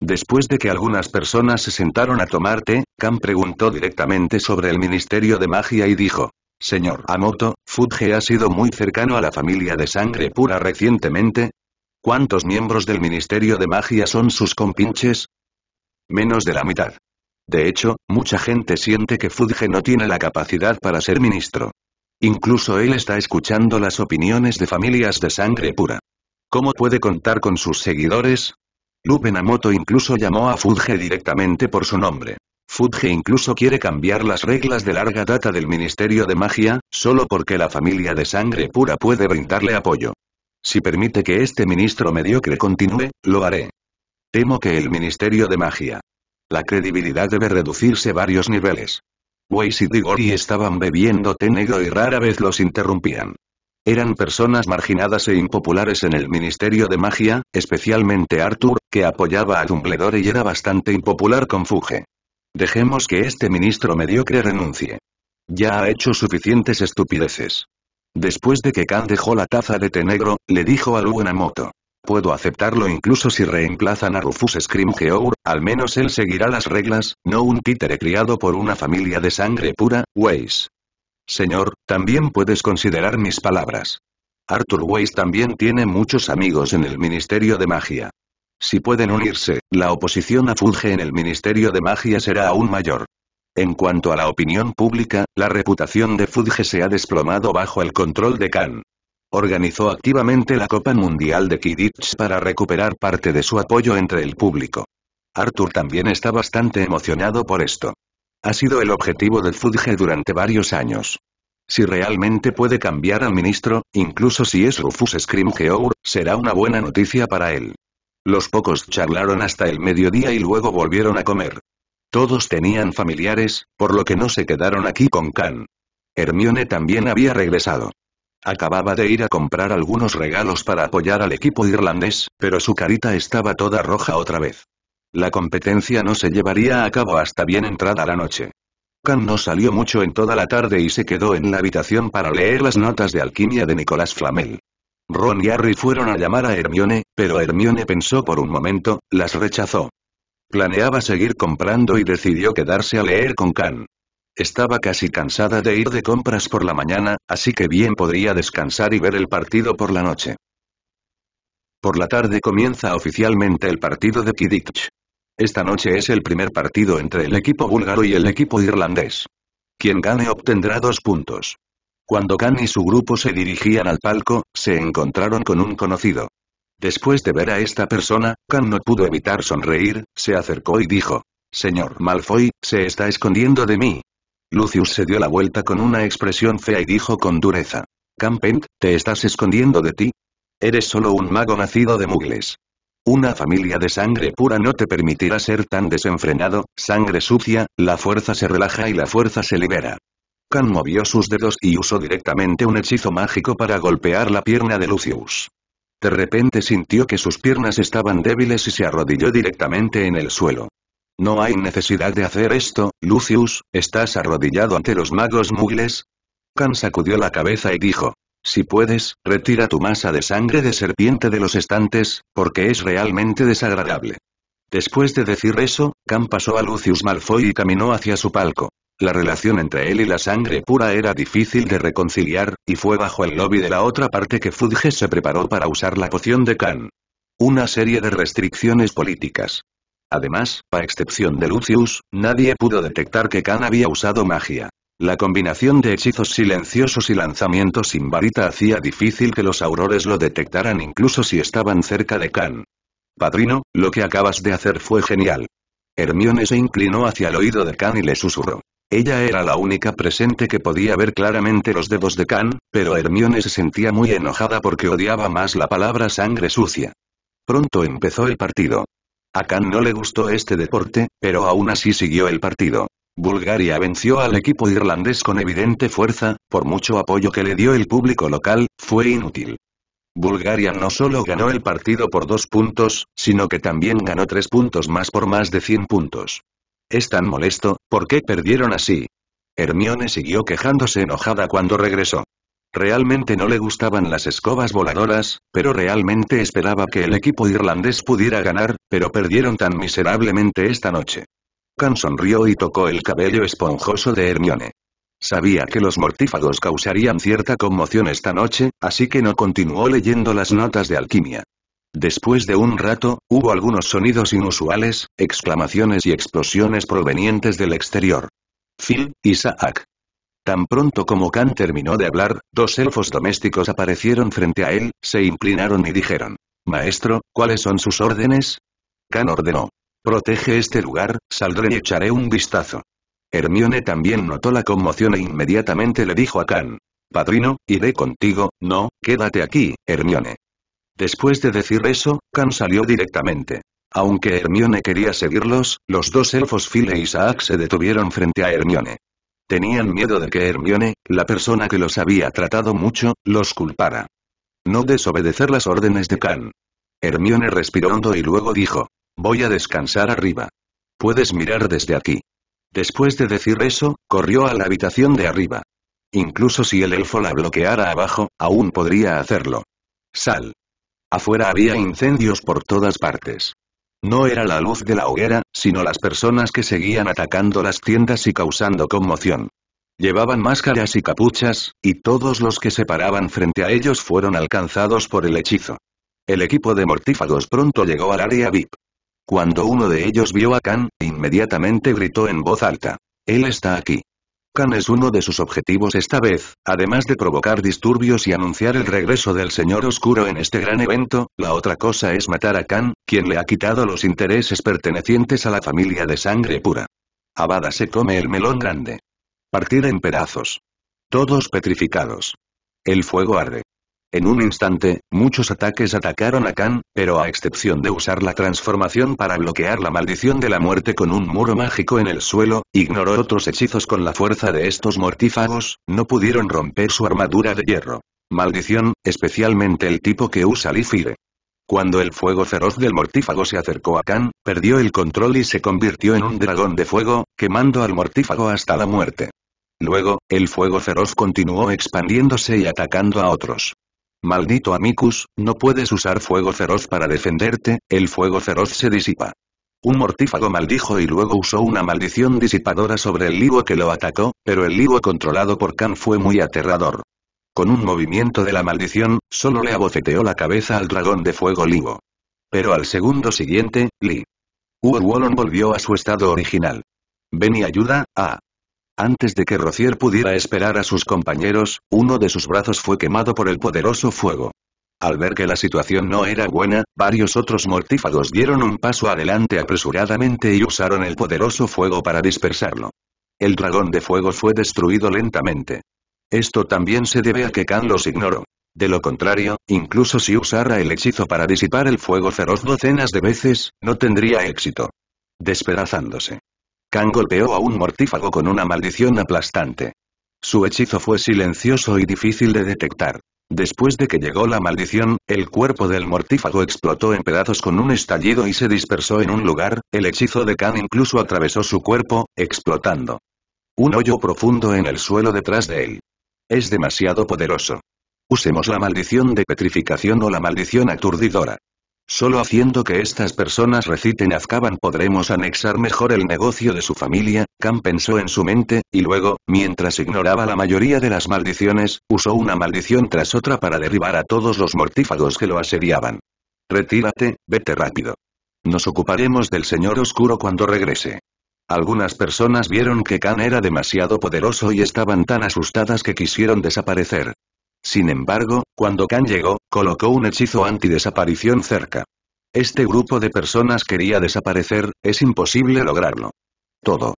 Después de que algunas personas se sentaron a tomar té, Kan preguntó directamente sobre el Ministerio de Magia y dijo, Señor Amoto, Fudge ha sido muy cercano a la familia de sangre pura recientemente. ¿Cuántos miembros del Ministerio de Magia son sus compinches? Menos de la mitad. De hecho, mucha gente siente que Fudge no tiene la capacidad para ser ministro. Incluso él está escuchando las opiniones de familias de sangre pura. ¿Cómo puede contar con sus seguidores? Lupenamoto incluso llamó a Fudge directamente por su nombre. Fudge incluso quiere cambiar las reglas de larga data del Ministerio de Magia, solo porque la familia de sangre pura puede brindarle apoyo. Si permite que este ministro mediocre continúe, lo haré. Temo que el Ministerio de Magia. La credibilidad debe reducirse varios niveles. Weiss y Digori estaban bebiendo té negro y rara vez los interrumpían. Eran personas marginadas e impopulares en el Ministerio de Magia, especialmente Arthur, que apoyaba a Dumbledore y era bastante impopular con Fuge. Dejemos que este ministro mediocre renuncie. Ya ha hecho suficientes estupideces. Después de que Khan dejó la taza de té negro, le dijo a Luenamoto. Puedo aceptarlo incluso si reemplazan a Rufus Scrimgeour, al menos él seguirá las reglas, no un títere criado por una familia de sangre pura, Weiss. Señor, también puedes considerar mis palabras. Arthur Weiss también tiene muchos amigos en el Ministerio de Magia. Si pueden unirse, la oposición a Fulge en el Ministerio de Magia será aún mayor. En cuanto a la opinión pública, la reputación de Fudge se ha desplomado bajo el control de Khan. Organizó activamente la Copa Mundial de Quidditch para recuperar parte de su apoyo entre el público. Arthur también está bastante emocionado por esto ha sido el objetivo del Fudge durante varios años. Si realmente puede cambiar al ministro, incluso si es Rufus Scrimgeour, será una buena noticia para él. Los pocos charlaron hasta el mediodía y luego volvieron a comer. Todos tenían familiares, por lo que no se quedaron aquí con Khan. Hermione también había regresado. Acababa de ir a comprar algunos regalos para apoyar al equipo irlandés, pero su carita estaba toda roja otra vez. La competencia no se llevaría a cabo hasta bien entrada la noche. Khan no salió mucho en toda la tarde y se quedó en la habitación para leer las notas de alquimia de Nicolás Flamel. Ron y Harry fueron a llamar a Hermione, pero Hermione pensó por un momento, las rechazó. Planeaba seguir comprando y decidió quedarse a leer con Khan. Estaba casi cansada de ir de compras por la mañana, así que bien podría descansar y ver el partido por la noche. Por la tarde comienza oficialmente el partido de Kidditch. Esta noche es el primer partido entre el equipo búlgaro y el equipo irlandés. Quien gane obtendrá dos puntos. Cuando Khan y su grupo se dirigían al palco, se encontraron con un conocido. Después de ver a esta persona, Khan no pudo evitar sonreír, se acercó y dijo, Señor Malfoy, se está escondiendo de mí. Lucius se dio la vuelta con una expresión fea y dijo con dureza. Campent, ¿te estás escondiendo de ti? Eres solo un mago nacido de mugles. Una familia de sangre pura no te permitirá ser tan desenfrenado, sangre sucia, la fuerza se relaja y la fuerza se libera. Khan movió sus dedos y usó directamente un hechizo mágico para golpear la pierna de Lucius. De repente sintió que sus piernas estaban débiles y se arrodilló directamente en el suelo. No hay necesidad de hacer esto, Lucius, ¿estás arrodillado ante los magos mugles? Khan sacudió la cabeza y dijo, si puedes, retira tu masa de sangre de serpiente de los estantes, porque es realmente desagradable. Después de decir eso, Khan pasó a Lucius Malfoy y caminó hacia su palco. La relación entre él y la sangre pura era difícil de reconciliar, y fue bajo el lobby de la otra parte que Fudge se preparó para usar la poción de Khan. Una serie de restricciones políticas. Además, a excepción de Lucius, nadie pudo detectar que Khan había usado magia. La combinación de hechizos silenciosos y lanzamientos sin varita hacía difícil que los aurores lo detectaran incluso si estaban cerca de Khan. Padrino, lo que acabas de hacer fue genial. Hermione se inclinó hacia el oído de Khan y le susurró. Ella era la única presente que podía ver claramente los dedos de Khan, pero Hermione se sentía muy enojada porque odiaba más la palabra sangre sucia. Pronto empezó el partido. A Khan no le gustó este deporte, pero aún así siguió el partido. Bulgaria venció al equipo irlandés con evidente fuerza, por mucho apoyo que le dio el público local, fue inútil. Bulgaria no solo ganó el partido por dos puntos, sino que también ganó tres puntos más por más de 100 puntos. Es tan molesto, ¿por qué perdieron así? Hermione siguió quejándose enojada cuando regresó. Realmente no le gustaban las escobas voladoras, pero realmente esperaba que el equipo irlandés pudiera ganar, pero perdieron tan miserablemente esta noche. Khan sonrió y tocó el cabello esponjoso de Hermione. Sabía que los mortífagos causarían cierta conmoción esta noche, así que no continuó leyendo las notas de alquimia. Después de un rato, hubo algunos sonidos inusuales, exclamaciones y explosiones provenientes del exterior. Phil, Isaac. Tan pronto como Khan terminó de hablar, dos elfos domésticos aparecieron frente a él, se inclinaron y dijeron. Maestro, ¿cuáles son sus órdenes? Khan ordenó. Protege este lugar, saldré y echaré un vistazo. Hermione también notó la conmoción e inmediatamente le dijo a Khan. Padrino, iré contigo, no, quédate aquí, Hermione. Después de decir eso, Khan salió directamente. Aunque Hermione quería seguirlos, los dos elfos Phile y Isaac se detuvieron frente a Hermione. Tenían miedo de que Hermione, la persona que los había tratado mucho, los culpara. No desobedecer las órdenes de Khan. Hermione respiró hondo y luego dijo, Voy a descansar arriba. Puedes mirar desde aquí. Después de decir eso, corrió a la habitación de arriba. Incluso si el elfo la bloqueara abajo, aún podría hacerlo. Sal. Afuera había incendios por todas partes. No era la luz de la hoguera, sino las personas que seguían atacando las tiendas y causando conmoción. Llevaban máscaras y capuchas, y todos los que se paraban frente a ellos fueron alcanzados por el hechizo. El equipo de mortífagos pronto llegó al área VIP. Cuando uno de ellos vio a Khan, inmediatamente gritó en voz alta. Él está aquí. Khan es uno de sus objetivos esta vez, además de provocar disturbios y anunciar el regreso del Señor Oscuro en este gran evento, la otra cosa es matar a Khan, quien le ha quitado los intereses pertenecientes a la familia de sangre pura. Abada se come el melón grande. Partir en pedazos. Todos petrificados. El fuego arde. En un instante, muchos ataques atacaron a Khan, pero a excepción de usar la transformación para bloquear la maldición de la muerte con un muro mágico en el suelo, ignoró otros hechizos con la fuerza de estos mortífagos, no pudieron romper su armadura de hierro. Maldición, especialmente el tipo que usa Lifire. Cuando el fuego feroz del mortífago se acercó a Khan, perdió el control y se convirtió en un dragón de fuego, quemando al mortífago hasta la muerte. Luego, el fuego feroz continuó expandiéndose y atacando a otros. Maldito Amicus, no puedes usar fuego feroz para defenderte, el fuego feroz se disipa. Un mortífago maldijo y luego usó una maldición disipadora sobre el Ligo que lo atacó, pero el Ligo controlado por Khan fue muy aterrador. Con un movimiento de la maldición, solo le abofeteó la cabeza al dragón de fuego Ligo. Pero al segundo siguiente, Lee. Ur volvió a su estado original. Ven y ayuda, a... Ah. Antes de que Rocier pudiera esperar a sus compañeros, uno de sus brazos fue quemado por el poderoso fuego. Al ver que la situación no era buena, varios otros mortífagos dieron un paso adelante apresuradamente y usaron el poderoso fuego para dispersarlo. El dragón de fuego fue destruido lentamente. Esto también se debe a que Khan los ignoró. De lo contrario, incluso si usara el hechizo para disipar el fuego feroz docenas de veces, no tendría éxito. Despedazándose. Khan golpeó a un mortífago con una maldición aplastante. Su hechizo fue silencioso y difícil de detectar. Después de que llegó la maldición, el cuerpo del mortífago explotó en pedazos con un estallido y se dispersó en un lugar, el hechizo de Khan incluso atravesó su cuerpo, explotando. Un hoyo profundo en el suelo detrás de él. Es demasiado poderoso. Usemos la maldición de petrificación o la maldición aturdidora. Solo haciendo que estas personas reciten Azkaban podremos anexar mejor el negocio de su familia, Khan pensó en su mente, y luego, mientras ignoraba la mayoría de las maldiciones, usó una maldición tras otra para derribar a todos los mortífagos que lo asediaban. Retírate, vete rápido. Nos ocuparemos del señor oscuro cuando regrese. Algunas personas vieron que Khan era demasiado poderoso y estaban tan asustadas que quisieron desaparecer. Sin embargo, cuando Khan llegó, colocó un hechizo anti-desaparición cerca. Este grupo de personas quería desaparecer, es imposible lograrlo. Todo.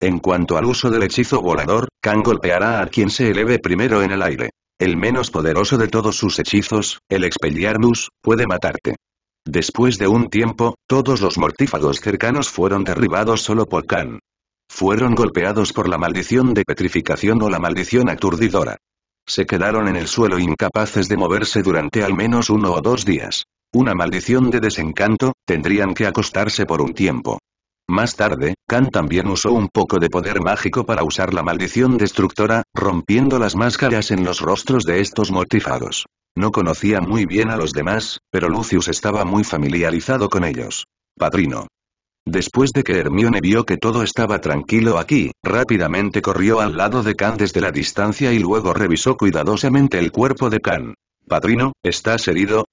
En cuanto al uso del hechizo volador, Khan golpeará a quien se eleve primero en el aire. El menos poderoso de todos sus hechizos, el Expelliarmus, puede matarte. Después de un tiempo, todos los mortífagos cercanos fueron derribados solo por Khan. Fueron golpeados por la maldición de petrificación o la maldición aturdidora. Se quedaron en el suelo incapaces de moverse durante al menos uno o dos días. Una maldición de desencanto, tendrían que acostarse por un tiempo. Más tarde, Khan también usó un poco de poder mágico para usar la maldición destructora, rompiendo las máscaras en los rostros de estos mortifados. No conocía muy bien a los demás, pero Lucius estaba muy familiarizado con ellos. Padrino. Después de que Hermione vio que todo estaba tranquilo aquí, rápidamente corrió al lado de Khan desde la distancia y luego revisó cuidadosamente el cuerpo de Khan. Padrino, ¿estás herido?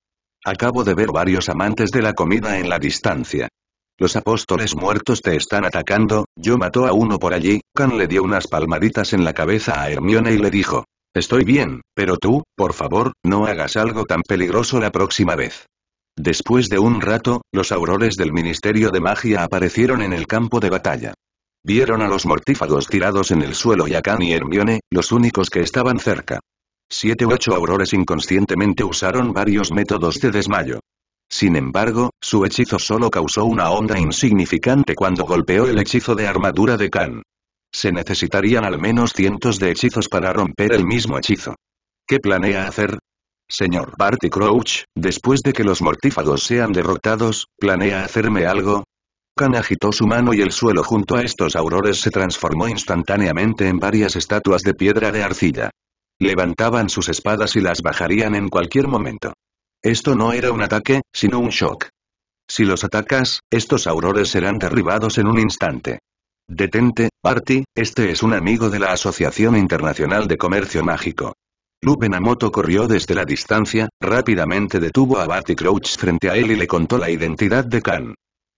Acabo de ver varios amantes de la comida en la distancia. Los apóstoles muertos te están atacando, yo mató a uno por allí, Khan le dio unas palmaditas en la cabeza a Hermione y le dijo. Estoy bien, pero tú, por favor, no hagas algo tan peligroso la próxima vez. Después de un rato, los aurores del Ministerio de Magia aparecieron en el campo de batalla. Vieron a los mortífagos tirados en el suelo y a Khan y Hermione, los únicos que estaban cerca. Siete u ocho aurores inconscientemente usaron varios métodos de desmayo. Sin embargo, su hechizo solo causó una onda insignificante cuando golpeó el hechizo de armadura de Khan. Se necesitarían al menos cientos de hechizos para romper el mismo hechizo. ¿Qué planea hacer? Señor Barty Crouch, después de que los mortífagos sean derrotados, ¿planea hacerme algo? Khan agitó su mano y el suelo junto a estos aurores se transformó instantáneamente en varias estatuas de piedra de arcilla. Levantaban sus espadas y las bajarían en cualquier momento. Esto no era un ataque, sino un shock. Si los atacas, estos aurores serán derribados en un instante. Detente, Barty, este es un amigo de la Asociación Internacional de Comercio Mágico. Lubenamoto corrió desde la distancia, rápidamente detuvo a Barty Crouch frente a él y le contó la identidad de Khan.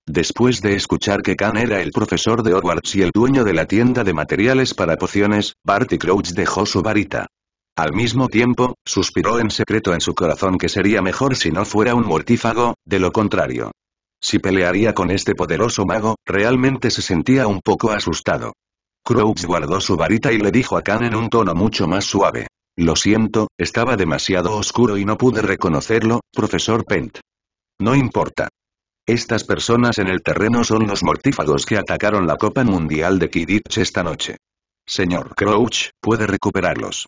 Después de escuchar que Khan era el profesor de Hogwarts y el dueño de la tienda de materiales para pociones, Barty Crouch dejó su varita. Al mismo tiempo, suspiró en secreto en su corazón que sería mejor si no fuera un mortífago, de lo contrario. Si pelearía con este poderoso mago, realmente se sentía un poco asustado. Crouch guardó su varita y le dijo a Khan en un tono mucho más suave. Lo siento, estaba demasiado oscuro y no pude reconocerlo, profesor Pent. No importa. Estas personas en el terreno son los mortífagos que atacaron la Copa Mundial de Quidditch esta noche. Señor Crouch, puede recuperarlos.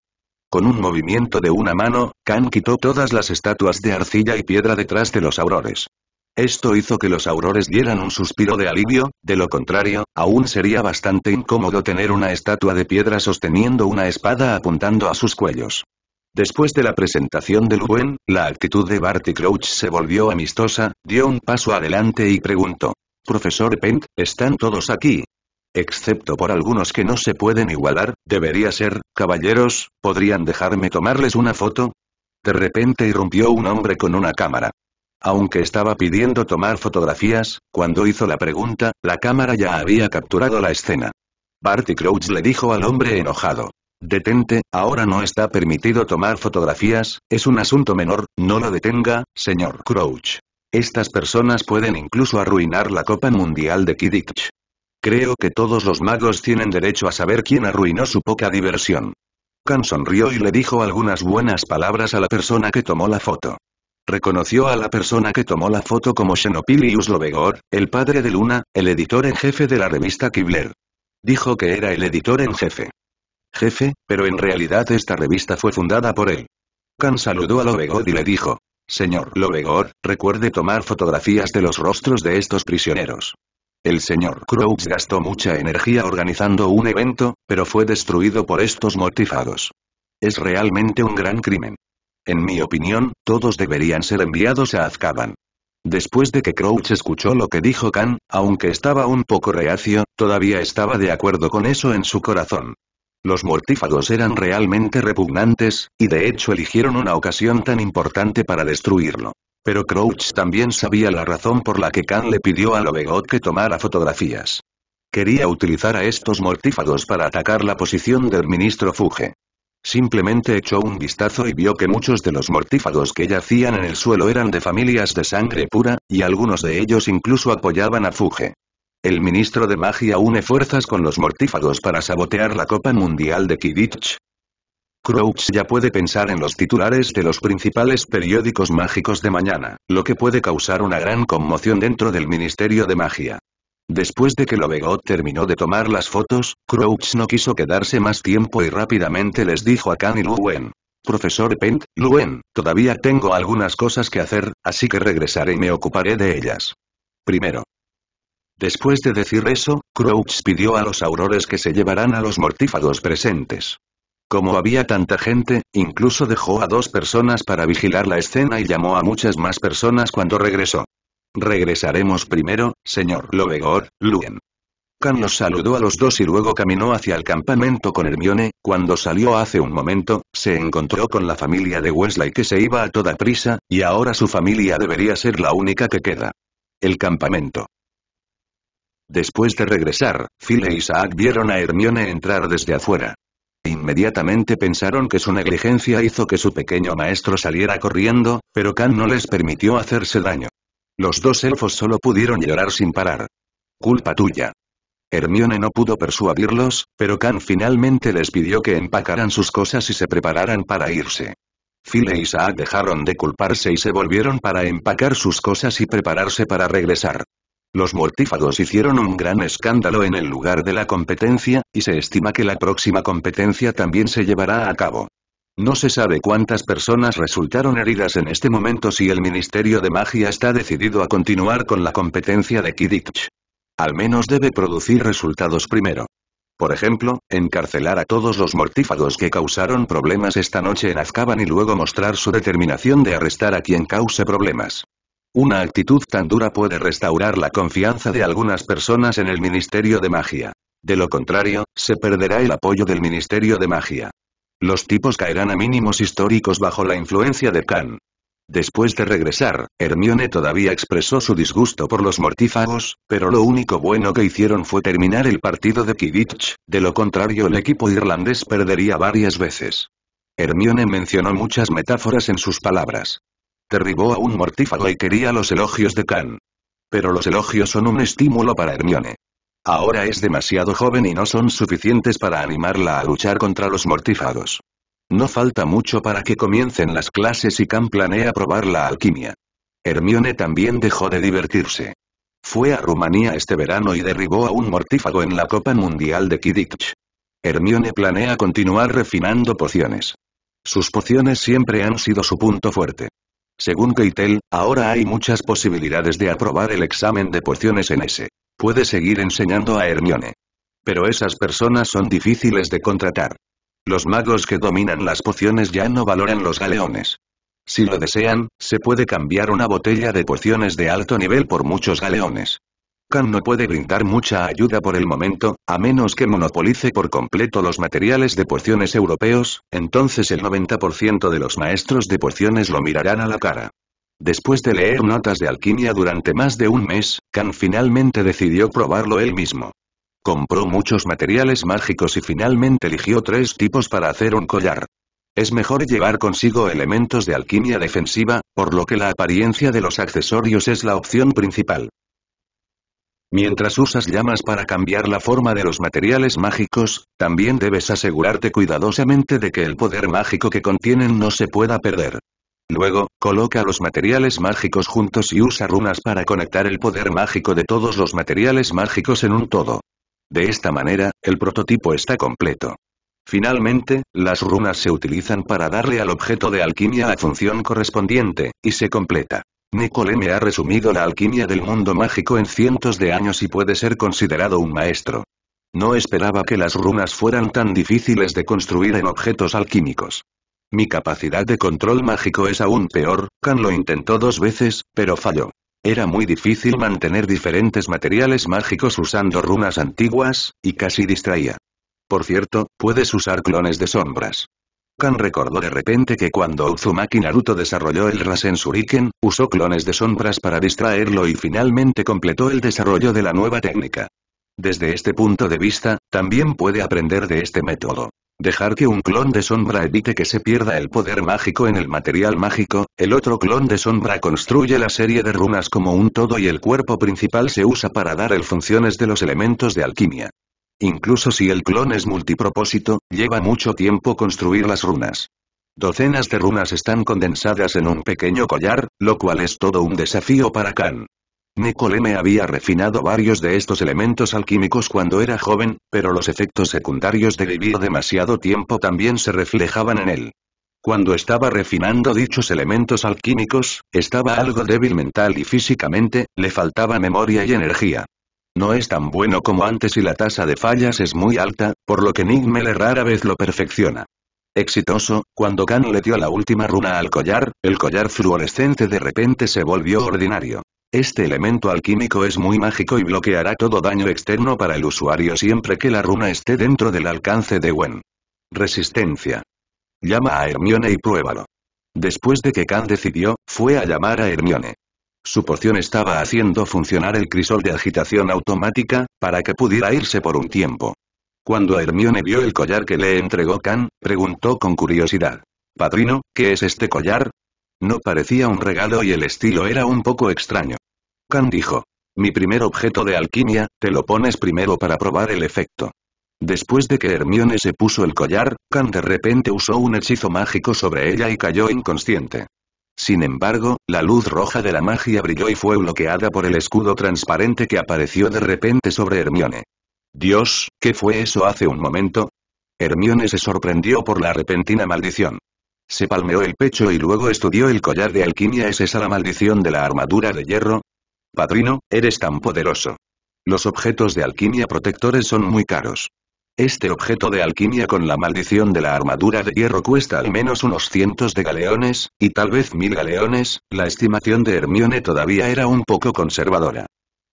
Con un movimiento de una mano, Khan quitó todas las estatuas de arcilla y piedra detrás de los aurores. Esto hizo que los aurores dieran un suspiro de alivio, de lo contrario, aún sería bastante incómodo tener una estatua de piedra sosteniendo una espada apuntando a sus cuellos. Después de la presentación del buen, la actitud de Barty Crouch se volvió amistosa, dio un paso adelante y preguntó. Profesor Pent, ¿están todos aquí? Excepto por algunos que no se pueden igualar, debería ser, caballeros, ¿podrían dejarme tomarles una foto? De repente irrumpió un hombre con una cámara. Aunque estaba pidiendo tomar fotografías, cuando hizo la pregunta, la cámara ya había capturado la escena. Barty Crouch le dijo al hombre enojado. Detente, ahora no está permitido tomar fotografías, es un asunto menor, no lo detenga, señor Crouch. Estas personas pueden incluso arruinar la Copa Mundial de Kidditch. Creo que todos los magos tienen derecho a saber quién arruinó su poca diversión. Khan sonrió y le dijo algunas buenas palabras a la persona que tomó la foto. Reconoció a la persona que tomó la foto como Xenopilius Lovegor, el padre de Luna, el editor en jefe de la revista Kibler. Dijo que era el editor en jefe. Jefe, pero en realidad esta revista fue fundada por él. Khan saludó a Lobegor y le dijo, Señor Lobegor, recuerde tomar fotografías de los rostros de estos prisioneros. El señor Crouch gastó mucha energía organizando un evento, pero fue destruido por estos mortifados. Es realmente un gran crimen. En mi opinión, todos deberían ser enviados a Azkaban. Después de que Crouch escuchó lo que dijo Khan, aunque estaba un poco reacio, todavía estaba de acuerdo con eso en su corazón. Los mortífagos eran realmente repugnantes, y de hecho eligieron una ocasión tan importante para destruirlo. Pero Crouch también sabía la razón por la que Khan le pidió a Lobegot que tomara fotografías. Quería utilizar a estos mortífagos para atacar la posición del ministro Fuge. Simplemente echó un vistazo y vio que muchos de los mortífagos que yacían en el suelo eran de familias de sangre pura, y algunos de ellos incluso apoyaban a Fuge. El ministro de magia une fuerzas con los mortífagos para sabotear la Copa Mundial de Kidditch. Crouch ya puede pensar en los titulares de los principales periódicos mágicos de mañana, lo que puede causar una gran conmoción dentro del Ministerio de Magia. Después de que Lovegood terminó de tomar las fotos, Crouch no quiso quedarse más tiempo y rápidamente les dijo a Khan y luwen Profesor Pent, Luwen, todavía tengo algunas cosas que hacer, así que regresaré y me ocuparé de ellas. Primero. Después de decir eso, Crouch pidió a los aurores que se llevaran a los mortífagos presentes. Como había tanta gente, incluso dejó a dos personas para vigilar la escena y llamó a muchas más personas cuando regresó. Regresaremos primero, señor Lobegor, Luen. Khan los saludó a los dos y luego caminó hacia el campamento con Hermione, cuando salió hace un momento, se encontró con la familia de Wesley que se iba a toda prisa, y ahora su familia debería ser la única que queda. El campamento. Después de regresar, Phil y e Isaac vieron a Hermione entrar desde afuera. Inmediatamente pensaron que su negligencia hizo que su pequeño maestro saliera corriendo, pero Khan no les permitió hacerse daño. Los dos elfos solo pudieron llorar sin parar. Culpa tuya. Hermione no pudo persuadirlos, pero Khan finalmente les pidió que empacaran sus cosas y se prepararan para irse. Phil y e Isaac dejaron de culparse y se volvieron para empacar sus cosas y prepararse para regresar. Los mortífagos hicieron un gran escándalo en el lugar de la competencia, y se estima que la próxima competencia también se llevará a cabo. No se sabe cuántas personas resultaron heridas en este momento si el Ministerio de Magia está decidido a continuar con la competencia de Kidditch. Al menos debe producir resultados primero. Por ejemplo, encarcelar a todos los mortífagos que causaron problemas esta noche en Azkaban y luego mostrar su determinación de arrestar a quien cause problemas. Una actitud tan dura puede restaurar la confianza de algunas personas en el Ministerio de Magia. De lo contrario, se perderá el apoyo del Ministerio de Magia. Los tipos caerán a mínimos históricos bajo la influencia de Khan. Después de regresar, Hermione todavía expresó su disgusto por los mortífagos, pero lo único bueno que hicieron fue terminar el partido de Quidditch, de lo contrario el equipo irlandés perdería varias veces. Hermione mencionó muchas metáforas en sus palabras. Derribó a un mortífago y quería los elogios de Khan. Pero los elogios son un estímulo para Hermione. Ahora es demasiado joven y no son suficientes para animarla a luchar contra los mortífagos. No falta mucho para que comiencen las clases y Cam planea probar la alquimia. Hermione también dejó de divertirse. Fue a Rumanía este verano y derribó a un mortífago en la Copa Mundial de Kidditch. Hermione planea continuar refinando pociones. Sus pociones siempre han sido su punto fuerte. Según Keitel, ahora hay muchas posibilidades de aprobar el examen de pociones en ese. Puede seguir enseñando a Hermione. Pero esas personas son difíciles de contratar. Los magos que dominan las pociones ya no valoran los galeones. Si lo desean, se puede cambiar una botella de pociones de alto nivel por muchos galeones. Khan no puede brindar mucha ayuda por el momento, a menos que monopolice por completo los materiales de pociones europeos, entonces el 90% de los maestros de pociones lo mirarán a la cara. Después de leer notas de alquimia durante más de un mes, Khan finalmente decidió probarlo él mismo. Compró muchos materiales mágicos y finalmente eligió tres tipos para hacer un collar. Es mejor llevar consigo elementos de alquimia defensiva, por lo que la apariencia de los accesorios es la opción principal. Mientras usas llamas para cambiar la forma de los materiales mágicos, también debes asegurarte cuidadosamente de que el poder mágico que contienen no se pueda perder. Luego, coloca los materiales mágicos juntos y usa runas para conectar el poder mágico de todos los materiales mágicos en un todo. De esta manera, el prototipo está completo. Finalmente, las runas se utilizan para darle al objeto de alquimia la función correspondiente, y se completa. Nicoleme ha resumido la alquimia del mundo mágico en cientos de años y puede ser considerado un maestro. No esperaba que las runas fueran tan difíciles de construir en objetos alquímicos. Mi capacidad de control mágico es aún peor, Kan lo intentó dos veces, pero falló. Era muy difícil mantener diferentes materiales mágicos usando runas antiguas, y casi distraía. Por cierto, puedes usar clones de sombras. Kan recordó de repente que cuando Uzumaki Naruto desarrolló el Rasen usó clones de sombras para distraerlo y finalmente completó el desarrollo de la nueva técnica. Desde este punto de vista, también puede aprender de este método. Dejar que un clon de sombra evite que se pierda el poder mágico en el material mágico, el otro clon de sombra construye la serie de runas como un todo y el cuerpo principal se usa para dar el funciones de los elementos de alquimia. Incluso si el clon es multipropósito, lleva mucho tiempo construir las runas. Docenas de runas están condensadas en un pequeño collar, lo cual es todo un desafío para Khan. Nicoleme había refinado varios de estos elementos alquímicos cuando era joven, pero los efectos secundarios de vivir demasiado tiempo también se reflejaban en él. Cuando estaba refinando dichos elementos alquímicos, estaba algo débil mental y físicamente, le faltaba memoria y energía. No es tan bueno como antes y la tasa de fallas es muy alta, por lo que Nigmele rara vez lo perfecciona. Exitoso, cuando Khan le dio la última runa al collar, el collar fluorescente de repente se volvió ordinario. Este elemento alquímico es muy mágico y bloqueará todo daño externo para el usuario siempre que la runa esté dentro del alcance de Wen. Resistencia. Llama a Hermione y pruébalo. Después de que Khan decidió, fue a llamar a Hermione. Su poción estaba haciendo funcionar el crisol de agitación automática, para que pudiera irse por un tiempo. Cuando Hermione vio el collar que le entregó Khan, preguntó con curiosidad. Padrino, ¿qué es este collar? No parecía un regalo y el estilo era un poco extraño. Kan dijo. Mi primer objeto de alquimia, te lo pones primero para probar el efecto. Después de que Hermione se puso el collar, Kan de repente usó un hechizo mágico sobre ella y cayó inconsciente. Sin embargo, la luz roja de la magia brilló y fue bloqueada por el escudo transparente que apareció de repente sobre Hermione. Dios, ¿qué fue eso hace un momento? Hermione se sorprendió por la repentina maldición. Se palmeó el pecho y luego estudió el collar de alquimia. ¿Es esa la maldición de la armadura de hierro? Padrino, eres tan poderoso. Los objetos de alquimia protectores son muy caros. Este objeto de alquimia con la maldición de la armadura de hierro cuesta al menos unos cientos de galeones, y tal vez mil galeones, la estimación de Hermione todavía era un poco conservadora.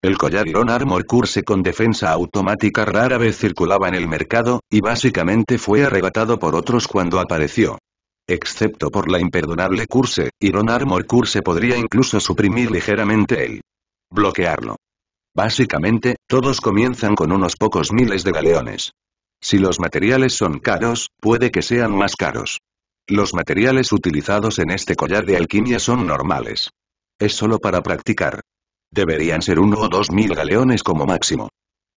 El collar Iron Armor Curse con defensa automática rara vez circulaba en el mercado, y básicamente fue arrebatado por otros cuando apareció. Excepto por la imperdonable Curse, Iron Armor Curse podría incluso suprimir ligeramente el bloquearlo. Básicamente, todos comienzan con unos pocos miles de galeones. Si los materiales son caros, puede que sean más caros. Los materiales utilizados en este collar de alquimia son normales. Es solo para practicar. Deberían ser uno o dos mil galeones como máximo.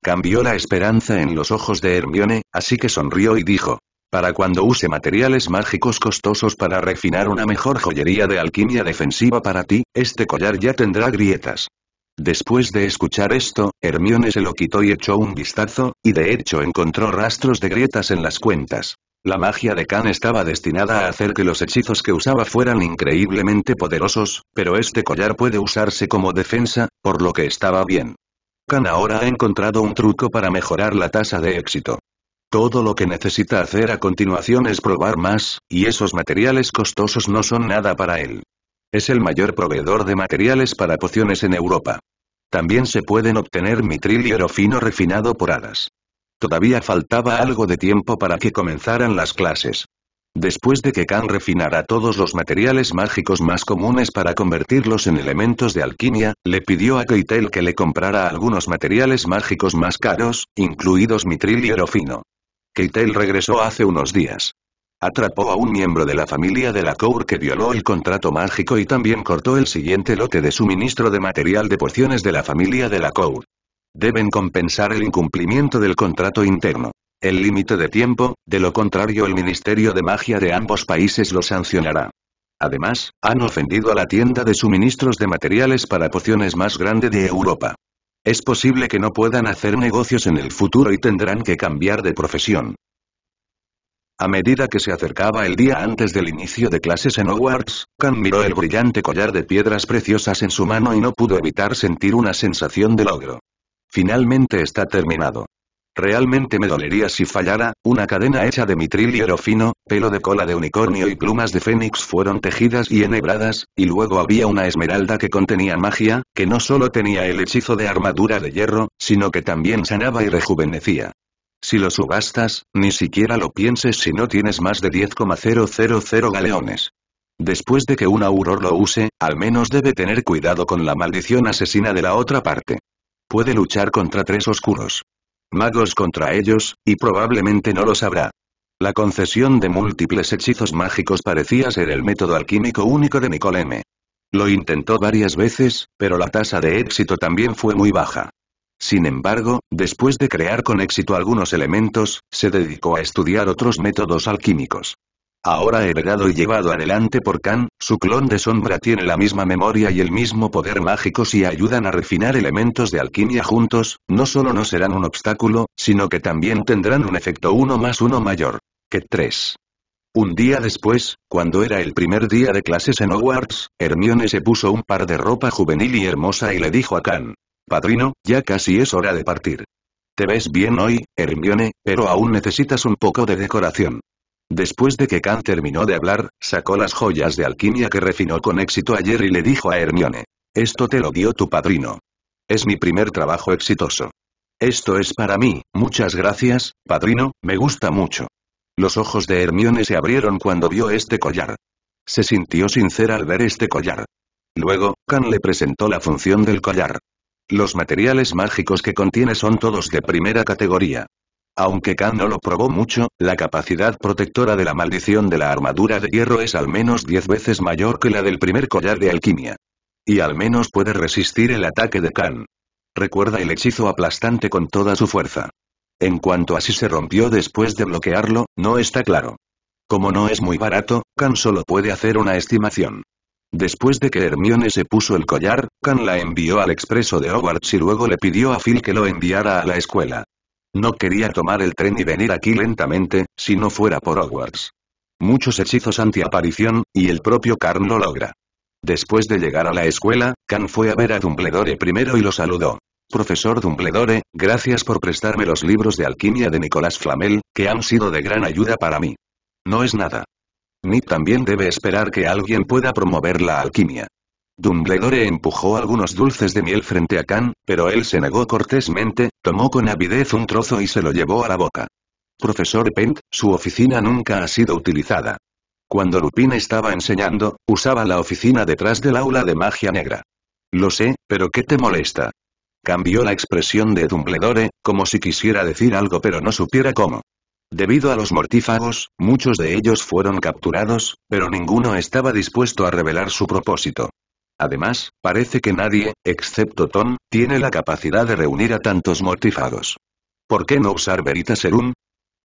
Cambió la esperanza en los ojos de Hermione, así que sonrió y dijo. Para cuando use materiales mágicos costosos para refinar una mejor joyería de alquimia defensiva para ti, este collar ya tendrá grietas. Después de escuchar esto, Hermione se lo quitó y echó un vistazo, y de hecho encontró rastros de grietas en las cuentas. La magia de Khan estaba destinada a hacer que los hechizos que usaba fueran increíblemente poderosos, pero este collar puede usarse como defensa, por lo que estaba bien. Khan ahora ha encontrado un truco para mejorar la tasa de éxito. Todo lo que necesita hacer a continuación es probar más, y esos materiales costosos no son nada para él. Es el mayor proveedor de materiales para pociones en Europa. También se pueden obtener mitril y oro refinado por hadas. Todavía faltaba algo de tiempo para que comenzaran las clases. Después de que Khan refinara todos los materiales mágicos más comunes para convertirlos en elementos de alquimia, le pidió a Keitel que le comprara algunos materiales mágicos más caros, incluidos mitril y Keitel regresó hace unos días. Atrapó a un miembro de la familia de la Cour que violó el contrato mágico y también cortó el siguiente lote de suministro de material de pociones de la familia de la Cour. Deben compensar el incumplimiento del contrato interno. El límite de tiempo, de lo contrario el Ministerio de Magia de ambos países lo sancionará. Además, han ofendido a la tienda de suministros de materiales para pociones más grande de Europa. Es posible que no puedan hacer negocios en el futuro y tendrán que cambiar de profesión. A medida que se acercaba el día antes del inicio de clases en Hogwarts, Khan miró el brillante collar de piedras preciosas en su mano y no pudo evitar sentir una sensación de logro. Finalmente está terminado. Realmente me dolería si fallara, una cadena hecha de mitril y oro fino, pelo de cola de unicornio y plumas de fénix fueron tejidas y enhebradas, y luego había una esmeralda que contenía magia, que no solo tenía el hechizo de armadura de hierro, sino que también sanaba y rejuvenecía. Si lo subastas, ni siquiera lo pienses si no tienes más de 10,000 galeones. Después de que un auror lo use, al menos debe tener cuidado con la maldición asesina de la otra parte. Puede luchar contra tres oscuros. Magos contra ellos, y probablemente no lo sabrá. La concesión de múltiples hechizos mágicos parecía ser el método alquímico único de Nicole M. Lo intentó varias veces, pero la tasa de éxito también fue muy baja. Sin embargo, después de crear con éxito algunos elementos, se dedicó a estudiar otros métodos alquímicos. Ahora heredado y llevado adelante por Khan, su clon de sombra tiene la misma memoria y el mismo poder mágico si ayudan a refinar elementos de alquimia juntos, no solo no serán un obstáculo, sino que también tendrán un efecto uno más uno mayor. Que 3. Un día después, cuando era el primer día de clases en Hogwarts, Hermione se puso un par de ropa juvenil y hermosa y le dijo a Khan, Padrino, ya casi es hora de partir. Te ves bien hoy, Hermione, pero aún necesitas un poco de decoración. Después de que Khan terminó de hablar, sacó las joyas de alquimia que refinó con éxito ayer y le dijo a Hermione. Esto te lo dio tu padrino. Es mi primer trabajo exitoso. Esto es para mí, muchas gracias, padrino, me gusta mucho. Los ojos de Hermione se abrieron cuando vio este collar. Se sintió sincera al ver este collar. Luego, Khan le presentó la función del collar. Los materiales mágicos que contiene son todos de primera categoría. Aunque Khan no lo probó mucho, la capacidad protectora de la maldición de la armadura de hierro es al menos 10 veces mayor que la del primer collar de alquimia. Y al menos puede resistir el ataque de Khan. Recuerda el hechizo aplastante con toda su fuerza. En cuanto a si se rompió después de bloquearlo, no está claro. Como no es muy barato, Khan solo puede hacer una estimación. Después de que Hermione se puso el collar, Khan la envió al expreso de Hogwarts y luego le pidió a Phil que lo enviara a la escuela. No quería tomar el tren y venir aquí lentamente, si no fuera por Hogwarts. Muchos hechizos antiaparición, y el propio Khan lo logra. Después de llegar a la escuela, Khan fue a ver a Dumbledore primero y lo saludó. Profesor Dumbledore, gracias por prestarme los libros de alquimia de Nicolás Flamel, que han sido de gran ayuda para mí. No es nada. Ni también debe esperar que alguien pueda promover la alquimia. Dumbledore empujó algunos dulces de miel frente a Khan, pero él se negó cortésmente, tomó con avidez un trozo y se lo llevó a la boca. Profesor Pent, su oficina nunca ha sido utilizada. Cuando Lupin estaba enseñando, usaba la oficina detrás del aula de magia negra. Lo sé, pero ¿qué te molesta? Cambió la expresión de Dumbledore, como si quisiera decir algo pero no supiera cómo. Debido a los mortífagos, muchos de ellos fueron capturados, pero ninguno estaba dispuesto a revelar su propósito. Además, parece que nadie, excepto Tom, tiene la capacidad de reunir a tantos mortífagos. ¿Por qué no usar Verita Serum?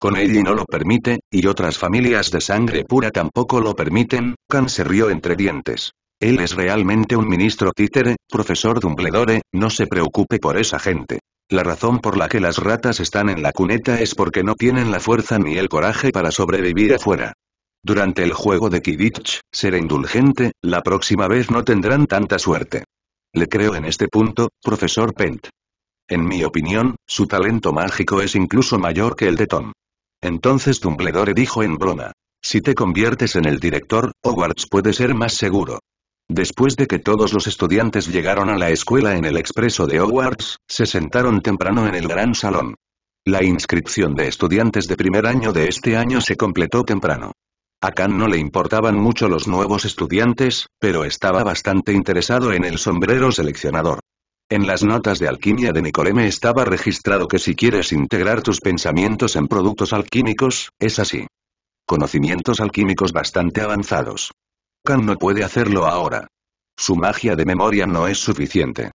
Con ella no lo permite, y otras familias de sangre pura tampoco lo permiten, Khan se rió entre dientes. Él es realmente un ministro títere, profesor Dumbledore, no se preocupe por esa gente. La razón por la que las ratas están en la cuneta es porque no tienen la fuerza ni el coraje para sobrevivir afuera. Durante el juego de Kidditch, seré indulgente, la próxima vez no tendrán tanta suerte. Le creo en este punto, profesor Pent. En mi opinión, su talento mágico es incluso mayor que el de Tom. Entonces Dumbledore dijo en broma. Si te conviertes en el director, Hogwarts puede ser más seguro. Después de que todos los estudiantes llegaron a la escuela en el expreso de Hogwarts, se sentaron temprano en el gran salón. La inscripción de estudiantes de primer año de este año se completó temprano. A Khan no le importaban mucho los nuevos estudiantes, pero estaba bastante interesado en el sombrero seleccionador. En las notas de alquimia de Nicoleme estaba registrado que si quieres integrar tus pensamientos en productos alquímicos, es así. Conocimientos alquímicos bastante avanzados no puede hacerlo ahora. Su magia de memoria no es suficiente.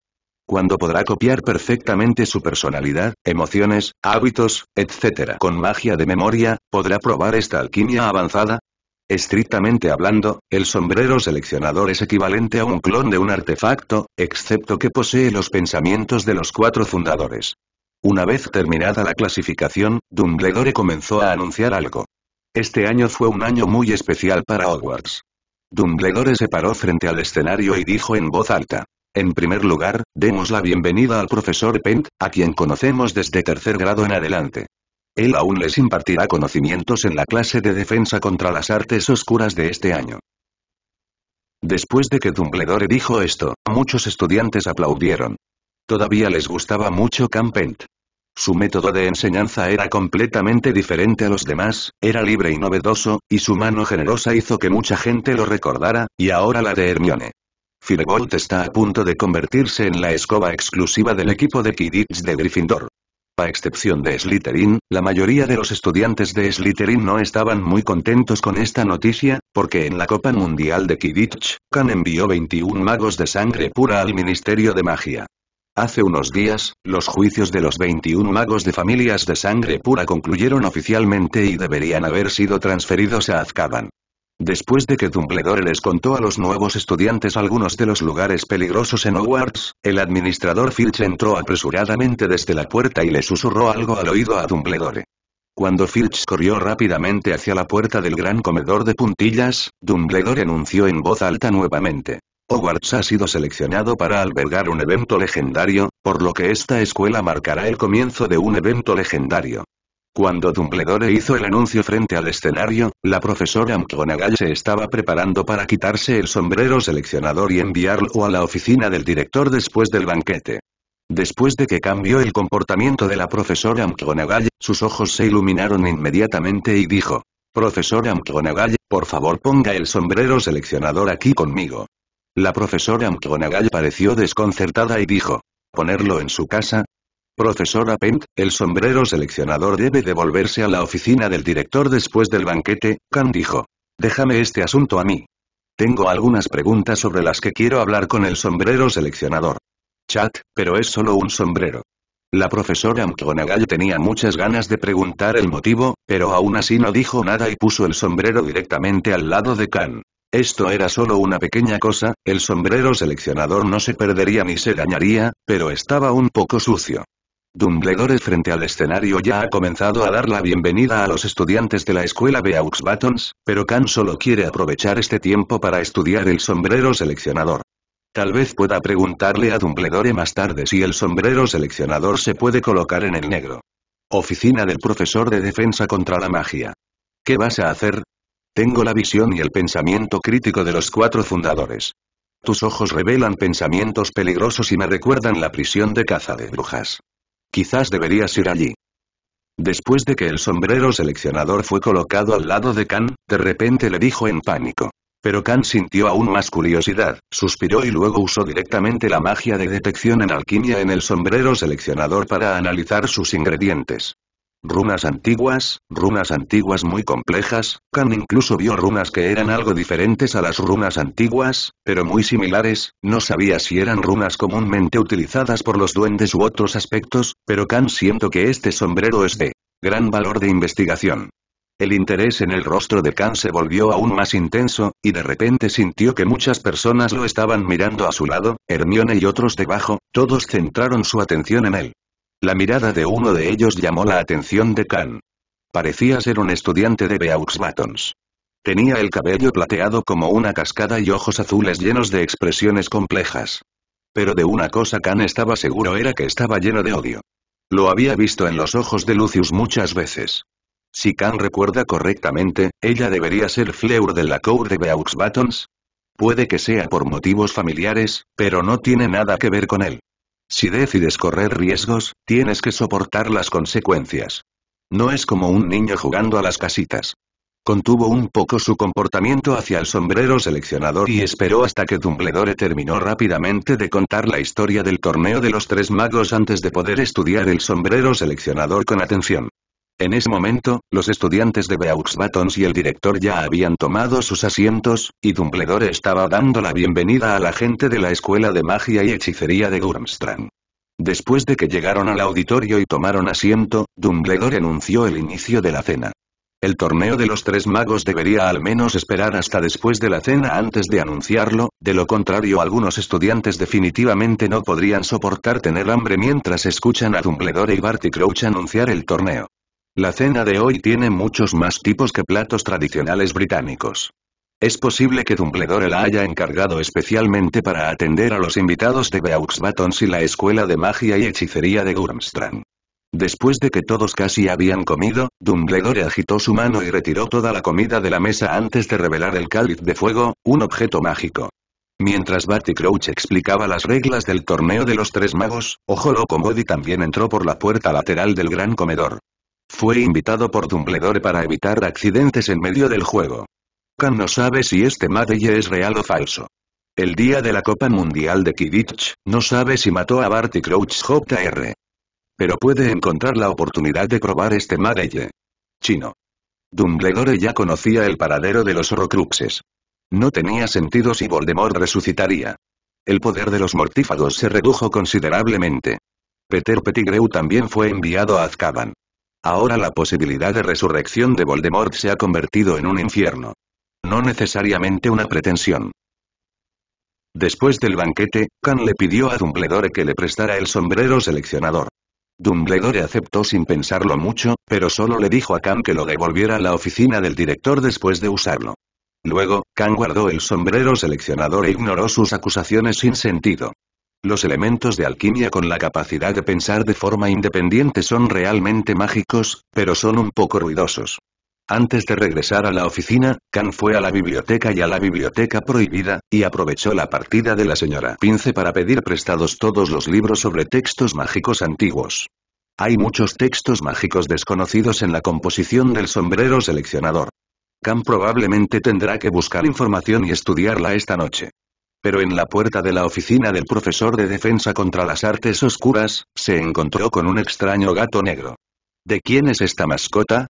Cuando podrá copiar perfectamente su personalidad, emociones, hábitos, etc. con magia de memoria, podrá probar esta alquimia avanzada? Estrictamente hablando, el sombrero seleccionador es equivalente a un clon de un artefacto, excepto que posee los pensamientos de los cuatro fundadores. Una vez terminada la clasificación, Dumbledore comenzó a anunciar algo. Este año fue un año muy especial para Hogwarts. Dumbledore se paró frente al escenario y dijo en voz alta. En primer lugar, demos la bienvenida al profesor Pent, a quien conocemos desde tercer grado en adelante. Él aún les impartirá conocimientos en la clase de defensa contra las artes oscuras de este año. Después de que Dumbledore dijo esto, muchos estudiantes aplaudieron. Todavía les gustaba mucho Campent. Su método de enseñanza era completamente diferente a los demás, era libre y novedoso, y su mano generosa hizo que mucha gente lo recordara, y ahora la de Hermione. Firebolt está a punto de convertirse en la escoba exclusiva del equipo de Quidditch de Gryffindor. A excepción de Slytherin, la mayoría de los estudiantes de Slytherin no estaban muy contentos con esta noticia, porque en la Copa Mundial de Quidditch, Khan envió 21 magos de sangre pura al Ministerio de Magia. Hace unos días, los juicios de los 21 magos de familias de sangre pura concluyeron oficialmente y deberían haber sido transferidos a Azkaban. Después de que Dumbledore les contó a los nuevos estudiantes algunos de los lugares peligrosos en Hogwarts, el administrador Filch entró apresuradamente desde la puerta y le susurró algo al oído a Dumbledore. Cuando Filch corrió rápidamente hacia la puerta del gran comedor de puntillas, Dumbledore anunció en voz alta nuevamente. Hogwarts ha sido seleccionado para albergar un evento legendario, por lo que esta escuela marcará el comienzo de un evento legendario. Cuando Dumbledore hizo el anuncio frente al escenario, la profesora McGonagall se estaba preparando para quitarse el sombrero seleccionador y enviarlo a la oficina del director después del banquete. Después de que cambió el comportamiento de la profesora McGonagall, sus ojos se iluminaron inmediatamente y dijo, Profesora McGonagall, por favor ponga el sombrero seleccionador aquí conmigo. La profesora McGonagall pareció desconcertada y dijo. ¿Ponerlo en su casa? Profesora Pent, el sombrero seleccionador debe devolverse a la oficina del director después del banquete, Khan dijo. Déjame este asunto a mí. Tengo algunas preguntas sobre las que quiero hablar con el sombrero seleccionador. Chat, pero es solo un sombrero. La profesora McGonagall tenía muchas ganas de preguntar el motivo, pero aún así no dijo nada y puso el sombrero directamente al lado de Khan. Esto era solo una pequeña cosa, el sombrero seleccionador no se perdería ni se dañaría, pero estaba un poco sucio. Dumbledore frente al escenario ya ha comenzado a dar la bienvenida a los estudiantes de la escuela Beaux Buttons, pero Khan solo quiere aprovechar este tiempo para estudiar el sombrero seleccionador. Tal vez pueda preguntarle a Dumbledore más tarde si el sombrero seleccionador se puede colocar en el negro. Oficina del profesor de defensa contra la magia. ¿Qué vas a hacer? Tengo la visión y el pensamiento crítico de los cuatro fundadores. Tus ojos revelan pensamientos peligrosos y me recuerdan la prisión de caza de brujas. Quizás deberías ir allí. Después de que el sombrero seleccionador fue colocado al lado de Khan, de repente le dijo en pánico. Pero Khan sintió aún más curiosidad, suspiró y luego usó directamente la magia de detección en alquimia en el sombrero seleccionador para analizar sus ingredientes. Runas antiguas, runas antiguas muy complejas, can incluso vio runas que eran algo diferentes a las runas antiguas, pero muy similares, no sabía si eran runas comúnmente utilizadas por los duendes u otros aspectos, pero can siento que este sombrero es de gran valor de investigación. El interés en el rostro de can se volvió aún más intenso, y de repente sintió que muchas personas lo estaban mirando a su lado, Hermione y otros debajo, todos centraron su atención en él. La mirada de uno de ellos llamó la atención de Khan. Parecía ser un estudiante de Beauxbatons. Tenía el cabello plateado como una cascada y ojos azules llenos de expresiones complejas. Pero de una cosa Khan estaba seguro era que estaba lleno de odio. Lo había visto en los ojos de Lucius muchas veces. Si Khan recuerda correctamente, ella debería ser Fleur de la Cour de Beauxbatons. Puede que sea por motivos familiares, pero no tiene nada que ver con él. Si decides correr riesgos, tienes que soportar las consecuencias. No es como un niño jugando a las casitas. Contuvo un poco su comportamiento hacia el sombrero seleccionador y esperó hasta que Dumbledore terminó rápidamente de contar la historia del torneo de los tres magos antes de poder estudiar el sombrero seleccionador con atención. En ese momento, los estudiantes de Beauxbatons y el director ya habían tomado sus asientos, y Dumbledore estaba dando la bienvenida a la gente de la Escuela de Magia y Hechicería de Durmstrang. Después de que llegaron al auditorio y tomaron asiento, Dumbledore anunció el inicio de la cena. El torneo de los tres magos debería al menos esperar hasta después de la cena antes de anunciarlo, de lo contrario algunos estudiantes definitivamente no podrían soportar tener hambre mientras escuchan a Dumbledore y Barty Crouch anunciar el torneo. La cena de hoy tiene muchos más tipos que platos tradicionales británicos. Es posible que Dumbledore la haya encargado especialmente para atender a los invitados de Beauxbatons y la Escuela de Magia y Hechicería de Durmstrang. Después de que todos casi habían comido, Dumbledore agitó su mano y retiró toda la comida de la mesa antes de revelar el cáliz de fuego, un objeto mágico. Mientras Barty Crouch explicaba las reglas del torneo de los tres magos, Ojo Loco también entró por la puerta lateral del gran comedor. Fue invitado por Dumbledore para evitar accidentes en medio del juego. Khan no sabe si este Madeye es real o falso. El día de la Copa Mundial de Quidditch, no sabe si mató a Barty Crouch Jr. Pero puede encontrar la oportunidad de probar este Madeye. Chino. Dumbledore ya conocía el paradero de los Horrocruxes. No tenía sentido si Voldemort resucitaría. El poder de los mortífagos se redujo considerablemente. Peter Pettigrew también fue enviado a Azkaban. Ahora la posibilidad de resurrección de Voldemort se ha convertido en un infierno. No necesariamente una pretensión. Después del banquete, Khan le pidió a Dumbledore que le prestara el sombrero seleccionador. Dumbledore aceptó sin pensarlo mucho, pero solo le dijo a Khan que lo devolviera a la oficina del director después de usarlo. Luego, Khan guardó el sombrero seleccionador e ignoró sus acusaciones sin sentido. Los elementos de alquimia con la capacidad de pensar de forma independiente son realmente mágicos, pero son un poco ruidosos. Antes de regresar a la oficina, Khan fue a la biblioteca y a la biblioteca prohibida, y aprovechó la partida de la señora Pince para pedir prestados todos los libros sobre textos mágicos antiguos. Hay muchos textos mágicos desconocidos en la composición del sombrero seleccionador. Khan probablemente tendrá que buscar información y estudiarla esta noche pero en la puerta de la oficina del profesor de defensa contra las artes oscuras, se encontró con un extraño gato negro. ¿De quién es esta mascota?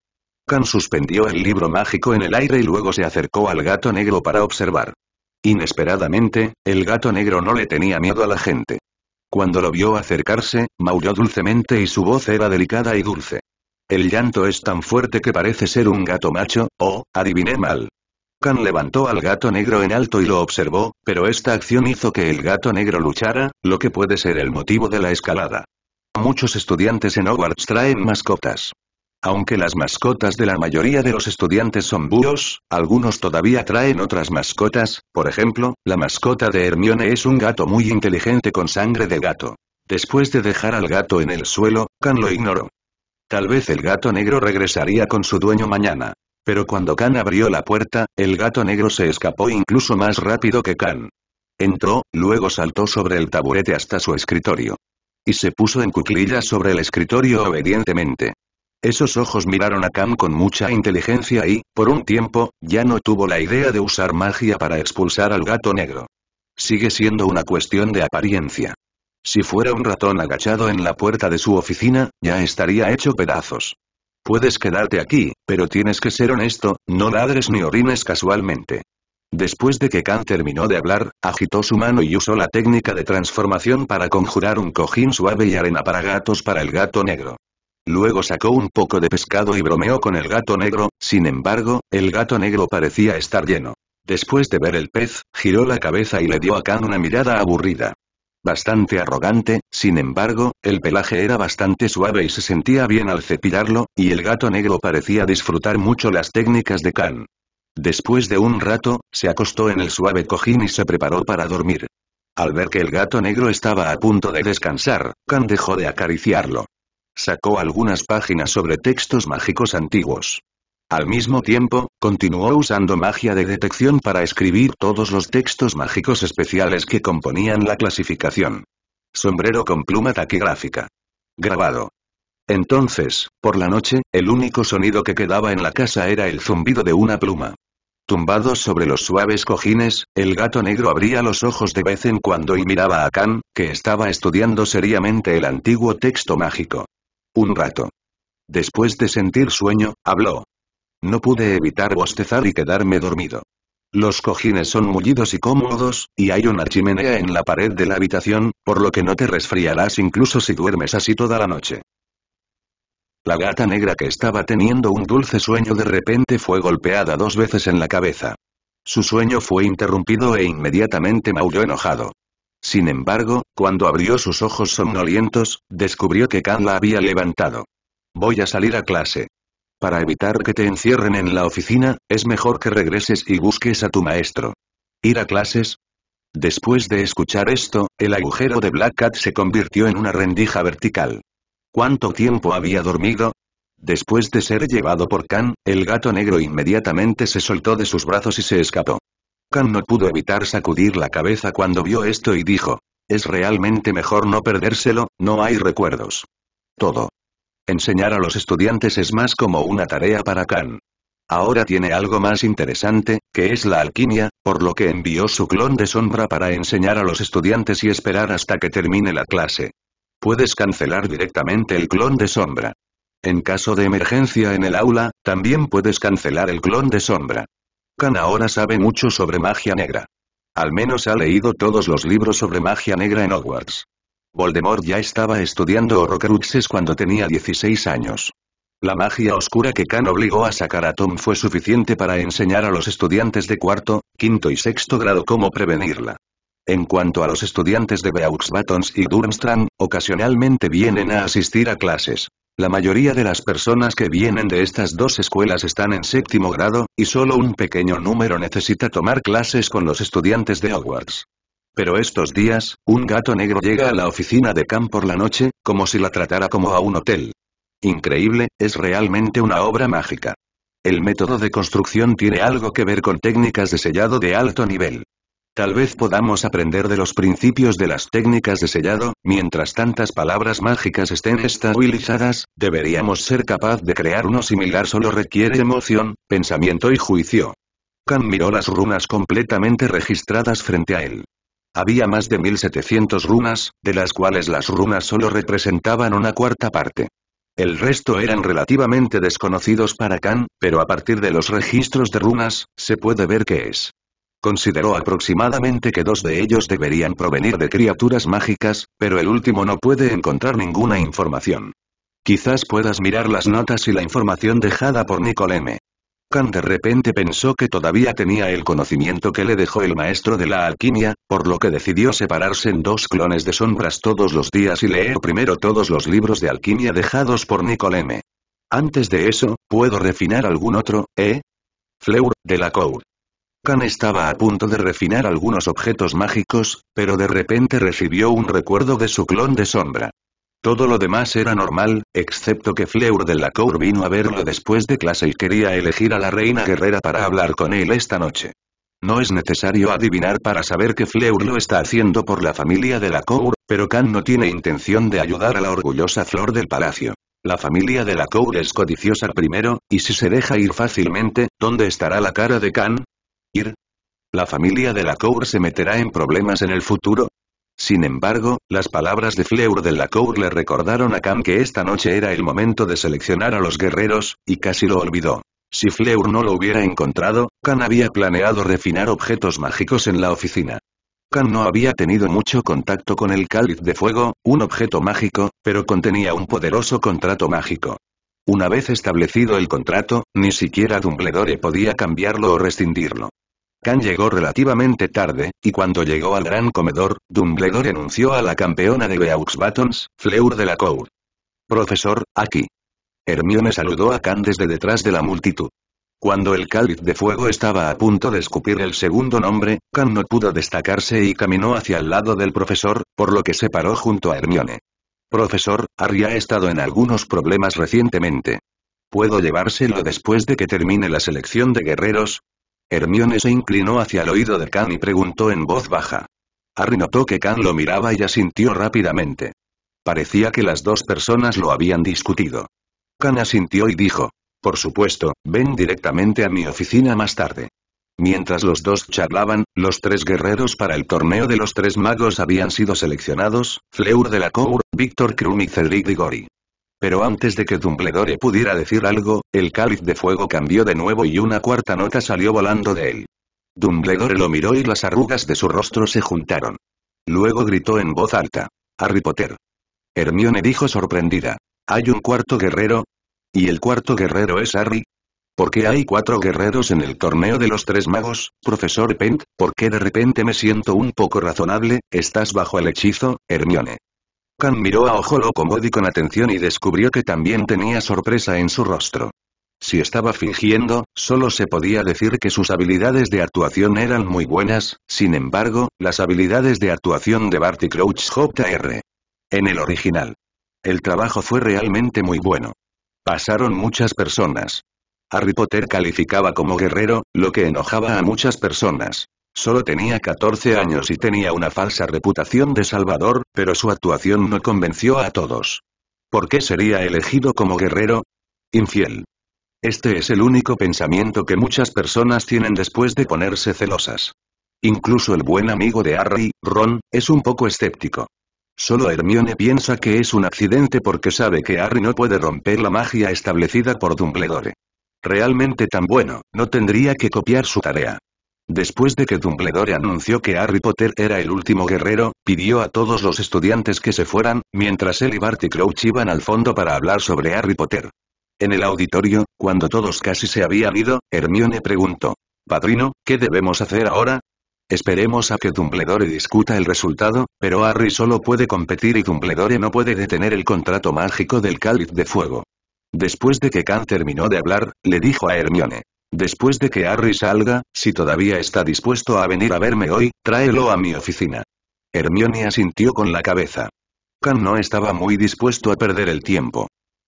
Khan suspendió el libro mágico en el aire y luego se acercó al gato negro para observar. Inesperadamente, el gato negro no le tenía miedo a la gente. Cuando lo vio acercarse, maulló dulcemente y su voz era delicada y dulce. El llanto es tan fuerte que parece ser un gato macho, oh, adiviné mal. Khan levantó al gato negro en alto y lo observó, pero esta acción hizo que el gato negro luchara, lo que puede ser el motivo de la escalada. Muchos estudiantes en Hogwarts traen mascotas. Aunque las mascotas de la mayoría de los estudiantes son búhos, algunos todavía traen otras mascotas, por ejemplo, la mascota de Hermione es un gato muy inteligente con sangre de gato. Después de dejar al gato en el suelo, Khan lo ignoró. Tal vez el gato negro regresaría con su dueño mañana. Pero cuando Khan abrió la puerta, el gato negro se escapó incluso más rápido que Khan. Entró, luego saltó sobre el taburete hasta su escritorio. Y se puso en cuclillas sobre el escritorio obedientemente. Esos ojos miraron a Khan con mucha inteligencia y, por un tiempo, ya no tuvo la idea de usar magia para expulsar al gato negro. Sigue siendo una cuestión de apariencia. Si fuera un ratón agachado en la puerta de su oficina, ya estaría hecho pedazos. Puedes quedarte aquí, pero tienes que ser honesto, no ladres ni orines casualmente. Después de que Khan terminó de hablar, agitó su mano y usó la técnica de transformación para conjurar un cojín suave y arena para gatos para el gato negro. Luego sacó un poco de pescado y bromeó con el gato negro, sin embargo, el gato negro parecía estar lleno. Después de ver el pez, giró la cabeza y le dio a Khan una mirada aburrida. Bastante arrogante, sin embargo, el pelaje era bastante suave y se sentía bien al cepillarlo, y el gato negro parecía disfrutar mucho las técnicas de Khan. Después de un rato, se acostó en el suave cojín y se preparó para dormir. Al ver que el gato negro estaba a punto de descansar, Khan dejó de acariciarlo. Sacó algunas páginas sobre textos mágicos antiguos. Al mismo tiempo, continuó usando magia de detección para escribir todos los textos mágicos especiales que componían la clasificación. Sombrero con pluma taquigráfica. Grabado. Entonces, por la noche, el único sonido que quedaba en la casa era el zumbido de una pluma. Tumbado sobre los suaves cojines, el gato negro abría los ojos de vez en cuando y miraba a Khan, que estaba estudiando seriamente el antiguo texto mágico. Un rato. Después de sentir sueño, habló. No pude evitar bostezar y quedarme dormido. Los cojines son mullidos y cómodos, y hay una chimenea en la pared de la habitación, por lo que no te resfriarás incluso si duermes así toda la noche. La gata negra que estaba teniendo un dulce sueño de repente fue golpeada dos veces en la cabeza. Su sueño fue interrumpido e inmediatamente maulló enojado. Sin embargo, cuando abrió sus ojos somnolientos, descubrió que Khan la había levantado. Voy a salir a clase. Para evitar que te encierren en la oficina, es mejor que regreses y busques a tu maestro. ¿Ir a clases? Después de escuchar esto, el agujero de Black Cat se convirtió en una rendija vertical. ¿Cuánto tiempo había dormido? Después de ser llevado por Khan, el gato negro inmediatamente se soltó de sus brazos y se escapó. Khan no pudo evitar sacudir la cabeza cuando vio esto y dijo, es realmente mejor no perdérselo, no hay recuerdos. Todo. Enseñar a los estudiantes es más como una tarea para Khan. Ahora tiene algo más interesante, que es la alquimia, por lo que envió su clon de sombra para enseñar a los estudiantes y esperar hasta que termine la clase. Puedes cancelar directamente el clon de sombra. En caso de emergencia en el aula, también puedes cancelar el clon de sombra. Khan ahora sabe mucho sobre magia negra. Al menos ha leído todos los libros sobre magia negra en Hogwarts. Voldemort ya estaba estudiando Horrocruxes cuando tenía 16 años. La magia oscura que Khan obligó a sacar a Tom fue suficiente para enseñar a los estudiantes de cuarto, quinto y sexto grado cómo prevenirla. En cuanto a los estudiantes de Beaux y Durmstrang, ocasionalmente vienen a asistir a clases. La mayoría de las personas que vienen de estas dos escuelas están en séptimo grado, y solo un pequeño número necesita tomar clases con los estudiantes de Hogwarts. Pero estos días, un gato negro llega a la oficina de Khan por la noche, como si la tratara como a un hotel. Increíble, es realmente una obra mágica. El método de construcción tiene algo que ver con técnicas de sellado de alto nivel. Tal vez podamos aprender de los principios de las técnicas de sellado, mientras tantas palabras mágicas estén estabilizadas, deberíamos ser capaz de crear uno similar solo requiere emoción, pensamiento y juicio. Khan miró las runas completamente registradas frente a él. Había más de 1700 runas, de las cuales las runas solo representaban una cuarta parte. El resto eran relativamente desconocidos para Khan, pero a partir de los registros de runas, se puede ver qué es. Consideró aproximadamente que dos de ellos deberían provenir de criaturas mágicas, pero el último no puede encontrar ninguna información. Quizás puedas mirar las notas y la información dejada por Nicole M. Khan de repente pensó que todavía tenía el conocimiento que le dejó el maestro de la alquimia, por lo que decidió separarse en dos clones de sombras todos los días y leer primero todos los libros de alquimia dejados por Nicoleme. Antes de eso, ¿puedo refinar algún otro, eh? Fleur, de la Cour. Khan estaba a punto de refinar algunos objetos mágicos, pero de repente recibió un recuerdo de su clon de sombra. Todo lo demás era normal, excepto que Fleur de la Cour vino a verlo después de clase y quería elegir a la reina guerrera para hablar con él esta noche. No es necesario adivinar para saber que Fleur lo está haciendo por la familia de la Cour, pero Khan no tiene intención de ayudar a la orgullosa flor del palacio. La familia de la Cour es codiciosa primero, y si se deja ir fácilmente, ¿dónde estará la cara de Khan? ¿Ir? La familia de la Cour se meterá en problemas en el futuro, sin embargo, las palabras de Fleur de Lacour le recordaron a Khan que esta noche era el momento de seleccionar a los guerreros, y casi lo olvidó. Si Fleur no lo hubiera encontrado, Khan había planeado refinar objetos mágicos en la oficina. Khan no había tenido mucho contacto con el cáliz de fuego, un objeto mágico, pero contenía un poderoso contrato mágico. Una vez establecido el contrato, ni siquiera Dumbledore podía cambiarlo o rescindirlo. Khan llegó relativamente tarde, y cuando llegó al gran comedor, Dumbledore anunció a la campeona de Beaux Fleur de la Cour. Profesor, aquí. Hermione saludó a Khan desde detrás de la multitud. Cuando el cáliz de fuego estaba a punto de escupir el segundo nombre, Khan no pudo destacarse y caminó hacia el lado del profesor, por lo que se paró junto a Hermione. Profesor, Harry ha estado en algunos problemas recientemente. ¿Puedo llevárselo después de que termine la selección de guerreros? Hermione se inclinó hacia el oído de Khan y preguntó en voz baja. Harry notó que Khan lo miraba y asintió rápidamente. Parecía que las dos personas lo habían discutido. Khan asintió y dijo, por supuesto, ven directamente a mi oficina más tarde. Mientras los dos charlaban, los tres guerreros para el torneo de los tres magos habían sido seleccionados, Fleur de la Cour, Víctor Krum y Cedric Grigori. Pero antes de que Dumbledore pudiera decir algo, el cáliz de fuego cambió de nuevo y una cuarta nota salió volando de él. Dumbledore lo miró y las arrugas de su rostro se juntaron. Luego gritó en voz alta. Harry Potter. Hermione dijo sorprendida. ¿Hay un cuarto guerrero? ¿Y el cuarto guerrero es Harry? ¿Por qué hay cuatro guerreros en el torneo de los tres magos, profesor Pent? ¿Por qué de repente me siento un poco razonable? Estás bajo el hechizo, Hermione miró a Ojo Loco con atención y descubrió que también tenía sorpresa en su rostro. Si estaba fingiendo, solo se podía decir que sus habilidades de actuación eran muy buenas, sin embargo, las habilidades de actuación de Barty Crouch Jr. En el original. El trabajo fue realmente muy bueno. Pasaron muchas personas. Harry Potter calificaba como guerrero, lo que enojaba a muchas personas. Solo tenía 14 años y tenía una falsa reputación de salvador, pero su actuación no convenció a todos. ¿Por qué sería elegido como guerrero? Infiel. Este es el único pensamiento que muchas personas tienen después de ponerse celosas. Incluso el buen amigo de Harry, Ron, es un poco escéptico. Solo Hermione piensa que es un accidente porque sabe que Harry no puede romper la magia establecida por Dumbledore. Realmente tan bueno, no tendría que copiar su tarea. Después de que Dumbledore anunció que Harry Potter era el último guerrero, pidió a todos los estudiantes que se fueran, mientras él y Barty Crouch iban al fondo para hablar sobre Harry Potter. En el auditorio, cuando todos casi se habían ido, Hermione preguntó. Padrino, ¿qué debemos hacer ahora? Esperemos a que Dumbledore discuta el resultado, pero Harry solo puede competir y Dumbledore no puede detener el contrato mágico del cáliz de fuego. Después de que Khan terminó de hablar, le dijo a Hermione. Después de que Harry salga, si todavía está dispuesto a venir a verme hoy, tráelo a mi oficina. Hermione asintió con la cabeza. Khan no estaba muy dispuesto a perder el tiempo.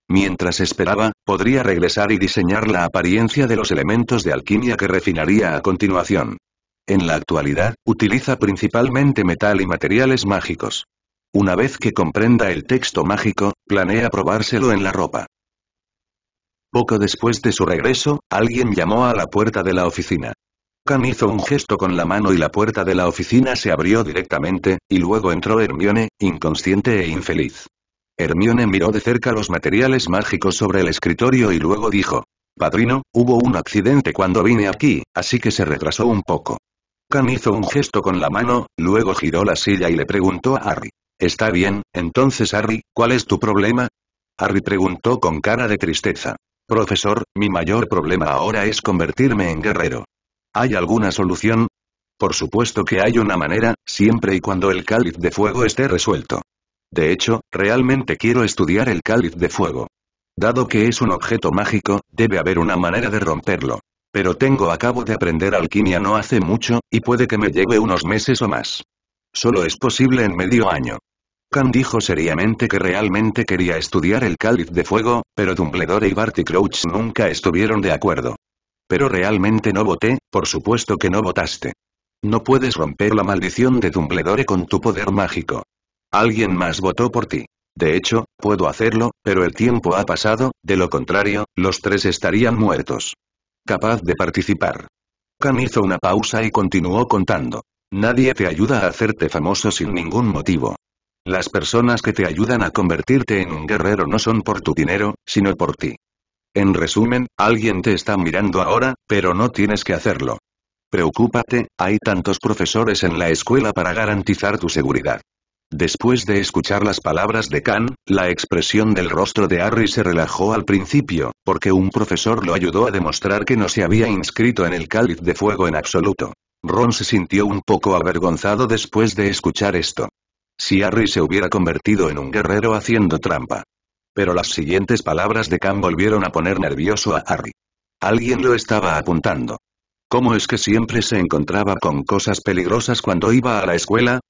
Mientras esperaba, podría regresar y diseñar la apariencia de los elementos de alquimia que refinaría a continuación. En la actualidad, utiliza principalmente metal y materiales mágicos. Una vez que comprenda el texto mágico, planea probárselo en la ropa. Poco después de su regreso, alguien llamó a la puerta de la oficina. Khan hizo un gesto con la mano y la puerta de la oficina se abrió directamente, y luego entró Hermione, inconsciente e infeliz. Hermione miró de cerca los materiales mágicos sobre el escritorio y luego dijo, Padrino, hubo un accidente cuando vine aquí, así que se retrasó un poco. Khan hizo un gesto con la mano, luego giró la silla y le preguntó a Harry, Está bien, entonces Harry, ¿cuál es tu problema? Harry preguntó con cara de tristeza. Profesor, mi mayor problema ahora es convertirme en guerrero. ¿Hay alguna solución? Por supuesto que hay una manera, siempre y cuando el cáliz de fuego esté resuelto. De hecho, realmente quiero estudiar el cáliz de fuego. Dado que es un objeto mágico, debe haber una manera de romperlo. Pero tengo acabo de aprender alquimia no hace mucho, y puede que me lleve unos meses o más. Solo es posible en medio año. Khan dijo seriamente que realmente quería estudiar el cáliz de fuego, pero Dumbledore y Barty Crouch nunca estuvieron de acuerdo. Pero realmente no voté, por supuesto que no votaste. No puedes romper la maldición de Dumbledore con tu poder mágico. Alguien más votó por ti. De hecho, puedo hacerlo, pero el tiempo ha pasado, de lo contrario, los tres estarían muertos. Capaz de participar. Khan hizo una pausa y continuó contando. Nadie te ayuda a hacerte famoso sin ningún motivo. Las personas que te ayudan a convertirte en un guerrero no son por tu dinero, sino por ti. En resumen, alguien te está mirando ahora, pero no tienes que hacerlo. Preocúpate, hay tantos profesores en la escuela para garantizar tu seguridad. Después de escuchar las palabras de Khan, la expresión del rostro de Harry se relajó al principio, porque un profesor lo ayudó a demostrar que no se había inscrito en el cáliz de fuego en absoluto. Ron se sintió un poco avergonzado después de escuchar esto. Si Harry se hubiera convertido en un guerrero haciendo trampa. Pero las siguientes palabras de Cam volvieron a poner nervioso a Harry. Alguien lo estaba apuntando. ¿Cómo es que siempre se encontraba con cosas peligrosas cuando iba a la escuela?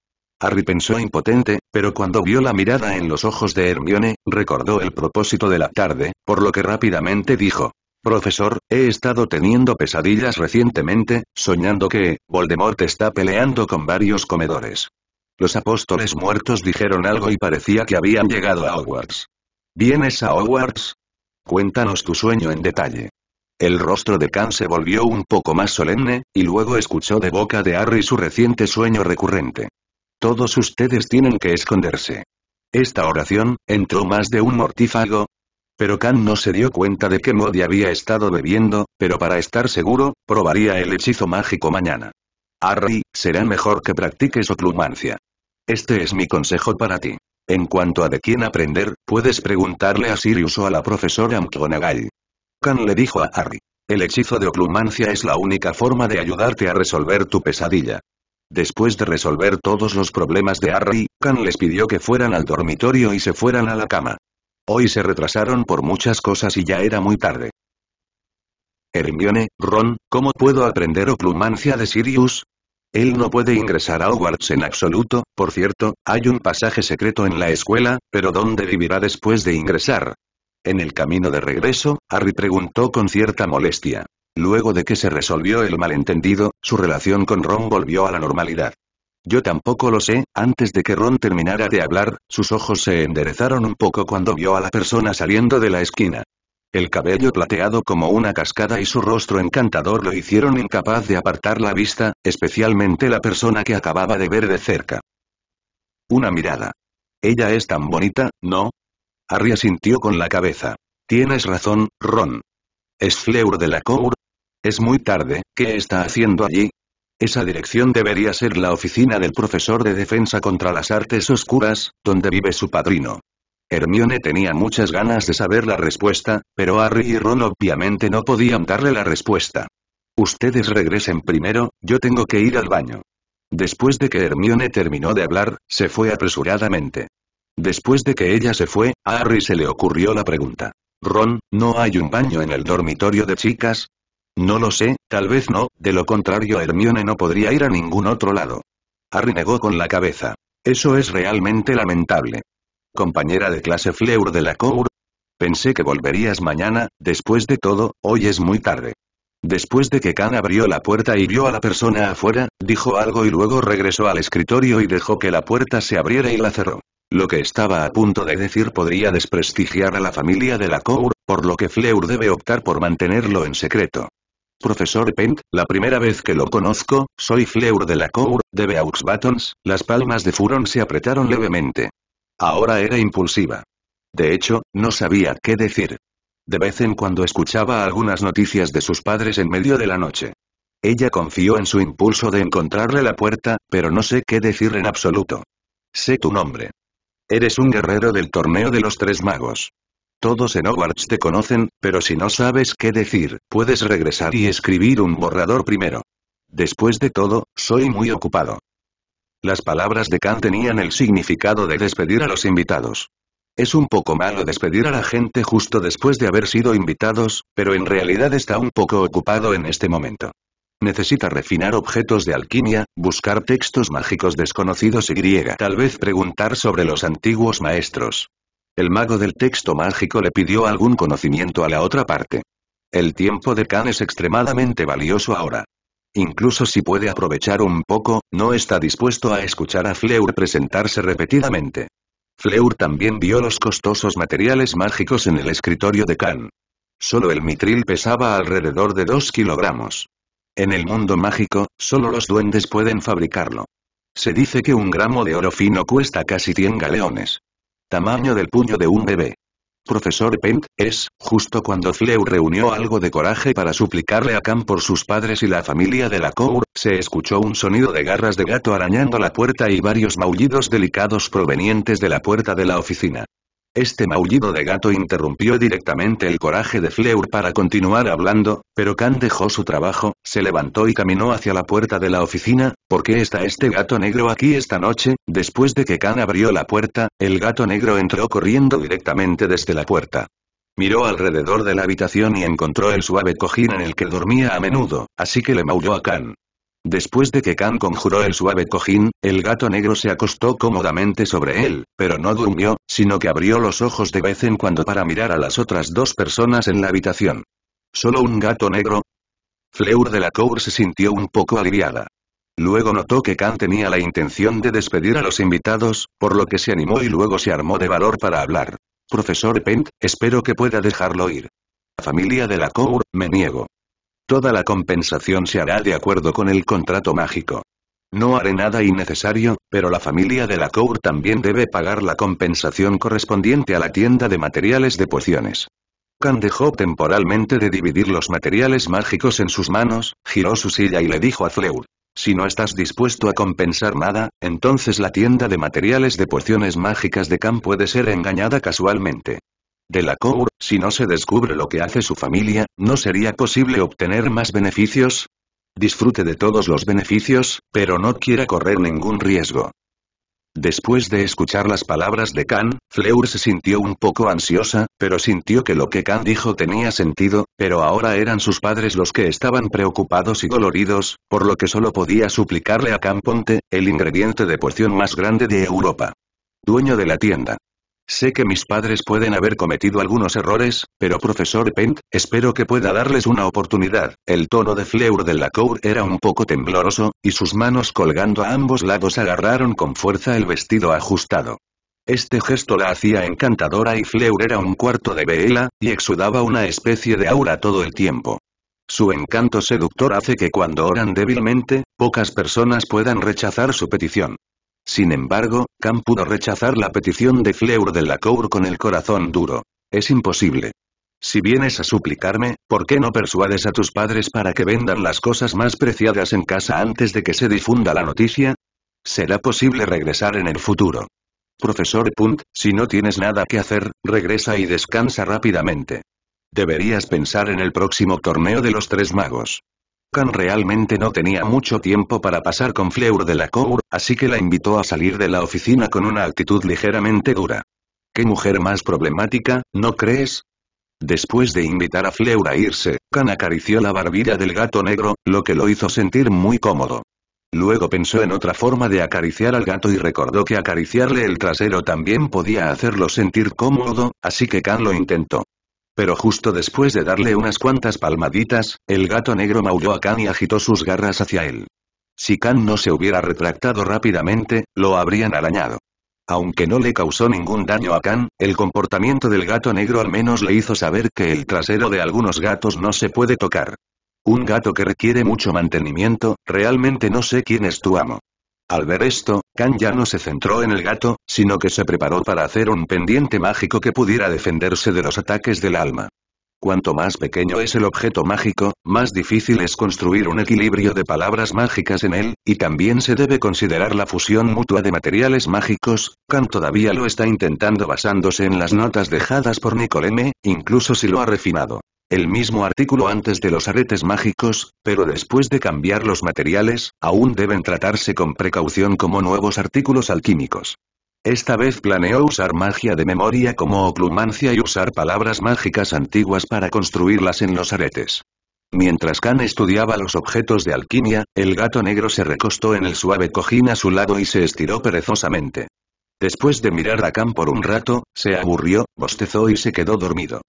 Harry pensó impotente, pero cuando vio la mirada en los ojos de Hermione, recordó el propósito de la tarde, por lo que rápidamente dijo. Profesor, he estado teniendo pesadillas recientemente, soñando que, Voldemort está peleando con varios comedores. Los apóstoles muertos dijeron algo y parecía que habían llegado a Hogwarts. ¿Vienes a Hogwarts? Cuéntanos tu sueño en detalle. El rostro de Khan se volvió un poco más solemne, y luego escuchó de boca de Harry su reciente sueño recurrente. Todos ustedes tienen que esconderse. Esta oración, entró más de un mortífago. Pero Khan no se dio cuenta de que Modi había estado bebiendo, pero para estar seguro, probaría el hechizo mágico mañana. Harry, será mejor que practiques plumancia. Este es mi consejo para ti. En cuanto a de quién aprender, puedes preguntarle a Sirius o a la profesora McGonagall. Khan le dijo a Harry. El hechizo de oclumancia es la única forma de ayudarte a resolver tu pesadilla. Después de resolver todos los problemas de Harry, Khan les pidió que fueran al dormitorio y se fueran a la cama. Hoy se retrasaron por muchas cosas y ya era muy tarde. Hermione, Ron, ¿cómo puedo aprender oclumancia de Sirius? Él no puede ingresar a Hogwarts en absoluto, por cierto, hay un pasaje secreto en la escuela, pero ¿dónde vivirá después de ingresar? En el camino de regreso, Harry preguntó con cierta molestia. Luego de que se resolvió el malentendido, su relación con Ron volvió a la normalidad. Yo tampoco lo sé, antes de que Ron terminara de hablar, sus ojos se enderezaron un poco cuando vio a la persona saliendo de la esquina. El cabello plateado como una cascada y su rostro encantador lo hicieron incapaz de apartar la vista, especialmente la persona que acababa de ver de cerca. Una mirada. Ella es tan bonita, ¿no? Harry sintió con la cabeza. Tienes razón, Ron. ¿Es Fleur de la Cour? Es muy tarde, ¿qué está haciendo allí? Esa dirección debería ser la oficina del profesor de defensa contra las artes oscuras, donde vive su padrino. Hermione tenía muchas ganas de saber la respuesta, pero Harry y Ron obviamente no podían darle la respuesta. Ustedes regresen primero, yo tengo que ir al baño. Después de que Hermione terminó de hablar, se fue apresuradamente. Después de que ella se fue, a Harry se le ocurrió la pregunta. Ron, ¿no hay un baño en el dormitorio de chicas? No lo sé, tal vez no, de lo contrario Hermione no podría ir a ningún otro lado. Harry negó con la cabeza. Eso es realmente lamentable compañera de clase Fleur de la Cour. Pensé que volverías mañana, después de todo, hoy es muy tarde. Después de que Khan abrió la puerta y vio a la persona afuera, dijo algo y luego regresó al escritorio y dejó que la puerta se abriera y la cerró. Lo que estaba a punto de decir podría desprestigiar a la familia de la Cour, por lo que Fleur debe optar por mantenerlo en secreto. Profesor Pent, la primera vez que lo conozco, soy Fleur de la Cour, de Beauxbatons, las palmas de Furón se apretaron levemente. Ahora era impulsiva. De hecho, no sabía qué decir. De vez en cuando escuchaba algunas noticias de sus padres en medio de la noche. Ella confió en su impulso de encontrarle la puerta, pero no sé qué decir en absoluto. Sé tu nombre. Eres un guerrero del torneo de los tres magos. Todos en Hogwarts te conocen, pero si no sabes qué decir, puedes regresar y escribir un borrador primero. Después de todo, soy muy ocupado. Las palabras de Kant tenían el significado de despedir a los invitados. Es un poco malo despedir a la gente justo después de haber sido invitados, pero en realidad está un poco ocupado en este momento. Necesita refinar objetos de alquimia, buscar textos mágicos desconocidos y griega, tal vez preguntar sobre los antiguos maestros. El mago del texto mágico le pidió algún conocimiento a la otra parte. El tiempo de Khan es extremadamente valioso ahora. Incluso si puede aprovechar un poco, no está dispuesto a escuchar a Fleur presentarse repetidamente. Fleur también vio los costosos materiales mágicos en el escritorio de Khan. Solo el mitril pesaba alrededor de 2 kilogramos. En el mundo mágico, solo los duendes pueden fabricarlo. Se dice que un gramo de oro fino cuesta casi 100 galeones. Tamaño del puño de un bebé. Profesor Pent, es, justo cuando Fleur reunió algo de coraje para suplicarle a Khan por sus padres y la familia de la Cour, se escuchó un sonido de garras de gato arañando la puerta y varios maullidos delicados provenientes de la puerta de la oficina. Este maullido de gato interrumpió directamente el coraje de Fleur para continuar hablando, pero Khan dejó su trabajo, se levantó y caminó hacia la puerta de la oficina, ¿por qué está este gato negro aquí esta noche? Después de que Khan abrió la puerta, el gato negro entró corriendo directamente desde la puerta. Miró alrededor de la habitación y encontró el suave cojín en el que dormía a menudo, así que le maulló a Khan. Después de que Khan conjuró el suave cojín, el gato negro se acostó cómodamente sobre él, pero no durmió, sino que abrió los ojos de vez en cuando para mirar a las otras dos personas en la habitación. ¿Solo un gato negro? Fleur de la Cour se sintió un poco aliviada. Luego notó que Khan tenía la intención de despedir a los invitados, por lo que se animó y luego se armó de valor para hablar. Profesor Pent, espero que pueda dejarlo ir. La Familia de la Cour, me niego. Toda la compensación se hará de acuerdo con el contrato mágico. No haré nada innecesario, pero la familia de la Cour también debe pagar la compensación correspondiente a la tienda de materiales de pociones. Khan dejó temporalmente de dividir los materiales mágicos en sus manos, giró su silla y le dijo a Fleur. Si no estás dispuesto a compensar nada, entonces la tienda de materiales de pociones mágicas de Khan puede ser engañada casualmente de la COUR, si no se descubre lo que hace su familia, ¿no sería posible obtener más beneficios? Disfrute de todos los beneficios, pero no quiera correr ningún riesgo. Después de escuchar las palabras de Khan, Fleur se sintió un poco ansiosa, pero sintió que lo que Khan dijo tenía sentido, pero ahora eran sus padres los que estaban preocupados y doloridos, por lo que solo podía suplicarle a Khan Ponte, el ingrediente de porción más grande de Europa. Dueño de la tienda. Sé que mis padres pueden haber cometido algunos errores, pero profesor Pent, espero que pueda darles una oportunidad. El tono de Fleur de la Cour era un poco tembloroso, y sus manos colgando a ambos lados agarraron con fuerza el vestido ajustado. Este gesto la hacía encantadora y Fleur era un cuarto de vela, y exudaba una especie de aura todo el tiempo. Su encanto seductor hace que cuando oran débilmente, pocas personas puedan rechazar su petición. Sin embargo, Khan pudo rechazar la petición de Fleur de la Cour con el corazón duro. Es imposible. Si vienes a suplicarme, ¿por qué no persuades a tus padres para que vendan las cosas más preciadas en casa antes de que se difunda la noticia? Será posible regresar en el futuro. Profesor Punt, si no tienes nada que hacer, regresa y descansa rápidamente. Deberías pensar en el próximo torneo de los tres magos. Khan realmente no tenía mucho tiempo para pasar con Fleur de la Cour, así que la invitó a salir de la oficina con una actitud ligeramente dura. ¿Qué mujer más problemática, no crees? Después de invitar a Fleur a irse, Can acarició la barbilla del gato negro, lo que lo hizo sentir muy cómodo. Luego pensó en otra forma de acariciar al gato y recordó que acariciarle el trasero también podía hacerlo sentir cómodo, así que Khan lo intentó. Pero justo después de darle unas cuantas palmaditas, el gato negro maulló a Khan y agitó sus garras hacia él. Si Khan no se hubiera retractado rápidamente, lo habrían arañado. Aunque no le causó ningún daño a Khan, el comportamiento del gato negro al menos le hizo saber que el trasero de algunos gatos no se puede tocar. Un gato que requiere mucho mantenimiento, realmente no sé quién es tu amo. Al ver esto, Kan ya no se centró en el gato, sino que se preparó para hacer un pendiente mágico que pudiera defenderse de los ataques del alma. Cuanto más pequeño es el objeto mágico, más difícil es construir un equilibrio de palabras mágicas en él, y también se debe considerar la fusión mutua de materiales mágicos, Kan todavía lo está intentando basándose en las notas dejadas por Nicole M., incluso si lo ha refinado el mismo artículo antes de los aretes mágicos, pero después de cambiar los materiales, aún deben tratarse con precaución como nuevos artículos alquímicos. Esta vez planeó usar magia de memoria como oclumancia y usar palabras mágicas antiguas para construirlas en los aretes. Mientras Khan estudiaba los objetos de alquimia, el gato negro se recostó en el suave cojín a su lado y se estiró perezosamente. Después de mirar a Khan por un rato, se aburrió, bostezó y se quedó dormido.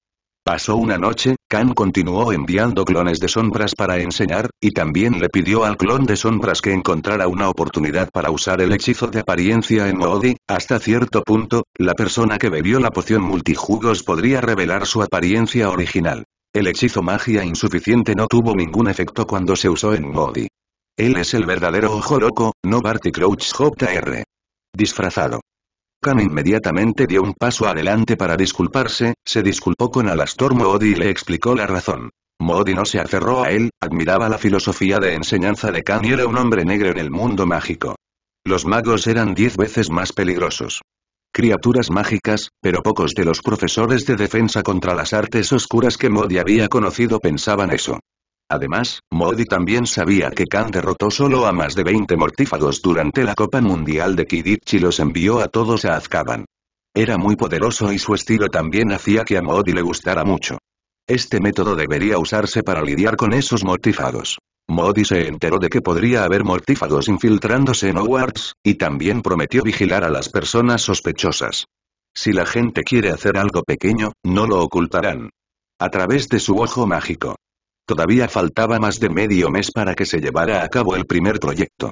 Pasó una noche, Khan continuó enviando clones de sombras para enseñar, y también le pidió al clon de sombras que encontrara una oportunidad para usar el hechizo de apariencia en Modi, hasta cierto punto, la persona que bebió la poción multijugos podría revelar su apariencia original. El hechizo magia insuficiente no tuvo ningún efecto cuando se usó en Modi. Él es el verdadero ojo loco, no Barty Crouch Jr. Disfrazado. Khan inmediatamente dio un paso adelante para disculparse, se disculpó con Alastor Moody y le explicó la razón. Moody no se aferró a él, admiraba la filosofía de enseñanza de Khan y era un hombre negro en el mundo mágico. Los magos eran diez veces más peligrosos. Criaturas mágicas, pero pocos de los profesores de defensa contra las artes oscuras que Modi había conocido pensaban eso. Además, Modi también sabía que Khan derrotó solo a más de 20 mortífagos durante la Copa Mundial de Quidditch y los envió a todos a Azkaban. Era muy poderoso y su estilo también hacía que a Modi le gustara mucho. Este método debería usarse para lidiar con esos mortífagos. Modi se enteró de que podría haber mortífagos infiltrándose en Hogwarts, y también prometió vigilar a las personas sospechosas. Si la gente quiere hacer algo pequeño, no lo ocultarán. A través de su ojo mágico, Todavía faltaba más de medio mes para que se llevara a cabo el primer proyecto.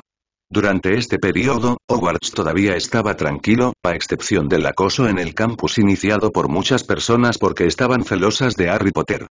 Durante este periodo, Hogwarts todavía estaba tranquilo, a excepción del acoso en el campus iniciado por muchas personas porque estaban celosas de Harry Potter.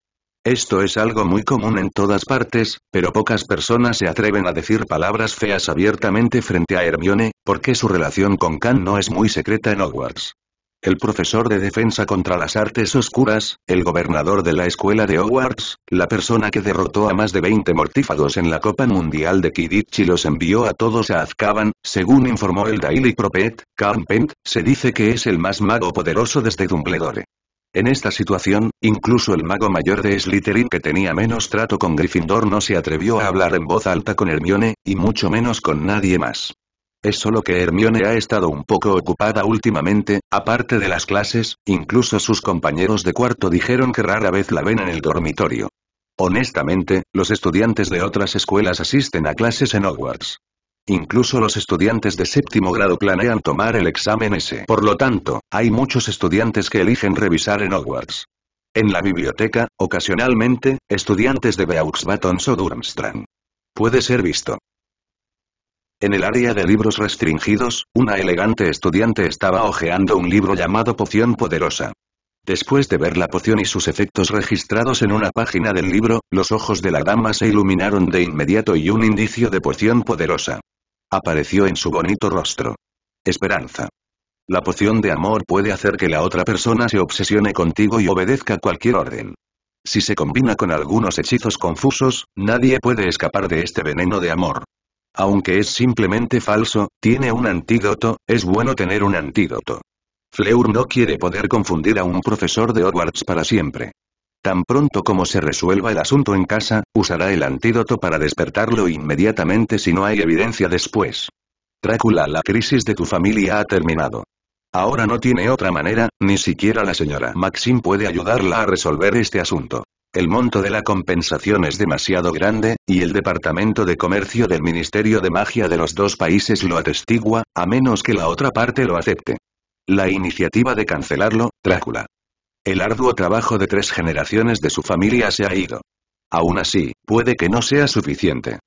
Esto es algo muy común en todas partes, pero pocas personas se atreven a decir palabras feas abiertamente frente a Hermione, porque su relación con Khan no es muy secreta en Hogwarts. El profesor de defensa contra las artes oscuras, el gobernador de la escuela de Hogwarts, la persona que derrotó a más de 20 mortífagos en la Copa Mundial de Quidditch y los envió a todos a Azkaban, según informó el Daily Prophet, Pent, se dice que es el más mago poderoso desde Dumbledore. En esta situación, incluso el mago mayor de Slytherin que tenía menos trato con Gryffindor no se atrevió a hablar en voz alta con Hermione, y mucho menos con nadie más. Es solo que Hermione ha estado un poco ocupada últimamente, aparte de las clases, incluso sus compañeros de cuarto dijeron que rara vez la ven en el dormitorio. Honestamente, los estudiantes de otras escuelas asisten a clases en Hogwarts. Incluso los estudiantes de séptimo grado planean tomar el examen ese. Por lo tanto, hay muchos estudiantes que eligen revisar en Hogwarts. En la biblioteca, ocasionalmente, estudiantes de Beauxbatons o Durmstrang. Puede ser visto. En el área de libros restringidos, una elegante estudiante estaba hojeando un libro llamado Poción Poderosa. Después de ver la poción y sus efectos registrados en una página del libro, los ojos de la dama se iluminaron de inmediato y un indicio de poción poderosa apareció en su bonito rostro. Esperanza. La poción de amor puede hacer que la otra persona se obsesione contigo y obedezca cualquier orden. Si se combina con algunos hechizos confusos, nadie puede escapar de este veneno de amor aunque es simplemente falso, tiene un antídoto, es bueno tener un antídoto. Fleur no quiere poder confundir a un profesor de Hogwarts para siempre. Tan pronto como se resuelva el asunto en casa, usará el antídoto para despertarlo inmediatamente si no hay evidencia después. Drácula, la crisis de tu familia ha terminado. Ahora no tiene otra manera, ni siquiera la señora Maxim puede ayudarla a resolver este asunto. El monto de la compensación es demasiado grande, y el Departamento de Comercio del Ministerio de Magia de los dos países lo atestigua, a menos que la otra parte lo acepte. La iniciativa de cancelarlo, Drácula. El arduo trabajo de tres generaciones de su familia se ha ido. Aún así, puede que no sea suficiente.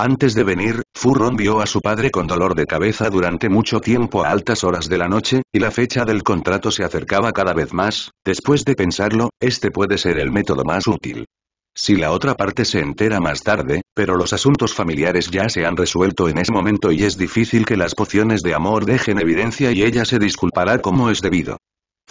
Antes de venir, Furron vio a su padre con dolor de cabeza durante mucho tiempo a altas horas de la noche, y la fecha del contrato se acercaba cada vez más, después de pensarlo, este puede ser el método más útil. Si la otra parte se entera más tarde, pero los asuntos familiares ya se han resuelto en ese momento y es difícil que las pociones de amor dejen evidencia y ella se disculpará como es debido.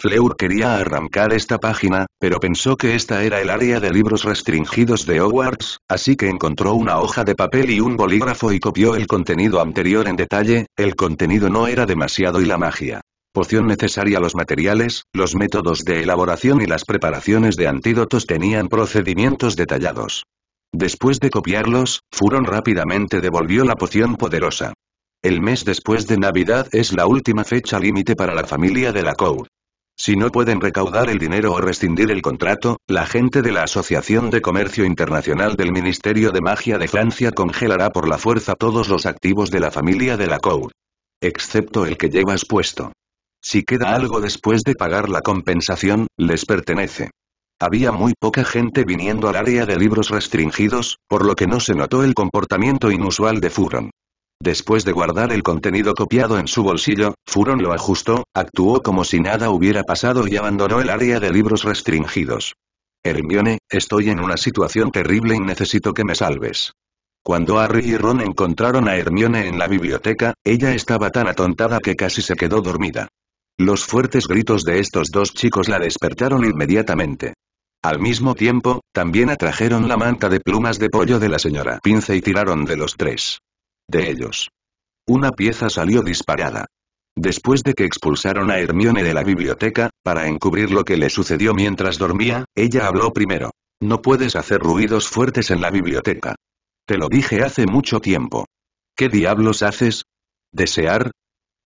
Fleur quería arrancar esta página, pero pensó que esta era el área de libros restringidos de Hogwarts, así que encontró una hoja de papel y un bolígrafo y copió el contenido anterior en detalle, el contenido no era demasiado y la magia. Poción necesaria Los materiales, los métodos de elaboración y las preparaciones de antídotos tenían procedimientos detallados. Después de copiarlos, Furon rápidamente devolvió la poción poderosa. El mes después de Navidad es la última fecha límite para la familia de la Court. Si no pueden recaudar el dinero o rescindir el contrato, la gente de la Asociación de Comercio Internacional del Ministerio de Magia de Francia congelará por la fuerza todos los activos de la familia de la Cour. Excepto el que llevas puesto. Si queda algo después de pagar la compensación, les pertenece. Había muy poca gente viniendo al área de libros restringidos, por lo que no se notó el comportamiento inusual de Furon. Después de guardar el contenido copiado en su bolsillo, Furon lo ajustó, actuó como si nada hubiera pasado y abandonó el área de libros restringidos. Hermione, estoy en una situación terrible y necesito que me salves. Cuando Harry y Ron encontraron a Hermione en la biblioteca, ella estaba tan atontada que casi se quedó dormida. Los fuertes gritos de estos dos chicos la despertaron inmediatamente. Al mismo tiempo, también atrajeron la manta de plumas de pollo de la señora Pince y tiraron de los tres de ellos. Una pieza salió disparada. Después de que expulsaron a Hermione de la biblioteca, para encubrir lo que le sucedió mientras dormía, ella habló primero. No puedes hacer ruidos fuertes en la biblioteca. Te lo dije hace mucho tiempo. ¿Qué diablos haces? ¿Desear?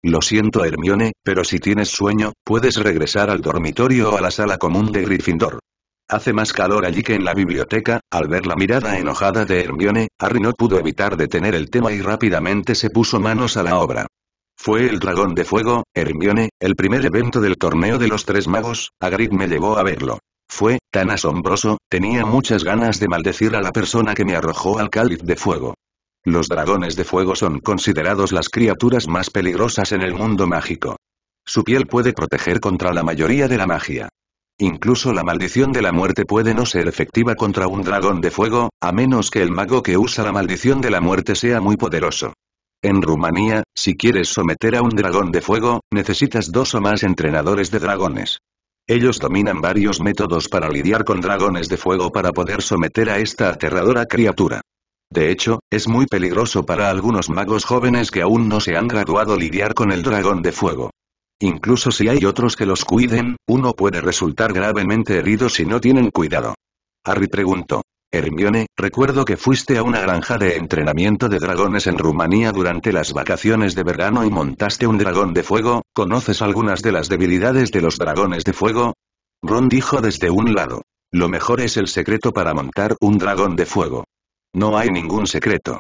Lo siento Hermione, pero si tienes sueño, puedes regresar al dormitorio o a la sala común de Gryffindor. Hace más calor allí que en la biblioteca, al ver la mirada enojada de Hermione, Harry no pudo evitar detener el tema y rápidamente se puso manos a la obra. Fue el dragón de fuego, Hermione, el primer evento del torneo de los tres magos, Hagrid me llevó a verlo. Fue, tan asombroso, tenía muchas ganas de maldecir a la persona que me arrojó al cáliz de fuego. Los dragones de fuego son considerados las criaturas más peligrosas en el mundo mágico. Su piel puede proteger contra la mayoría de la magia. Incluso la maldición de la muerte puede no ser efectiva contra un dragón de fuego, a menos que el mago que usa la maldición de la muerte sea muy poderoso. En Rumanía, si quieres someter a un dragón de fuego, necesitas dos o más entrenadores de dragones. Ellos dominan varios métodos para lidiar con dragones de fuego para poder someter a esta aterradora criatura. De hecho, es muy peligroso para algunos magos jóvenes que aún no se han graduado lidiar con el dragón de fuego. Incluso si hay otros que los cuiden, uno puede resultar gravemente herido si no tienen cuidado. Harry preguntó. Hermione, recuerdo que fuiste a una granja de entrenamiento de dragones en Rumanía durante las vacaciones de verano y montaste un dragón de fuego, ¿conoces algunas de las debilidades de los dragones de fuego? Ron dijo desde un lado. Lo mejor es el secreto para montar un dragón de fuego. No hay ningún secreto.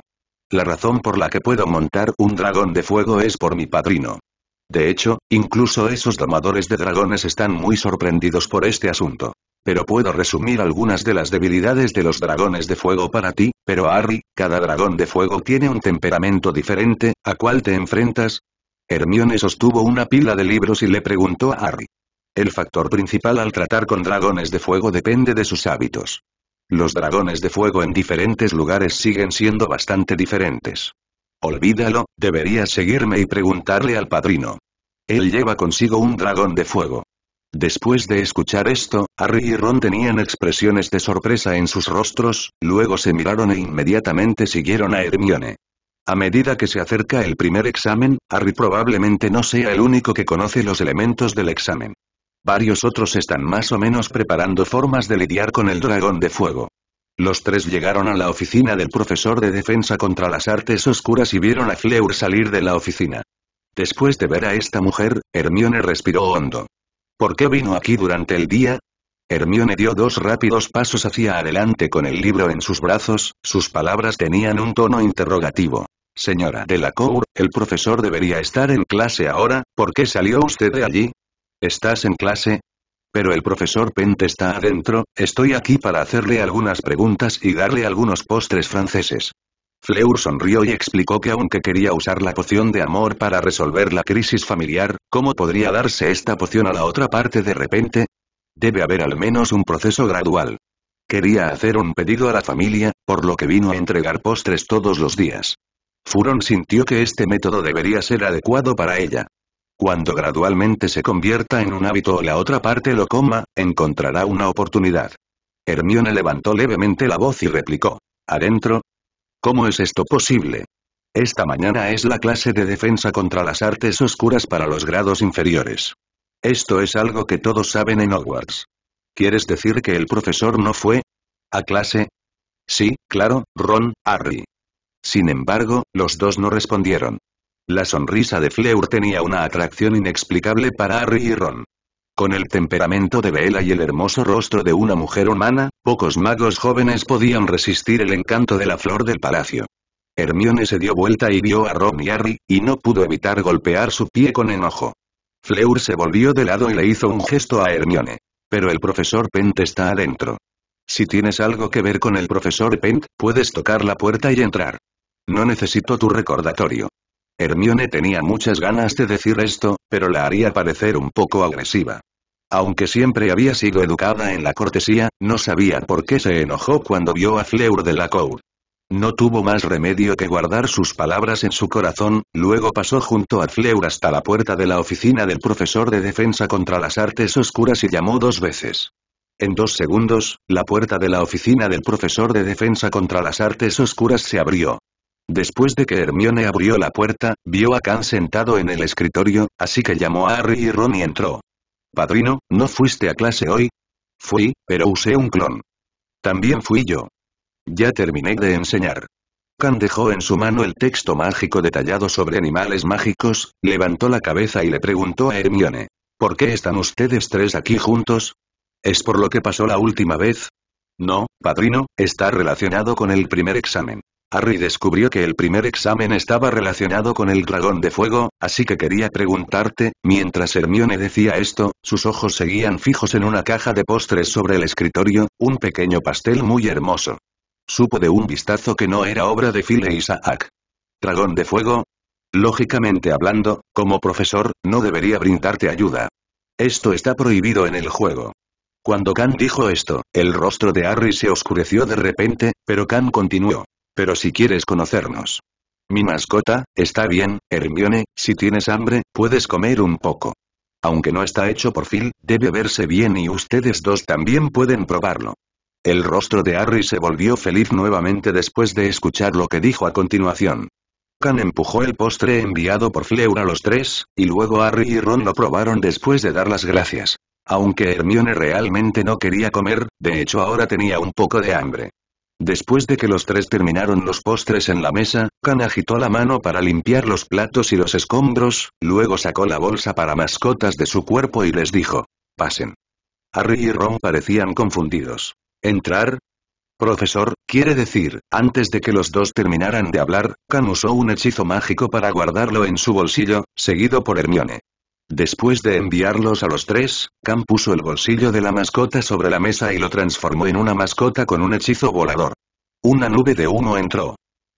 La razón por la que puedo montar un dragón de fuego es por mi padrino. De hecho, incluso esos domadores de dragones están muy sorprendidos por este asunto. Pero puedo resumir algunas de las debilidades de los dragones de fuego para ti, pero Harry, cada dragón de fuego tiene un temperamento diferente, ¿a cuál te enfrentas? Hermione sostuvo una pila de libros y le preguntó a Harry. El factor principal al tratar con dragones de fuego depende de sus hábitos. Los dragones de fuego en diferentes lugares siguen siendo bastante diferentes. Olvídalo, deberías seguirme y preguntarle al padrino. Él lleva consigo un dragón de fuego. Después de escuchar esto, Harry y Ron tenían expresiones de sorpresa en sus rostros, luego se miraron e inmediatamente siguieron a Hermione. A medida que se acerca el primer examen, Harry probablemente no sea el único que conoce los elementos del examen. Varios otros están más o menos preparando formas de lidiar con el dragón de fuego. Los tres llegaron a la oficina del profesor de defensa contra las artes oscuras y vieron a Fleur salir de la oficina. Después de ver a esta mujer, Hermione respiró hondo. ¿Por qué vino aquí durante el día? Hermione dio dos rápidos pasos hacia adelante con el libro en sus brazos, sus palabras tenían un tono interrogativo. Señora Delacour, el profesor debería estar en clase ahora, ¿por qué salió usted de allí? ¿Estás en clase? Pero el profesor Pent está adentro, estoy aquí para hacerle algunas preguntas y darle algunos postres franceses. Fleur sonrió y explicó que aunque quería usar la poción de amor para resolver la crisis familiar, ¿cómo podría darse esta poción a la otra parte de repente? Debe haber al menos un proceso gradual. Quería hacer un pedido a la familia, por lo que vino a entregar postres todos los días. Furon sintió que este método debería ser adecuado para ella. Cuando gradualmente se convierta en un hábito o la otra parte lo coma, encontrará una oportunidad. Hermione levantó levemente la voz y replicó. ¿Adentro? ¿Cómo es esto posible? Esta mañana es la clase de defensa contra las artes oscuras para los grados inferiores. Esto es algo que todos saben en Hogwarts. ¿Quieres decir que el profesor no fue? ¿A clase? Sí, claro, Ron, Harry. Sin embargo, los dos no respondieron. La sonrisa de Fleur tenía una atracción inexplicable para Harry y Ron. Con el temperamento de Bella y el hermoso rostro de una mujer humana, pocos magos jóvenes podían resistir el encanto de la flor del palacio. Hermione se dio vuelta y vio a Ron y Harry, y no pudo evitar golpear su pie con enojo. Fleur se volvió de lado y le hizo un gesto a Hermione. Pero el profesor Pent está adentro. Si tienes algo que ver con el profesor Pent, puedes tocar la puerta y entrar. No necesito tu recordatorio. Hermione tenía muchas ganas de decir esto, pero la haría parecer un poco agresiva. Aunque siempre había sido educada en la cortesía, no sabía por qué se enojó cuando vio a Fleur de la Cour. No tuvo más remedio que guardar sus palabras en su corazón, luego pasó junto a Fleur hasta la puerta de la oficina del profesor de defensa contra las artes oscuras y llamó dos veces. En dos segundos, la puerta de la oficina del profesor de defensa contra las artes oscuras se abrió. Después de que Hermione abrió la puerta, vio a Khan sentado en el escritorio, así que llamó a Harry y Ron y entró. «Padrino, ¿no fuiste a clase hoy?» «Fui, pero usé un clon». «También fui yo». «Ya terminé de enseñar». Khan dejó en su mano el texto mágico detallado sobre animales mágicos, levantó la cabeza y le preguntó a Hermione. ¿Por qué están ustedes tres aquí juntos? ¿Es por lo que pasó la última vez? No, padrino, está relacionado con el primer examen. Harry descubrió que el primer examen estaba relacionado con el dragón de fuego, así que quería preguntarte, mientras Hermione decía esto, sus ojos seguían fijos en una caja de postres sobre el escritorio, un pequeño pastel muy hermoso. Supo de un vistazo que no era obra de Phil e Isaac. ¿Dragón de fuego? Lógicamente hablando, como profesor, no debería brindarte ayuda. Esto está prohibido en el juego. Cuando Khan dijo esto, el rostro de Harry se oscureció de repente, pero Khan continuó. Pero si quieres conocernos. Mi mascota, está bien, Hermione, si tienes hambre, puedes comer un poco. Aunque no está hecho por Phil, debe verse bien y ustedes dos también pueden probarlo. El rostro de Harry se volvió feliz nuevamente después de escuchar lo que dijo a continuación. Khan empujó el postre enviado por Fleur a los tres, y luego Harry y Ron lo probaron después de dar las gracias. Aunque Hermione realmente no quería comer, de hecho ahora tenía un poco de hambre. Después de que los tres terminaron los postres en la mesa, Khan agitó la mano para limpiar los platos y los escombros, luego sacó la bolsa para mascotas de su cuerpo y les dijo. Pasen. Harry y Ron parecían confundidos. ¿Entrar? Profesor, quiere decir, antes de que los dos terminaran de hablar, Khan usó un hechizo mágico para guardarlo en su bolsillo, seguido por Hermione. Después de enviarlos a los tres, Cam puso el bolsillo de la mascota sobre la mesa y lo transformó en una mascota con un hechizo volador. Una nube de humo entró.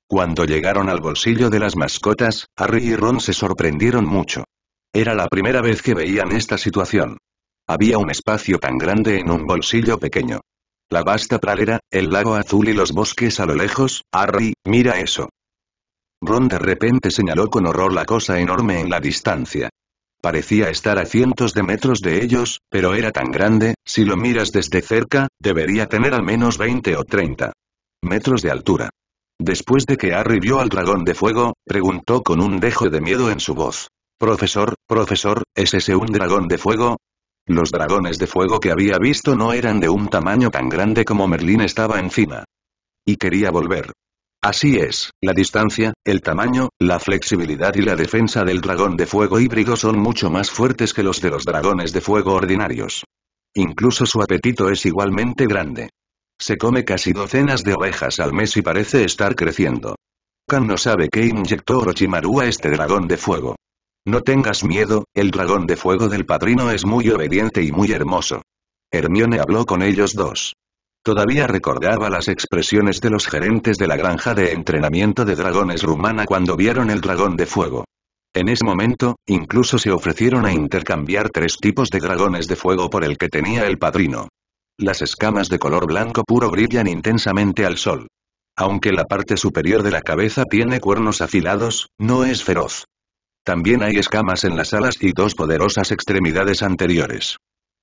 Cuando llegaron al bolsillo de las mascotas, Harry y Ron se sorprendieron mucho. Era la primera vez que veían esta situación. Había un espacio tan grande en un bolsillo pequeño. La vasta pradera, el lago azul y los bosques a lo lejos, Harry, mira eso. Ron de repente señaló con horror la cosa enorme en la distancia. Parecía estar a cientos de metros de ellos, pero era tan grande, si lo miras desde cerca, debería tener al menos 20 o 30 metros de altura. Después de que Harry vio al dragón de fuego, preguntó con un dejo de miedo en su voz. Profesor, profesor, ¿es ese un dragón de fuego? Los dragones de fuego que había visto no eran de un tamaño tan grande como Merlín estaba encima. Y quería volver. Así es, la distancia, el tamaño, la flexibilidad y la defensa del dragón de fuego híbrido son mucho más fuertes que los de los dragones de fuego ordinarios. Incluso su apetito es igualmente grande. Se come casi docenas de ovejas al mes y parece estar creciendo. Kan no sabe qué inyectó Orochimaru a este dragón de fuego. No tengas miedo, el dragón de fuego del padrino es muy obediente y muy hermoso. Hermione habló con ellos dos. Todavía recordaba las expresiones de los gerentes de la granja de entrenamiento de dragones rumana cuando vieron el dragón de fuego. En ese momento, incluso se ofrecieron a intercambiar tres tipos de dragones de fuego por el que tenía el padrino. Las escamas de color blanco puro brillan intensamente al sol. Aunque la parte superior de la cabeza tiene cuernos afilados, no es feroz. También hay escamas en las alas y dos poderosas extremidades anteriores.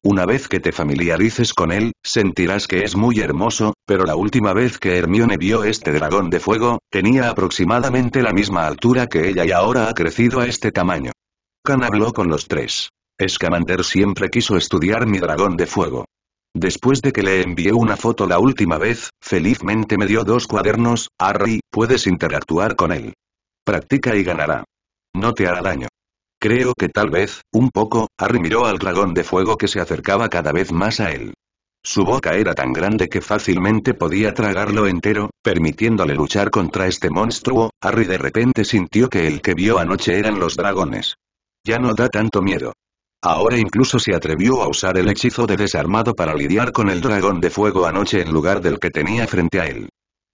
Una vez que te familiarices con él, sentirás que es muy hermoso, pero la última vez que Hermione vio este dragón de fuego, tenía aproximadamente la misma altura que ella y ahora ha crecido a este tamaño. Khan habló con los tres. Scamander siempre quiso estudiar mi dragón de fuego. Después de que le envié una foto la última vez, felizmente me dio dos cuadernos, Harry, puedes interactuar con él. Practica y ganará. No te hará daño. Creo que tal vez, un poco, Harry miró al dragón de fuego que se acercaba cada vez más a él. Su boca era tan grande que fácilmente podía tragarlo entero, permitiéndole luchar contra este monstruo, Harry de repente sintió que el que vio anoche eran los dragones. Ya no da tanto miedo. Ahora incluso se atrevió a usar el hechizo de desarmado para lidiar con el dragón de fuego anoche en lugar del que tenía frente a él.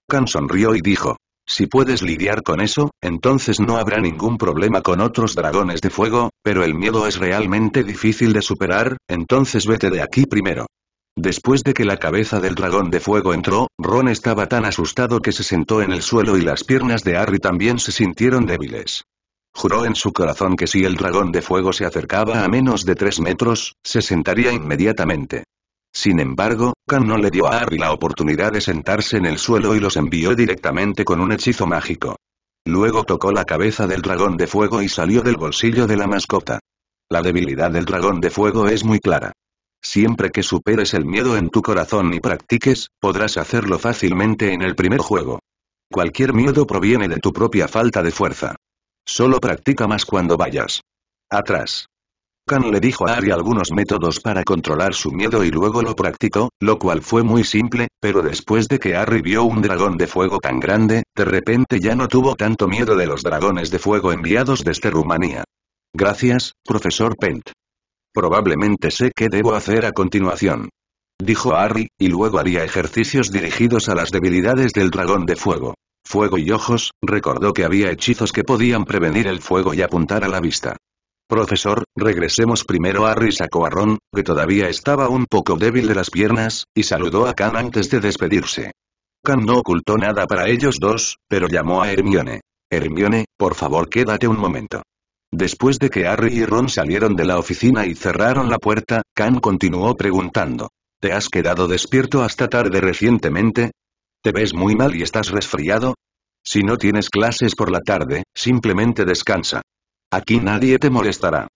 Khan sonrió y dijo, si puedes lidiar con eso, entonces no habrá ningún problema con otros dragones de fuego, pero el miedo es realmente difícil de superar, entonces vete de aquí primero. Después de que la cabeza del dragón de fuego entró, Ron estaba tan asustado que se sentó en el suelo y las piernas de Harry también se sintieron débiles. Juró en su corazón que si el dragón de fuego se acercaba a menos de tres metros, se sentaría inmediatamente. Sin embargo, Khan no le dio a Harry la oportunidad de sentarse en el suelo y los envió directamente con un hechizo mágico. Luego tocó la cabeza del dragón de fuego y salió del bolsillo de la mascota. La debilidad del dragón de fuego es muy clara. Siempre que superes el miedo en tu corazón y practiques, podrás hacerlo fácilmente en el primer juego. Cualquier miedo proviene de tu propia falta de fuerza. Solo practica más cuando vayas. Atrás. Khan le dijo a Ari algunos métodos para controlar su miedo y luego lo practicó, lo cual fue muy simple, pero después de que Harry vio un dragón de fuego tan grande, de repente ya no tuvo tanto miedo de los dragones de fuego enviados desde Rumanía. Gracias, profesor Pent. Probablemente sé qué debo hacer a continuación. Dijo Harry, y luego haría ejercicios dirigidos a las debilidades del dragón de fuego. Fuego y ojos, recordó que había hechizos que podían prevenir el fuego y apuntar a la vista. Profesor, regresemos primero a Ron, que todavía estaba un poco débil de las piernas, y saludó a Khan antes de despedirse. Khan no ocultó nada para ellos dos, pero llamó a Hermione. Hermione, por favor quédate un momento. Después de que Harry y Ron salieron de la oficina y cerraron la puerta, Khan continuó preguntando. ¿Te has quedado despierto hasta tarde recientemente? ¿Te ves muy mal y estás resfriado? Si no tienes clases por la tarde, simplemente descansa. Aquí nadie te molestará.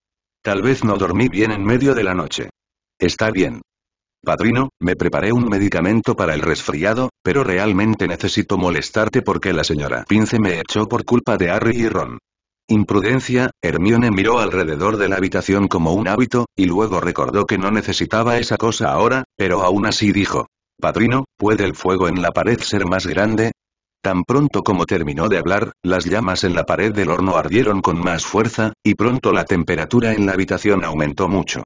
Tal vez no dormí bien en medio de la noche. Está bien. Padrino, me preparé un medicamento para el resfriado, pero realmente necesito molestarte porque la señora Pince me echó por culpa de Harry y Ron. Imprudencia, Hermione miró alrededor de la habitación como un hábito, y luego recordó que no necesitaba esa cosa ahora, pero aún así dijo. Padrino, ¿puede el fuego en la pared ser más grande? Tan pronto como terminó de hablar, las llamas en la pared del horno ardieron con más fuerza, y pronto la temperatura en la habitación aumentó mucho.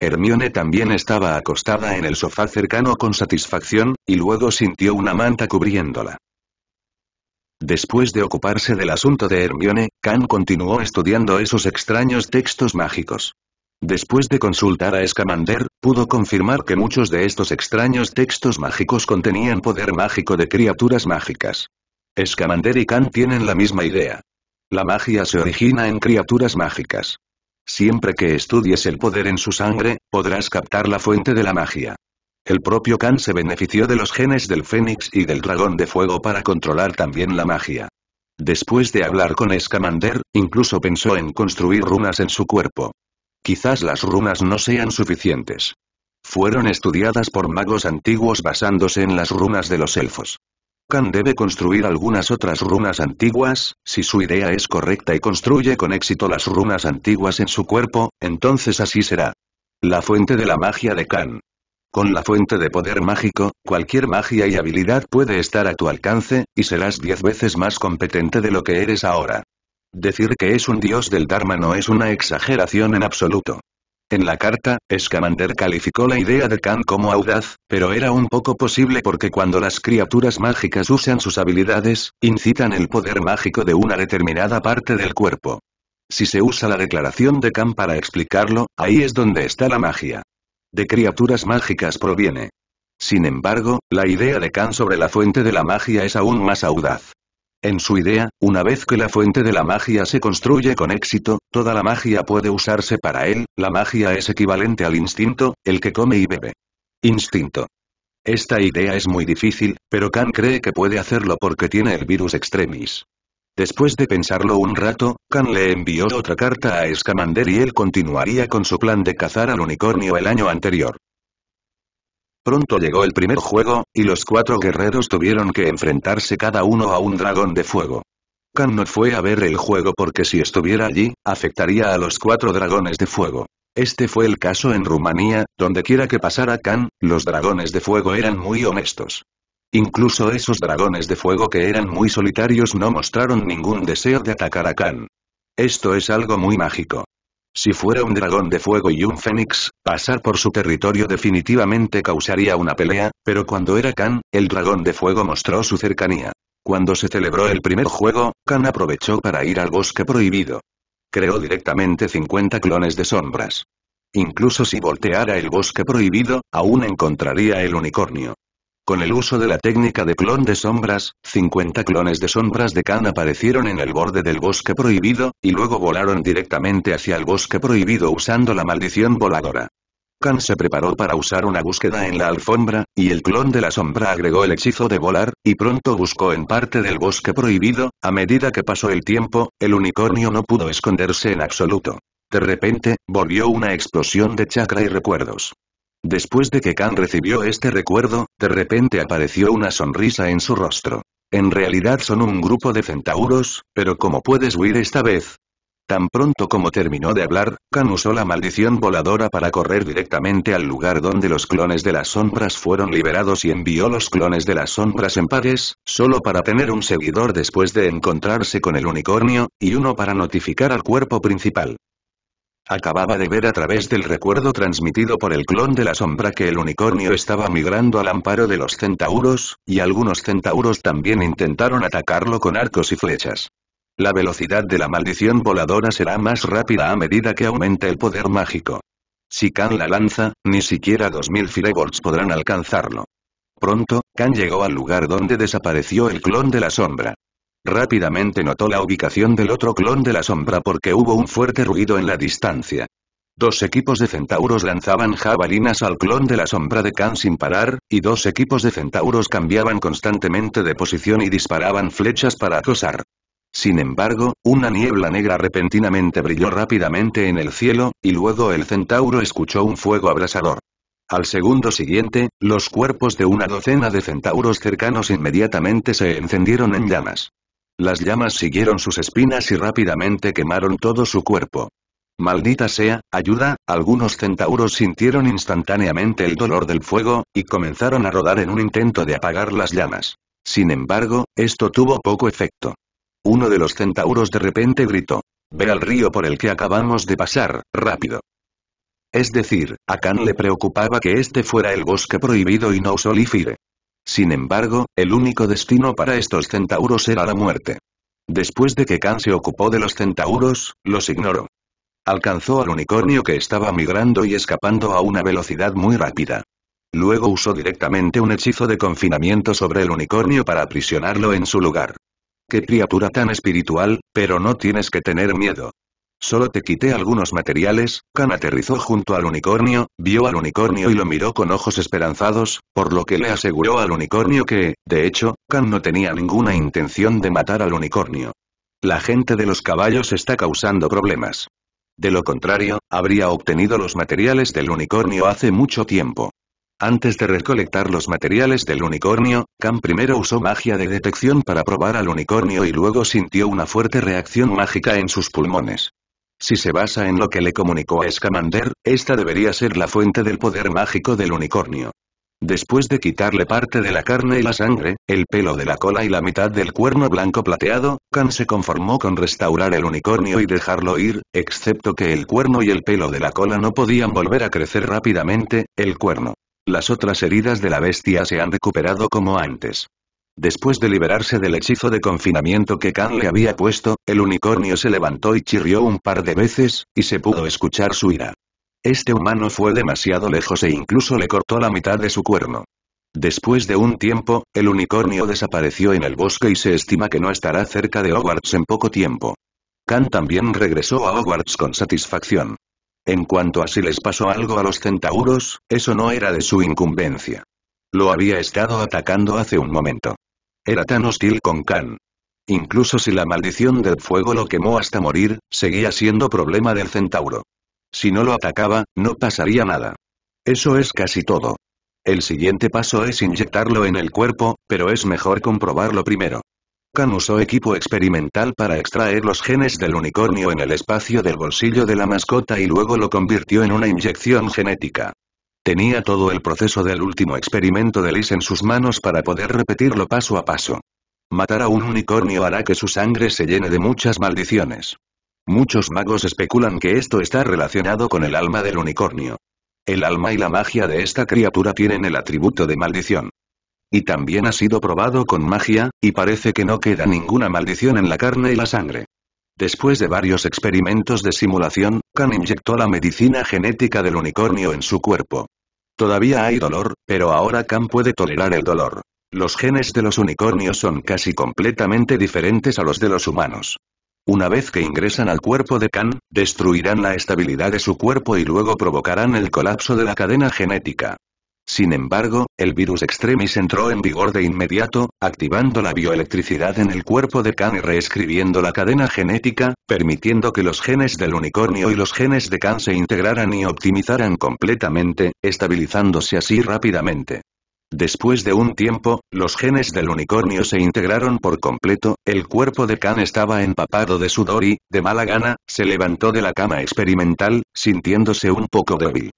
Hermione también estaba acostada en el sofá cercano con satisfacción, y luego sintió una manta cubriéndola. Después de ocuparse del asunto de Hermione, Khan continuó estudiando esos extraños textos mágicos. Después de consultar a Scamander, Pudo confirmar que muchos de estos extraños textos mágicos contenían poder mágico de criaturas mágicas. Escamander y Khan tienen la misma idea. La magia se origina en criaturas mágicas. Siempre que estudies el poder en su sangre, podrás captar la fuente de la magia. El propio Khan se benefició de los genes del Fénix y del Dragón de Fuego para controlar también la magia. Después de hablar con Escamander, incluso pensó en construir runas en su cuerpo. Quizás las runas no sean suficientes. Fueron estudiadas por magos antiguos basándose en las runas de los elfos. Khan debe construir algunas otras runas antiguas, si su idea es correcta y construye con éxito las runas antiguas en su cuerpo, entonces así será. La fuente de la magia de Khan. Con la fuente de poder mágico, cualquier magia y habilidad puede estar a tu alcance, y serás diez veces más competente de lo que eres ahora. Decir que es un dios del Dharma no es una exageración en absoluto. En la carta, Scamander calificó la idea de Khan como audaz, pero era un poco posible porque cuando las criaturas mágicas usan sus habilidades, incitan el poder mágico de una determinada parte del cuerpo. Si se usa la declaración de Khan para explicarlo, ahí es donde está la magia. De criaturas mágicas proviene. Sin embargo, la idea de Khan sobre la fuente de la magia es aún más audaz. En su idea, una vez que la fuente de la magia se construye con éxito, toda la magia puede usarse para él, la magia es equivalente al instinto, el que come y bebe. Instinto. Esta idea es muy difícil, pero Khan cree que puede hacerlo porque tiene el virus extremis. Después de pensarlo un rato, Khan le envió otra carta a Escamander y él continuaría con su plan de cazar al unicornio el año anterior. Pronto llegó el primer juego, y los cuatro guerreros tuvieron que enfrentarse cada uno a un dragón de fuego. Khan no fue a ver el juego porque si estuviera allí, afectaría a los cuatro dragones de fuego. Este fue el caso en Rumanía, donde quiera que pasara Khan, los dragones de fuego eran muy honestos. Incluso esos dragones de fuego que eran muy solitarios no mostraron ningún deseo de atacar a Khan. Esto es algo muy mágico. Si fuera un dragón de fuego y un fénix, pasar por su territorio definitivamente causaría una pelea, pero cuando era Khan, el dragón de fuego mostró su cercanía. Cuando se celebró el primer juego, Khan aprovechó para ir al bosque prohibido. Creó directamente 50 clones de sombras. Incluso si volteara el bosque prohibido, aún encontraría el unicornio. Con el uso de la técnica de clon de sombras, 50 clones de sombras de Khan aparecieron en el borde del bosque prohibido, y luego volaron directamente hacia el bosque prohibido usando la maldición voladora. Khan se preparó para usar una búsqueda en la alfombra, y el clon de la sombra agregó el hechizo de volar, y pronto buscó en parte del bosque prohibido, a medida que pasó el tiempo, el unicornio no pudo esconderse en absoluto. De repente, volvió una explosión de chakra y recuerdos. Después de que Khan recibió este recuerdo, de repente apareció una sonrisa en su rostro. En realidad son un grupo de centauros, pero ¿cómo puedes huir esta vez? Tan pronto como terminó de hablar, Khan usó la maldición voladora para correr directamente al lugar donde los clones de las sombras fueron liberados y envió los clones de las sombras en pares, solo para tener un seguidor después de encontrarse con el unicornio, y uno para notificar al cuerpo principal. Acababa de ver a través del recuerdo transmitido por el clon de la sombra que el unicornio estaba migrando al amparo de los centauros, y algunos centauros también intentaron atacarlo con arcos y flechas. La velocidad de la maldición voladora será más rápida a medida que aumente el poder mágico. Si Khan la lanza, ni siquiera 2000 Firebolts podrán alcanzarlo. Pronto, Khan llegó al lugar donde desapareció el clon de la sombra. Rápidamente notó la ubicación del otro clon de la sombra porque hubo un fuerte ruido en la distancia. Dos equipos de centauros lanzaban jabalinas al clon de la sombra de Khan sin parar, y dos equipos de centauros cambiaban constantemente de posición y disparaban flechas para acosar. Sin embargo, una niebla negra repentinamente brilló rápidamente en el cielo, y luego el centauro escuchó un fuego abrasador. Al segundo siguiente, los cuerpos de una docena de centauros cercanos inmediatamente se encendieron en llamas. Las llamas siguieron sus espinas y rápidamente quemaron todo su cuerpo. Maldita sea, ayuda, algunos centauros sintieron instantáneamente el dolor del fuego, y comenzaron a rodar en un intento de apagar las llamas. Sin embargo, esto tuvo poco efecto. Uno de los centauros de repente gritó. Ve al río por el que acabamos de pasar, rápido. Es decir, a Khan le preocupaba que este fuera el bosque prohibido y no Solifire. Sin embargo, el único destino para estos centauros era la muerte. Después de que Khan se ocupó de los centauros, los ignoró. Alcanzó al unicornio que estaba migrando y escapando a una velocidad muy rápida. Luego usó directamente un hechizo de confinamiento sobre el unicornio para aprisionarlo en su lugar. ¡Qué criatura tan espiritual, pero no tienes que tener miedo! Solo te quité algunos materiales, Khan aterrizó junto al unicornio, vio al unicornio y lo miró con ojos esperanzados, por lo que le aseguró al unicornio que, de hecho, Khan no tenía ninguna intención de matar al unicornio. La gente de los caballos está causando problemas. De lo contrario, habría obtenido los materiales del unicornio hace mucho tiempo. Antes de recolectar los materiales del unicornio, Khan primero usó magia de detección para probar al unicornio y luego sintió una fuerte reacción mágica en sus pulmones. Si se basa en lo que le comunicó a Scamander, esta debería ser la fuente del poder mágico del unicornio. Después de quitarle parte de la carne y la sangre, el pelo de la cola y la mitad del cuerno blanco plateado, Khan se conformó con restaurar el unicornio y dejarlo ir, excepto que el cuerno y el pelo de la cola no podían volver a crecer rápidamente, el cuerno. Las otras heridas de la bestia se han recuperado como antes. Después de liberarse del hechizo de confinamiento que Khan le había puesto, el unicornio se levantó y chirrió un par de veces, y se pudo escuchar su ira. Este humano fue demasiado lejos e incluso le cortó la mitad de su cuerno. Después de un tiempo, el unicornio desapareció en el bosque y se estima que no estará cerca de Hogwarts en poco tiempo. Khan también regresó a Hogwarts con satisfacción. En cuanto a si les pasó algo a los centauros, eso no era de su incumbencia. Lo había estado atacando hace un momento era tan hostil con Khan. Incluso si la maldición del fuego lo quemó hasta morir, seguía siendo problema del centauro. Si no lo atacaba, no pasaría nada. Eso es casi todo. El siguiente paso es inyectarlo en el cuerpo, pero es mejor comprobarlo primero. Khan usó equipo experimental para extraer los genes del unicornio en el espacio del bolsillo de la mascota y luego lo convirtió en una inyección genética. Tenía todo el proceso del último experimento de Liz en sus manos para poder repetirlo paso a paso. Matar a un unicornio hará que su sangre se llene de muchas maldiciones. Muchos magos especulan que esto está relacionado con el alma del unicornio. El alma y la magia de esta criatura tienen el atributo de maldición. Y también ha sido probado con magia, y parece que no queda ninguna maldición en la carne y la sangre. Después de varios experimentos de simulación, Khan inyectó la medicina genética del unicornio en su cuerpo. Todavía hay dolor, pero ahora Khan puede tolerar el dolor. Los genes de los unicornios son casi completamente diferentes a los de los humanos. Una vez que ingresan al cuerpo de Khan, destruirán la estabilidad de su cuerpo y luego provocarán el colapso de la cadena genética. Sin embargo, el virus extremis entró en vigor de inmediato, activando la bioelectricidad en el cuerpo de Khan y reescribiendo la cadena genética, permitiendo que los genes del unicornio y los genes de Khan se integraran y optimizaran completamente, estabilizándose así rápidamente. Después de un tiempo, los genes del unicornio se integraron por completo, el cuerpo de Khan estaba empapado de sudor y, de mala gana, se levantó de la cama experimental, sintiéndose un poco débil.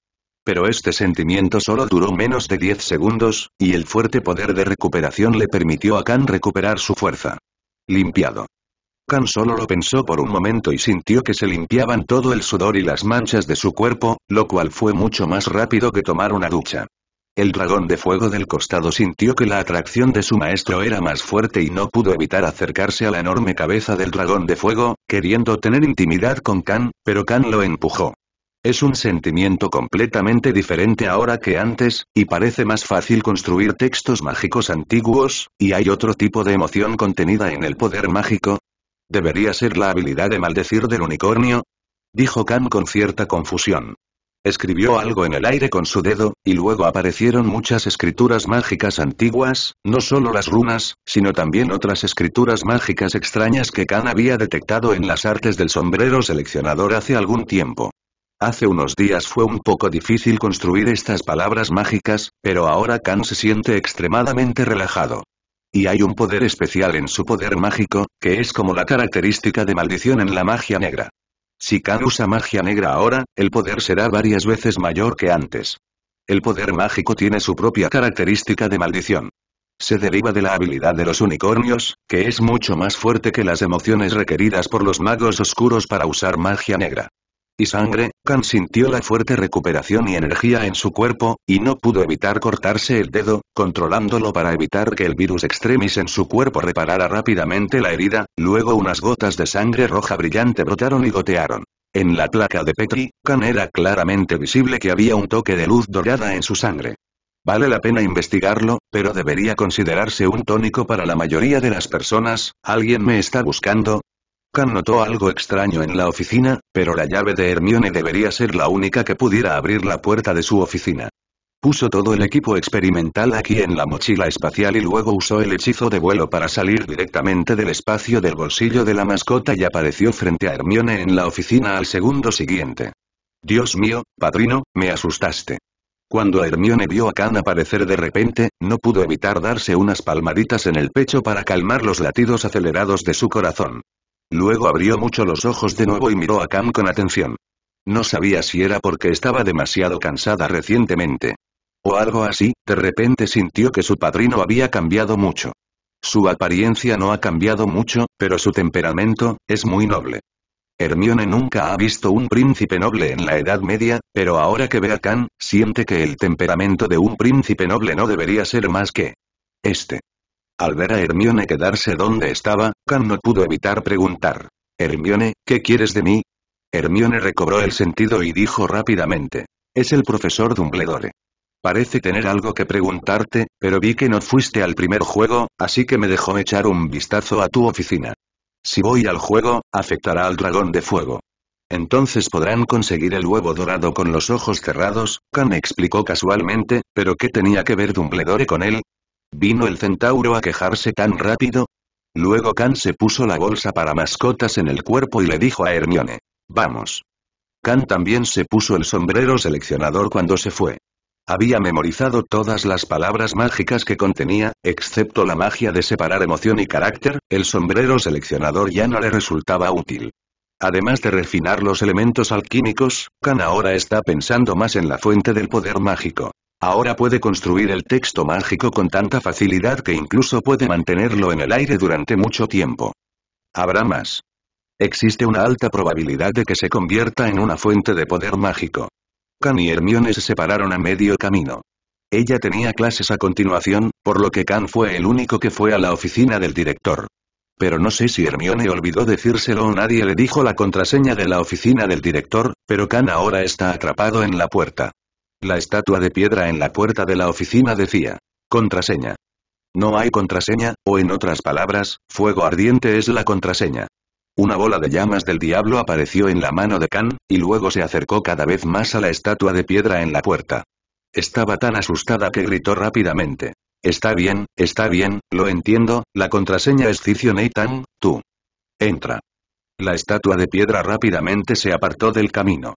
Pero este sentimiento solo duró menos de 10 segundos, y el fuerte poder de recuperación le permitió a Khan recuperar su fuerza. Limpiado. Khan solo lo pensó por un momento y sintió que se limpiaban todo el sudor y las manchas de su cuerpo, lo cual fue mucho más rápido que tomar una ducha. El dragón de fuego del costado sintió que la atracción de su maestro era más fuerte y no pudo evitar acercarse a la enorme cabeza del dragón de fuego, queriendo tener intimidad con Khan, pero Khan lo empujó. Es un sentimiento completamente diferente ahora que antes, y parece más fácil construir textos mágicos antiguos, y hay otro tipo de emoción contenida en el poder mágico. ¿Debería ser la habilidad de maldecir del unicornio? Dijo Khan con cierta confusión. Escribió algo en el aire con su dedo, y luego aparecieron muchas escrituras mágicas antiguas, no solo las runas, sino también otras escrituras mágicas extrañas que Khan había detectado en las artes del sombrero seleccionador hace algún tiempo. Hace unos días fue un poco difícil construir estas palabras mágicas, pero ahora Khan se siente extremadamente relajado. Y hay un poder especial en su poder mágico, que es como la característica de maldición en la magia negra. Si Khan usa magia negra ahora, el poder será varias veces mayor que antes. El poder mágico tiene su propia característica de maldición se deriva de la habilidad de los unicornios, que es mucho más fuerte que las emociones requeridas por los magos oscuros para usar magia negra y sangre, Khan sintió la fuerte recuperación y energía en su cuerpo, y no pudo evitar cortarse el dedo, controlándolo para evitar que el virus extremis en su cuerpo reparara rápidamente la herida, luego unas gotas de sangre roja brillante brotaron y gotearon. En la placa de Petri, Khan era claramente visible que había un toque de luz dorada en su sangre. Vale la pena investigarlo, pero debería considerarse un tónico para la mayoría de las personas, alguien me está buscando, Khan notó algo extraño en la oficina, pero la llave de Hermione debería ser la única que pudiera abrir la puerta de su oficina. Puso todo el equipo experimental aquí en la mochila espacial y luego usó el hechizo de vuelo para salir directamente del espacio del bolsillo de la mascota y apareció frente a Hermione en la oficina al segundo siguiente. Dios mío, padrino, me asustaste. Cuando Hermione vio a Khan aparecer de repente, no pudo evitar darse unas palmaditas en el pecho para calmar los latidos acelerados de su corazón. Luego abrió mucho los ojos de nuevo y miró a Cam con atención. No sabía si era porque estaba demasiado cansada recientemente. O algo así, de repente sintió que su padrino había cambiado mucho. Su apariencia no ha cambiado mucho, pero su temperamento, es muy noble. Hermione nunca ha visto un príncipe noble en la Edad Media, pero ahora que ve a Khan, siente que el temperamento de un príncipe noble no debería ser más que este. Al ver a Hermione quedarse donde estaba, Can no pudo evitar preguntar. Hermione, ¿qué quieres de mí? Hermione recobró el sentido y dijo rápidamente. Es el profesor Dumbledore. Parece tener algo que preguntarte, pero vi que no fuiste al primer juego, así que me dejó echar un vistazo a tu oficina. Si voy al juego, afectará al dragón de fuego. Entonces podrán conseguir el huevo dorado con los ojos cerrados, Can explicó casualmente, pero ¿qué tenía que ver Dumbledore con él? ¿Vino el centauro a quejarse tan rápido? Luego Khan se puso la bolsa para mascotas en el cuerpo y le dijo a Hermione. Vamos. Khan también se puso el sombrero seleccionador cuando se fue. Había memorizado todas las palabras mágicas que contenía, excepto la magia de separar emoción y carácter, el sombrero seleccionador ya no le resultaba útil. Además de refinar los elementos alquímicos, Khan ahora está pensando más en la fuente del poder mágico. Ahora puede construir el texto mágico con tanta facilidad que incluso puede mantenerlo en el aire durante mucho tiempo. Habrá más. Existe una alta probabilidad de que se convierta en una fuente de poder mágico. Khan y Hermione se separaron a medio camino. Ella tenía clases a continuación, por lo que Khan fue el único que fue a la oficina del director. Pero no sé si Hermione olvidó decírselo o nadie le dijo la contraseña de la oficina del director, pero Khan ahora está atrapado en la puerta. La estatua de piedra en la puerta de la oficina decía. Contraseña. No hay contraseña, o en otras palabras, fuego ardiente es la contraseña. Una bola de llamas del diablo apareció en la mano de Khan, y luego se acercó cada vez más a la estatua de piedra en la puerta. Estaba tan asustada que gritó rápidamente. Está bien, está bien, lo entiendo, la contraseña es Cicio Neitan, tú. Entra. La estatua de piedra rápidamente se apartó del camino.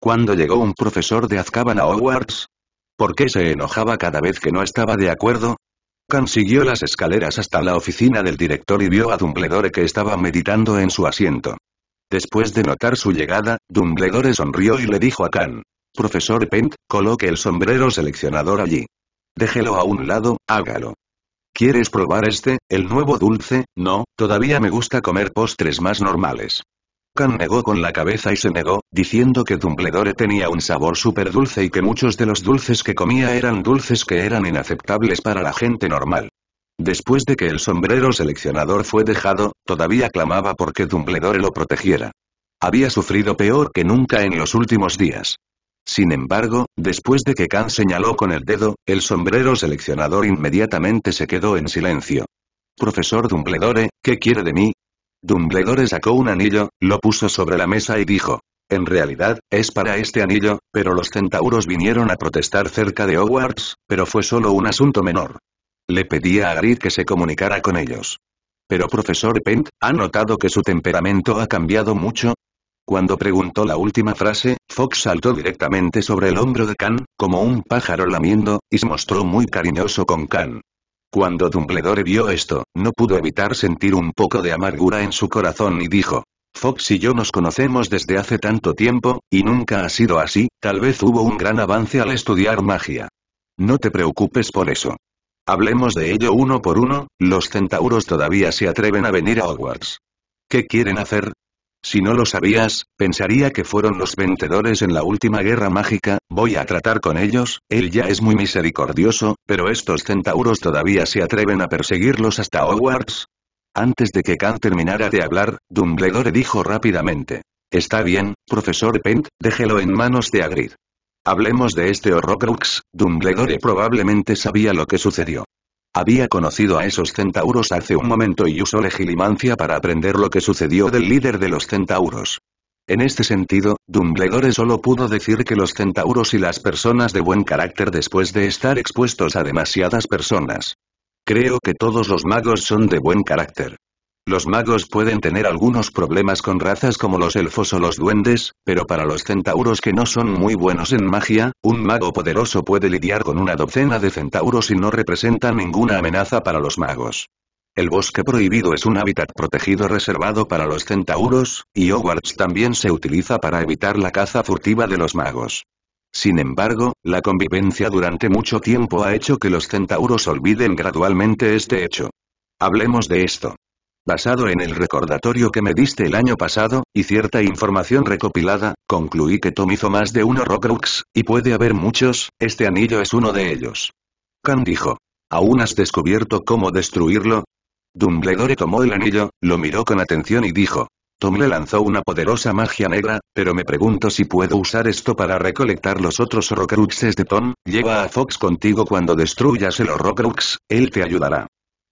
¿Cuándo llegó un profesor de Azkaban a Hogwarts? ¿Por qué se enojaba cada vez que no estaba de acuerdo? Khan siguió las escaleras hasta la oficina del director y vio a Dumbledore que estaba meditando en su asiento. Después de notar su llegada, Dumbledore sonrió y le dijo a Khan. Profesor Pent, coloque el sombrero seleccionador allí. Déjelo a un lado, hágalo. ¿Quieres probar este, el nuevo dulce? No, todavía me gusta comer postres más normales. Khan negó con la cabeza y se negó, diciendo que Dumbledore tenía un sabor súper dulce y que muchos de los dulces que comía eran dulces que eran inaceptables para la gente normal. Después de que el sombrero seleccionador fue dejado, todavía clamaba porque Dumbledore lo protegiera. Había sufrido peor que nunca en los últimos días. Sin embargo, después de que Khan señaló con el dedo, el sombrero seleccionador inmediatamente se quedó en silencio. Profesor Dumbledore, ¿qué quiere de mí? Dumbledore sacó un anillo, lo puso sobre la mesa y dijo. En realidad, es para este anillo, pero los centauros vinieron a protestar cerca de Hogwarts, pero fue solo un asunto menor. Le pedía a Grid que se comunicara con ellos. Pero profesor Pent, ¿ha notado que su temperamento ha cambiado mucho? Cuando preguntó la última frase, Fox saltó directamente sobre el hombro de Khan, como un pájaro lamiendo, y se mostró muy cariñoso con Khan. Cuando Dumbledore vio esto, no pudo evitar sentir un poco de amargura en su corazón y dijo. Fox y yo nos conocemos desde hace tanto tiempo, y nunca ha sido así, tal vez hubo un gran avance al estudiar magia. No te preocupes por eso. Hablemos de ello uno por uno, los centauros todavía se atreven a venir a Hogwarts. ¿Qué quieren hacer? Si no lo sabías, pensaría que fueron los vencedores en la última guerra mágica, voy a tratar con ellos, él ya es muy misericordioso, pero estos centauros todavía se atreven a perseguirlos hasta Hogwarts. Antes de que Kant terminara de hablar, Dumbledore dijo rápidamente. Está bien, profesor Pent, déjelo en manos de Agrid. Hablemos de este Horrocrux, Dumbledore probablemente sabía lo que sucedió. Había conocido a esos centauros hace un momento y usó legilimancia para aprender lo que sucedió del líder de los centauros. En este sentido, Dumbledore solo pudo decir que los centauros y las personas de buen carácter después de estar expuestos a demasiadas personas. Creo que todos los magos son de buen carácter. Los magos pueden tener algunos problemas con razas como los elfos o los duendes, pero para los centauros que no son muy buenos en magia, un mago poderoso puede lidiar con una docena de centauros y no representa ninguna amenaza para los magos. El bosque prohibido es un hábitat protegido reservado para los centauros, y Hogwarts también se utiliza para evitar la caza furtiva de los magos. Sin embargo, la convivencia durante mucho tiempo ha hecho que los centauros olviden gradualmente este hecho. Hablemos de esto. Basado en el recordatorio que me diste el año pasado, y cierta información recopilada, concluí que Tom hizo más de uno Rockrux, y puede haber muchos, este anillo es uno de ellos. Khan dijo. ¿Aún has descubierto cómo destruirlo? Dumbledore tomó el anillo, lo miró con atención y dijo. Tom le lanzó una poderosa magia negra, pero me pregunto si puedo usar esto para recolectar los otros Rockruxes de Tom, lleva a Fox contigo cuando destruyas el Rockrux, él te ayudará.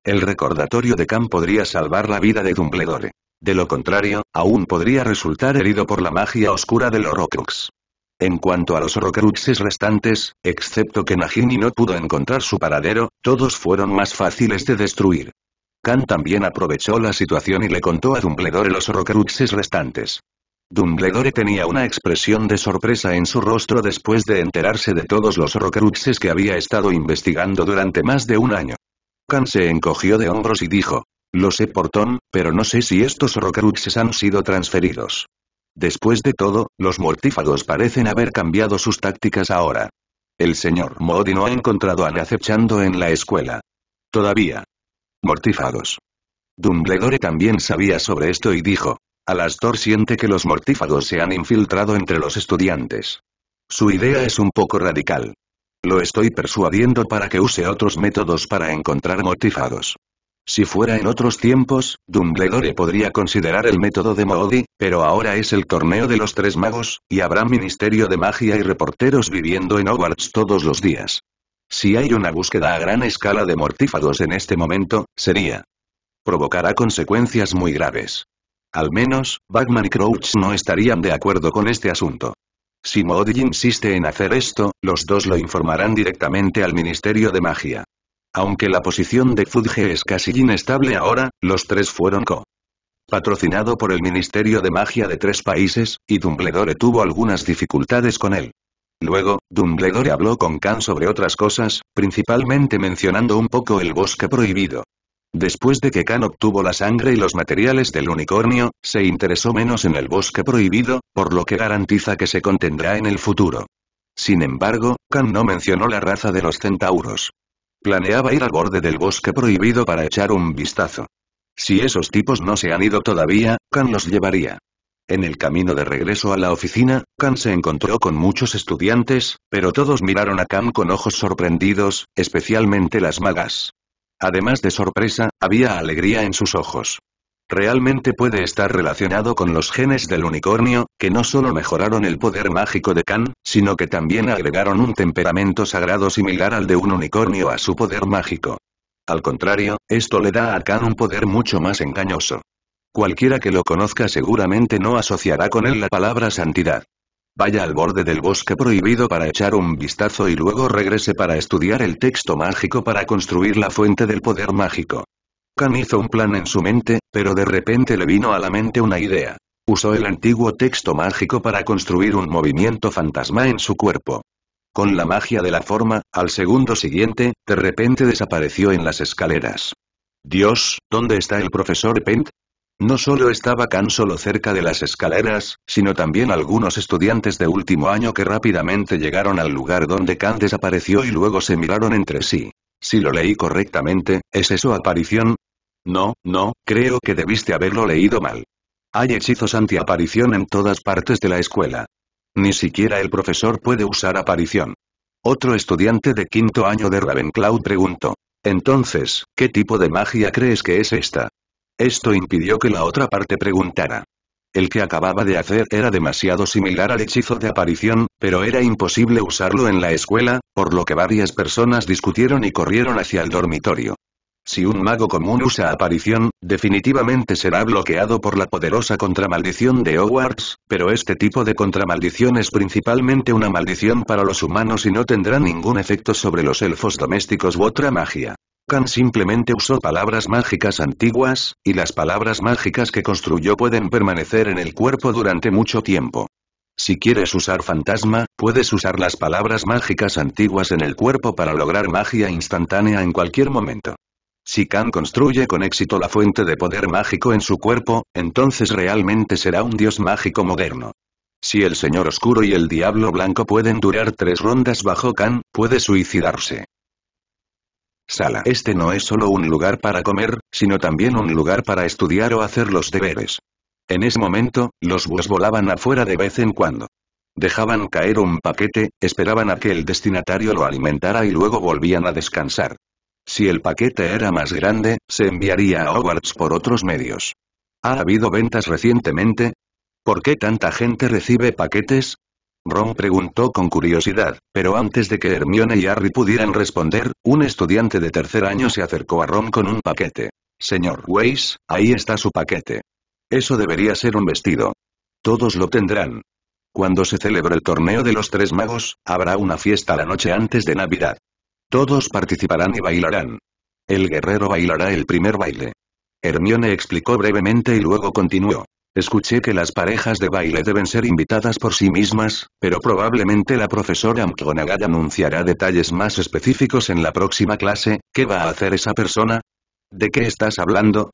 El recordatorio de Khan podría salvar la vida de Dumbledore. De lo contrario, aún podría resultar herido por la magia oscura de los Horrocrux. En cuanto a los Horrocruxes restantes, excepto que Nagini no pudo encontrar su paradero, todos fueron más fáciles de destruir. Khan también aprovechó la situación y le contó a Dumbledore los Horrocruxes restantes. Dumbledore tenía una expresión de sorpresa en su rostro después de enterarse de todos los Horrocruxes que había estado investigando durante más de un año. Khan se encogió de hombros y dijo. Lo sé por Tom, pero no sé si estos Rocaruxes han sido transferidos. Después de todo, los mortífagos parecen haber cambiado sus tácticas ahora. El señor Modi no ha encontrado a acechando en la escuela. Todavía. Mortífagos. Dumbledore también sabía sobre esto y dijo. Alastor siente que los mortífagos se han infiltrado entre los estudiantes. Su idea es un poco radical. Lo estoy persuadiendo para que use otros métodos para encontrar mortífagos. Si fuera en otros tiempos, Dumbledore podría considerar el método de Moody, pero ahora es el torneo de los tres magos, y habrá ministerio de magia y reporteros viviendo en Hogwarts todos los días. Si hay una búsqueda a gran escala de mortífagos en este momento, sería. Provocará consecuencias muy graves. Al menos, Batman y Crouch no estarían de acuerdo con este asunto. Si Moody insiste en hacer esto, los dos lo informarán directamente al Ministerio de Magia. Aunque la posición de Fudge es casi inestable ahora, los tres fueron co. Patrocinado por el Ministerio de Magia de tres países, y Dumbledore tuvo algunas dificultades con él. Luego, Dumbledore habló con Khan sobre otras cosas, principalmente mencionando un poco el bosque prohibido. Después de que Khan obtuvo la sangre y los materiales del unicornio, se interesó menos en el bosque prohibido, por lo que garantiza que se contendrá en el futuro. Sin embargo, Khan no mencionó la raza de los centauros. Planeaba ir al borde del bosque prohibido para echar un vistazo. Si esos tipos no se han ido todavía, Khan los llevaría. En el camino de regreso a la oficina, Khan se encontró con muchos estudiantes, pero todos miraron a Khan con ojos sorprendidos, especialmente las magas. Además de sorpresa, había alegría en sus ojos. Realmente puede estar relacionado con los genes del unicornio, que no solo mejoraron el poder mágico de Khan, sino que también agregaron un temperamento sagrado similar al de un unicornio a su poder mágico. Al contrario, esto le da a Khan un poder mucho más engañoso. Cualquiera que lo conozca seguramente no asociará con él la palabra santidad. Vaya al borde del bosque prohibido para echar un vistazo y luego regrese para estudiar el texto mágico para construir la fuente del poder mágico. Khan hizo un plan en su mente, pero de repente le vino a la mente una idea. Usó el antiguo texto mágico para construir un movimiento fantasma en su cuerpo. Con la magia de la forma, al segundo siguiente, de repente desapareció en las escaleras. Dios, ¿dónde está el profesor Pent? No solo estaba Can solo cerca de las escaleras, sino también algunos estudiantes de último año que rápidamente llegaron al lugar donde Can desapareció y luego se miraron entre sí. Si lo leí correctamente, ¿es eso aparición? No, no, creo que debiste haberlo leído mal. Hay hechizos antiaparición en todas partes de la escuela. Ni siquiera el profesor puede usar aparición. Otro estudiante de quinto año de Ravenclaw preguntó. Entonces, ¿qué tipo de magia crees que es esta? Esto impidió que la otra parte preguntara. El que acababa de hacer era demasiado similar al hechizo de aparición, pero era imposible usarlo en la escuela, por lo que varias personas discutieron y corrieron hacia el dormitorio. Si un mago común usa aparición, definitivamente será bloqueado por la poderosa contramaldición de Hogwarts, pero este tipo de contramaldición es principalmente una maldición para los humanos y no tendrá ningún efecto sobre los elfos domésticos u otra magia. Kan simplemente usó palabras mágicas antiguas, y las palabras mágicas que construyó pueden permanecer en el cuerpo durante mucho tiempo. Si quieres usar fantasma, puedes usar las palabras mágicas antiguas en el cuerpo para lograr magia instantánea en cualquier momento. Si Kan construye con éxito la fuente de poder mágico en su cuerpo, entonces realmente será un dios mágico moderno. Si el señor oscuro y el diablo blanco pueden durar tres rondas bajo Kan, puede suicidarse. Sala. Este no es solo un lugar para comer, sino también un lugar para estudiar o hacer los deberes. En ese momento, los bus volaban afuera de vez en cuando. Dejaban caer un paquete, esperaban a que el destinatario lo alimentara y luego volvían a descansar. Si el paquete era más grande, se enviaría a Hogwarts por otros medios. ¿Ha habido ventas recientemente? ¿Por qué tanta gente recibe paquetes? Ron preguntó con curiosidad, pero antes de que Hermione y Harry pudieran responder, un estudiante de tercer año se acercó a Ron con un paquete. Señor Weiss, ahí está su paquete. Eso debería ser un vestido. Todos lo tendrán. Cuando se celebre el torneo de los tres magos, habrá una fiesta la noche antes de Navidad. Todos participarán y bailarán. El guerrero bailará el primer baile. Hermione explicó brevemente y luego continuó. Escuché que las parejas de baile deben ser invitadas por sí mismas, pero probablemente la profesora McGonagall anunciará detalles más específicos en la próxima clase, ¿qué va a hacer esa persona? ¿De qué estás hablando?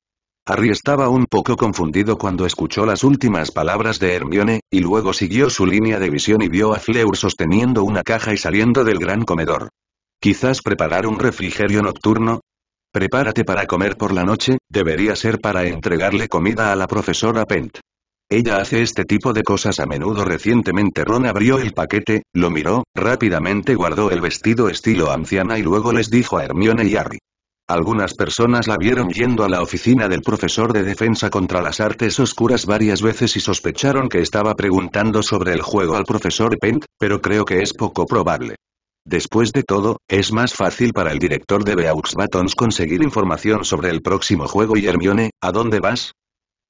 Harry estaba un poco confundido cuando escuchó las últimas palabras de Hermione, y luego siguió su línea de visión y vio a Fleur sosteniendo una caja y saliendo del gran comedor. Quizás preparar un refrigerio nocturno, Prepárate para comer por la noche, debería ser para entregarle comida a la profesora Pent. Ella hace este tipo de cosas a menudo. Recientemente Ron abrió el paquete, lo miró, rápidamente guardó el vestido estilo anciana y luego les dijo a Hermione y Harry. Algunas personas la vieron yendo a la oficina del profesor de defensa contra las artes oscuras varias veces y sospecharon que estaba preguntando sobre el juego al profesor Pent, pero creo que es poco probable. Después de todo, es más fácil para el director de Beaux Batons conseguir información sobre el próximo juego y Hermione, ¿a dónde vas?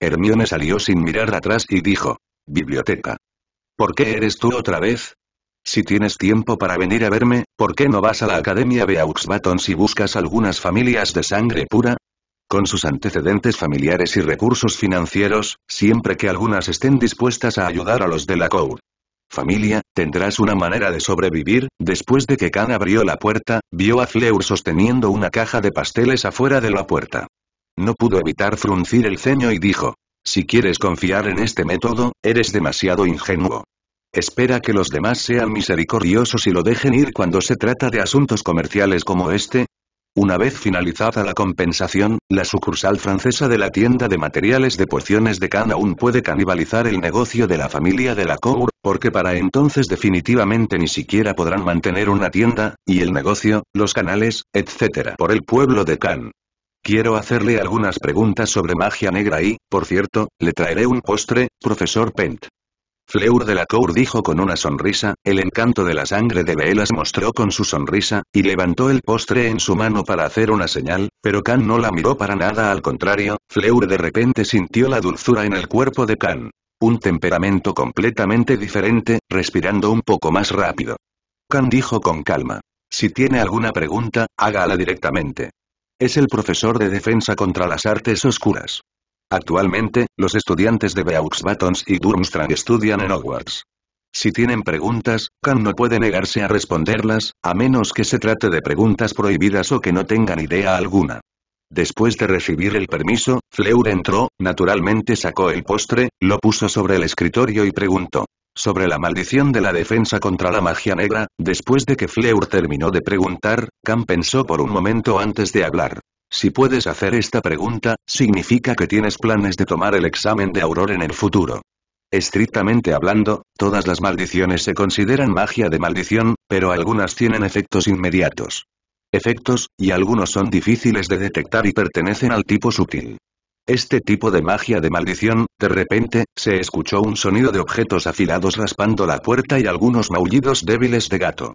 Hermione salió sin mirar atrás y dijo. Biblioteca. ¿Por qué eres tú otra vez? Si tienes tiempo para venir a verme, ¿por qué no vas a la Academia Beaux Batons y buscas algunas familias de sangre pura? Con sus antecedentes familiares y recursos financieros, siempre que algunas estén dispuestas a ayudar a los de la COUR familia, tendrás una manera de sobrevivir, después de que Khan abrió la puerta, vio a Fleur sosteniendo una caja de pasteles afuera de la puerta. No pudo evitar fruncir el ceño y dijo, si quieres confiar en este método, eres demasiado ingenuo. Espera que los demás sean misericordiosos y lo dejen ir cuando se trata de asuntos comerciales como este, una vez finalizada la compensación, la sucursal francesa de la tienda de materiales de pociones de Cannes aún puede canibalizar el negocio de la familia de la Cour, porque para entonces definitivamente ni siquiera podrán mantener una tienda, y el negocio, los canales, etc. por el pueblo de Cannes. Quiero hacerle algunas preguntas sobre magia negra y, por cierto, le traeré un postre, profesor Pent. Fleur de la Cour dijo con una sonrisa, el encanto de la sangre de Beelas mostró con su sonrisa, y levantó el postre en su mano para hacer una señal, pero Khan no la miró para nada al contrario, Fleur de repente sintió la dulzura en el cuerpo de Khan. Un temperamento completamente diferente, respirando un poco más rápido. Khan dijo con calma. Si tiene alguna pregunta, hágala directamente. Es el profesor de defensa contra las artes oscuras. Actualmente, los estudiantes de Beauxbatons y Durmstrang estudian en Hogwarts. Si tienen preguntas, Khan no puede negarse a responderlas, a menos que se trate de preguntas prohibidas o que no tengan idea alguna. Después de recibir el permiso, Fleur entró, naturalmente sacó el postre, lo puso sobre el escritorio y preguntó. Sobre la maldición de la defensa contra la magia negra, después de que Fleur terminó de preguntar, Khan pensó por un momento antes de hablar. Si puedes hacer esta pregunta, significa que tienes planes de tomar el examen de Auror en el futuro. Estrictamente hablando, todas las maldiciones se consideran magia de maldición, pero algunas tienen efectos inmediatos. Efectos, y algunos son difíciles de detectar y pertenecen al tipo sutil. Este tipo de magia de maldición, de repente, se escuchó un sonido de objetos afilados raspando la puerta y algunos maullidos débiles de gato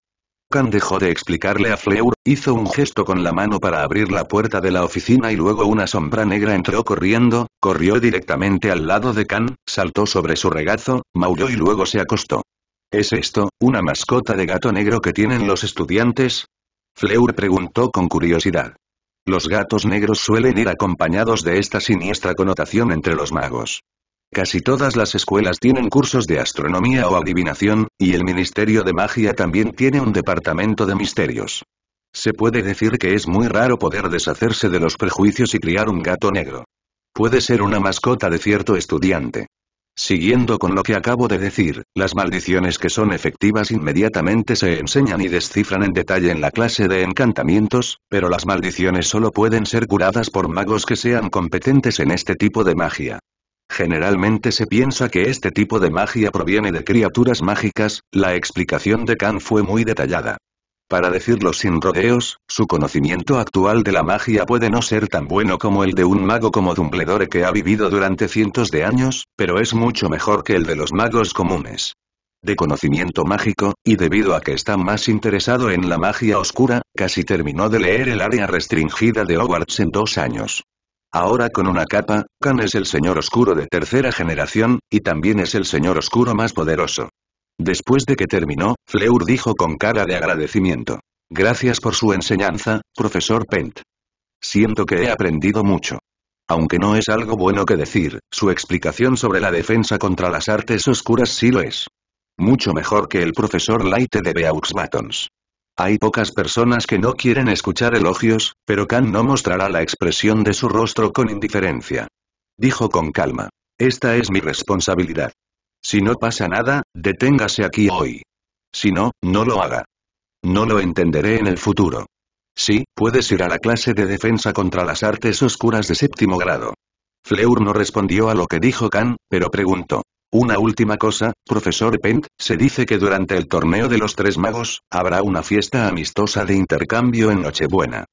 dejó de explicarle a Fleur, hizo un gesto con la mano para abrir la puerta de la oficina y luego una sombra negra entró corriendo, corrió directamente al lado de Khan, saltó sobre su regazo, maulló y luego se acostó. ¿Es esto, una mascota de gato negro que tienen los estudiantes? Fleur preguntó con curiosidad. Los gatos negros suelen ir acompañados de esta siniestra connotación entre los magos. Casi todas las escuelas tienen cursos de astronomía o adivinación, y el Ministerio de Magia también tiene un departamento de misterios. Se puede decir que es muy raro poder deshacerse de los prejuicios y criar un gato negro. Puede ser una mascota de cierto estudiante. Siguiendo con lo que acabo de decir, las maldiciones que son efectivas inmediatamente se enseñan y descifran en detalle en la clase de encantamientos, pero las maldiciones solo pueden ser curadas por magos que sean competentes en este tipo de magia. Generalmente se piensa que este tipo de magia proviene de criaturas mágicas, la explicación de Khan fue muy detallada. Para decirlo sin rodeos, su conocimiento actual de la magia puede no ser tan bueno como el de un mago como Dumbledore que ha vivido durante cientos de años, pero es mucho mejor que el de los magos comunes. De conocimiento mágico, y debido a que está más interesado en la magia oscura, casi terminó de leer el área restringida de Hogwarts en dos años. Ahora con una capa, Khan es el señor oscuro de tercera generación, y también es el señor oscuro más poderoso. Después de que terminó, Fleur dijo con cara de agradecimiento. Gracias por su enseñanza, profesor Pent. Siento que he aprendido mucho. Aunque no es algo bueno que decir, su explicación sobre la defensa contra las artes oscuras sí lo es. Mucho mejor que el profesor Light de Beauxbatons. Hay pocas personas que no quieren escuchar elogios, pero Khan no mostrará la expresión de su rostro con indiferencia. Dijo con calma. Esta es mi responsabilidad. Si no pasa nada, deténgase aquí hoy. Si no, no lo haga. No lo entenderé en el futuro. Sí, puedes ir a la clase de defensa contra las artes oscuras de séptimo grado. Fleur no respondió a lo que dijo Khan, pero preguntó. Una última cosa, profesor Pent, se dice que durante el torneo de los tres magos, habrá una fiesta amistosa de intercambio en Nochebuena.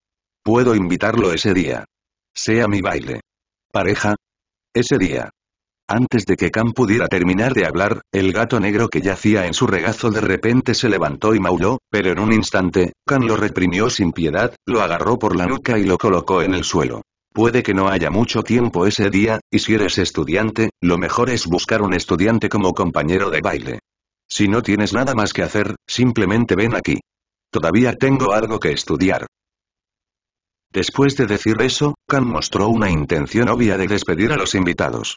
Puedo invitarlo ese día. Sea mi baile. Pareja. Ese día. Antes de que Khan pudiera terminar de hablar, el gato negro que yacía en su regazo de repente se levantó y mauló, pero en un instante, Khan lo reprimió sin piedad, lo agarró por la nuca y lo colocó en el suelo. Puede que no haya mucho tiempo ese día, y si eres estudiante, lo mejor es buscar un estudiante como compañero de baile. Si no tienes nada más que hacer, simplemente ven aquí. Todavía tengo algo que estudiar. Después de decir eso, Khan mostró una intención obvia de despedir a los invitados.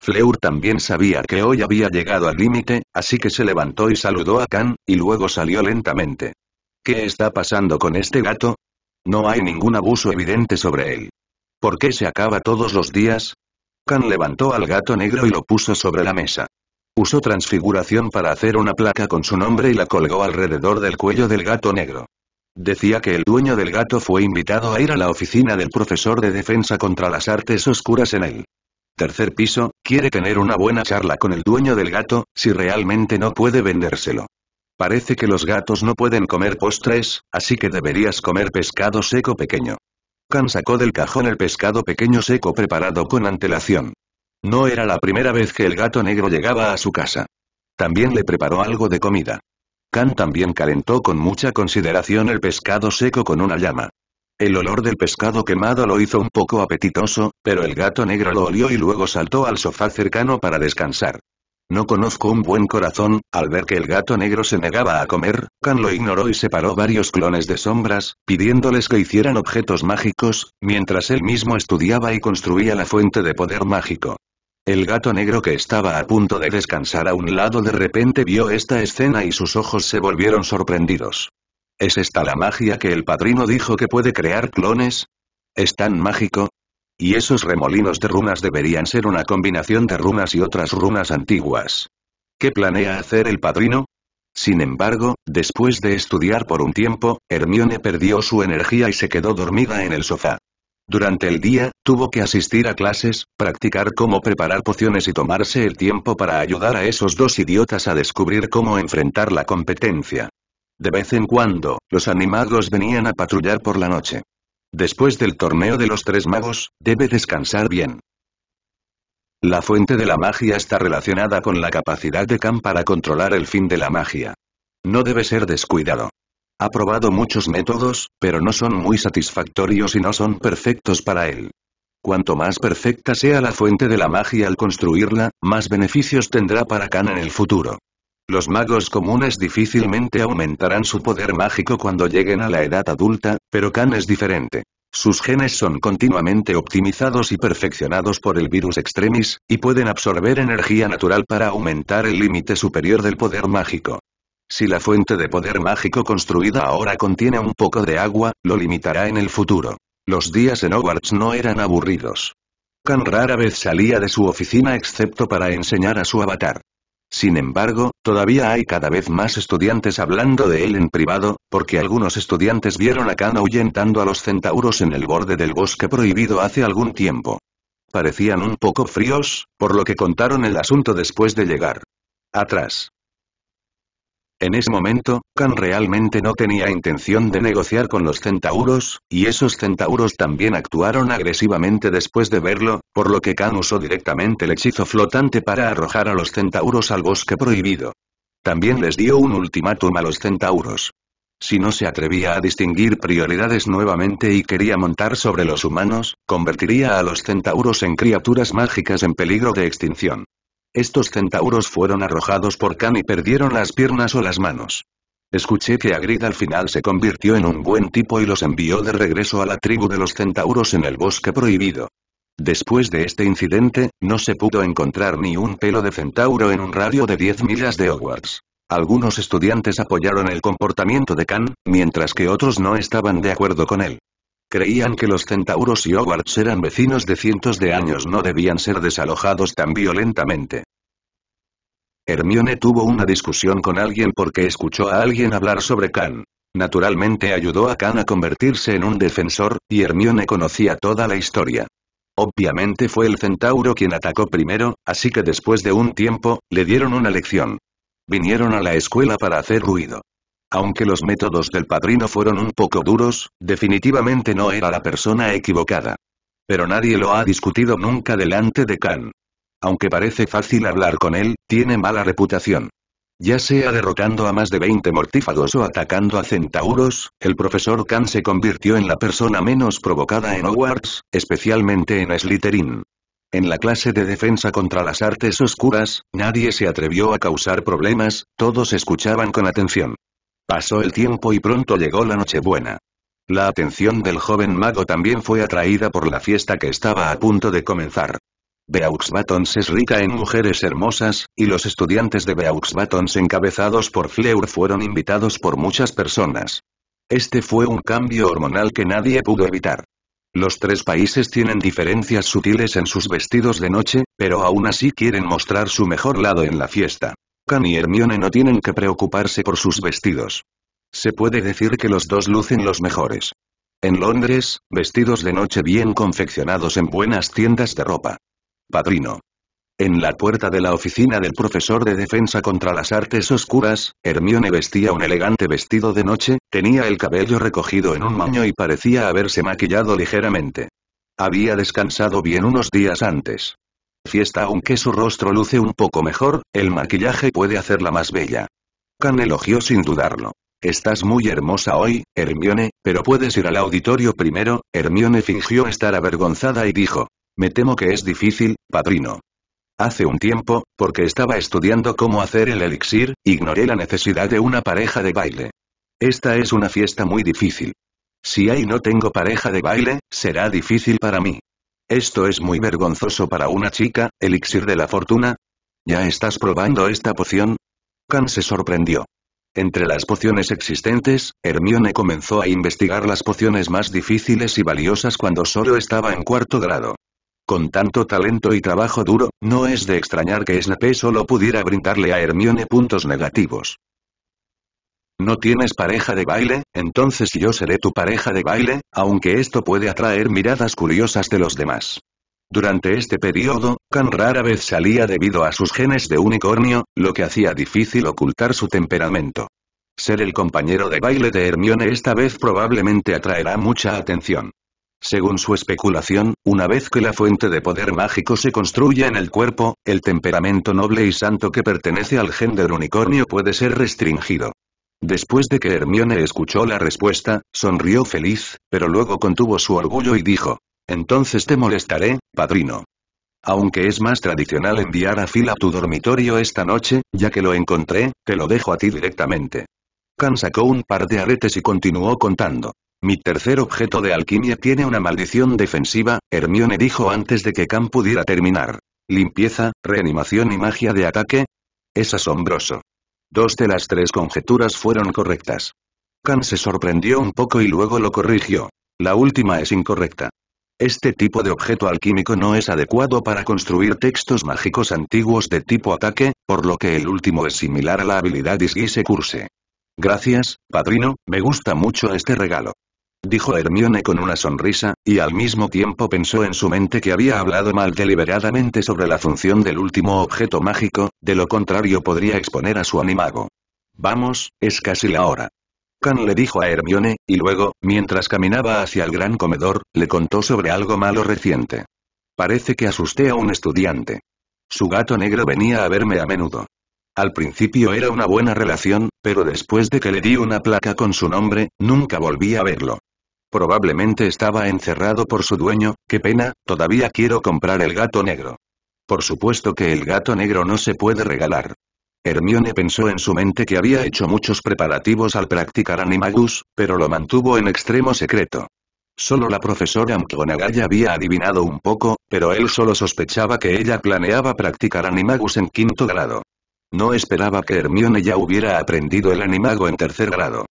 Fleur también sabía que hoy había llegado al límite, así que se levantó y saludó a Khan, y luego salió lentamente. ¿Qué está pasando con este gato? No hay ningún abuso evidente sobre él. ¿Por qué se acaba todos los días? Khan levantó al gato negro y lo puso sobre la mesa. Usó transfiguración para hacer una placa con su nombre y la colgó alrededor del cuello del gato negro. Decía que el dueño del gato fue invitado a ir a la oficina del profesor de defensa contra las artes oscuras en él. tercer piso, quiere tener una buena charla con el dueño del gato, si realmente no puede vendérselo. Parece que los gatos no pueden comer postres, así que deberías comer pescado seco pequeño. Kan sacó del cajón el pescado pequeño seco preparado con antelación. No era la primera vez que el gato negro llegaba a su casa. También le preparó algo de comida. Kan también calentó con mucha consideración el pescado seco con una llama. El olor del pescado quemado lo hizo un poco apetitoso, pero el gato negro lo olió y luego saltó al sofá cercano para descansar. No conozco un buen corazón, al ver que el gato negro se negaba a comer, Khan lo ignoró y separó varios clones de sombras, pidiéndoles que hicieran objetos mágicos, mientras él mismo estudiaba y construía la fuente de poder mágico. El gato negro que estaba a punto de descansar a un lado de repente vio esta escena y sus ojos se volvieron sorprendidos. ¿Es esta la magia que el padrino dijo que puede crear clones? ¿Es tan mágico? Y esos remolinos de runas deberían ser una combinación de runas y otras runas antiguas. ¿Qué planea hacer el padrino? Sin embargo, después de estudiar por un tiempo, Hermione perdió su energía y se quedó dormida en el sofá. Durante el día, tuvo que asistir a clases, practicar cómo preparar pociones y tomarse el tiempo para ayudar a esos dos idiotas a descubrir cómo enfrentar la competencia. De vez en cuando, los animados venían a patrullar por la noche. Después del torneo de los tres magos, debe descansar bien. La fuente de la magia está relacionada con la capacidad de Khan para controlar el fin de la magia. No debe ser descuidado. Ha probado muchos métodos, pero no son muy satisfactorios y no son perfectos para él. Cuanto más perfecta sea la fuente de la magia al construirla, más beneficios tendrá para Khan en el futuro. Los magos comunes difícilmente aumentarán su poder mágico cuando lleguen a la edad adulta, pero Khan es diferente. Sus genes son continuamente optimizados y perfeccionados por el virus extremis, y pueden absorber energía natural para aumentar el límite superior del poder mágico. Si la fuente de poder mágico construida ahora contiene un poco de agua, lo limitará en el futuro. Los días en Hogwarts no eran aburridos. Khan rara vez salía de su oficina excepto para enseñar a su avatar. Sin embargo, todavía hay cada vez más estudiantes hablando de él en privado, porque algunos estudiantes vieron a Khan ahuyentando a los centauros en el borde del bosque prohibido hace algún tiempo. Parecían un poco fríos, por lo que contaron el asunto después de llegar. Atrás. En ese momento, Khan realmente no tenía intención de negociar con los centauros, y esos centauros también actuaron agresivamente después de verlo, por lo que Khan usó directamente el hechizo flotante para arrojar a los centauros al bosque prohibido. También les dio un ultimátum a los centauros. Si no se atrevía a distinguir prioridades nuevamente y quería montar sobre los humanos, convertiría a los centauros en criaturas mágicas en peligro de extinción. Estos centauros fueron arrojados por Khan y perdieron las piernas o las manos. Escuché que Agrid al final se convirtió en un buen tipo y los envió de regreso a la tribu de los centauros en el bosque prohibido. Después de este incidente, no se pudo encontrar ni un pelo de centauro en un radio de 10 millas de Hogwarts. Algunos estudiantes apoyaron el comportamiento de Khan, mientras que otros no estaban de acuerdo con él. Creían que los centauros y Hogwarts eran vecinos de cientos de años no debían ser desalojados tan violentamente. Hermione tuvo una discusión con alguien porque escuchó a alguien hablar sobre Khan. Naturalmente ayudó a Khan a convertirse en un defensor, y Hermione conocía toda la historia. Obviamente fue el centauro quien atacó primero, así que después de un tiempo, le dieron una lección. Vinieron a la escuela para hacer ruido. Aunque los métodos del padrino fueron un poco duros, definitivamente no era la persona equivocada. Pero nadie lo ha discutido nunca delante de Khan. Aunque parece fácil hablar con él, tiene mala reputación. Ya sea derrotando a más de 20 mortífagos o atacando a centauros, el profesor Khan se convirtió en la persona menos provocada en Hogwarts, especialmente en Slytherin. En la clase de defensa contra las artes oscuras, nadie se atrevió a causar problemas, todos escuchaban con atención. Pasó el tiempo y pronto llegó la Nochebuena. La atención del joven mago también fue atraída por la fiesta que estaba a punto de comenzar. Beauxbatons es rica en mujeres hermosas, y los estudiantes de Beauxbatons encabezados por Fleur fueron invitados por muchas personas. Este fue un cambio hormonal que nadie pudo evitar. Los tres países tienen diferencias sutiles en sus vestidos de noche, pero aún así quieren mostrar su mejor lado en la fiesta y Hermione no tienen que preocuparse por sus vestidos. Se puede decir que los dos lucen los mejores. En Londres, vestidos de noche bien confeccionados en buenas tiendas de ropa. Padrino. En la puerta de la oficina del profesor de defensa contra las artes oscuras, Hermione vestía un elegante vestido de noche, tenía el cabello recogido en un maño y parecía haberse maquillado ligeramente. Había descansado bien unos días antes fiesta aunque su rostro luce un poco mejor, el maquillaje puede hacerla más bella. Can elogió sin dudarlo. Estás muy hermosa hoy, Hermione, pero puedes ir al auditorio primero, Hermione fingió estar avergonzada y dijo. Me temo que es difícil, padrino. Hace un tiempo, porque estaba estudiando cómo hacer el elixir, ignoré la necesidad de una pareja de baile. Esta es una fiesta muy difícil. Si ahí no tengo pareja de baile, será difícil para mí. Esto es muy vergonzoso para una chica, elixir de la fortuna. ¿Ya estás probando esta poción? Khan se sorprendió. Entre las pociones existentes, Hermione comenzó a investigar las pociones más difíciles y valiosas cuando solo estaba en cuarto grado. Con tanto talento y trabajo duro, no es de extrañar que Snape solo pudiera brindarle a Hermione puntos negativos. No tienes pareja de baile, entonces yo seré tu pareja de baile, aunque esto puede atraer miradas curiosas de los demás. Durante este periodo, Khan rara vez salía debido a sus genes de unicornio, lo que hacía difícil ocultar su temperamento. Ser el compañero de baile de Hermione esta vez probablemente atraerá mucha atención. Según su especulación, una vez que la fuente de poder mágico se construya en el cuerpo, el temperamento noble y santo que pertenece al género unicornio puede ser restringido. Después de que Hermione escuchó la respuesta, sonrió feliz, pero luego contuvo su orgullo y dijo. Entonces te molestaré, padrino. Aunque es más tradicional enviar a Phil a tu dormitorio esta noche, ya que lo encontré, te lo dejo a ti directamente. Khan sacó un par de aretes y continuó contando. Mi tercer objeto de alquimia tiene una maldición defensiva, Hermione dijo antes de que Khan pudiera terminar. Limpieza, reanimación y magia de ataque. Es asombroso. Dos de las tres conjeturas fueron correctas. Khan se sorprendió un poco y luego lo corrigió. La última es incorrecta. Este tipo de objeto alquímico no es adecuado para construir textos mágicos antiguos de tipo ataque, por lo que el último es similar a la habilidad Disguise Curse. Gracias, padrino, me gusta mucho este regalo dijo Hermione con una sonrisa, y al mismo tiempo pensó en su mente que había hablado mal deliberadamente sobre la función del último objeto mágico, de lo contrario podría exponer a su animago. Vamos, es casi la hora. Can le dijo a Hermione, y luego, mientras caminaba hacia el gran comedor, le contó sobre algo malo reciente. Parece que asusté a un estudiante. Su gato negro venía a verme a menudo. Al principio era una buena relación, pero después de que le di una placa con su nombre, nunca volví a verlo. Probablemente estaba encerrado por su dueño, qué pena, todavía quiero comprar el gato negro. Por supuesto que el gato negro no se puede regalar. Hermione pensó en su mente que había hecho muchos preparativos al practicar Animagus, pero lo mantuvo en extremo secreto. Solo la profesora McGonagall había adivinado un poco, pero él solo sospechaba que ella planeaba practicar Animagus en quinto grado. No esperaba que Hermione ya hubiera aprendido el Animago en tercer grado.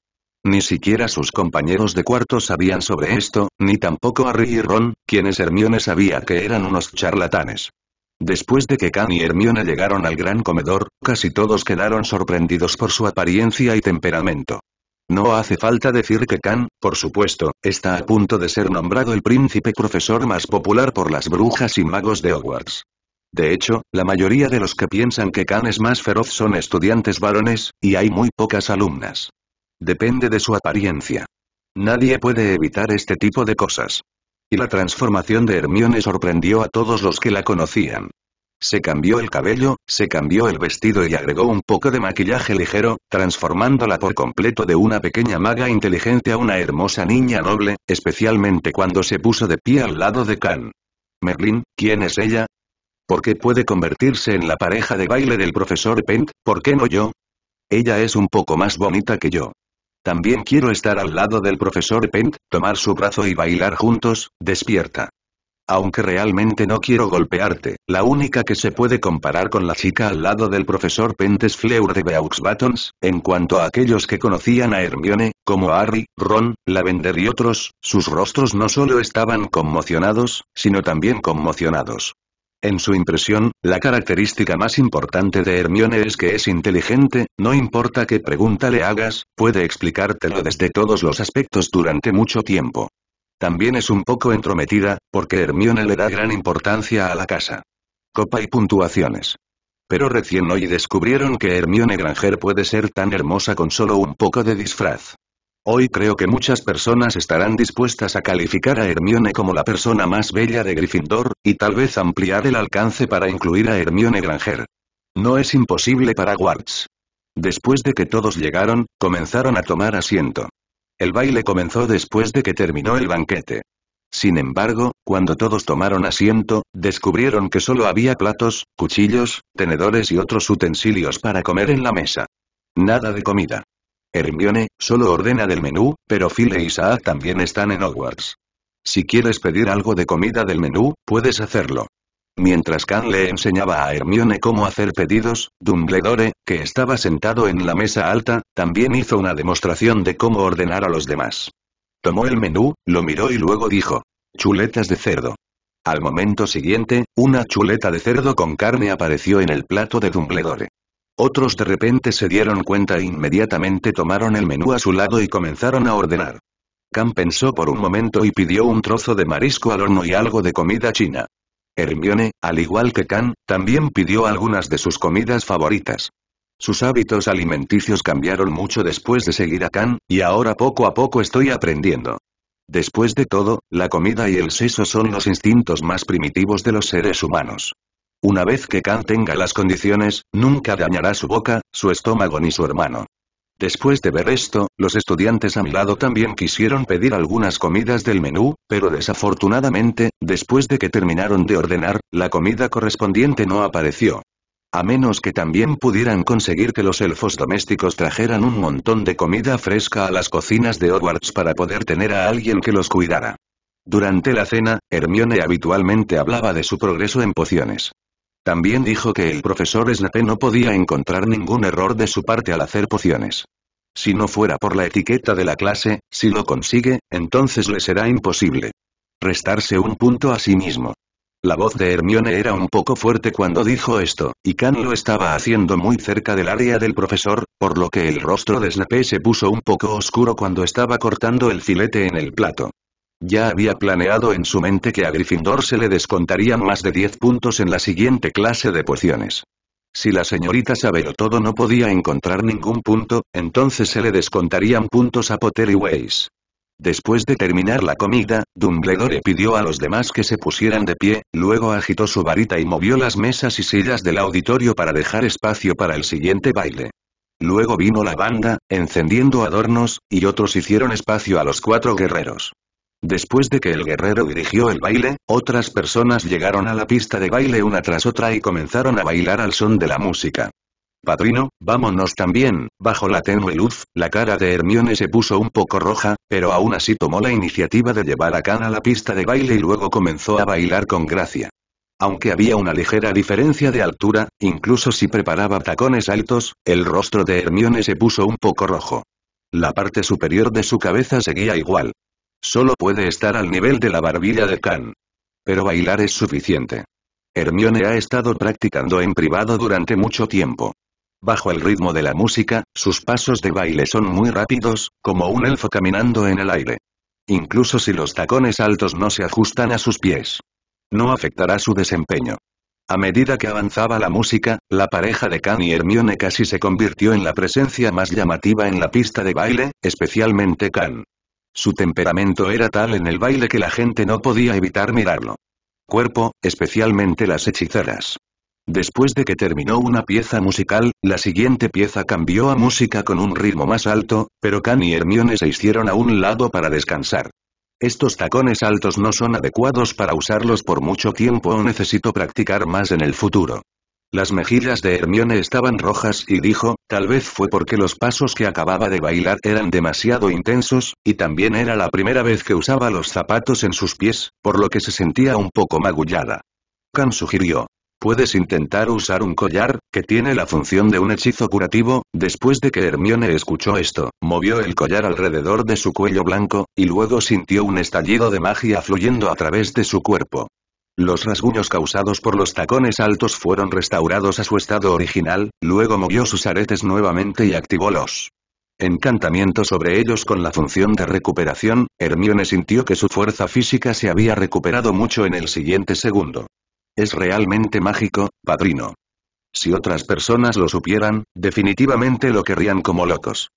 Ni siquiera sus compañeros de cuarto sabían sobre esto, ni tampoco Harry y Ron, quienes Hermione sabía que eran unos charlatanes. Después de que Khan y Hermione llegaron al gran comedor, casi todos quedaron sorprendidos por su apariencia y temperamento. No hace falta decir que Khan, por supuesto, está a punto de ser nombrado el príncipe profesor más popular por las brujas y magos de Hogwarts. De hecho, la mayoría de los que piensan que Khan es más feroz son estudiantes varones, y hay muy pocas alumnas depende de su apariencia. Nadie puede evitar este tipo de cosas. Y la transformación de Hermione sorprendió a todos los que la conocían. Se cambió el cabello, se cambió el vestido y agregó un poco de maquillaje ligero, transformándola por completo de una pequeña maga inteligente a una hermosa niña noble, especialmente cuando se puso de pie al lado de Khan. Merlin, ¿quién es ella? ¿Por qué puede convertirse en la pareja de baile del profesor Pent, por qué no yo? Ella es un poco más bonita que yo. También quiero estar al lado del profesor Pent, tomar su brazo y bailar juntos, despierta. Aunque realmente no quiero golpearte, la única que se puede comparar con la chica al lado del profesor Pent es Fleur de Beauxbatons, en cuanto a aquellos que conocían a Hermione, como Harry, Ron, Lavender y otros, sus rostros no solo estaban conmocionados, sino también conmocionados. En su impresión, la característica más importante de Hermione es que es inteligente, no importa qué pregunta le hagas, puede explicártelo desde todos los aspectos durante mucho tiempo. También es un poco entrometida, porque Hermione le da gran importancia a la casa. Copa y puntuaciones. Pero recién hoy descubrieron que Hermione Granger puede ser tan hermosa con solo un poco de disfraz. Hoy creo que muchas personas estarán dispuestas a calificar a Hermione como la persona más bella de Gryffindor, y tal vez ampliar el alcance para incluir a Hermione Granger. No es imposible para Warts. Después de que todos llegaron, comenzaron a tomar asiento. El baile comenzó después de que terminó el banquete. Sin embargo, cuando todos tomaron asiento, descubrieron que solo había platos, cuchillos, tenedores y otros utensilios para comer en la mesa. Nada de comida. Hermione, solo ordena del menú, pero Phil y e Isaac también están en Hogwarts. Si quieres pedir algo de comida del menú, puedes hacerlo. Mientras Khan le enseñaba a Hermione cómo hacer pedidos, Dumbledore, que estaba sentado en la mesa alta, también hizo una demostración de cómo ordenar a los demás. Tomó el menú, lo miró y luego dijo, chuletas de cerdo. Al momento siguiente, una chuleta de cerdo con carne apareció en el plato de Dumbledore. Otros de repente se dieron cuenta e inmediatamente tomaron el menú a su lado y comenzaron a ordenar. Kan pensó por un momento y pidió un trozo de marisco al horno y algo de comida china. Hermione, al igual que Kan, también pidió algunas de sus comidas favoritas. Sus hábitos alimenticios cambiaron mucho después de seguir a Kan y ahora poco a poco estoy aprendiendo. Después de todo, la comida y el sexo son los instintos más primitivos de los seres humanos. Una vez que Khan tenga las condiciones, nunca dañará su boca, su estómago ni su hermano. Después de ver esto, los estudiantes a mi lado también quisieron pedir algunas comidas del menú, pero desafortunadamente, después de que terminaron de ordenar, la comida correspondiente no apareció. A menos que también pudieran conseguir que los elfos domésticos trajeran un montón de comida fresca a las cocinas de Hogwarts para poder tener a alguien que los cuidara. Durante la cena, Hermione habitualmente hablaba de su progreso en pociones. También dijo que el profesor Snape no podía encontrar ningún error de su parte al hacer pociones. Si no fuera por la etiqueta de la clase, si lo consigue, entonces le será imposible. Restarse un punto a sí mismo. La voz de Hermione era un poco fuerte cuando dijo esto, y Can lo estaba haciendo muy cerca del área del profesor, por lo que el rostro de Snape se puso un poco oscuro cuando estaba cortando el filete en el plato. Ya había planeado en su mente que a Gryffindor se le descontarían más de 10 puntos en la siguiente clase de pociones. Si la señorita todo no podía encontrar ningún punto, entonces se le descontarían puntos a Potter y Weiss. Después de terminar la comida, Dumbledore pidió a los demás que se pusieran de pie, luego agitó su varita y movió las mesas y sillas del auditorio para dejar espacio para el siguiente baile. Luego vino la banda, encendiendo adornos, y otros hicieron espacio a los cuatro guerreros. Después de que el guerrero dirigió el baile, otras personas llegaron a la pista de baile una tras otra y comenzaron a bailar al son de la música. Padrino, vámonos también, bajo la tenue luz, la cara de Hermione se puso un poco roja, pero aún así tomó la iniciativa de llevar a Khan a la pista de baile y luego comenzó a bailar con gracia. Aunque había una ligera diferencia de altura, incluso si preparaba tacones altos, el rostro de Hermione se puso un poco rojo. La parte superior de su cabeza seguía igual, Solo puede estar al nivel de la barbilla de Khan. Pero bailar es suficiente. Hermione ha estado practicando en privado durante mucho tiempo. Bajo el ritmo de la música, sus pasos de baile son muy rápidos, como un elfo caminando en el aire. Incluso si los tacones altos no se ajustan a sus pies. No afectará su desempeño. A medida que avanzaba la música, la pareja de Khan y Hermione casi se convirtió en la presencia más llamativa en la pista de baile, especialmente Khan. Su temperamento era tal en el baile que la gente no podía evitar mirarlo. Cuerpo, especialmente las hechiceras. Después de que terminó una pieza musical, la siguiente pieza cambió a música con un ritmo más alto, pero Can y Hermione se hicieron a un lado para descansar. Estos tacones altos no son adecuados para usarlos por mucho tiempo o necesito practicar más en el futuro. Las mejillas de Hermione estaban rojas y dijo, tal vez fue porque los pasos que acababa de bailar eran demasiado intensos, y también era la primera vez que usaba los zapatos en sus pies, por lo que se sentía un poco magullada. Khan sugirió, puedes intentar usar un collar, que tiene la función de un hechizo curativo, después de que Hermione escuchó esto, movió el collar alrededor de su cuello blanco, y luego sintió un estallido de magia fluyendo a través de su cuerpo. Los rasguños causados por los tacones altos fueron restaurados a su estado original, luego movió sus aretes nuevamente y activó los encantamientos sobre ellos con la función de recuperación, Hermione sintió que su fuerza física se había recuperado mucho en el siguiente segundo. Es realmente mágico, padrino. Si otras personas lo supieran, definitivamente lo querrían como locos.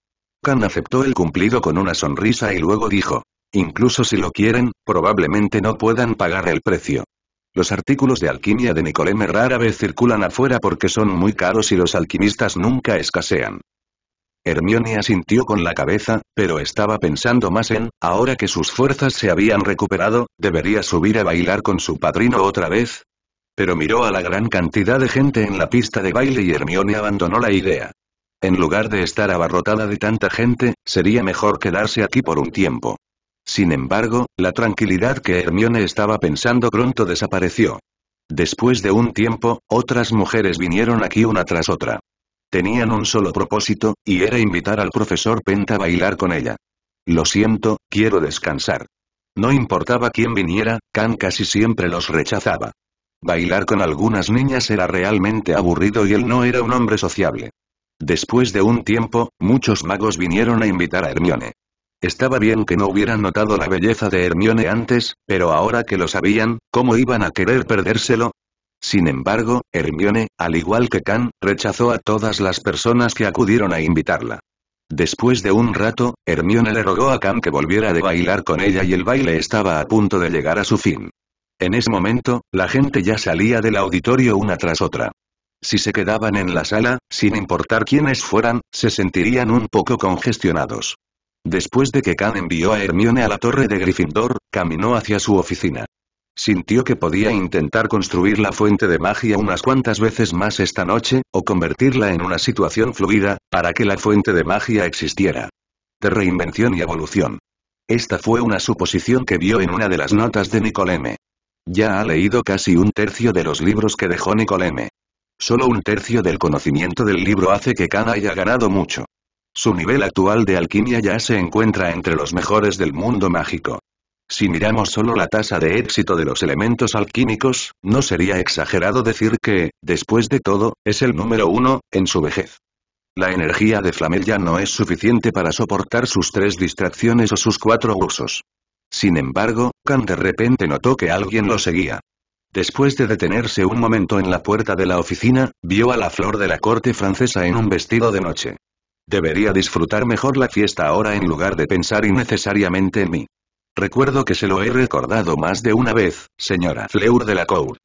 Khan aceptó el cumplido con una sonrisa y luego dijo. Incluso si lo quieren, probablemente no puedan pagar el precio. Los artículos de alquimia de Nicoleme rara vez circulan afuera porque son muy caros y los alquimistas nunca escasean. Hermione asintió con la cabeza, pero estaba pensando más en, ahora que sus fuerzas se habían recuperado, ¿debería subir a bailar con su padrino otra vez? Pero miró a la gran cantidad de gente en la pista de baile y Hermione abandonó la idea. En lugar de estar abarrotada de tanta gente, sería mejor quedarse aquí por un tiempo. Sin embargo, la tranquilidad que Hermione estaba pensando pronto desapareció. Después de un tiempo, otras mujeres vinieron aquí una tras otra. Tenían un solo propósito, y era invitar al profesor Penta a bailar con ella. Lo siento, quiero descansar. No importaba quién viniera, Khan casi siempre los rechazaba. Bailar con algunas niñas era realmente aburrido y él no era un hombre sociable. Después de un tiempo, muchos magos vinieron a invitar a Hermione. Estaba bien que no hubieran notado la belleza de Hermione antes, pero ahora que lo sabían, ¿cómo iban a querer perdérselo? Sin embargo, Hermione, al igual que Khan, rechazó a todas las personas que acudieron a invitarla. Después de un rato, Hermione le rogó a Khan que volviera de bailar con ella y el baile estaba a punto de llegar a su fin. En ese momento, la gente ya salía del auditorio una tras otra. Si se quedaban en la sala, sin importar quiénes fueran, se sentirían un poco congestionados. Después de que Khan envió a Hermione a la torre de Gryffindor, caminó hacia su oficina. Sintió que podía intentar construir la fuente de magia unas cuantas veces más esta noche, o convertirla en una situación fluida, para que la fuente de magia existiera. De reinvención y evolución. Esta fue una suposición que vio en una de las notas de M. Ya ha leído casi un tercio de los libros que dejó M. Solo un tercio del conocimiento del libro hace que Khan haya ganado mucho. Su nivel actual de alquimia ya se encuentra entre los mejores del mundo mágico. Si miramos solo la tasa de éxito de los elementos alquímicos, no sería exagerado decir que, después de todo, es el número uno, en su vejez. La energía de Flamel ya no es suficiente para soportar sus tres distracciones o sus cuatro usos. Sin embargo, Khan de repente notó que alguien lo seguía. Después de detenerse un momento en la puerta de la oficina, vio a la flor de la corte francesa en un vestido de noche. Debería disfrutar mejor la fiesta ahora en lugar de pensar innecesariamente en mí. Recuerdo que se lo he recordado más de una vez, señora Fleur de la Cour.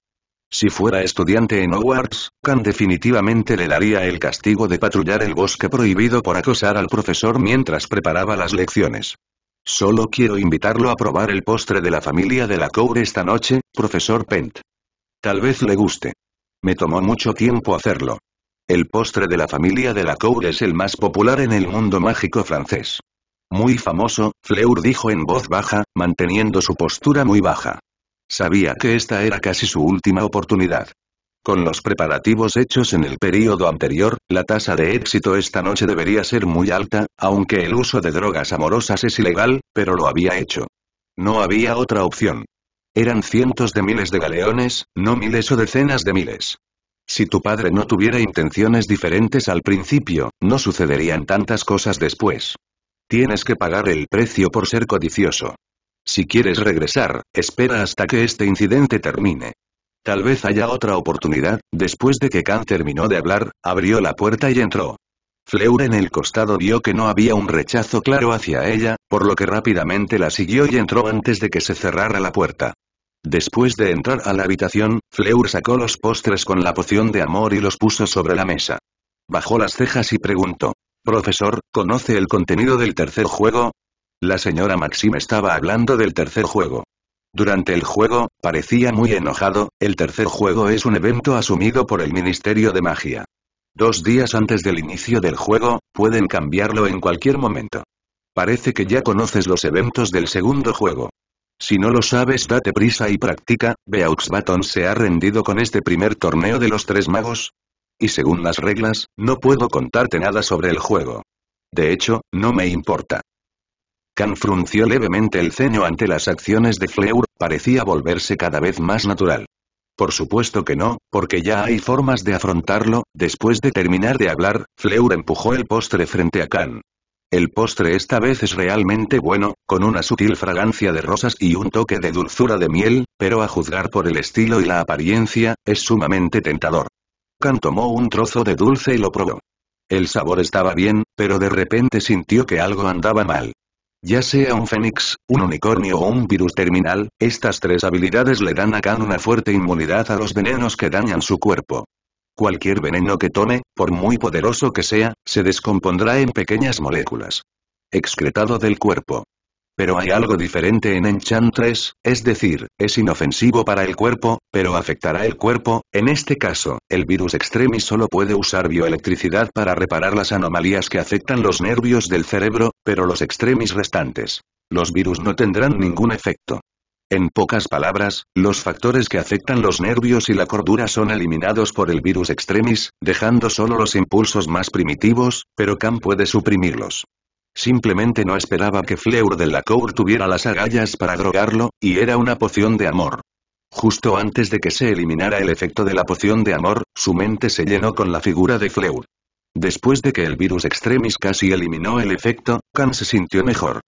Si fuera estudiante en Hogwarts, Khan definitivamente le daría el castigo de patrullar el bosque prohibido por acosar al profesor mientras preparaba las lecciones. Solo quiero invitarlo a probar el postre de la familia de la Cour esta noche, profesor Pent. Tal vez le guste. Me tomó mucho tiempo hacerlo. El postre de la familia de la Cour es el más popular en el mundo mágico francés. Muy famoso, Fleur dijo en voz baja, manteniendo su postura muy baja. Sabía que esta era casi su última oportunidad. Con los preparativos hechos en el período anterior, la tasa de éxito esta noche debería ser muy alta, aunque el uso de drogas amorosas es ilegal, pero lo había hecho. No había otra opción. Eran cientos de miles de galeones, no miles o decenas de miles. Si tu padre no tuviera intenciones diferentes al principio, no sucederían tantas cosas después. Tienes que pagar el precio por ser codicioso. Si quieres regresar, espera hasta que este incidente termine. Tal vez haya otra oportunidad, después de que Khan terminó de hablar, abrió la puerta y entró. Fleur en el costado vio que no había un rechazo claro hacia ella, por lo que rápidamente la siguió y entró antes de que se cerrara la puerta. Después de entrar a la habitación, Fleur sacó los postres con la poción de amor y los puso sobre la mesa. Bajó las cejas y preguntó. Profesor, ¿conoce el contenido del tercer juego? La señora Maxime estaba hablando del tercer juego. Durante el juego, parecía muy enojado, el tercer juego es un evento asumido por el Ministerio de Magia. Dos días antes del inicio del juego, pueden cambiarlo en cualquier momento. Parece que ya conoces los eventos del segundo juego. Si no lo sabes date prisa y practica, Beauxbaton se ha rendido con este primer torneo de los tres magos. Y según las reglas, no puedo contarte nada sobre el juego. De hecho, no me importa. Khan frunció levemente el ceño ante las acciones de Fleur, parecía volverse cada vez más natural. Por supuesto que no, porque ya hay formas de afrontarlo, después de terminar de hablar, Fleur empujó el postre frente a Khan. El postre esta vez es realmente bueno, con una sutil fragancia de rosas y un toque de dulzura de miel, pero a juzgar por el estilo y la apariencia, es sumamente tentador. Kan tomó un trozo de dulce y lo probó. El sabor estaba bien, pero de repente sintió que algo andaba mal. Ya sea un fénix, un unicornio o un virus terminal, estas tres habilidades le dan a Khan una fuerte inmunidad a los venenos que dañan su cuerpo. Cualquier veneno que tome, por muy poderoso que sea, se descompondrá en pequeñas moléculas. Excretado del cuerpo. Pero hay algo diferente en Enchantress, es decir, es inofensivo para el cuerpo, pero afectará el cuerpo, en este caso, el virus extremis solo puede usar bioelectricidad para reparar las anomalías que afectan los nervios del cerebro, pero los extremis restantes. Los virus no tendrán ningún efecto. En pocas palabras, los factores que afectan los nervios y la cordura son eliminados por el virus extremis, dejando solo los impulsos más primitivos, pero Khan puede suprimirlos. Simplemente no esperaba que Fleur de la Cour tuviera las agallas para drogarlo, y era una poción de amor. Justo antes de que se eliminara el efecto de la poción de amor, su mente se llenó con la figura de Fleur. Después de que el virus extremis casi eliminó el efecto, Khan se sintió mejor.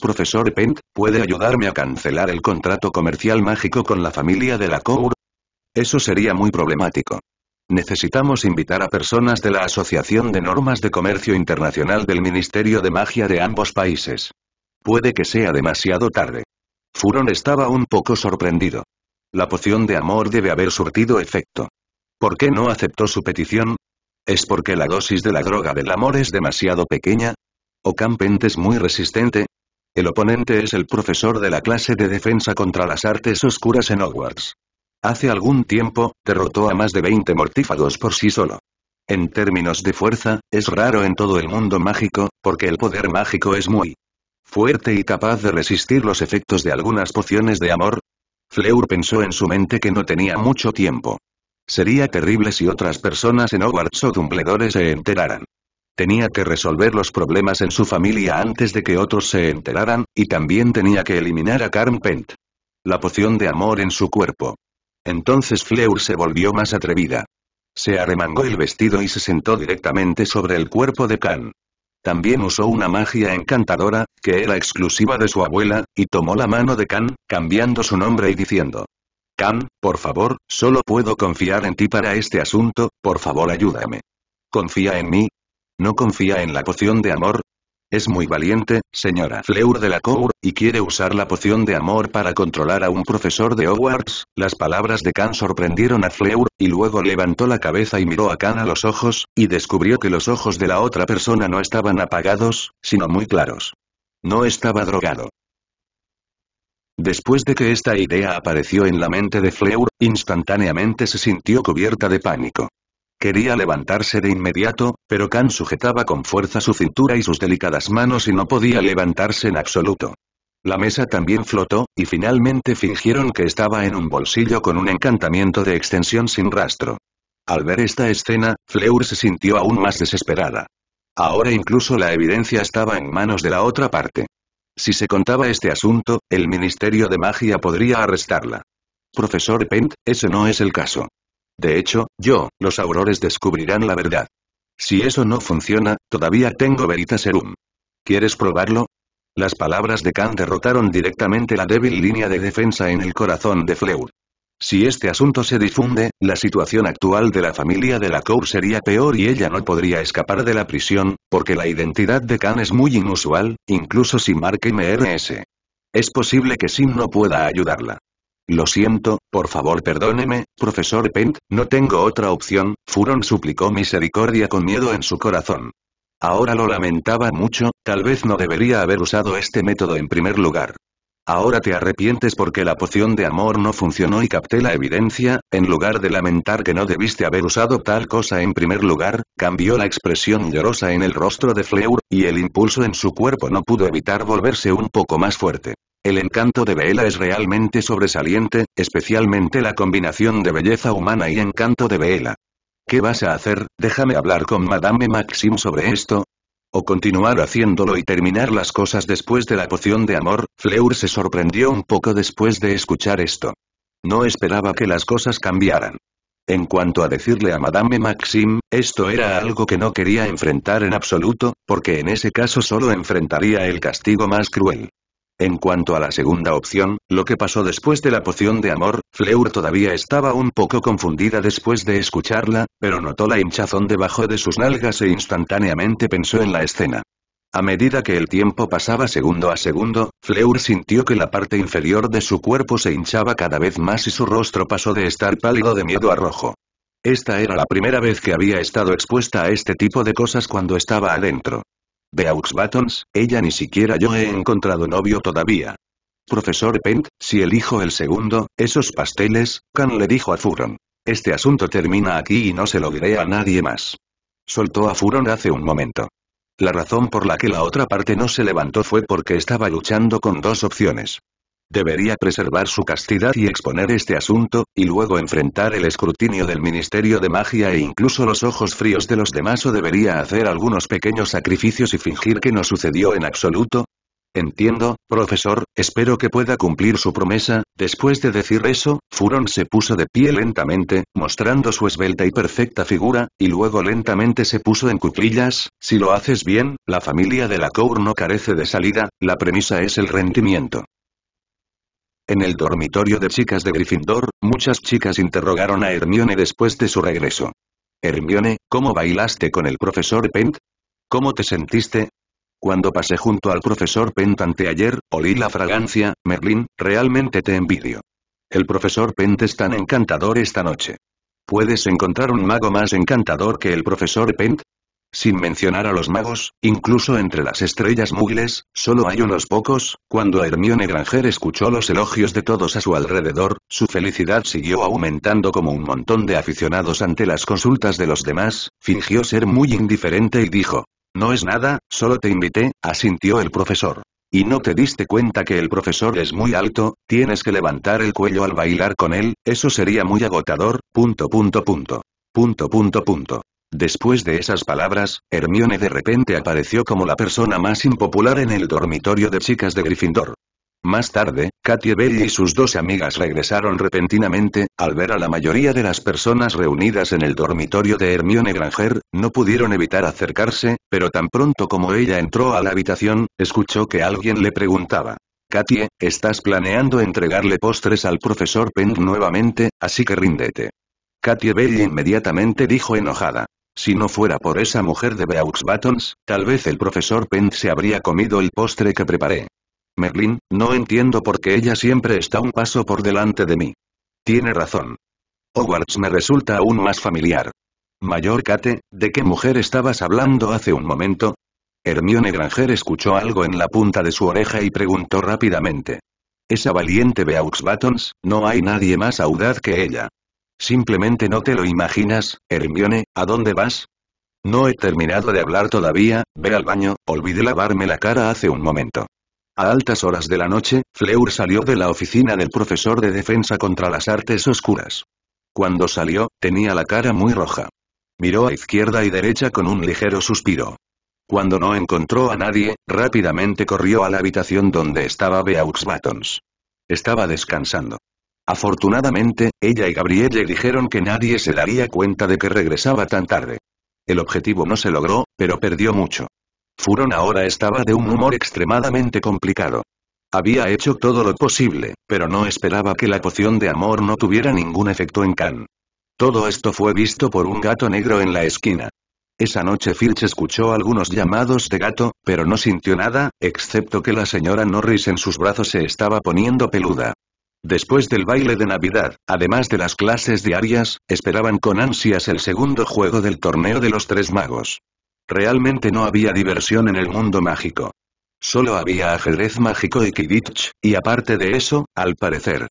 Profesor Pent, ¿puede ayudarme a cancelar el contrato comercial mágico con la familia de la Cour? Eso sería muy problemático. Necesitamos invitar a personas de la Asociación de Normas de Comercio Internacional del Ministerio de Magia de ambos países. Puede que sea demasiado tarde. Furon estaba un poco sorprendido. La poción de amor debe haber surtido efecto. ¿Por qué no aceptó su petición? ¿Es porque la dosis de la droga del amor es demasiado pequeña? ¿O Campent es muy resistente? El oponente es el profesor de la clase de defensa contra las artes oscuras en Hogwarts. Hace algún tiempo, derrotó a más de 20 mortífagos por sí solo. En términos de fuerza, es raro en todo el mundo mágico, porque el poder mágico es muy fuerte y capaz de resistir los efectos de algunas pociones de amor. Fleur pensó en su mente que no tenía mucho tiempo. Sería terrible si otras personas en Hogwarts o Dumbledore se enteraran. Tenía que resolver los problemas en su familia antes de que otros se enteraran, y también tenía que eliminar a Carm Pent. La poción de amor en su cuerpo. Entonces Fleur se volvió más atrevida. Se arremangó el vestido y se sentó directamente sobre el cuerpo de Khan. También usó una magia encantadora, que era exclusiva de su abuela, y tomó la mano de Khan, cambiando su nombre y diciendo. Khan, por favor, solo puedo confiar en ti para este asunto, por favor ayúdame. Confía en mí, ¿No confía en la poción de amor? Es muy valiente, señora Fleur de la Cour, y quiere usar la poción de amor para controlar a un profesor de Hogwarts. Las palabras de Khan sorprendieron a Fleur, y luego levantó la cabeza y miró a Khan a los ojos, y descubrió que los ojos de la otra persona no estaban apagados, sino muy claros. No estaba drogado. Después de que esta idea apareció en la mente de Fleur, instantáneamente se sintió cubierta de pánico. Quería levantarse de inmediato, pero Khan sujetaba con fuerza su cintura y sus delicadas manos y no podía levantarse en absoluto. La mesa también flotó, y finalmente fingieron que estaba en un bolsillo con un encantamiento de extensión sin rastro. Al ver esta escena, Fleur se sintió aún más desesperada. Ahora incluso la evidencia estaba en manos de la otra parte. Si se contaba este asunto, el Ministerio de Magia podría arrestarla. Profesor Pent, ese no es el caso. De hecho, yo, los aurores descubrirán la verdad. Si eso no funciona, todavía tengo Veritaserum. ¿Quieres probarlo? Las palabras de Khan derrotaron directamente la débil línea de defensa en el corazón de Fleur. Si este asunto se difunde, la situación actual de la familia de la Cour sería peor y ella no podría escapar de la prisión, porque la identidad de Khan es muy inusual, incluso si marca MRS. Es posible que Sim no pueda ayudarla. Lo siento, por favor perdóneme, profesor Pent, no tengo otra opción, Furon suplicó misericordia con miedo en su corazón. Ahora lo lamentaba mucho, tal vez no debería haber usado este método en primer lugar. Ahora te arrepientes porque la poción de amor no funcionó y capté la evidencia, en lugar de lamentar que no debiste haber usado tal cosa en primer lugar, cambió la expresión llorosa en el rostro de Fleur, y el impulso en su cuerpo no pudo evitar volverse un poco más fuerte. El encanto de Beela es realmente sobresaliente, especialmente la combinación de belleza humana y encanto de Beela. ¿Qué vas a hacer? Déjame hablar con Madame Maxim sobre esto. O continuar haciéndolo y terminar las cosas después de la poción de amor, Fleur se sorprendió un poco después de escuchar esto. No esperaba que las cosas cambiaran. En cuanto a decirle a Madame Maxim, esto era algo que no quería enfrentar en absoluto, porque en ese caso solo enfrentaría el castigo más cruel. En cuanto a la segunda opción, lo que pasó después de la poción de amor, Fleur todavía estaba un poco confundida después de escucharla, pero notó la hinchazón debajo de sus nalgas e instantáneamente pensó en la escena. A medida que el tiempo pasaba segundo a segundo, Fleur sintió que la parte inferior de su cuerpo se hinchaba cada vez más y su rostro pasó de estar pálido de miedo a rojo. Esta era la primera vez que había estado expuesta a este tipo de cosas cuando estaba adentro. «De Buttons, ella ni siquiera yo he encontrado novio todavía. Profesor Pent, si elijo el segundo, esos pasteles, Khan le dijo a Furon. Este asunto termina aquí y no se lo diré a nadie más. Soltó a Furon hace un momento. La razón por la que la otra parte no se levantó fue porque estaba luchando con dos opciones. Debería preservar su castidad y exponer este asunto, y luego enfrentar el escrutinio del Ministerio de Magia e incluso los ojos fríos de los demás o debería hacer algunos pequeños sacrificios y fingir que no sucedió en absoluto. Entiendo, profesor, espero que pueda cumplir su promesa. Después de decir eso, Furón se puso de pie lentamente, mostrando su esbelta y perfecta figura, y luego lentamente se puso en cuclillas. Si lo haces bien, la familia de la Cour no carece de salida, la premisa es el rendimiento. En el dormitorio de chicas de Gryffindor, muchas chicas interrogaron a Hermione después de su regreso. Hermione, ¿cómo bailaste con el profesor Pent? ¿Cómo te sentiste? Cuando pasé junto al profesor Pent anteayer, olí la fragancia, Merlin, realmente te envidio. El profesor Pent es tan encantador esta noche. ¿Puedes encontrar un mago más encantador que el profesor Pent? Sin mencionar a los magos, incluso entre las estrellas mugles, solo hay unos pocos, cuando Hermione Granger escuchó los elogios de todos a su alrededor, su felicidad siguió aumentando como un montón de aficionados ante las consultas de los demás, fingió ser muy indiferente y dijo, «No es nada, solo te invité», asintió el profesor. ¿Y no te diste cuenta que el profesor es muy alto, tienes que levantar el cuello al bailar con él, eso sería muy agotador, punto punto punto. Punto punto punto. Después de esas palabras, Hermione de repente apareció como la persona más impopular en el dormitorio de chicas de Gryffindor. Más tarde, Katie Bell y sus dos amigas regresaron repentinamente, al ver a la mayoría de las personas reunidas en el dormitorio de Hermione Granger, no pudieron evitar acercarse, pero tan pronto como ella entró a la habitación, escuchó que alguien le preguntaba. Katie, estás planeando entregarle postres al profesor Penn nuevamente, así que ríndete. Katie Bell inmediatamente dijo enojada. Si no fuera por esa mujer de Beaux Buttons, tal vez el profesor Penn se habría comido el postre que preparé. Merlin, no entiendo por qué ella siempre está un paso por delante de mí. Tiene razón. Hogwarts me resulta aún más familiar. Mayor Kate, ¿de qué mujer estabas hablando hace un momento? Hermione Granger escuchó algo en la punta de su oreja y preguntó rápidamente. Esa valiente Beaux Buttons, no hay nadie más audaz que ella. Simplemente no te lo imaginas, Hermione, ¿a dónde vas? No he terminado de hablar todavía, ve al baño, olvidé lavarme la cara hace un momento. A altas horas de la noche, Fleur salió de la oficina del profesor de defensa contra las artes oscuras. Cuando salió, tenía la cara muy roja. Miró a izquierda y derecha con un ligero suspiro. Cuando no encontró a nadie, rápidamente corrió a la habitación donde estaba Beaux Buttons. Estaba descansando. Afortunadamente, ella y Gabrielle dijeron que nadie se daría cuenta de que regresaba tan tarde. El objetivo no se logró, pero perdió mucho. furon ahora estaba de un humor extremadamente complicado. Había hecho todo lo posible, pero no esperaba que la poción de amor no tuviera ningún efecto en Khan. Todo esto fue visto por un gato negro en la esquina. Esa noche Filch escuchó algunos llamados de gato, pero no sintió nada, excepto que la señora Norris en sus brazos se estaba poniendo peluda. Después del baile de Navidad, además de las clases diarias, esperaban con ansias el segundo juego del torneo de los tres magos. Realmente no había diversión en el mundo mágico. Solo había ajedrez mágico y Kiditch, y aparte de eso, al parecer.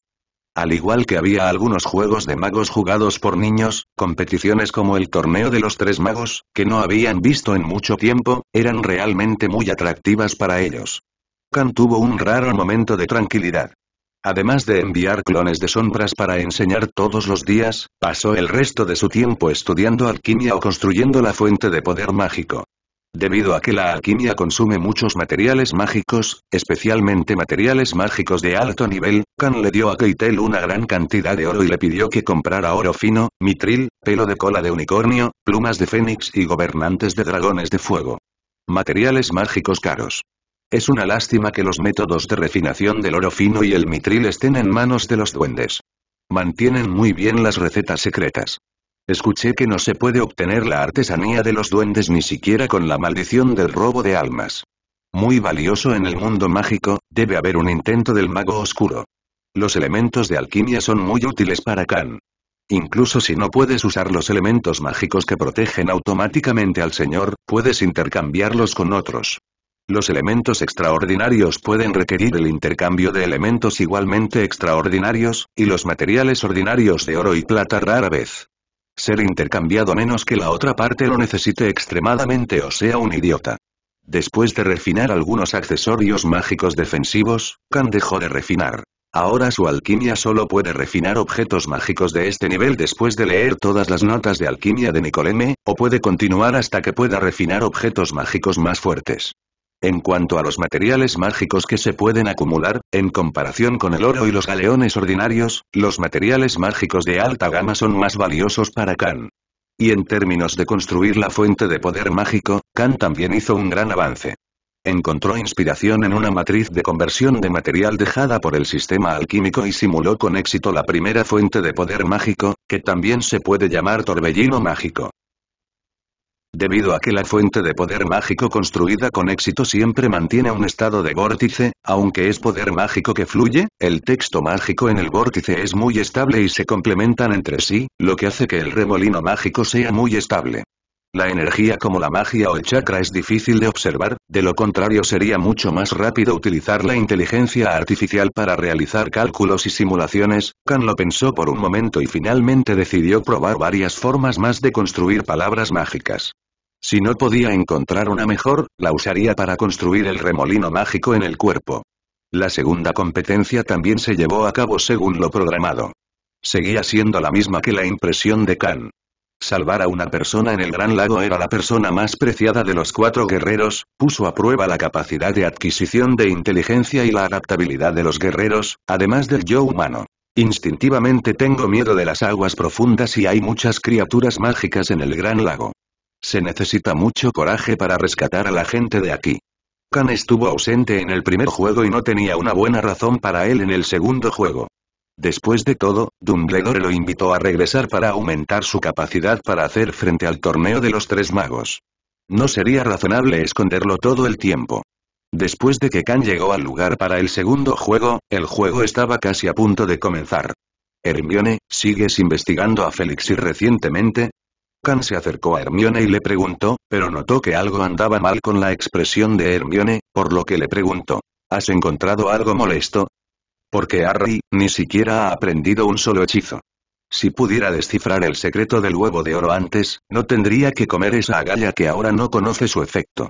Al igual que había algunos juegos de magos jugados por niños, competiciones como el torneo de los tres magos, que no habían visto en mucho tiempo, eran realmente muy atractivas para ellos. Khan tuvo un raro momento de tranquilidad. Además de enviar clones de sombras para enseñar todos los días, pasó el resto de su tiempo estudiando alquimia o construyendo la fuente de poder mágico. Debido a que la alquimia consume muchos materiales mágicos, especialmente materiales mágicos de alto nivel, Khan le dio a Keitel una gran cantidad de oro y le pidió que comprara oro fino, mitril, pelo de cola de unicornio, plumas de fénix y gobernantes de dragones de fuego. Materiales mágicos caros. Es una lástima que los métodos de refinación del oro fino y el mitril estén en manos de los duendes. Mantienen muy bien las recetas secretas. Escuché que no se puede obtener la artesanía de los duendes ni siquiera con la maldición del robo de almas. Muy valioso en el mundo mágico, debe haber un intento del mago oscuro. Los elementos de alquimia son muy útiles para Khan. Incluso si no puedes usar los elementos mágicos que protegen automáticamente al señor, puedes intercambiarlos con otros. Los elementos extraordinarios pueden requerir el intercambio de elementos igualmente extraordinarios, y los materiales ordinarios de oro y plata rara vez. Ser intercambiado menos que la otra parte lo necesite extremadamente o sea un idiota. Después de refinar algunos accesorios mágicos defensivos, Khan dejó de refinar. Ahora su alquimia solo puede refinar objetos mágicos de este nivel después de leer todas las notas de alquimia de Nicoleme, o puede continuar hasta que pueda refinar objetos mágicos más fuertes. En cuanto a los materiales mágicos que se pueden acumular, en comparación con el oro y los galeones ordinarios, los materiales mágicos de alta gama son más valiosos para Khan. Y en términos de construir la fuente de poder mágico, Khan también hizo un gran avance. Encontró inspiración en una matriz de conversión de material dejada por el sistema alquímico y simuló con éxito la primera fuente de poder mágico, que también se puede llamar torbellino mágico. Debido a que la fuente de poder mágico construida con éxito siempre mantiene un estado de vórtice, aunque es poder mágico que fluye, el texto mágico en el vórtice es muy estable y se complementan entre sí, lo que hace que el remolino mágico sea muy estable. La energía como la magia o el chakra es difícil de observar, de lo contrario sería mucho más rápido utilizar la inteligencia artificial para realizar cálculos y simulaciones, Khan lo pensó por un momento y finalmente decidió probar varias formas más de construir palabras mágicas. Si no podía encontrar una mejor, la usaría para construir el remolino mágico en el cuerpo. La segunda competencia también se llevó a cabo según lo programado. Seguía siendo la misma que la impresión de Khan. Salvar a una persona en el Gran Lago era la persona más preciada de los cuatro guerreros, puso a prueba la capacidad de adquisición de inteligencia y la adaptabilidad de los guerreros, además del yo humano. Instintivamente tengo miedo de las aguas profundas y hay muchas criaturas mágicas en el Gran Lago. Se necesita mucho coraje para rescatar a la gente de aquí. Khan estuvo ausente en el primer juego y no tenía una buena razón para él en el segundo juego. Después de todo, Dumbledore lo invitó a regresar para aumentar su capacidad para hacer frente al torneo de los tres magos. No sería razonable esconderlo todo el tiempo. Después de que Khan llegó al lugar para el segundo juego, el juego estaba casi a punto de comenzar. Hermione, ¿sigues investigando a Félix y recientemente? Khan se acercó a Hermione y le preguntó, pero notó que algo andaba mal con la expresión de Hermione, por lo que le preguntó. ¿Has encontrado algo molesto? Porque Harry, ni siquiera ha aprendido un solo hechizo. Si pudiera descifrar el secreto del huevo de oro antes, no tendría que comer esa agalla que ahora no conoce su efecto.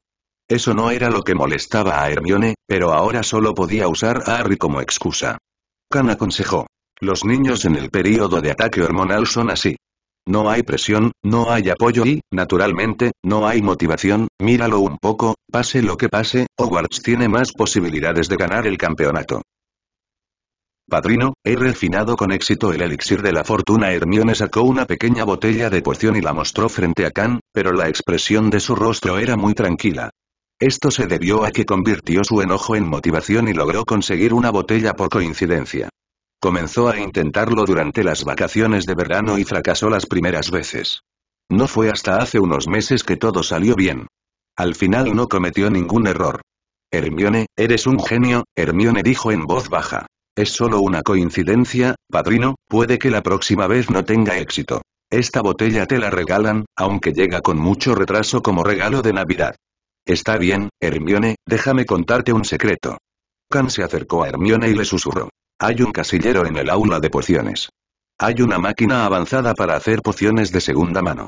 Eso no era lo que molestaba a Hermione, pero ahora solo podía usar a Harry como excusa. Khan aconsejó. Los niños en el período de ataque hormonal son así. No hay presión, no hay apoyo y, naturalmente, no hay motivación, míralo un poco, pase lo que pase, Hogwarts tiene más posibilidades de ganar el campeonato. Padrino, he refinado con éxito el elixir de la fortuna. Hermione sacó una pequeña botella de poción y la mostró frente a Khan, pero la expresión de su rostro era muy tranquila. Esto se debió a que convirtió su enojo en motivación y logró conseguir una botella por coincidencia. Comenzó a intentarlo durante las vacaciones de verano y fracasó las primeras veces. No fue hasta hace unos meses que todo salió bien. Al final no cometió ningún error. Hermione, eres un genio, Hermione dijo en voz baja. Es solo una coincidencia, padrino, puede que la próxima vez no tenga éxito. Esta botella te la regalan, aunque llega con mucho retraso como regalo de Navidad. Está bien, Hermione, déjame contarte un secreto. Khan se acercó a Hermione y le susurró. Hay un casillero en el aula de pociones. Hay una máquina avanzada para hacer pociones de segunda mano.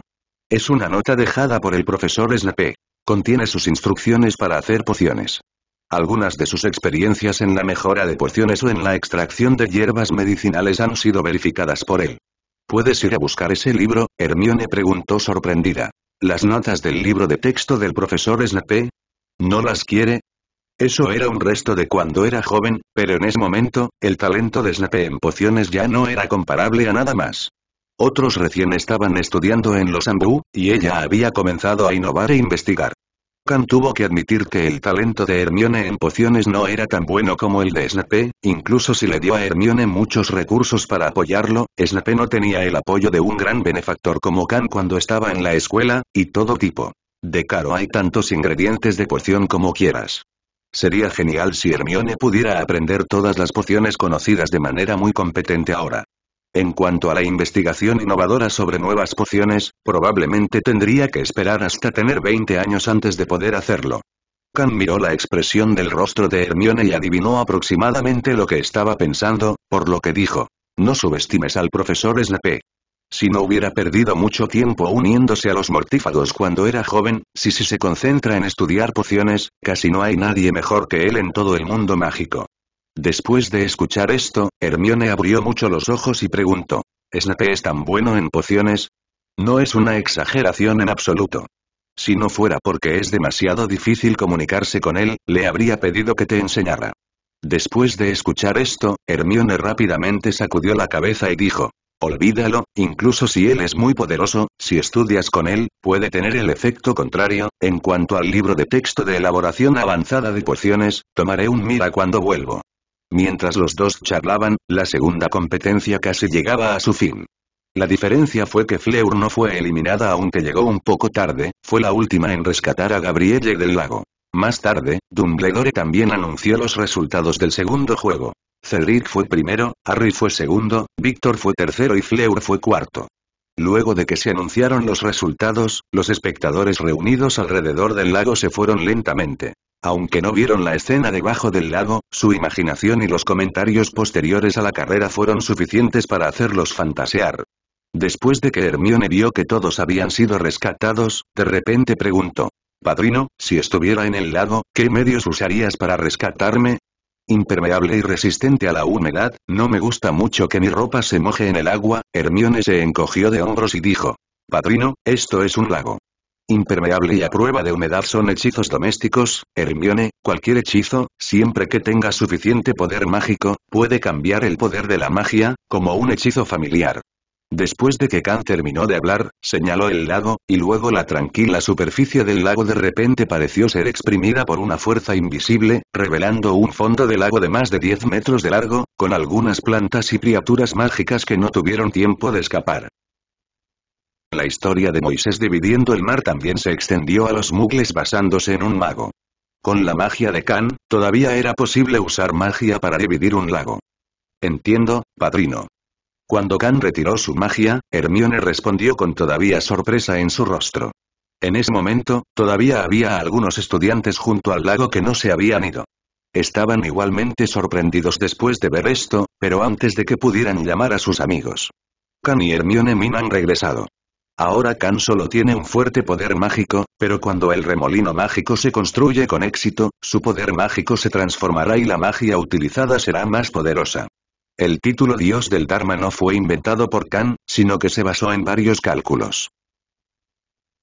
Es una nota dejada por el profesor Snape. Contiene sus instrucciones para hacer pociones. Algunas de sus experiencias en la mejora de pociones o en la extracción de hierbas medicinales han sido verificadas por él. ¿Puedes ir a buscar ese libro? Hermione preguntó sorprendida. ¿Las notas del libro de texto del profesor Snape? ¿No las quiere? Eso era un resto de cuando era joven, pero en ese momento, el talento de Snape en pociones ya no era comparable a nada más. Otros recién estaban estudiando en los ambú, y ella había comenzado a innovar e investigar. Khan tuvo que admitir que el talento de Hermione en pociones no era tan bueno como el de Snape, incluso si le dio a Hermione muchos recursos para apoyarlo, Snape no tenía el apoyo de un gran benefactor como Khan cuando estaba en la escuela, y todo tipo. De caro hay tantos ingredientes de poción como quieras. Sería genial si Hermione pudiera aprender todas las pociones conocidas de manera muy competente ahora. En cuanto a la investigación innovadora sobre nuevas pociones, probablemente tendría que esperar hasta tener 20 años antes de poder hacerlo. Khan miró la expresión del rostro de Hermione y adivinó aproximadamente lo que estaba pensando, por lo que dijo. No subestimes al profesor Snape. Si no hubiera perdido mucho tiempo uniéndose a los mortífagos cuando era joven, si, si se concentra en estudiar pociones, casi no hay nadie mejor que él en todo el mundo mágico. Después de escuchar esto, Hermione abrió mucho los ojos y preguntó, ¿Snape es tan bueno en pociones? No es una exageración en absoluto. Si no fuera porque es demasiado difícil comunicarse con él, le habría pedido que te enseñara. Después de escuchar esto, Hermione rápidamente sacudió la cabeza y dijo, Olvídalo, incluso si él es muy poderoso, si estudias con él, puede tener el efecto contrario, en cuanto al libro de texto de elaboración avanzada de pociones, tomaré un mira cuando vuelvo. Mientras los dos charlaban, la segunda competencia casi llegaba a su fin. La diferencia fue que Fleur no fue eliminada aunque llegó un poco tarde, fue la última en rescatar a Gabrielle del lago. Más tarde, Dumbledore también anunció los resultados del segundo juego. Cedric fue primero, Harry fue segundo, Víctor fue tercero y Fleur fue cuarto. Luego de que se anunciaron los resultados, los espectadores reunidos alrededor del lago se fueron lentamente. Aunque no vieron la escena debajo del lago, su imaginación y los comentarios posteriores a la carrera fueron suficientes para hacerlos fantasear. Después de que Hermione vio que todos habían sido rescatados, de repente preguntó. Padrino, si estuviera en el lago, ¿qué medios usarías para rescatarme? Impermeable y resistente a la humedad, no me gusta mucho que mi ropa se moje en el agua, Hermione se encogió de hombros y dijo. Padrino, esto es un lago. Impermeable y a prueba de humedad son hechizos domésticos, Hermione, cualquier hechizo, siempre que tenga suficiente poder mágico, puede cambiar el poder de la magia, como un hechizo familiar. Después de que Khan terminó de hablar, señaló el lago, y luego la tranquila superficie del lago de repente pareció ser exprimida por una fuerza invisible, revelando un fondo del lago de más de 10 metros de largo, con algunas plantas y criaturas mágicas que no tuvieron tiempo de escapar. La historia de Moisés dividiendo el mar también se extendió a los mugles basándose en un mago. Con la magia de Khan, todavía era posible usar magia para dividir un lago. Entiendo, padrino. Cuando Khan retiró su magia, Hermione respondió con todavía sorpresa en su rostro. En ese momento, todavía había algunos estudiantes junto al lago que no se habían ido. Estaban igualmente sorprendidos después de ver esto, pero antes de que pudieran llamar a sus amigos. Khan y Hermione Min han regresado. Ahora Khan solo tiene un fuerte poder mágico, pero cuando el remolino mágico se construye con éxito, su poder mágico se transformará y la magia utilizada será más poderosa. El título Dios del Dharma no fue inventado por Khan, sino que se basó en varios cálculos.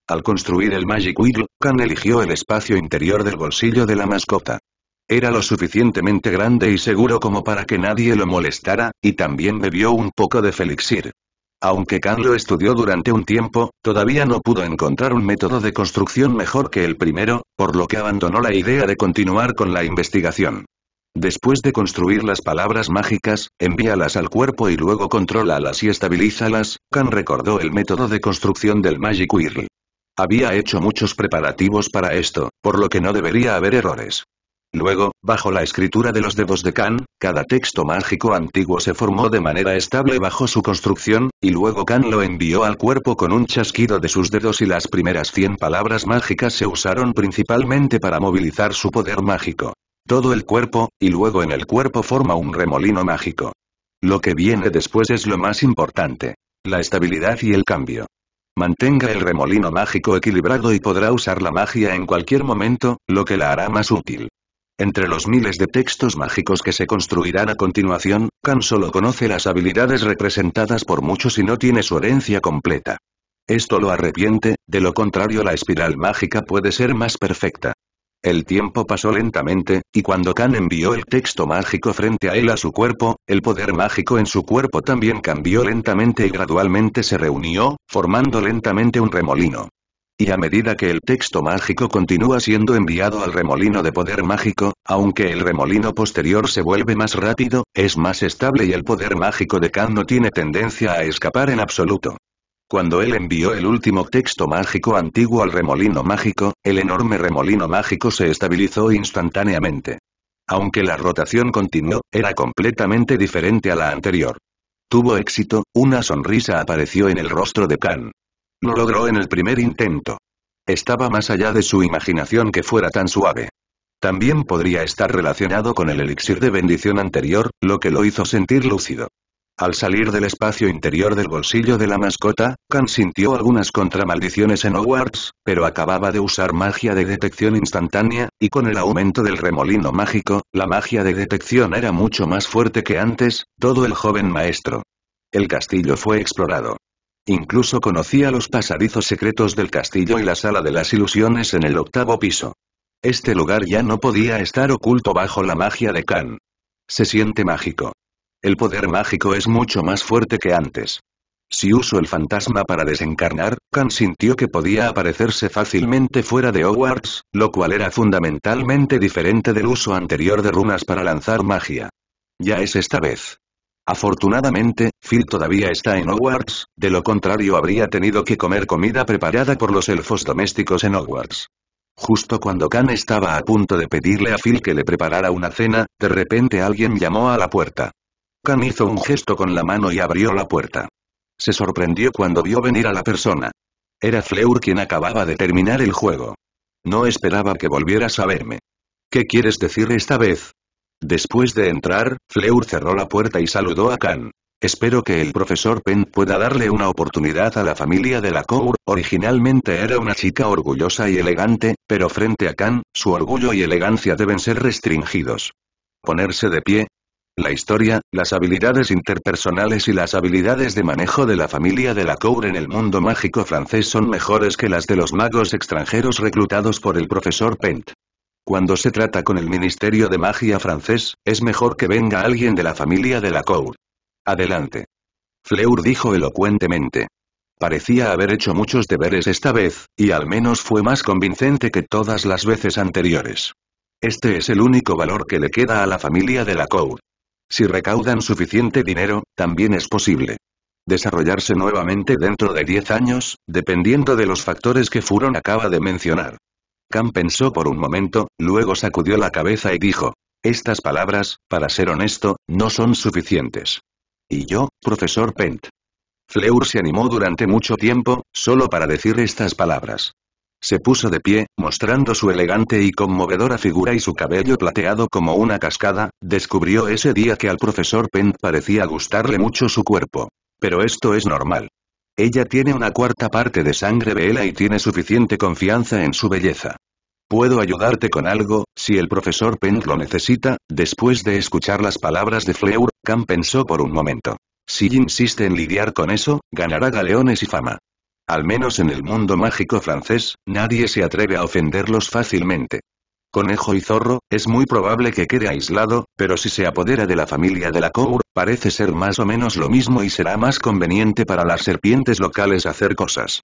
Al construir el Magic Wheel, Khan eligió el espacio interior del bolsillo de la mascota. Era lo suficientemente grande y seguro como para que nadie lo molestara, y también bebió un poco de Felixir. Aunque Khan lo estudió durante un tiempo, todavía no pudo encontrar un método de construcción mejor que el primero, por lo que abandonó la idea de continuar con la investigación. Después de construir las palabras mágicas, envíalas al cuerpo y luego contrólalas y estabilízalas, Khan recordó el método de construcción del Magic Whirl. Había hecho muchos preparativos para esto, por lo que no debería haber errores. Luego, bajo la escritura de los dedos de Kan, cada texto mágico antiguo se formó de manera estable bajo su construcción, y luego Kan lo envió al cuerpo con un chasquido de sus dedos y las primeras 100 palabras mágicas se usaron principalmente para movilizar su poder mágico. Todo el cuerpo, y luego en el cuerpo forma un remolino mágico. Lo que viene después es lo más importante. La estabilidad y el cambio. Mantenga el remolino mágico equilibrado y podrá usar la magia en cualquier momento, lo que la hará más útil. Entre los miles de textos mágicos que se construirán a continuación, Khan solo conoce las habilidades representadas por muchos y no tiene su herencia completa. Esto lo arrepiente, de lo contrario la espiral mágica puede ser más perfecta. El tiempo pasó lentamente, y cuando Khan envió el texto mágico frente a él a su cuerpo, el poder mágico en su cuerpo también cambió lentamente y gradualmente se reunió, formando lentamente un remolino. Y a medida que el texto mágico continúa siendo enviado al remolino de poder mágico, aunque el remolino posterior se vuelve más rápido, es más estable y el poder mágico de Khan no tiene tendencia a escapar en absoluto. Cuando él envió el último texto mágico antiguo al remolino mágico, el enorme remolino mágico se estabilizó instantáneamente. Aunque la rotación continuó, era completamente diferente a la anterior. Tuvo éxito, una sonrisa apareció en el rostro de Khan. Lo logró en el primer intento. Estaba más allá de su imaginación que fuera tan suave. También podría estar relacionado con el elixir de bendición anterior, lo que lo hizo sentir lúcido. Al salir del espacio interior del bolsillo de la mascota, Khan sintió algunas contramaldiciones en Hogwarts, pero acababa de usar magia de detección instantánea, y con el aumento del remolino mágico, la magia de detección era mucho más fuerte que antes, todo el joven maestro. El castillo fue explorado. Incluso conocía los pasadizos secretos del castillo y la sala de las ilusiones en el octavo piso. Este lugar ya no podía estar oculto bajo la magia de Khan. Se siente mágico. El poder mágico es mucho más fuerte que antes. Si uso el fantasma para desencarnar, Khan sintió que podía aparecerse fácilmente fuera de Hogwarts, lo cual era fundamentalmente diferente del uso anterior de runas para lanzar magia. Ya es esta vez. Afortunadamente, Phil todavía está en Hogwarts, de lo contrario habría tenido que comer comida preparada por los elfos domésticos en Hogwarts. Justo cuando Khan estaba a punto de pedirle a Phil que le preparara una cena, de repente alguien llamó a la puerta. Khan hizo un gesto con la mano y abrió la puerta. Se sorprendió cuando vio venir a la persona. Era Fleur quien acababa de terminar el juego. No esperaba que volvieras a verme. ¿Qué quieres decir esta vez? Después de entrar, Fleur cerró la puerta y saludó a Khan. Espero que el profesor Pent pueda darle una oportunidad a la familia de la Cour. Originalmente era una chica orgullosa y elegante, pero frente a Khan, su orgullo y elegancia deben ser restringidos. Ponerse de pie. La historia, las habilidades interpersonales y las habilidades de manejo de la familia de la Cour en el mundo mágico francés son mejores que las de los magos extranjeros reclutados por el profesor Pent. Cuando se trata con el Ministerio de Magia francés, es mejor que venga alguien de la familia de la Cour. Adelante. Fleur dijo elocuentemente. Parecía haber hecho muchos deberes esta vez, y al menos fue más convincente que todas las veces anteriores. Este es el único valor que le queda a la familia de la Cour. Si recaudan suficiente dinero, también es posible desarrollarse nuevamente dentro de 10 años, dependiendo de los factores que Furon acaba de mencionar. Khan pensó por un momento, luego sacudió la cabeza y dijo. Estas palabras, para ser honesto, no son suficientes. ¿Y yo, profesor Pent? Fleur se animó durante mucho tiempo, solo para decir estas palabras. Se puso de pie, mostrando su elegante y conmovedora figura y su cabello plateado como una cascada, descubrió ese día que al profesor Pent parecía gustarle mucho su cuerpo. Pero esto es normal. Ella tiene una cuarta parte de sangre vela y tiene suficiente confianza en su belleza. Puedo ayudarte con algo, si el profesor Penn lo necesita, después de escuchar las palabras de Fleur, Cam pensó por un momento. Si insiste en lidiar con eso, ganará galeones y fama. Al menos en el mundo mágico francés, nadie se atreve a ofenderlos fácilmente conejo y zorro, es muy probable que quede aislado, pero si se apodera de la familia de la cour parece ser más o menos lo mismo y será más conveniente para las serpientes locales hacer cosas.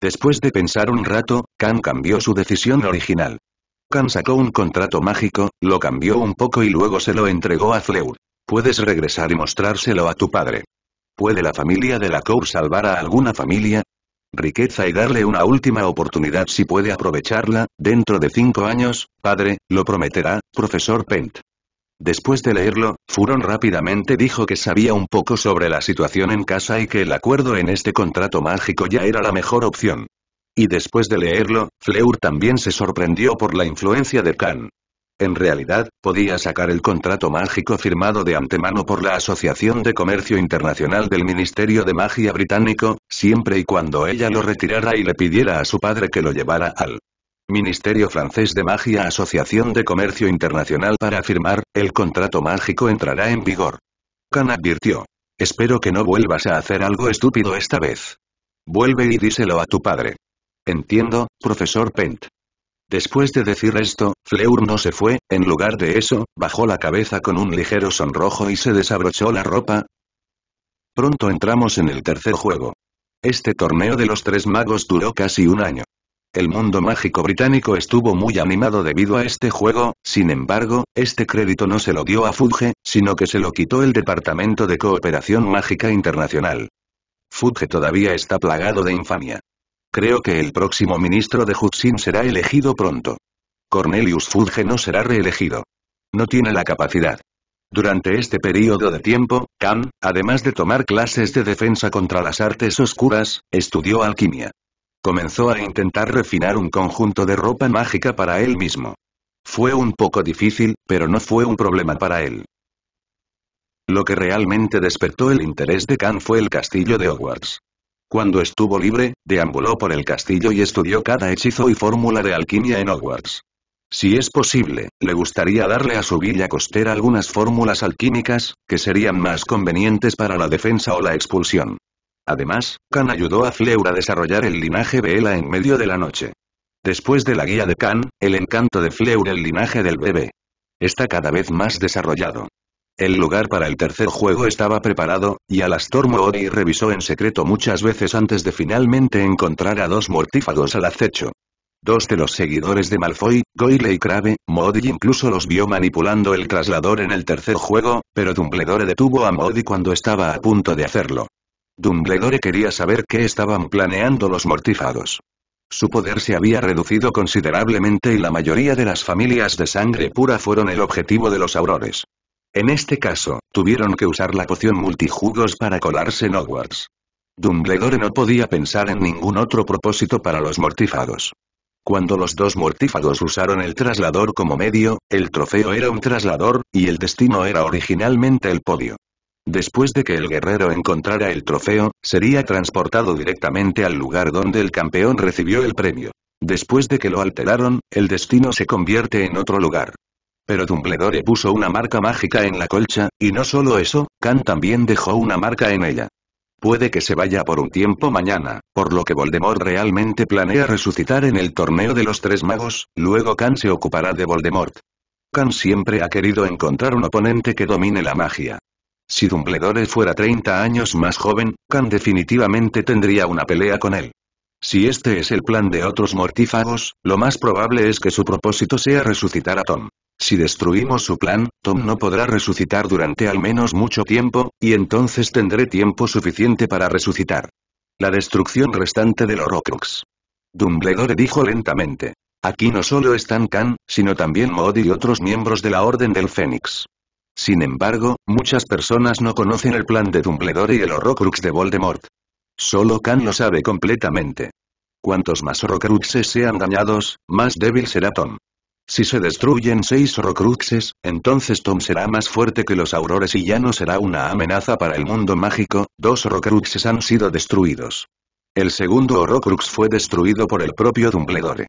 Después de pensar un rato, Khan cambió su decisión original. Khan sacó un contrato mágico, lo cambió un poco y luego se lo entregó a Fleur. Puedes regresar y mostrárselo a tu padre. ¿Puede la familia de la Cour salvar a alguna familia? riqueza y darle una última oportunidad si puede aprovecharla, dentro de cinco años, padre, lo prometerá, profesor Pent. Después de leerlo, Furon rápidamente dijo que sabía un poco sobre la situación en casa y que el acuerdo en este contrato mágico ya era la mejor opción. Y después de leerlo, Fleur también se sorprendió por la influencia de Khan. En realidad, podía sacar el contrato mágico firmado de antemano por la Asociación de Comercio Internacional del Ministerio de Magia británico, siempre y cuando ella lo retirara y le pidiera a su padre que lo llevara al Ministerio francés de Magia Asociación de Comercio Internacional para firmar, el contrato mágico entrará en vigor. Khan advirtió. Espero que no vuelvas a hacer algo estúpido esta vez. Vuelve y díselo a tu padre. Entiendo, profesor Pent. Después de decir esto, Fleur no se fue, en lugar de eso, bajó la cabeza con un ligero sonrojo y se desabrochó la ropa. Pronto entramos en el tercer juego. Este torneo de los tres magos duró casi un año. El mundo mágico británico estuvo muy animado debido a este juego, sin embargo, este crédito no se lo dio a Fudge, sino que se lo quitó el Departamento de Cooperación Mágica Internacional. Fudge todavía está plagado de infamia. Creo que el próximo ministro de Huxin será elegido pronto. Cornelius Fudge no será reelegido. No tiene la capacidad. Durante este periodo de tiempo, Khan, además de tomar clases de defensa contra las artes oscuras, estudió alquimia. Comenzó a intentar refinar un conjunto de ropa mágica para él mismo. Fue un poco difícil, pero no fue un problema para él. Lo que realmente despertó el interés de Khan fue el castillo de Hogwarts. Cuando estuvo libre, deambuló por el castillo y estudió cada hechizo y fórmula de alquimia en Hogwarts. Si es posible, le gustaría darle a su villa costera algunas fórmulas alquímicas, que serían más convenientes para la defensa o la expulsión. Además, Khan ayudó a Fleur a desarrollar el linaje Ela en medio de la noche. Después de la guía de Khan, el encanto de Fleur el linaje del bebé. Está cada vez más desarrollado. El lugar para el tercer juego estaba preparado, y Alastor Moody revisó en secreto muchas veces antes de finalmente encontrar a dos mortífagos al acecho. Dos de los seguidores de Malfoy, Goyle y Crave, Moody incluso los vio manipulando el traslador en el tercer juego, pero Dumbledore detuvo a Moody cuando estaba a punto de hacerlo. Dumbledore quería saber qué estaban planeando los mortífagos. Su poder se había reducido considerablemente y la mayoría de las familias de sangre pura fueron el objetivo de los aurores. En este caso, tuvieron que usar la poción multijugos para colarse en Hogwarts. Dumbledore no podía pensar en ningún otro propósito para los mortífagos. Cuando los dos mortífagos usaron el traslador como medio, el trofeo era un traslador, y el destino era originalmente el podio. Después de que el guerrero encontrara el trofeo, sería transportado directamente al lugar donde el campeón recibió el premio. Después de que lo alteraron, el destino se convierte en otro lugar. Pero Dumbledore puso una marca mágica en la colcha, y no solo eso, Khan también dejó una marca en ella. Puede que se vaya por un tiempo mañana, por lo que Voldemort realmente planea resucitar en el torneo de los tres magos, luego Khan se ocupará de Voldemort. Khan siempre ha querido encontrar un oponente que domine la magia. Si Dumbledore fuera 30 años más joven, Khan definitivamente tendría una pelea con él. Si este es el plan de otros mortífagos, lo más probable es que su propósito sea resucitar a Tom. Si destruimos su plan, Tom no podrá resucitar durante al menos mucho tiempo, y entonces tendré tiempo suficiente para resucitar. La destrucción restante del Horocrux. Dumbledore dijo lentamente. Aquí no solo están Khan, sino también modi y otros miembros de la Orden del Fénix. Sin embargo, muchas personas no conocen el plan de Dumbledore y el Horrocrux de Voldemort. Solo Khan lo sabe completamente. Cuantos más Horrocruxes sean dañados, más débil será Tom. Si se destruyen seis Horrocruxes, entonces Tom será más fuerte que los aurores y ya no será una amenaza para el mundo mágico, dos Horrocruxes han sido destruidos. El segundo Horrocrux fue destruido por el propio Dumbledore.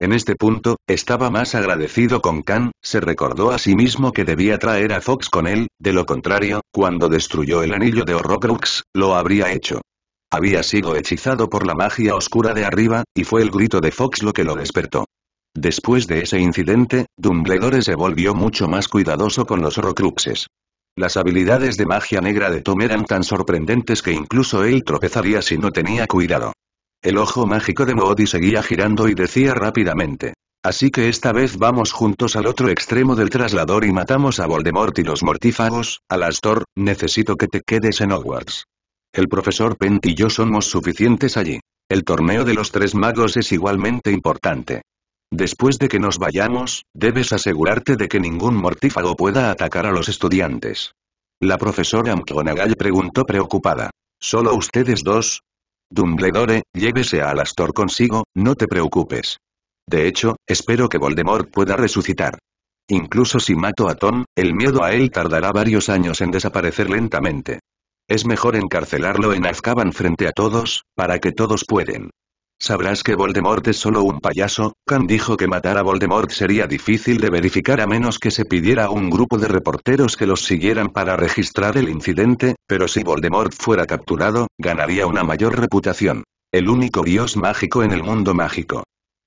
En este punto, estaba más agradecido con Khan, se recordó a sí mismo que debía traer a Fox con él, de lo contrario, cuando destruyó el anillo de Horrocrux, lo habría hecho. Había sido hechizado por la magia oscura de arriba, y fue el grito de Fox lo que lo despertó. Después de ese incidente, Dumbledore se volvió mucho más cuidadoso con los Horrocruxes. Las habilidades de magia negra de Tom eran tan sorprendentes que incluso él tropezaría si no tenía cuidado. El ojo mágico de Moody seguía girando y decía rápidamente. Así que esta vez vamos juntos al otro extremo del traslador y matamos a Voldemort y los mortífagos, Alastor, necesito que te quedes en Hogwarts. El profesor Pent y yo somos suficientes allí. El torneo de los tres magos es igualmente importante. Después de que nos vayamos, debes asegurarte de que ningún mortífago pueda atacar a los estudiantes. La profesora McGonagall preguntó preocupada. ¿Solo ustedes dos? Dumbledore, llévese a Alastor consigo, no te preocupes. De hecho, espero que Voldemort pueda resucitar. Incluso si mato a Tom, el miedo a él tardará varios años en desaparecer lentamente. Es mejor encarcelarlo en Azkaban frente a todos, para que todos pueden. Sabrás que Voldemort es solo un payaso, Khan dijo que matar a Voldemort sería difícil de verificar a menos que se pidiera a un grupo de reporteros que los siguieran para registrar el incidente, pero si Voldemort fuera capturado, ganaría una mayor reputación. El único dios mágico en el mundo mágico.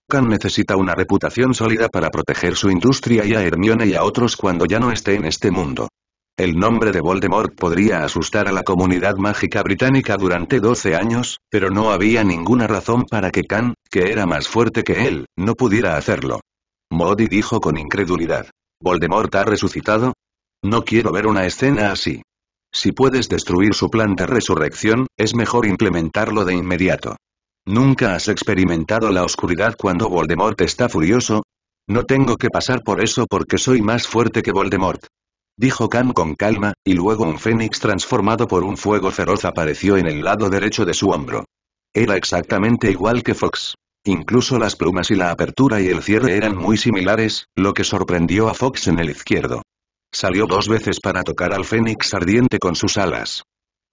Khan necesita una reputación sólida para proteger su industria y a Hermione y a otros cuando ya no esté en este mundo. El nombre de Voldemort podría asustar a la comunidad mágica británica durante 12 años, pero no había ninguna razón para que Khan, que era más fuerte que él, no pudiera hacerlo. Modi dijo con incredulidad. ¿Voldemort ha resucitado? No quiero ver una escena así. Si puedes destruir su plan de resurrección, es mejor implementarlo de inmediato. ¿Nunca has experimentado la oscuridad cuando Voldemort está furioso? No tengo que pasar por eso porque soy más fuerte que Voldemort dijo Khan con calma, y luego un fénix transformado por un fuego feroz apareció en el lado derecho de su hombro. Era exactamente igual que Fox. Incluso las plumas y la apertura y el cierre eran muy similares, lo que sorprendió a Fox en el izquierdo. Salió dos veces para tocar al fénix ardiente con sus alas.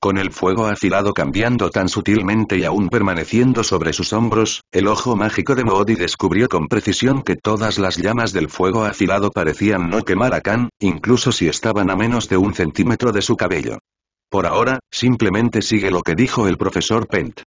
Con el fuego afilado cambiando tan sutilmente y aún permaneciendo sobre sus hombros, el ojo mágico de Moody descubrió con precisión que todas las llamas del fuego afilado parecían no quemar a Khan, incluso si estaban a menos de un centímetro de su cabello. Por ahora, simplemente sigue lo que dijo el profesor Pent.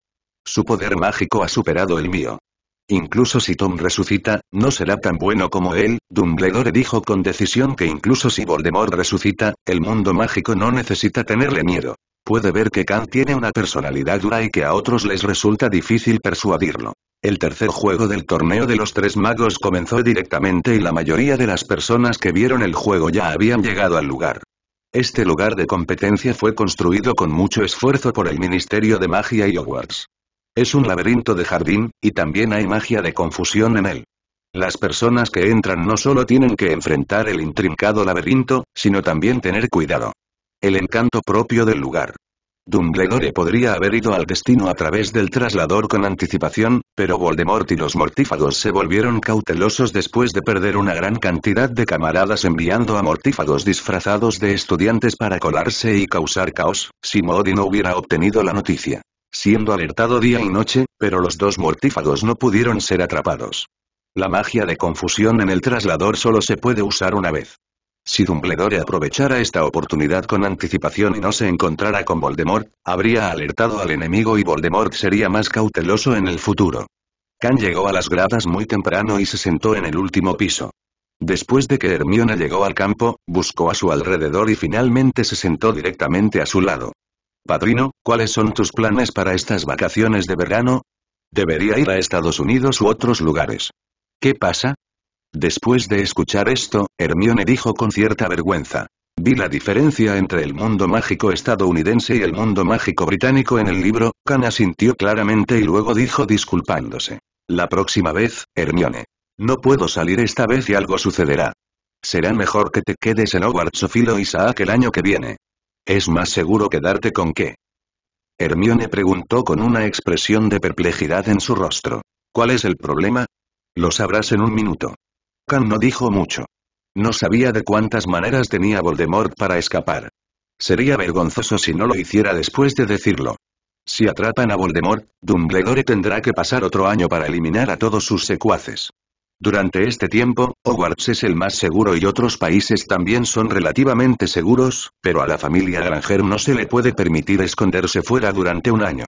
Su poder mágico ha superado el mío. Incluso si Tom resucita, no será tan bueno como él, Dumbledore dijo con decisión que incluso si Voldemort resucita, el mundo mágico no necesita tenerle miedo. Puede ver que Khan tiene una personalidad dura y que a otros les resulta difícil persuadirlo. El tercer juego del torneo de los tres magos comenzó directamente y la mayoría de las personas que vieron el juego ya habían llegado al lugar. Este lugar de competencia fue construido con mucho esfuerzo por el Ministerio de Magia y Hogwarts. Es un laberinto de jardín, y también hay magia de confusión en él. Las personas que entran no solo tienen que enfrentar el intrincado laberinto, sino también tener cuidado el encanto propio del lugar. Dumbledore podría haber ido al destino a través del traslador con anticipación, pero Voldemort y los mortífagos se volvieron cautelosos después de perder una gran cantidad de camaradas enviando a mortífagos disfrazados de estudiantes para colarse y causar caos, si Moody no hubiera obtenido la noticia. Siendo alertado día y noche, pero los dos mortífagos no pudieron ser atrapados. La magia de confusión en el traslador solo se puede usar una vez. Si Dumbledore aprovechara esta oportunidad con anticipación y no se encontrara con Voldemort, habría alertado al enemigo y Voldemort sería más cauteloso en el futuro. Khan llegó a las gradas muy temprano y se sentó en el último piso. Después de que Hermione llegó al campo, buscó a su alrededor y finalmente se sentó directamente a su lado. Padrino, ¿cuáles son tus planes para estas vacaciones de verano? Debería ir a Estados Unidos u otros lugares. ¿Qué pasa? Después de escuchar esto, Hermione dijo con cierta vergüenza. Vi la diferencia entre el mundo mágico estadounidense y el mundo mágico británico en el libro, Kana sintió claramente y luego dijo disculpándose. La próxima vez, Hermione. No puedo salir esta vez y algo sucederá. Será mejor que te quedes en Hogwarts o Filo Isaac el año que viene. Es más seguro quedarte con qué. Hermione preguntó con una expresión de perplejidad en su rostro. ¿Cuál es el problema? Lo sabrás en un minuto. Khan no dijo mucho. No sabía de cuántas maneras tenía Voldemort para escapar. Sería vergonzoso si no lo hiciera después de decirlo. Si atrapan a Voldemort, Dumbledore tendrá que pasar otro año para eliminar a todos sus secuaces. Durante este tiempo, Hogwarts es el más seguro y otros países también son relativamente seguros, pero a la familia Granger no se le puede permitir esconderse fuera durante un año.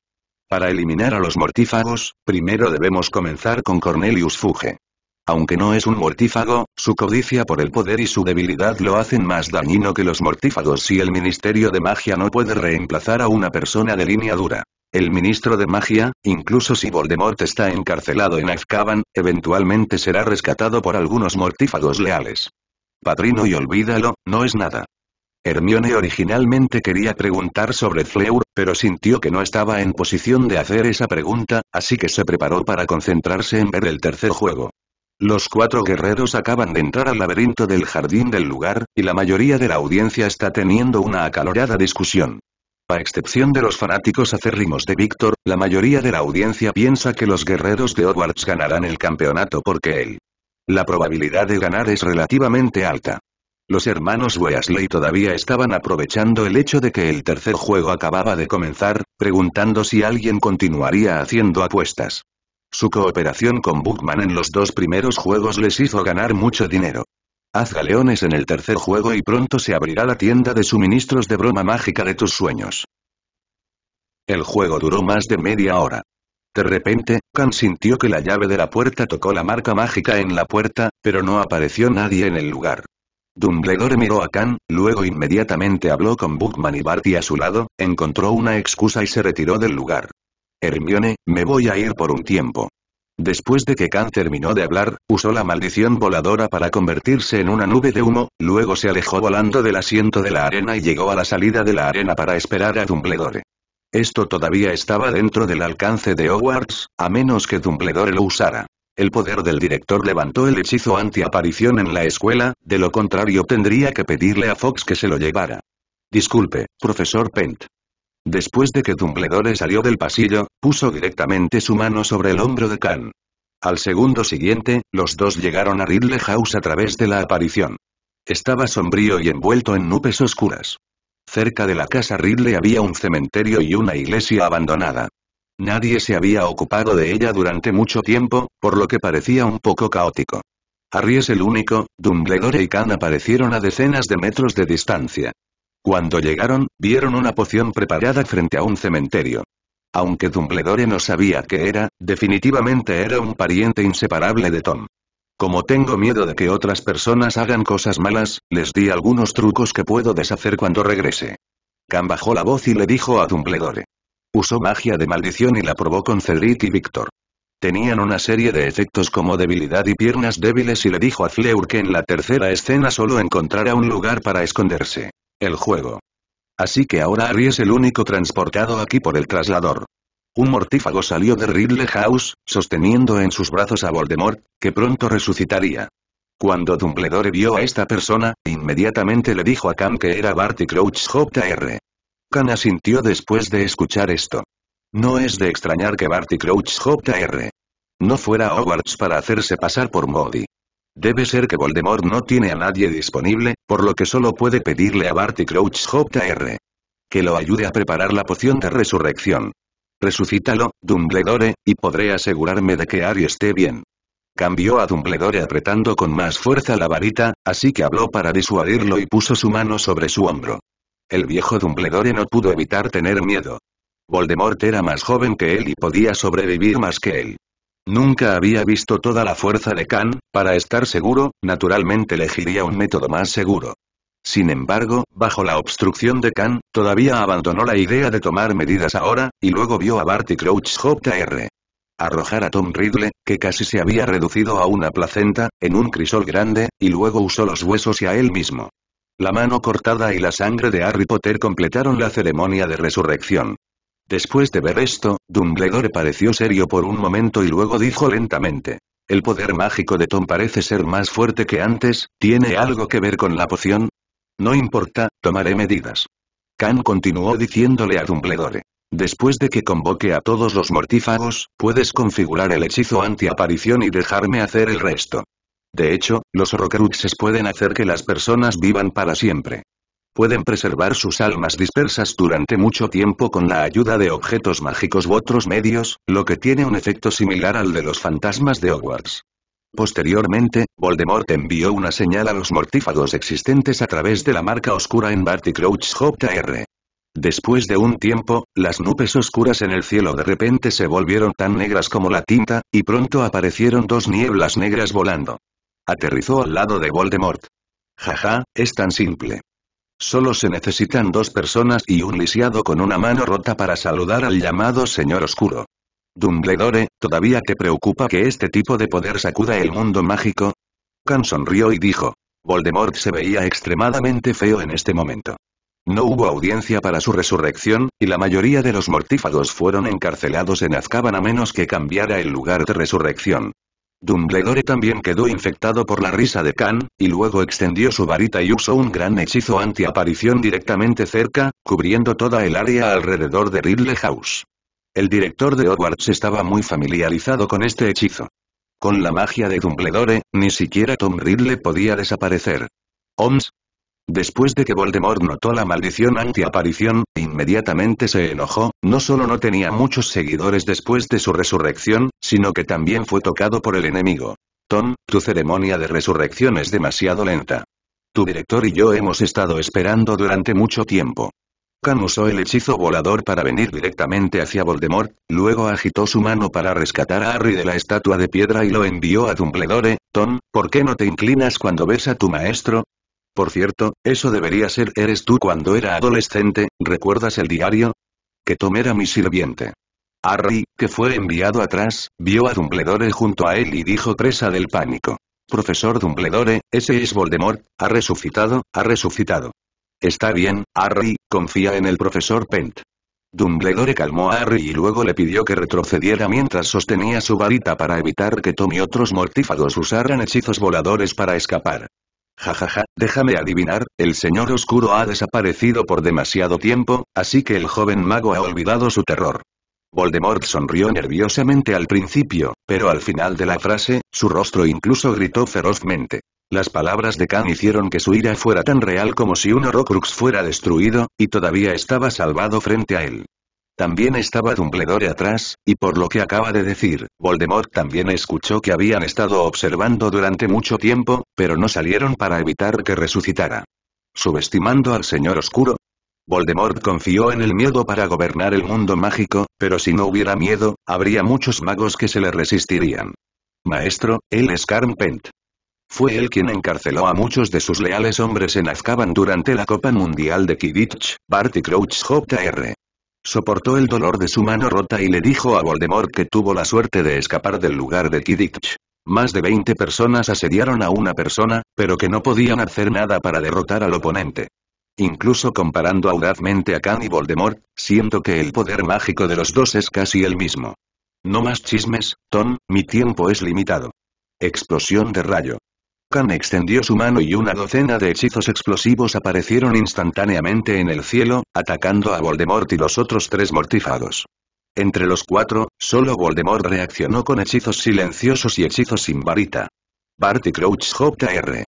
Para eliminar a los mortífagos, primero debemos comenzar con Cornelius Fuge. Aunque no es un mortífago, su codicia por el poder y su debilidad lo hacen más dañino que los mortífagos y el Ministerio de Magia no puede reemplazar a una persona de línea dura. El ministro de magia, incluso si Voldemort está encarcelado en Azkaban, eventualmente será rescatado por algunos mortífagos leales. Padrino y olvídalo, no es nada. Hermione originalmente quería preguntar sobre Fleur, pero sintió que no estaba en posición de hacer esa pregunta, así que se preparó para concentrarse en ver el tercer juego. Los cuatro guerreros acaban de entrar al laberinto del jardín del lugar, y la mayoría de la audiencia está teniendo una acalorada discusión. A excepción de los fanáticos acérrimos de Víctor, la mayoría de la audiencia piensa que los guerreros de Hogwarts ganarán el campeonato porque él. La probabilidad de ganar es relativamente alta. Los hermanos Weasley todavía estaban aprovechando el hecho de que el tercer juego acababa de comenzar, preguntando si alguien continuaría haciendo apuestas. Su cooperación con Bookman en los dos primeros juegos les hizo ganar mucho dinero. Haz galeones en el tercer juego y pronto se abrirá la tienda de suministros de broma mágica de tus sueños. El juego duró más de media hora. De repente, Khan sintió que la llave de la puerta tocó la marca mágica en la puerta, pero no apareció nadie en el lugar. Dumbledore miró a Khan, luego inmediatamente habló con Bookman y Barty a su lado, encontró una excusa y se retiró del lugar. Hermione, me voy a ir por un tiempo. Después de que Khan terminó de hablar, usó la maldición voladora para convertirse en una nube de humo, luego se alejó volando del asiento de la arena y llegó a la salida de la arena para esperar a Dumbledore. Esto todavía estaba dentro del alcance de Hogwarts, a menos que Dumbledore lo usara. El poder del director levantó el hechizo antiaparición aparición en la escuela, de lo contrario tendría que pedirle a Fox que se lo llevara. Disculpe, profesor Pent. Después de que Dumbledore salió del pasillo, puso directamente su mano sobre el hombro de Khan. Al segundo siguiente, los dos llegaron a Ridley House a través de la aparición. Estaba sombrío y envuelto en nubes oscuras. Cerca de la casa Ridley había un cementerio y una iglesia abandonada. Nadie se había ocupado de ella durante mucho tiempo, por lo que parecía un poco caótico. Harry es el único, Dumbledore y Khan aparecieron a decenas de metros de distancia. Cuando llegaron, vieron una poción preparada frente a un cementerio. Aunque Dumbledore no sabía qué era, definitivamente era un pariente inseparable de Tom. Como tengo miedo de que otras personas hagan cosas malas, les di algunos trucos que puedo deshacer cuando regrese. Cam bajó la voz y le dijo a Dumbledore. Usó magia de maldición y la probó con Cedric y Víctor. Tenían una serie de efectos como debilidad y piernas débiles y le dijo a Fleur que en la tercera escena solo encontrara un lugar para esconderse. El juego. Así que ahora Harry es el único transportado aquí por el traslador. Un mortífago salió de Ridley House, sosteniendo en sus brazos a Voldemort, que pronto resucitaría. Cuando Dumbledore vio a esta persona, inmediatamente le dijo a Cam que era Barty Crouch Jr. Khan asintió después de escuchar esto. No es de extrañar que Barty Crouch Jr. no fuera a Hogwarts para hacerse pasar por Modi. Debe ser que Voldemort no tiene a nadie disponible, por lo que solo puede pedirle a Barty Crouch Jr. que lo ayude a preparar la poción de resurrección. Resucítalo, Dumbledore, y podré asegurarme de que Harry esté bien. Cambió a Dumbledore apretando con más fuerza la varita, así que habló para disuadirlo y puso su mano sobre su hombro. El viejo Dumbledore no pudo evitar tener miedo. Voldemort era más joven que él y podía sobrevivir más que él. Nunca había visto toda la fuerza de Khan, para estar seguro, naturalmente elegiría un método más seguro. Sin embargo, bajo la obstrucción de Khan, todavía abandonó la idea de tomar medidas ahora, y luego vio a Barty Crouch Jr. Arrojar a Tom Ridley, que casi se había reducido a una placenta, en un crisol grande, y luego usó los huesos y a él mismo. La mano cortada y la sangre de Harry Potter completaron la ceremonia de resurrección. Después de ver esto, Dumbledore pareció serio por un momento y luego dijo lentamente. El poder mágico de Tom parece ser más fuerte que antes, ¿tiene algo que ver con la poción? No importa, tomaré medidas. Khan continuó diciéndole a Dumbledore. Después de que convoque a todos los mortífagos, puedes configurar el hechizo antiaparición y dejarme hacer el resto. De hecho, los horrocruxes pueden hacer que las personas vivan para siempre. Pueden preservar sus almas dispersas durante mucho tiempo con la ayuda de objetos mágicos u otros medios, lo que tiene un efecto similar al de los fantasmas de Hogwarts. Posteriormente, Voldemort envió una señal a los mortífagos existentes a través de la marca oscura en Barty Crouch Jr. Después de un tiempo, las nubes oscuras en el cielo de repente se volvieron tan negras como la tinta, y pronto aparecieron dos nieblas negras volando. Aterrizó al lado de Voldemort. Jaja, es tan simple. Solo se necesitan dos personas y un lisiado con una mano rota para saludar al llamado Señor Oscuro. Dumbledore, ¿todavía te preocupa que este tipo de poder sacuda el mundo mágico? Khan sonrió y dijo. Voldemort se veía extremadamente feo en este momento. No hubo audiencia para su resurrección, y la mayoría de los mortífagos fueron encarcelados en Azkaban a menos que cambiara el lugar de resurrección. Dumbledore también quedó infectado por la risa de Khan, y luego extendió su varita y usó un gran hechizo antiaparición directamente cerca, cubriendo toda el área alrededor de Riddle House. El director de Hogwarts estaba muy familiarizado con este hechizo. Con la magia de Dumbledore, ni siquiera Tom Ridley podía desaparecer. OMS Después de que Voldemort notó la maldición antiaparición, aparición inmediatamente se enojó, no solo no tenía muchos seguidores después de su resurrección, sino que también fue tocado por el enemigo. Tom, tu ceremonia de resurrección es demasiado lenta. Tu director y yo hemos estado esperando durante mucho tiempo. Khan usó el hechizo volador para venir directamente hacia Voldemort, luego agitó su mano para rescatar a Harry de la estatua de piedra y lo envió a Dumbledore, Tom, ¿por qué no te inclinas cuando ves a tu maestro? Por cierto, eso debería ser eres tú cuando era adolescente, ¿recuerdas el diario? Que Tom era mi sirviente. Harry, que fue enviado atrás, vio a Dumbledore junto a él y dijo presa del pánico. Profesor Dumbledore, ese es Voldemort, ha resucitado, ha resucitado. Está bien, Harry, confía en el profesor Pent. Dumbledore calmó a Harry y luego le pidió que retrocediera mientras sostenía su varita para evitar que Tom y otros mortífagos usaran hechizos voladores para escapar. Jajaja, déjame adivinar, el señor oscuro ha desaparecido por demasiado tiempo, así que el joven mago ha olvidado su terror. Voldemort sonrió nerviosamente al principio, pero al final de la frase, su rostro incluso gritó ferozmente. Las palabras de Khan hicieron que su ira fuera tan real como si un Horrocrux fuera destruido, y todavía estaba salvado frente a él. También estaba Dumbledore atrás, y por lo que acaba de decir, Voldemort también escuchó que habían estado observando durante mucho tiempo, pero no salieron para evitar que resucitara. ¿Subestimando al Señor Oscuro? Voldemort confió en el miedo para gobernar el mundo mágico, pero si no hubiera miedo, habría muchos magos que se le resistirían. Maestro, él es Fue él quien encarceló a muchos de sus leales hombres en Azkaban durante la Copa Mundial de Quidditch, Barty Crouch Jr. Soportó el dolor de su mano rota y le dijo a Voldemort que tuvo la suerte de escapar del lugar de Kidditch. Más de 20 personas asediaron a una persona, pero que no podían hacer nada para derrotar al oponente. Incluso comparando audazmente a Khan y Voldemort, siento que el poder mágico de los dos es casi el mismo. No más chismes, Tom, mi tiempo es limitado. Explosión de rayo. Khan extendió su mano y una docena de hechizos explosivos aparecieron instantáneamente en el cielo, atacando a Voldemort y los otros tres mortifados. Entre los cuatro, solo Voldemort reaccionó con hechizos silenciosos y hechizos sin varita. Barty Crouch Jr.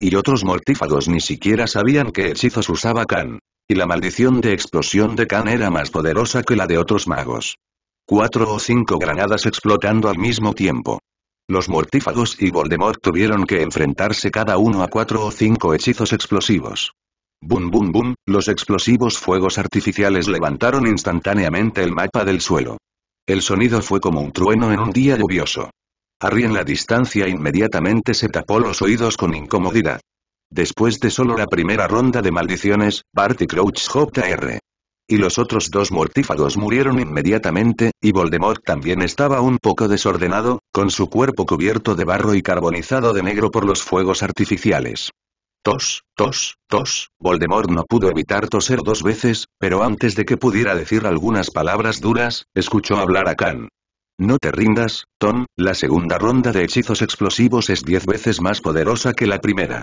Y otros mortífagos ni siquiera sabían qué hechizos usaba Khan. Y la maldición de explosión de Khan era más poderosa que la de otros magos. Cuatro o cinco granadas explotando al mismo tiempo. Los mortífagos y Voldemort tuvieron que enfrentarse cada uno a cuatro o cinco hechizos explosivos. Bum bum bum, los explosivos fuegos artificiales levantaron instantáneamente el mapa del suelo. El sonido fue como un trueno en un día lluvioso. Harry en la distancia inmediatamente se tapó los oídos con incomodidad. Después de solo la primera ronda de maldiciones, Barty Crouch Jr y los otros dos mortífagos murieron inmediatamente, y Voldemort también estaba un poco desordenado, con su cuerpo cubierto de barro y carbonizado de negro por los fuegos artificiales. Tos, tos, tos, Voldemort no pudo evitar toser dos veces, pero antes de que pudiera decir algunas palabras duras, escuchó hablar a Khan. No te rindas, Tom, la segunda ronda de hechizos explosivos es diez veces más poderosa que la primera.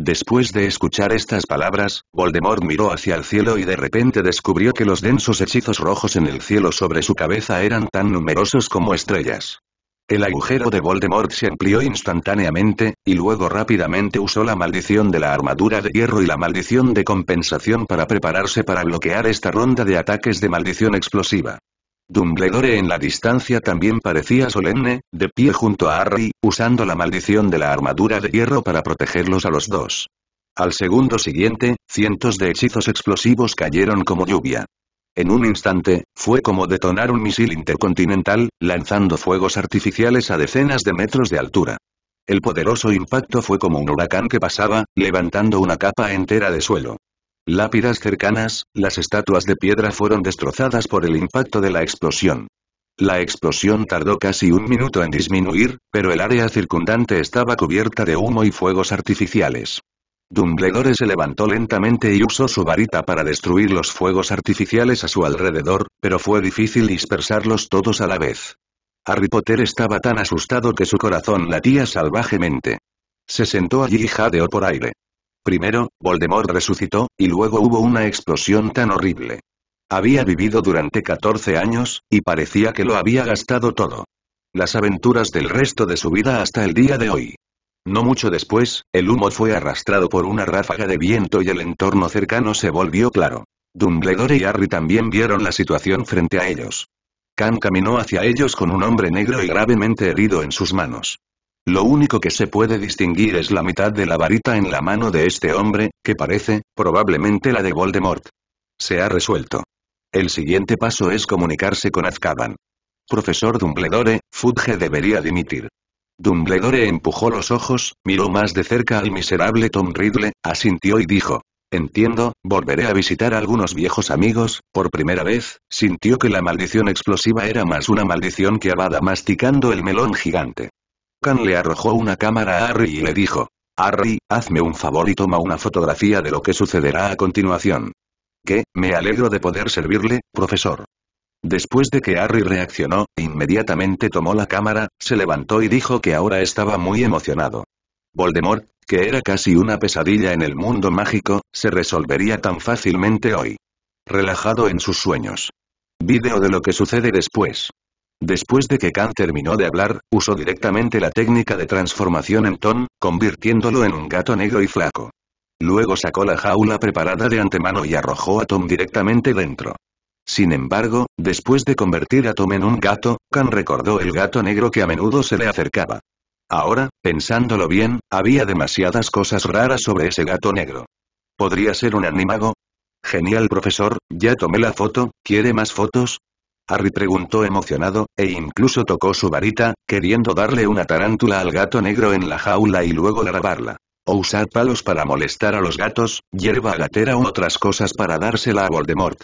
Después de escuchar estas palabras, Voldemort miró hacia el cielo y de repente descubrió que los densos hechizos rojos en el cielo sobre su cabeza eran tan numerosos como estrellas. El agujero de Voldemort se amplió instantáneamente, y luego rápidamente usó la maldición de la armadura de hierro y la maldición de compensación para prepararse para bloquear esta ronda de ataques de maldición explosiva. Dumbledore en la distancia también parecía solemne, de pie junto a Harry, usando la maldición de la armadura de hierro para protegerlos a los dos. Al segundo siguiente, cientos de hechizos explosivos cayeron como lluvia. En un instante, fue como detonar un misil intercontinental, lanzando fuegos artificiales a decenas de metros de altura. El poderoso impacto fue como un huracán que pasaba, levantando una capa entera de suelo. Lápidas cercanas, las estatuas de piedra fueron destrozadas por el impacto de la explosión. La explosión tardó casi un minuto en disminuir, pero el área circundante estaba cubierta de humo y fuegos artificiales. Dumbledore se levantó lentamente y usó su varita para destruir los fuegos artificiales a su alrededor, pero fue difícil dispersarlos todos a la vez. Harry Potter estaba tan asustado que su corazón latía salvajemente. Se sentó allí y jadeó por aire. Primero, Voldemort resucitó, y luego hubo una explosión tan horrible. Había vivido durante 14 años, y parecía que lo había gastado todo. Las aventuras del resto de su vida hasta el día de hoy. No mucho después, el humo fue arrastrado por una ráfaga de viento y el entorno cercano se volvió claro. Dumbledore y Harry también vieron la situación frente a ellos. Khan caminó hacia ellos con un hombre negro y gravemente herido en sus manos. Lo único que se puede distinguir es la mitad de la varita en la mano de este hombre, que parece, probablemente la de Voldemort. Se ha resuelto. El siguiente paso es comunicarse con Azkaban. Profesor Dumbledore, Fudge debería dimitir. Dumbledore empujó los ojos, miró más de cerca al miserable Tom Riddle, asintió y dijo. Entiendo, volveré a visitar a algunos viejos amigos, por primera vez, sintió que la maldición explosiva era más una maldición que Abada masticando el melón gigante le arrojó una cámara a Harry y le dijo. Harry, hazme un favor y toma una fotografía de lo que sucederá a continuación. Que, me alegro de poder servirle, profesor. Después de que Harry reaccionó, inmediatamente tomó la cámara, se levantó y dijo que ahora estaba muy emocionado. Voldemort, que era casi una pesadilla en el mundo mágico, se resolvería tan fácilmente hoy. Relajado en sus sueños. Video de lo que sucede después. Después de que Khan terminó de hablar, usó directamente la técnica de transformación en Tom, convirtiéndolo en un gato negro y flaco. Luego sacó la jaula preparada de antemano y arrojó a Tom directamente dentro. Sin embargo, después de convertir a Tom en un gato, Khan recordó el gato negro que a menudo se le acercaba. Ahora, pensándolo bien, había demasiadas cosas raras sobre ese gato negro. ¿Podría ser un animago? Genial profesor, ya tomé la foto, ¿quiere más fotos? Harry preguntó emocionado, e incluso tocó su varita, queriendo darle una tarántula al gato negro en la jaula y luego lavarla O usar palos para molestar a los gatos, hierba gatera u otras cosas para dársela a Voldemort.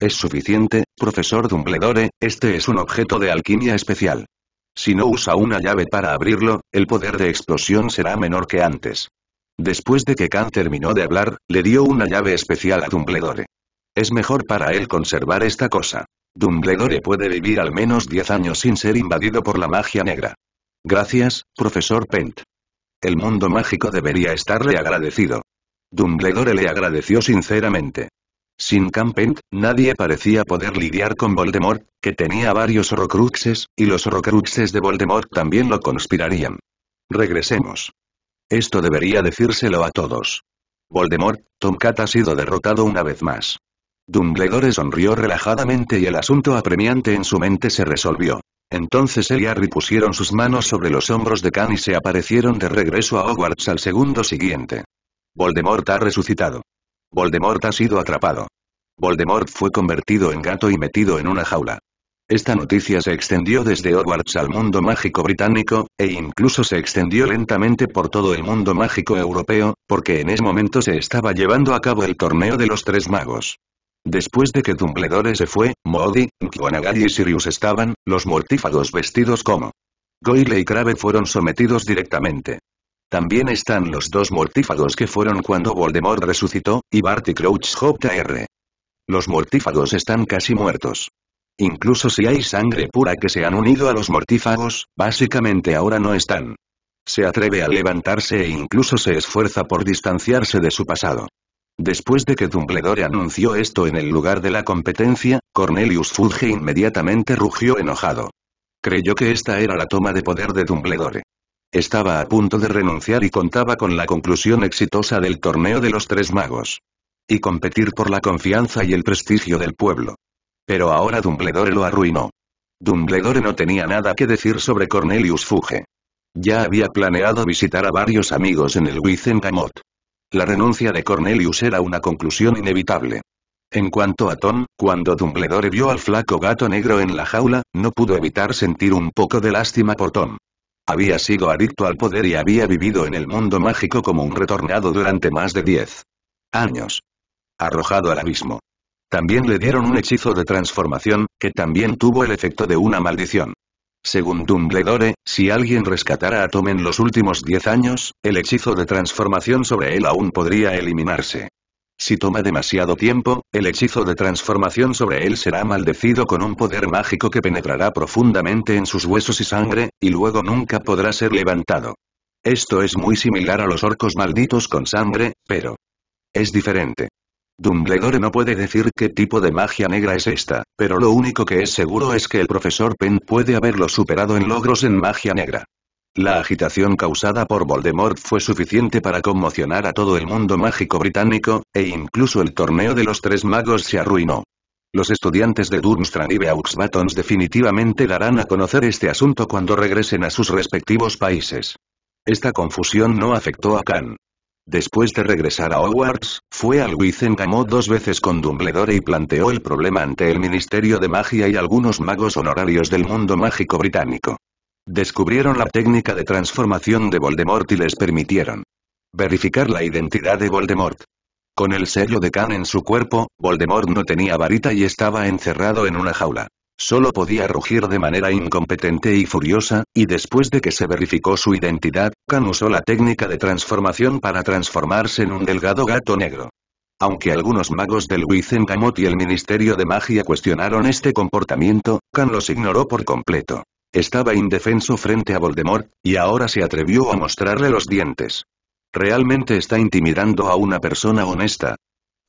Es suficiente, profesor Dumbledore, este es un objeto de alquimia especial. Si no usa una llave para abrirlo, el poder de explosión será menor que antes. Después de que Khan terminó de hablar, le dio una llave especial a Dumbledore. Es mejor para él conservar esta cosa. Dumbledore puede vivir al menos 10 años sin ser invadido por la magia negra. Gracias, profesor Pent. El mundo mágico debería estarle agradecido. Dumbledore le agradeció sinceramente. Sin Campent, nadie parecía poder lidiar con Voldemort, que tenía varios horrocruxes, y los horrocruxes de Voldemort también lo conspirarían. Regresemos. Esto debería decírselo a todos. Voldemort, Tomcat ha sido derrotado una vez más. Dumbledore sonrió relajadamente y el asunto apremiante en su mente se resolvió. Entonces él y Harry pusieron sus manos sobre los hombros de Khan y se aparecieron de regreso a Hogwarts al segundo siguiente. Voldemort ha resucitado. Voldemort ha sido atrapado. Voldemort fue convertido en gato y metido en una jaula. Esta noticia se extendió desde Hogwarts al mundo mágico británico, e incluso se extendió lentamente por todo el mundo mágico europeo, porque en ese momento se estaba llevando a cabo el torneo de los tres magos. Después de que Dumbledore se fue, Moody, McGonagall y Sirius estaban, los mortífagos vestidos como Goyle y Crabbe fueron sometidos directamente. También están los dos mortífagos que fueron cuando Voldemort resucitó, y Barty Crouch Jr. Los mortífagos están casi muertos. Incluso si hay sangre pura que se han unido a los mortífagos, básicamente ahora no están. Se atreve a levantarse e incluso se esfuerza por distanciarse de su pasado. Después de que Dumbledore anunció esto en el lugar de la competencia, Cornelius Fudge inmediatamente rugió enojado. Creyó que esta era la toma de poder de Dumbledore. Estaba a punto de renunciar y contaba con la conclusión exitosa del torneo de los tres magos. Y competir por la confianza y el prestigio del pueblo. Pero ahora Dumbledore lo arruinó. Dumbledore no tenía nada que decir sobre Cornelius Fuge. Ya había planeado visitar a varios amigos en el Wizengamot. La renuncia de Cornelius era una conclusión inevitable. En cuanto a Tom, cuando Dumbledore vio al flaco gato negro en la jaula, no pudo evitar sentir un poco de lástima por Tom. Había sido adicto al poder y había vivido en el mundo mágico como un retornado durante más de diez años. Arrojado al abismo. También le dieron un hechizo de transformación, que también tuvo el efecto de una maldición. Según Dumbledore, si alguien rescatara a Tom en los últimos 10 años, el hechizo de transformación sobre él aún podría eliminarse. Si toma demasiado tiempo, el hechizo de transformación sobre él será maldecido con un poder mágico que penetrará profundamente en sus huesos y sangre, y luego nunca podrá ser levantado. Esto es muy similar a los orcos malditos con sangre, pero... Es diferente. Dumbledore no puede decir qué tipo de magia negra es esta, pero lo único que es seguro es que el profesor Penn puede haberlo superado en logros en magia negra. La agitación causada por Voldemort fue suficiente para conmocionar a todo el mundo mágico británico, e incluso el torneo de los tres magos se arruinó. Los estudiantes de Durmstrang y Beauxbatons definitivamente darán a conocer este asunto cuando regresen a sus respectivos países. Esta confusión no afectó a Khan. Después de regresar a Hogwarts, fue al Wizengamot dos veces con Dumbledore y planteó el problema ante el Ministerio de Magia y algunos magos honorarios del mundo mágico británico. Descubrieron la técnica de transformación de Voldemort y les permitieron verificar la identidad de Voldemort. Con el sello de Khan en su cuerpo, Voldemort no tenía varita y estaba encerrado en una jaula. Solo podía rugir de manera incompetente y furiosa, y después de que se verificó su identidad, Khan usó la técnica de transformación para transformarse en un delgado gato negro. Aunque algunos magos del Gamot y el Ministerio de Magia cuestionaron este comportamiento, Khan los ignoró por completo. Estaba indefenso frente a Voldemort, y ahora se atrevió a mostrarle los dientes. Realmente está intimidando a una persona honesta,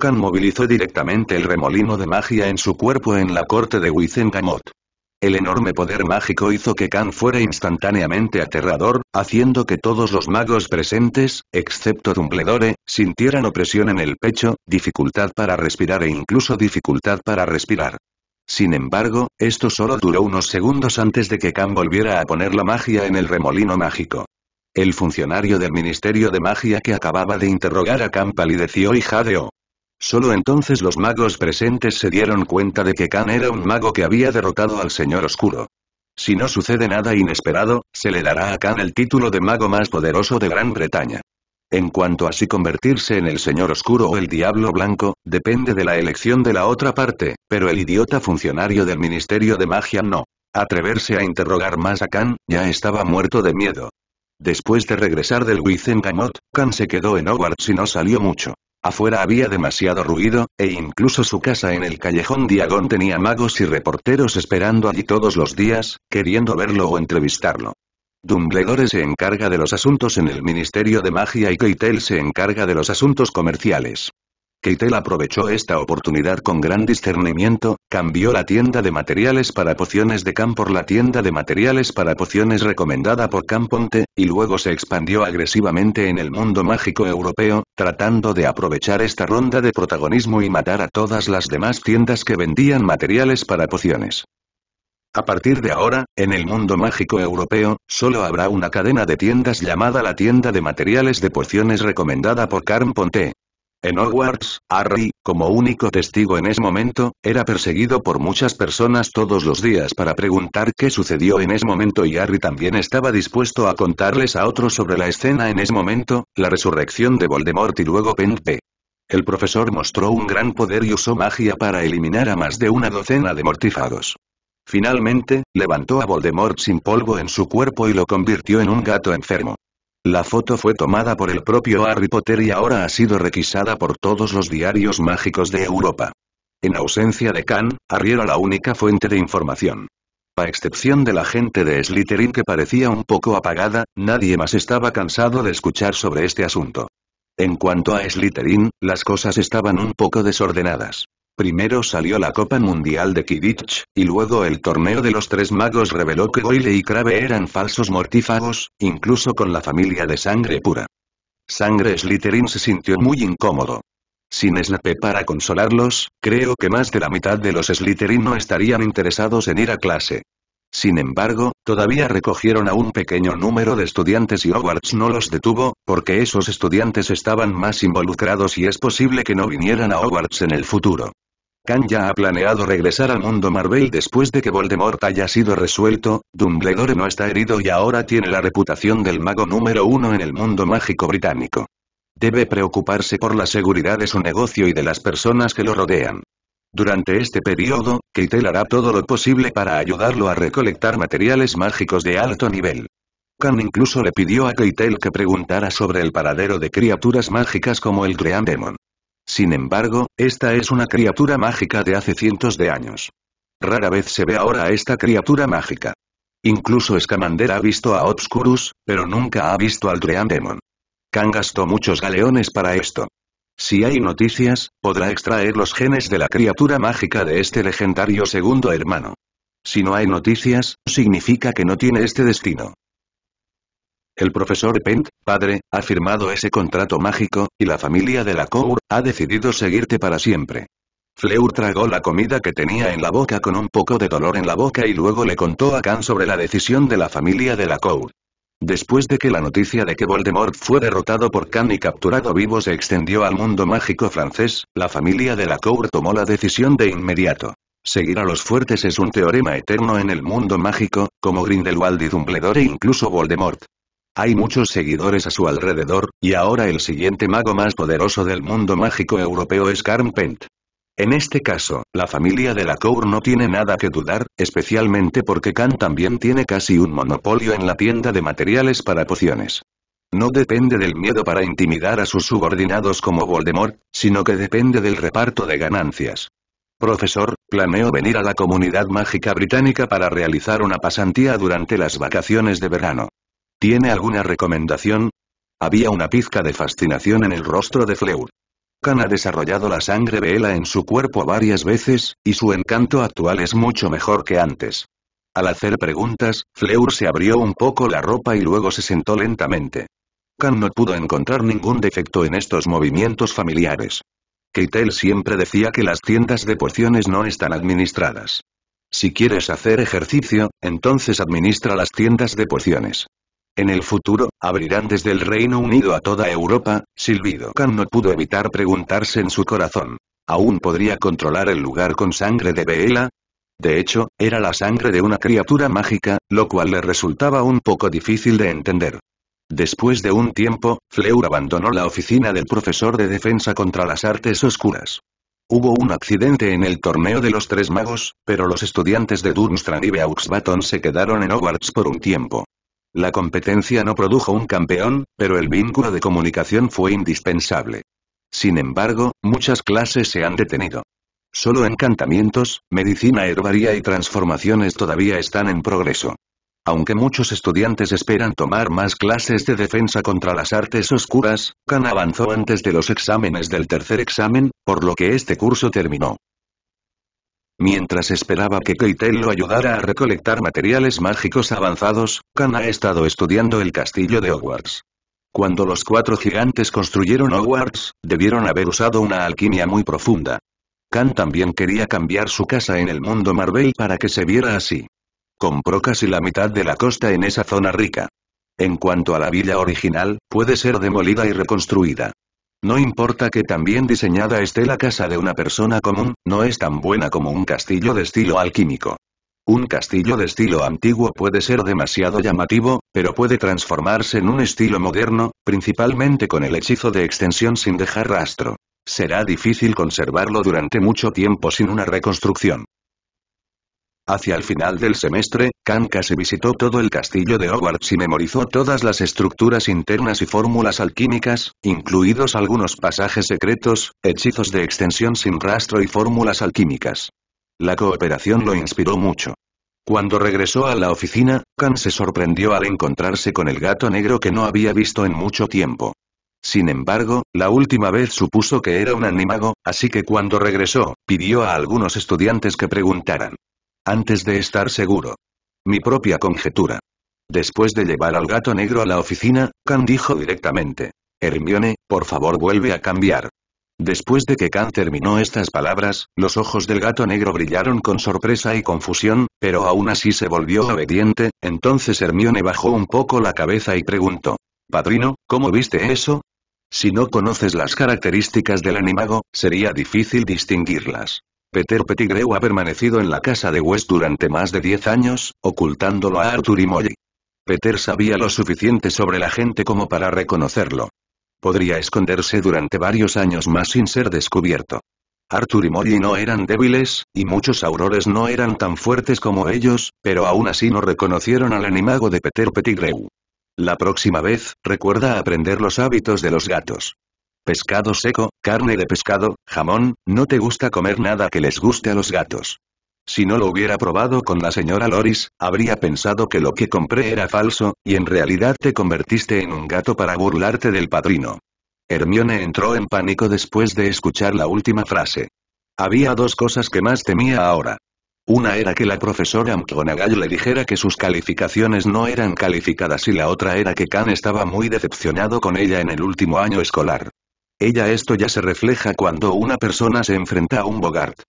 Khan movilizó directamente el remolino de magia en su cuerpo en la corte de Wizengamot. El enorme poder mágico hizo que Khan fuera instantáneamente aterrador, haciendo que todos los magos presentes, excepto Dumbledore, sintieran opresión en el pecho, dificultad para respirar e incluso dificultad para respirar. Sin embargo, esto solo duró unos segundos antes de que Khan volviera a poner la magia en el remolino mágico. El funcionario del Ministerio de Magia que acababa de interrogar a Khan palideció y jadeó. Solo entonces los magos presentes se dieron cuenta de que Khan era un mago que había derrotado al Señor Oscuro. Si no sucede nada inesperado, se le dará a Khan el título de mago más poderoso de Gran Bretaña. En cuanto a si convertirse en el Señor Oscuro o el Diablo Blanco, depende de la elección de la otra parte, pero el idiota funcionario del Ministerio de Magia no. Atreverse a interrogar más a Khan, ya estaba muerto de miedo. Después de regresar del Wizengamot, Khan se quedó en Hogwarts y no salió mucho. Afuera había demasiado ruido, e incluso su casa en el callejón Diagón tenía magos y reporteros esperando allí todos los días, queriendo verlo o entrevistarlo. Dumbledore se encarga de los asuntos en el Ministerio de Magia y Keitel se encarga de los asuntos comerciales. Keitel aprovechó esta oportunidad con gran discernimiento, cambió la tienda de materiales para pociones de Khan por la tienda de materiales para pociones recomendada por Camponte, y luego se expandió agresivamente en el mundo mágico europeo, tratando de aprovechar esta ronda de protagonismo y matar a todas las demás tiendas que vendían materiales para pociones. A partir de ahora, en el mundo mágico europeo, solo habrá una cadena de tiendas llamada la tienda de materiales de pociones recomendada por Camponte. En Hogwarts, Harry, como único testigo en ese momento, era perseguido por muchas personas todos los días para preguntar qué sucedió en ese momento y Harry también estaba dispuesto a contarles a otros sobre la escena en ese momento, la resurrección de Voldemort y luego P. El profesor mostró un gran poder y usó magia para eliminar a más de una docena de mortífagos. Finalmente, levantó a Voldemort sin polvo en su cuerpo y lo convirtió en un gato enfermo. La foto fue tomada por el propio Harry Potter y ahora ha sido requisada por todos los diarios mágicos de Europa. En ausencia de Khan, Harry era la única fuente de información. A excepción de la gente de Slytherin que parecía un poco apagada, nadie más estaba cansado de escuchar sobre este asunto. En cuanto a Slytherin, las cosas estaban un poco desordenadas. Primero salió la Copa Mundial de Quidditch, y luego el Torneo de los Tres Magos reveló que Goyle y Crabbe eran falsos mortífagos, incluso con la familia de sangre pura. Sangre Slytherin se sintió muy incómodo. Sin Snape para consolarlos, creo que más de la mitad de los Slytherin no estarían interesados en ir a clase. Sin embargo, todavía recogieron a un pequeño número de estudiantes y Hogwarts no los detuvo, porque esos estudiantes estaban más involucrados y es posible que no vinieran a Hogwarts en el futuro. Khan ya ha planeado regresar al mundo Marvel después de que Voldemort haya sido resuelto, Dumbledore no está herido y ahora tiene la reputación del mago número uno en el mundo mágico británico. Debe preocuparse por la seguridad de su negocio y de las personas que lo rodean. Durante este periodo, Keitel hará todo lo posible para ayudarlo a recolectar materiales mágicos de alto nivel. Khan incluso le pidió a Keitel que preguntara sobre el paradero de criaturas mágicas como el Dreandemon. Sin embargo, esta es una criatura mágica de hace cientos de años. Rara vez se ve ahora a esta criatura mágica. Incluso Scamander ha visto a Obscurus, pero nunca ha visto al Dreandemon. Demon. Khan gastó muchos galeones para esto. Si hay noticias, podrá extraer los genes de la criatura mágica de este legendario segundo hermano. Si no hay noticias, significa que no tiene este destino. El profesor Pent, padre, ha firmado ese contrato mágico, y la familia de la Cour, ha decidido seguirte para siempre. Fleur tragó la comida que tenía en la boca con un poco de dolor en la boca y luego le contó a Khan sobre la decisión de la familia de la Cour. Después de que la noticia de que Voldemort fue derrotado por Khan y capturado vivo se extendió al mundo mágico francés, la familia de la Cour tomó la decisión de inmediato. Seguir a los fuertes es un teorema eterno en el mundo mágico, como Grindelwald y Dumbledore e incluso Voldemort. Hay muchos seguidores a su alrededor, y ahora el siguiente mago más poderoso del mundo mágico europeo es Carmpent. En este caso, la familia de la Cour no tiene nada que dudar, especialmente porque Khan también tiene casi un monopolio en la tienda de materiales para pociones. No depende del miedo para intimidar a sus subordinados como Voldemort, sino que depende del reparto de ganancias. Profesor, planeo venir a la comunidad mágica británica para realizar una pasantía durante las vacaciones de verano. ¿Tiene alguna recomendación? Había una pizca de fascinación en el rostro de Fleur. Khan ha desarrollado la sangre de Ela en su cuerpo varias veces, y su encanto actual es mucho mejor que antes. Al hacer preguntas, Fleur se abrió un poco la ropa y luego se sentó lentamente. Khan no pudo encontrar ningún defecto en estos movimientos familiares. Keitel siempre decía que las tiendas de pociones no están administradas. Si quieres hacer ejercicio, entonces administra las tiendas de pociones. En el futuro, abrirán desde el Reino Unido a toda Europa, Silvido Khan no pudo evitar preguntarse en su corazón. ¿Aún podría controlar el lugar con sangre de Beela? De hecho, era la sangre de una criatura mágica, lo cual le resultaba un poco difícil de entender. Después de un tiempo, Fleur abandonó la oficina del profesor de defensa contra las artes oscuras. Hubo un accidente en el torneo de los tres magos, pero los estudiantes de Durmstrand y Beauxbaton se quedaron en Hogwarts por un tiempo. La competencia no produjo un campeón, pero el vínculo de comunicación fue indispensable. Sin embargo, muchas clases se han detenido. Solo encantamientos, medicina herbaria y transformaciones todavía están en progreso. Aunque muchos estudiantes esperan tomar más clases de defensa contra las artes oscuras, Khan avanzó antes de los exámenes del tercer examen, por lo que este curso terminó. Mientras esperaba que Keitel lo ayudara a recolectar materiales mágicos avanzados, Khan ha estado estudiando el castillo de Hogwarts. Cuando los cuatro gigantes construyeron Hogwarts, debieron haber usado una alquimia muy profunda. Khan también quería cambiar su casa en el mundo Marvel para que se viera así. Compró casi la mitad de la costa en esa zona rica. En cuanto a la villa original, puede ser demolida y reconstruida. No importa que tan bien diseñada esté la casa de una persona común, no es tan buena como un castillo de estilo alquímico. Un castillo de estilo antiguo puede ser demasiado llamativo, pero puede transformarse en un estilo moderno, principalmente con el hechizo de extensión sin dejar rastro. Será difícil conservarlo durante mucho tiempo sin una reconstrucción. Hacia el final del semestre, Khan casi visitó todo el castillo de Hogwarts y memorizó todas las estructuras internas y fórmulas alquímicas, incluidos algunos pasajes secretos, hechizos de extensión sin rastro y fórmulas alquímicas. La cooperación lo inspiró mucho. Cuando regresó a la oficina, Khan se sorprendió al encontrarse con el gato negro que no había visto en mucho tiempo. Sin embargo, la última vez supuso que era un animago, así que cuando regresó, pidió a algunos estudiantes que preguntaran. Antes de estar seguro. Mi propia conjetura. Después de llevar al gato negro a la oficina, Khan dijo directamente. Hermione, por favor vuelve a cambiar. Después de que Khan terminó estas palabras, los ojos del gato negro brillaron con sorpresa y confusión, pero aún así se volvió obediente, entonces Hermione bajó un poco la cabeza y preguntó. Padrino, ¿cómo viste eso? Si no conoces las características del animago, sería difícil distinguirlas. Peter Pettigrew ha permanecido en la casa de West durante más de 10 años, ocultándolo a Arthur y Molly. Peter sabía lo suficiente sobre la gente como para reconocerlo. Podría esconderse durante varios años más sin ser descubierto. Arthur y Molly no eran débiles, y muchos aurores no eran tan fuertes como ellos, pero aún así no reconocieron al animago de Peter Pettigrew. La próxima vez, recuerda aprender los hábitos de los gatos. Pescado seco, carne de pescado, jamón, no te gusta comer nada que les guste a los gatos. Si no lo hubiera probado con la señora Loris, habría pensado que lo que compré era falso, y en realidad te convertiste en un gato para burlarte del padrino. Hermione entró en pánico después de escuchar la última frase. Había dos cosas que más temía ahora. Una era que la profesora McGonagall le dijera que sus calificaciones no eran calificadas y la otra era que Khan estaba muy decepcionado con ella en el último año escolar. Ella esto ya se refleja cuando una persona se enfrenta a un Bogart.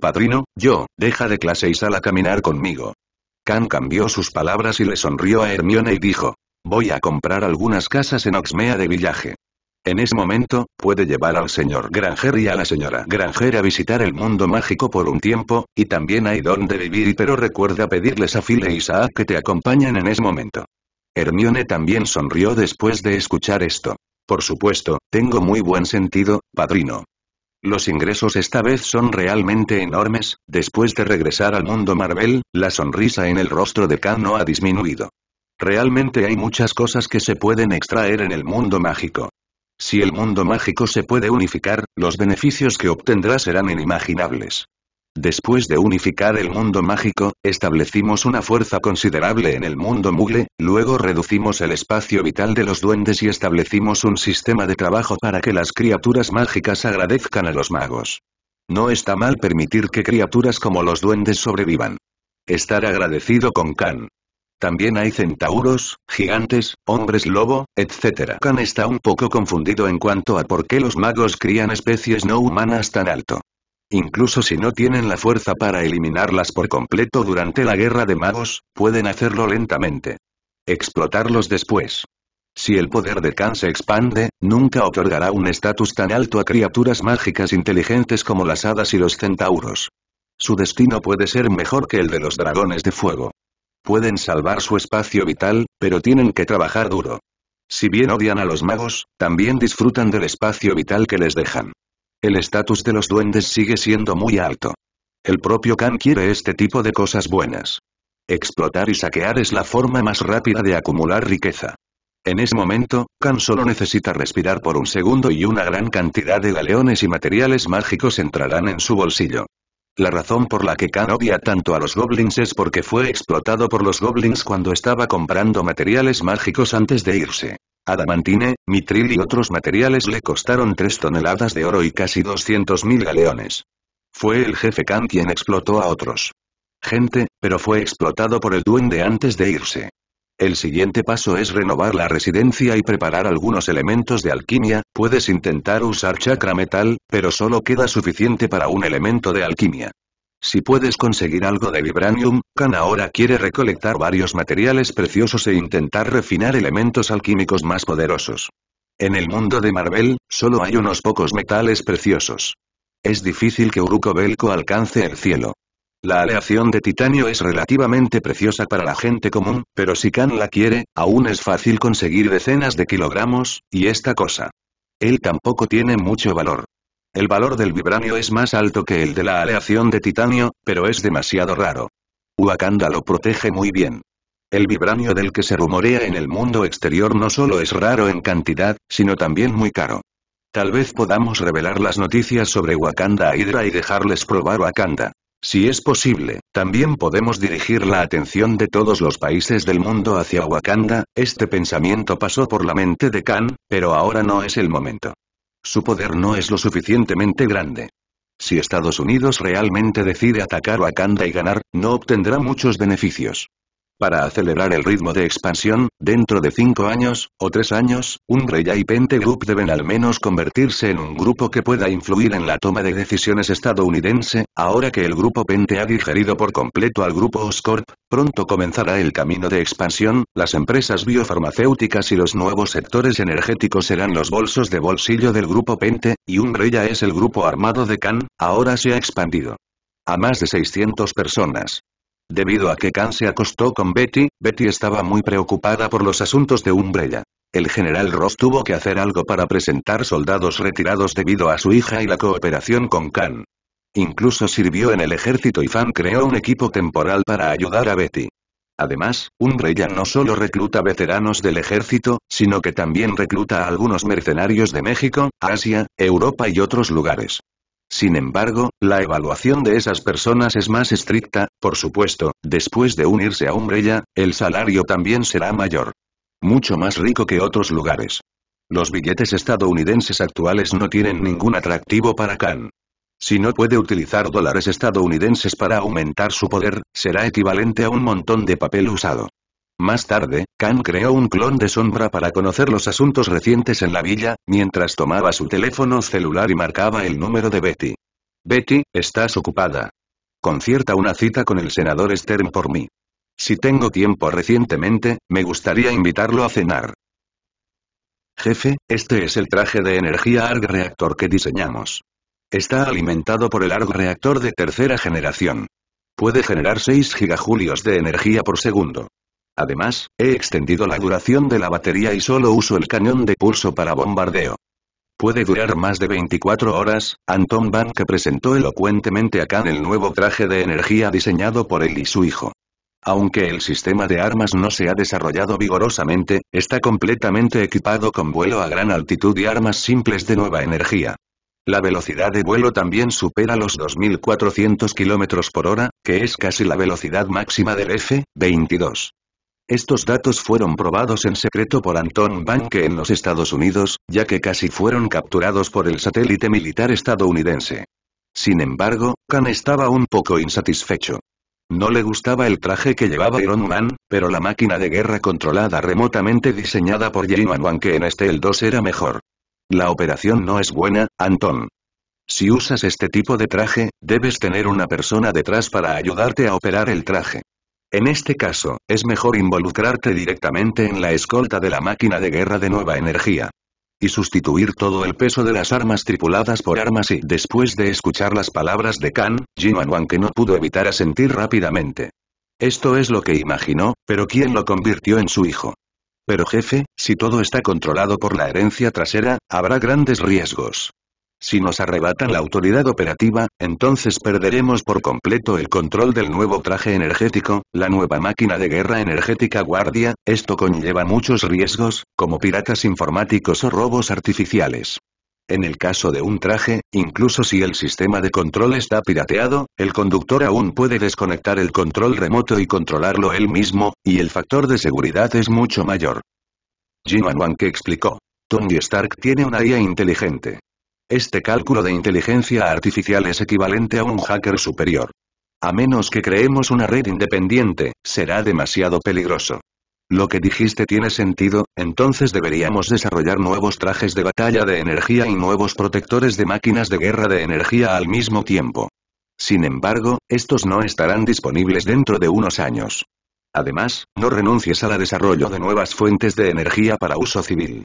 Padrino, yo, deja de clase y sal a caminar conmigo. Khan cambió sus palabras y le sonrió a Hermione y dijo. Voy a comprar algunas casas en Oxmea de Villaje. En ese momento, puede llevar al señor Granger y a la señora Granger a visitar el mundo mágico por un tiempo, y también hay donde vivir pero recuerda pedirles a Phil e Isaac que te acompañen en ese momento. Hermione también sonrió después de escuchar esto. Por supuesto, tengo muy buen sentido, padrino. Los ingresos esta vez son realmente enormes, después de regresar al mundo Marvel, la sonrisa en el rostro de Khan no ha disminuido. Realmente hay muchas cosas que se pueden extraer en el mundo mágico. Si el mundo mágico se puede unificar, los beneficios que obtendrá serán inimaginables. Después de unificar el mundo mágico, establecimos una fuerza considerable en el mundo mugle, luego reducimos el espacio vital de los duendes y establecimos un sistema de trabajo para que las criaturas mágicas agradezcan a los magos. No está mal permitir que criaturas como los duendes sobrevivan. Estar agradecido con Khan. También hay centauros, gigantes, hombres lobo, etc. Khan está un poco confundido en cuanto a por qué los magos crían especies no humanas tan alto. Incluso si no tienen la fuerza para eliminarlas por completo durante la guerra de magos, pueden hacerlo lentamente. Explotarlos después. Si el poder de Khan se expande, nunca otorgará un estatus tan alto a criaturas mágicas inteligentes como las hadas y los centauros. Su destino puede ser mejor que el de los dragones de fuego. Pueden salvar su espacio vital, pero tienen que trabajar duro. Si bien odian a los magos, también disfrutan del espacio vital que les dejan. El estatus de los duendes sigue siendo muy alto. El propio Khan quiere este tipo de cosas buenas. Explotar y saquear es la forma más rápida de acumular riqueza. En ese momento, Khan solo necesita respirar por un segundo y una gran cantidad de galeones y materiales mágicos entrarán en su bolsillo. La razón por la que Khan odia tanto a los goblins es porque fue explotado por los goblins cuando estaba comprando materiales mágicos antes de irse. Adamantine, mitril y otros materiales le costaron 3 toneladas de oro y casi 200.000 galeones. Fue el jefe Khan quien explotó a otros. Gente, pero fue explotado por el duende antes de irse. El siguiente paso es renovar la residencia y preparar algunos elementos de alquimia, puedes intentar usar chakra metal, pero solo queda suficiente para un elemento de alquimia. Si puedes conseguir algo de Vibranium, Khan ahora quiere recolectar varios materiales preciosos e intentar refinar elementos alquímicos más poderosos. En el mundo de Marvel, solo hay unos pocos metales preciosos. Es difícil que Uruko Belko alcance el cielo. La aleación de titanio es relativamente preciosa para la gente común, pero si Khan la quiere, aún es fácil conseguir decenas de kilogramos, y esta cosa. Él tampoco tiene mucho valor. El valor del vibranio es más alto que el de la aleación de titanio, pero es demasiado raro. Wakanda lo protege muy bien. El vibranio del que se rumorea en el mundo exterior no solo es raro en cantidad, sino también muy caro. Tal vez podamos revelar las noticias sobre Wakanda a Hydra y dejarles probar Wakanda. Si es posible, también podemos dirigir la atención de todos los países del mundo hacia Wakanda, este pensamiento pasó por la mente de Khan, pero ahora no es el momento. Su poder no es lo suficientemente grande. Si Estados Unidos realmente decide atacar a Wakanda y ganar, no obtendrá muchos beneficios. Para acelerar el ritmo de expansión, dentro de cinco años, o tres años, Umbrella y Pente Group deben al menos convertirse en un grupo que pueda influir en la toma de decisiones estadounidense, ahora que el grupo Pente ha digerido por completo al grupo Oscorp, pronto comenzará el camino de expansión, las empresas biofarmacéuticas y los nuevos sectores energéticos serán los bolsos de bolsillo del grupo Pente, y Umbrella es el grupo armado de Khan, ahora se ha expandido a más de 600 personas. Debido a que Khan se acostó con Betty, Betty estaba muy preocupada por los asuntos de Umbrella. El general Ross tuvo que hacer algo para presentar soldados retirados debido a su hija y la cooperación con Khan. Incluso sirvió en el ejército y Fan creó un equipo temporal para ayudar a Betty. Además, Umbrella no solo recluta veteranos del ejército, sino que también recluta a algunos mercenarios de México, Asia, Europa y otros lugares. Sin embargo, la evaluación de esas personas es más estricta, por supuesto, después de unirse a Umbrella, el salario también será mayor. Mucho más rico que otros lugares. Los billetes estadounidenses actuales no tienen ningún atractivo para Khan. Si no puede utilizar dólares estadounidenses para aumentar su poder, será equivalente a un montón de papel usado. Más tarde, Khan creó un clon de Sombra para conocer los asuntos recientes en la villa, mientras tomaba su teléfono celular y marcaba el número de Betty. Betty, estás ocupada. Concierta una cita con el senador Stern por mí. Si tengo tiempo recientemente, me gustaría invitarlo a cenar. Jefe, este es el traje de energía ARG reactor que diseñamos. Está alimentado por el ARG reactor de tercera generación. Puede generar 6 gigajulios de energía por segundo. Además, he extendido la duración de la batería y solo uso el cañón de pulso para bombardeo. Puede durar más de 24 horas, Anton Van presentó elocuentemente a Khan el nuevo traje de energía diseñado por él y su hijo. Aunque el sistema de armas no se ha desarrollado vigorosamente, está completamente equipado con vuelo a gran altitud y armas simples de nueva energía. La velocidad de vuelo también supera los 2.400 km por hora, que es casi la velocidad máxima del F-22. Estos datos fueron probados en secreto por Anton Banke en los Estados Unidos, ya que casi fueron capturados por el satélite militar estadounidense. Sin embargo, Khan estaba un poco insatisfecho. No le gustaba el traje que llevaba Iron Man, pero la máquina de guerra controlada remotamente diseñada por Wan que en este el 2 era mejor. La operación no es buena, Anton. Si usas este tipo de traje, debes tener una persona detrás para ayudarte a operar el traje. En este caso, es mejor involucrarte directamente en la escolta de la máquina de guerra de nueva energía. Y sustituir todo el peso de las armas tripuladas por armas y después de escuchar las palabras de Khan, Wang que no pudo evitar asentir rápidamente. Esto es lo que imaginó, pero ¿quién lo convirtió en su hijo? Pero jefe, si todo está controlado por la herencia trasera, habrá grandes riesgos. Si nos arrebatan la autoridad operativa, entonces perderemos por completo el control del nuevo traje energético, la nueva máquina de guerra energética guardia, esto conlleva muchos riesgos, como piratas informáticos o robos artificiales. En el caso de un traje, incluso si el sistema de control está pirateado, el conductor aún puede desconectar el control remoto y controlarlo él mismo, y el factor de seguridad es mucho mayor. Jim Wang que explicó. Tony Stark tiene una IA inteligente. Este cálculo de inteligencia artificial es equivalente a un hacker superior. A menos que creemos una red independiente, será demasiado peligroso. Lo que dijiste tiene sentido, entonces deberíamos desarrollar nuevos trajes de batalla de energía y nuevos protectores de máquinas de guerra de energía al mismo tiempo. Sin embargo, estos no estarán disponibles dentro de unos años. Además, no renuncies al desarrollo de nuevas fuentes de energía para uso civil.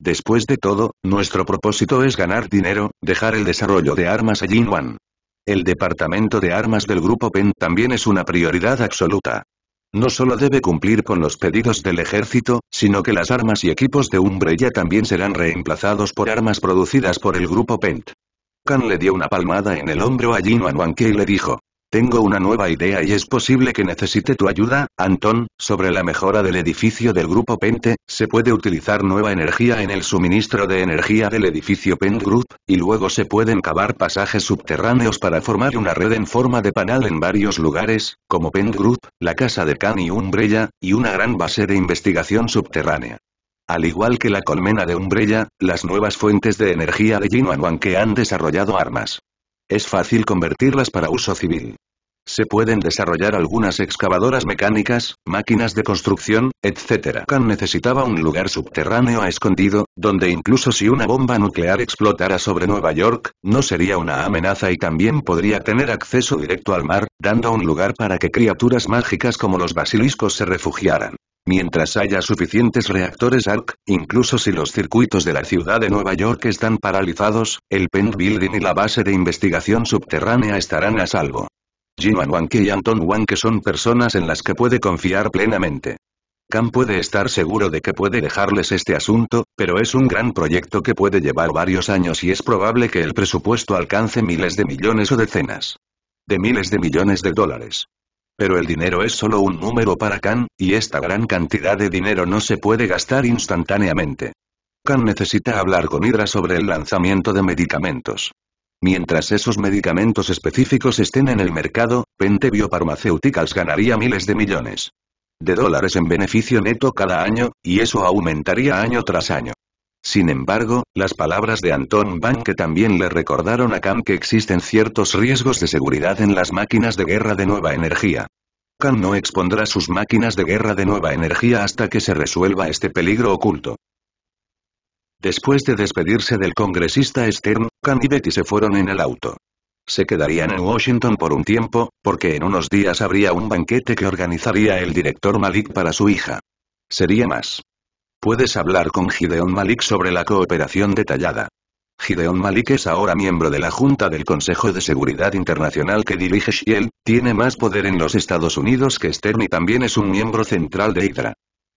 Después de todo, nuestro propósito es ganar dinero, dejar el desarrollo de armas a Jinwan. El departamento de armas del grupo Pent también es una prioridad absoluta. No solo debe cumplir con los pedidos del ejército, sino que las armas y equipos de Umbrella también serán reemplazados por armas producidas por el grupo PENT. Khan le dio una palmada en el hombro a Jin Wan Wanke y le dijo. Tengo una nueva idea y es posible que necesite tu ayuda, Anton, sobre la mejora del edificio del grupo Pente, se puede utilizar nueva energía en el suministro de energía del edificio Pent Group, y luego se pueden cavar pasajes subterráneos para formar una red en forma de panal en varios lugares, como Pent Group, la casa de Khan y Umbrella, y una gran base de investigación subterránea. Al igual que la colmena de Umbrella, las nuevas fuentes de energía de Yin-Wan que han desarrollado armas. Es fácil convertirlas para uso civil. Se pueden desarrollar algunas excavadoras mecánicas, máquinas de construcción, etc. Can necesitaba un lugar subterráneo a escondido, donde incluso si una bomba nuclear explotara sobre Nueva York, no sería una amenaza y también podría tener acceso directo al mar, dando un lugar para que criaturas mágicas como los basiliscos se refugiaran. Mientras haya suficientes reactores ARC, incluso si los circuitos de la ciudad de Nueva York están paralizados, el Penn Building y la base de investigación subterránea estarán a salvo. Jim Wanke y Anton Wanke son personas en las que puede confiar plenamente. Khan puede estar seguro de que puede dejarles este asunto, pero es un gran proyecto que puede llevar varios años y es probable que el presupuesto alcance miles de millones o decenas de miles de millones de dólares. Pero el dinero es solo un número para Khan, y esta gran cantidad de dinero no se puede gastar instantáneamente. Khan necesita hablar con Hydra sobre el lanzamiento de medicamentos. Mientras esos medicamentos específicos estén en el mercado, Pente Biopharmaceuticals ganaría miles de millones de dólares en beneficio neto cada año, y eso aumentaría año tras año. Sin embargo, las palabras de Anton Banke también le recordaron a Khan que existen ciertos riesgos de seguridad en las máquinas de guerra de nueva energía. Khan no expondrá sus máquinas de guerra de nueva energía hasta que se resuelva este peligro oculto. Después de despedirse del congresista Stern, Khan y Betty se fueron en el auto. Se quedarían en Washington por un tiempo, porque en unos días habría un banquete que organizaría el director Malik para su hija. Sería más. Puedes hablar con Gideon Malik sobre la cooperación detallada. Gideon Malik es ahora miembro de la Junta del Consejo de Seguridad Internacional que dirige Shiel, tiene más poder en los Estados Unidos que Stern y también es un miembro central de Hydra.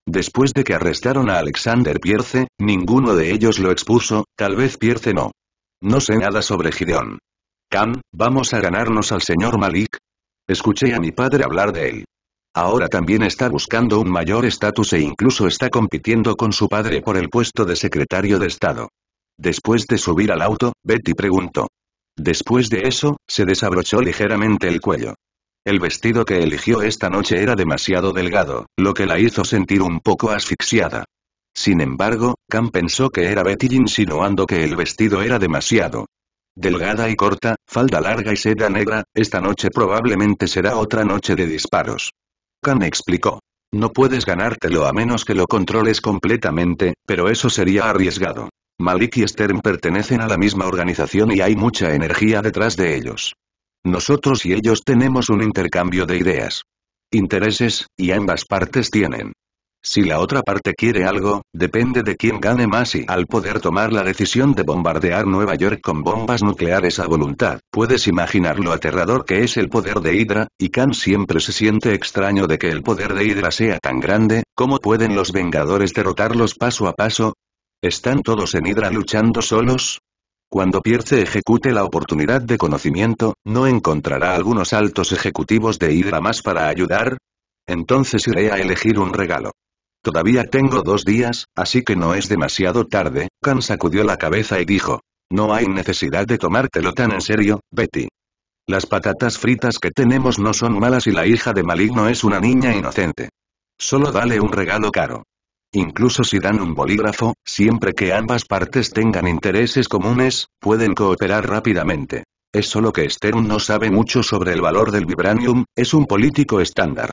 Después de que arrestaron a Alexander Pierce, ninguno de ellos lo expuso, tal vez Pierce no. No sé nada sobre Gideon. Cam, ¿vamos a ganarnos al señor Malik? Escuché a mi padre hablar de él. Ahora también está buscando un mayor estatus e incluso está compitiendo con su padre por el puesto de secretario de Estado. Después de subir al auto, Betty preguntó. Después de eso, se desabrochó ligeramente el cuello. El vestido que eligió esta noche era demasiado delgado, lo que la hizo sentir un poco asfixiada. Sin embargo, Cam pensó que era Betty insinuando que el vestido era demasiado. Delgada y corta, falda larga y seda negra, esta noche probablemente será otra noche de disparos. Khan explicó. No puedes ganártelo a menos que lo controles completamente, pero eso sería arriesgado. Malik y Stern pertenecen a la misma organización y hay mucha energía detrás de ellos. Nosotros y ellos tenemos un intercambio de ideas. Intereses, y ambas partes tienen si la otra parte quiere algo, depende de quién gane más y al poder tomar la decisión de bombardear Nueva York con bombas nucleares a voluntad, puedes imaginar lo aterrador que es el poder de Hydra, y Khan siempre se siente extraño de que el poder de Hydra sea tan grande, ¿cómo pueden los Vengadores derrotarlos paso a paso? ¿Están todos en Hydra luchando solos? Cuando Pierce ejecute la oportunidad de conocimiento, ¿no encontrará algunos altos ejecutivos de Hydra más para ayudar? Entonces iré a elegir un regalo. Todavía tengo dos días, así que no es demasiado tarde, Khan sacudió la cabeza y dijo. No hay necesidad de tomártelo tan en serio, Betty. Las patatas fritas que tenemos no son malas y la hija de Maligno es una niña inocente. Solo dale un regalo caro. Incluso si dan un bolígrafo, siempre que ambas partes tengan intereses comunes, pueden cooperar rápidamente. Es solo que Stern no sabe mucho sobre el valor del vibranium, es un político estándar.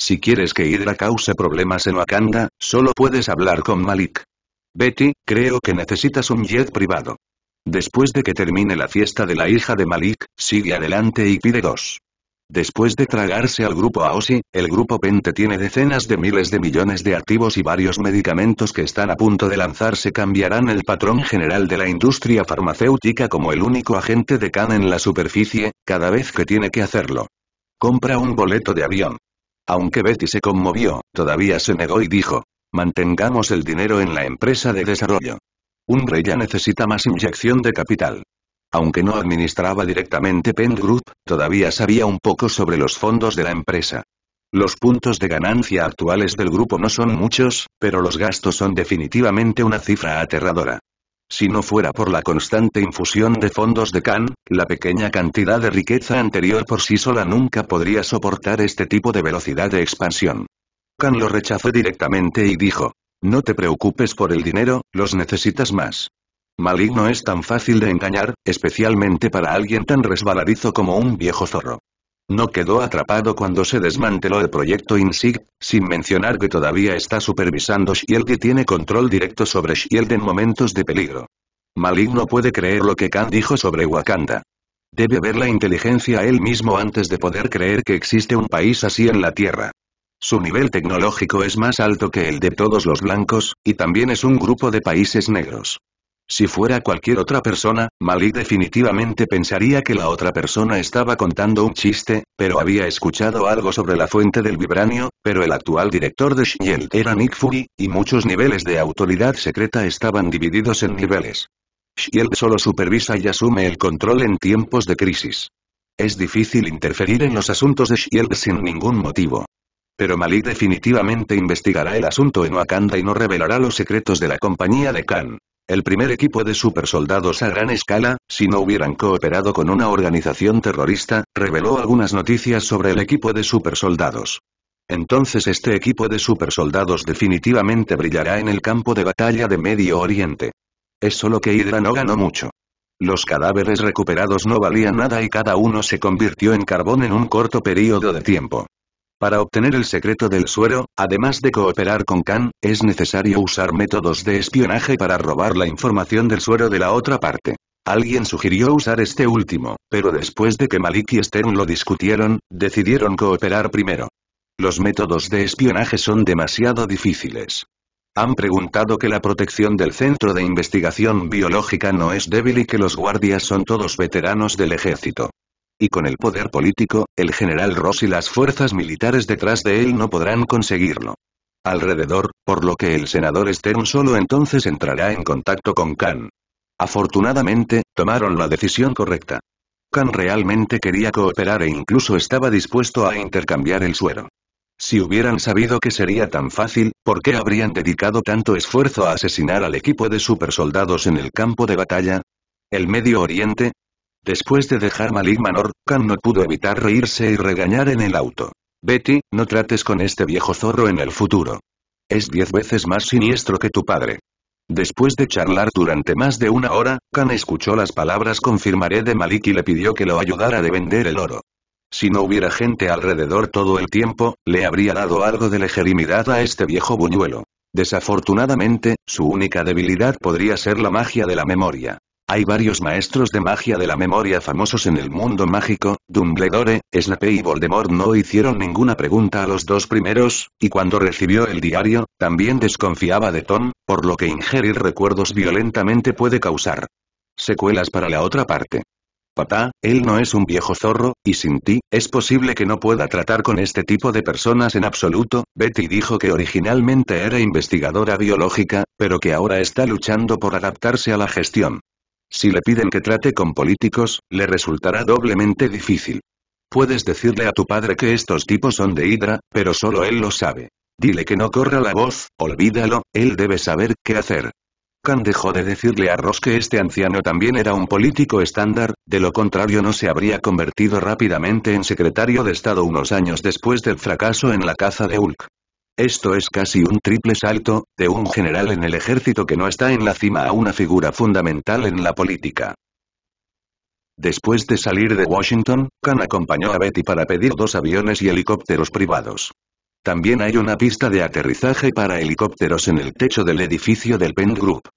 Si quieres que Hydra cause problemas en Wakanda, solo puedes hablar con Malik. Betty, creo que necesitas un jet privado. Después de que termine la fiesta de la hija de Malik, sigue adelante y pide dos. Después de tragarse al grupo AOSI, el grupo Pente tiene decenas de miles de millones de activos y varios medicamentos que están a punto de lanzarse cambiarán el patrón general de la industria farmacéutica como el único agente de Khan en la superficie, cada vez que tiene que hacerlo. Compra un boleto de avión. Aunque Betty se conmovió, todavía se negó y dijo, mantengamos el dinero en la empresa de desarrollo. Un rey ya necesita más inyección de capital. Aunque no administraba directamente Penn Group, todavía sabía un poco sobre los fondos de la empresa. Los puntos de ganancia actuales del grupo no son muchos, pero los gastos son definitivamente una cifra aterradora. Si no fuera por la constante infusión de fondos de Khan, la pequeña cantidad de riqueza anterior por sí sola nunca podría soportar este tipo de velocidad de expansión. Khan lo rechazó directamente y dijo, no te preocupes por el dinero, los necesitas más. Maligno es tan fácil de engañar, especialmente para alguien tan resbaladizo como un viejo zorro. No quedó atrapado cuando se desmanteló el proyecto INSIG, sin mencionar que todavía está supervisando Shield y tiene control directo sobre Shield en momentos de peligro. Maligno no puede creer lo que Khan dijo sobre Wakanda. Debe ver la inteligencia él mismo antes de poder creer que existe un país así en la Tierra. Su nivel tecnológico es más alto que el de todos los blancos, y también es un grupo de países negros. Si fuera cualquier otra persona, Malik definitivamente pensaría que la otra persona estaba contando un chiste, pero había escuchado algo sobre la fuente del vibranio, pero el actual director de Shield era Nick Fury, y muchos niveles de autoridad secreta estaban divididos en niveles. Shield solo supervisa y asume el control en tiempos de crisis. Es difícil interferir en los asuntos de Shield sin ningún motivo. Pero Malik definitivamente investigará el asunto en Wakanda y no revelará los secretos de la compañía de Khan el primer equipo de supersoldados a gran escala, si no hubieran cooperado con una organización terrorista, reveló algunas noticias sobre el equipo de supersoldados. Entonces este equipo de supersoldados definitivamente brillará en el campo de batalla de Medio Oriente. Es solo que Hydra no ganó mucho. Los cadáveres recuperados no valían nada y cada uno se convirtió en carbón en un corto periodo de tiempo. Para obtener el secreto del suero, además de cooperar con Khan, es necesario usar métodos de espionaje para robar la información del suero de la otra parte. Alguien sugirió usar este último, pero después de que Malik y Stern lo discutieron, decidieron cooperar primero. Los métodos de espionaje son demasiado difíciles. Han preguntado que la protección del Centro de Investigación Biológica no es débil y que los guardias son todos veteranos del ejército y con el poder político, el general Ross y las fuerzas militares detrás de él no podrán conseguirlo. Alrededor, por lo que el senador Stern solo entonces entrará en contacto con Khan. Afortunadamente, tomaron la decisión correcta. Khan realmente quería cooperar e incluso estaba dispuesto a intercambiar el suero. Si hubieran sabido que sería tan fácil, ¿por qué habrían dedicado tanto esfuerzo a asesinar al equipo de supersoldados en el campo de batalla? El Medio Oriente, Después de dejar Malik Manor, Khan no pudo evitar reírse y regañar en el auto. Betty, no trates con este viejo zorro en el futuro. Es diez veces más siniestro que tu padre. Después de charlar durante más de una hora, Khan escuchó las palabras confirmaré de Malik y le pidió que lo ayudara de vender el oro. Si no hubiera gente alrededor todo el tiempo, le habría dado algo de legerimidad a este viejo buñuelo. Desafortunadamente, su única debilidad podría ser la magia de la memoria. Hay varios maestros de magia de la memoria famosos en el mundo mágico, Dumbledore, Snape y Voldemort no hicieron ninguna pregunta a los dos primeros, y cuando recibió el diario, también desconfiaba de Tom, por lo que ingerir recuerdos violentamente puede causar secuelas para la otra parte. Papá, él no es un viejo zorro, y sin ti, es posible que no pueda tratar con este tipo de personas en absoluto, Betty dijo que originalmente era investigadora biológica, pero que ahora está luchando por adaptarse a la gestión. Si le piden que trate con políticos, le resultará doblemente difícil. Puedes decirle a tu padre que estos tipos son de Hydra, pero solo él lo sabe. Dile que no corra la voz, olvídalo, él debe saber qué hacer. Khan dejó de decirle a Ross que este anciano también era un político estándar, de lo contrario no se habría convertido rápidamente en secretario de Estado unos años después del fracaso en la caza de Hulk. Esto es casi un triple salto, de un general en el ejército que no está en la cima a una figura fundamental en la política. Después de salir de Washington, Khan acompañó a Betty para pedir dos aviones y helicópteros privados. También hay una pista de aterrizaje para helicópteros en el techo del edificio del Penn Group.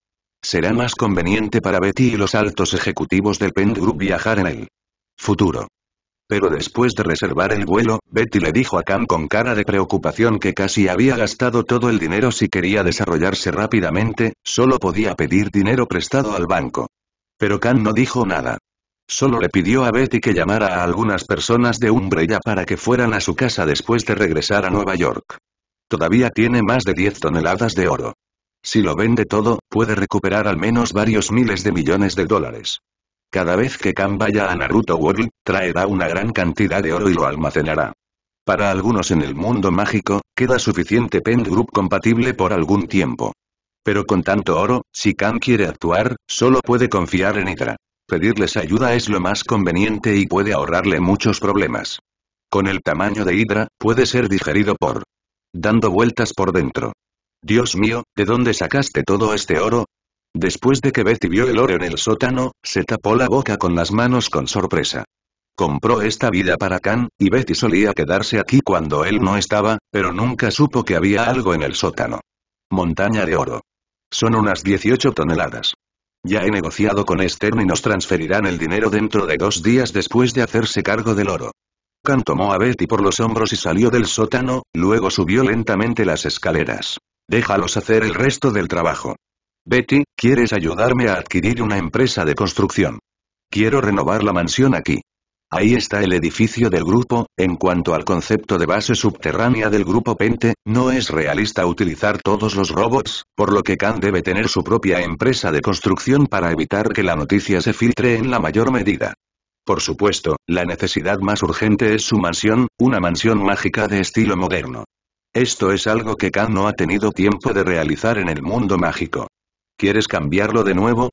Será más conveniente para Betty y los altos ejecutivos del Penn Group viajar en el futuro. Pero después de reservar el vuelo, Betty le dijo a Cam con cara de preocupación que casi había gastado todo el dinero si quería desarrollarse rápidamente, solo podía pedir dinero prestado al banco. Pero Cam no dijo nada. Solo le pidió a Betty que llamara a algunas personas de Umbrella para que fueran a su casa después de regresar a Nueva York. Todavía tiene más de 10 toneladas de oro. Si lo vende todo, puede recuperar al menos varios miles de millones de dólares. Cada vez que Kan vaya a Naruto World, traerá una gran cantidad de oro y lo almacenará. Para algunos en el mundo mágico, queda suficiente Pen Group compatible por algún tiempo. Pero con tanto oro, si Kan quiere actuar, solo puede confiar en Hydra. Pedirles ayuda es lo más conveniente y puede ahorrarle muchos problemas. Con el tamaño de Hydra, puede ser digerido por... dando vueltas por dentro. Dios mío, ¿de dónde sacaste todo este oro? Después de que Betty vio el oro en el sótano, se tapó la boca con las manos con sorpresa. Compró esta vida para Khan, y Betty solía quedarse aquí cuando él no estaba, pero nunca supo que había algo en el sótano. Montaña de oro. Son unas 18 toneladas. Ya he negociado con Esther y nos transferirán el dinero dentro de dos días después de hacerse cargo del oro. Khan tomó a Betty por los hombros y salió del sótano, luego subió lentamente las escaleras. Déjalos hacer el resto del trabajo. Betty, ¿quieres ayudarme a adquirir una empresa de construcción? Quiero renovar la mansión aquí. Ahí está el edificio del grupo, en cuanto al concepto de base subterránea del grupo Pente, no es realista utilizar todos los robots, por lo que Khan debe tener su propia empresa de construcción para evitar que la noticia se filtre en la mayor medida. Por supuesto, la necesidad más urgente es su mansión, una mansión mágica de estilo moderno. Esto es algo que Khan no ha tenido tiempo de realizar en el mundo mágico. ¿Quieres cambiarlo de nuevo?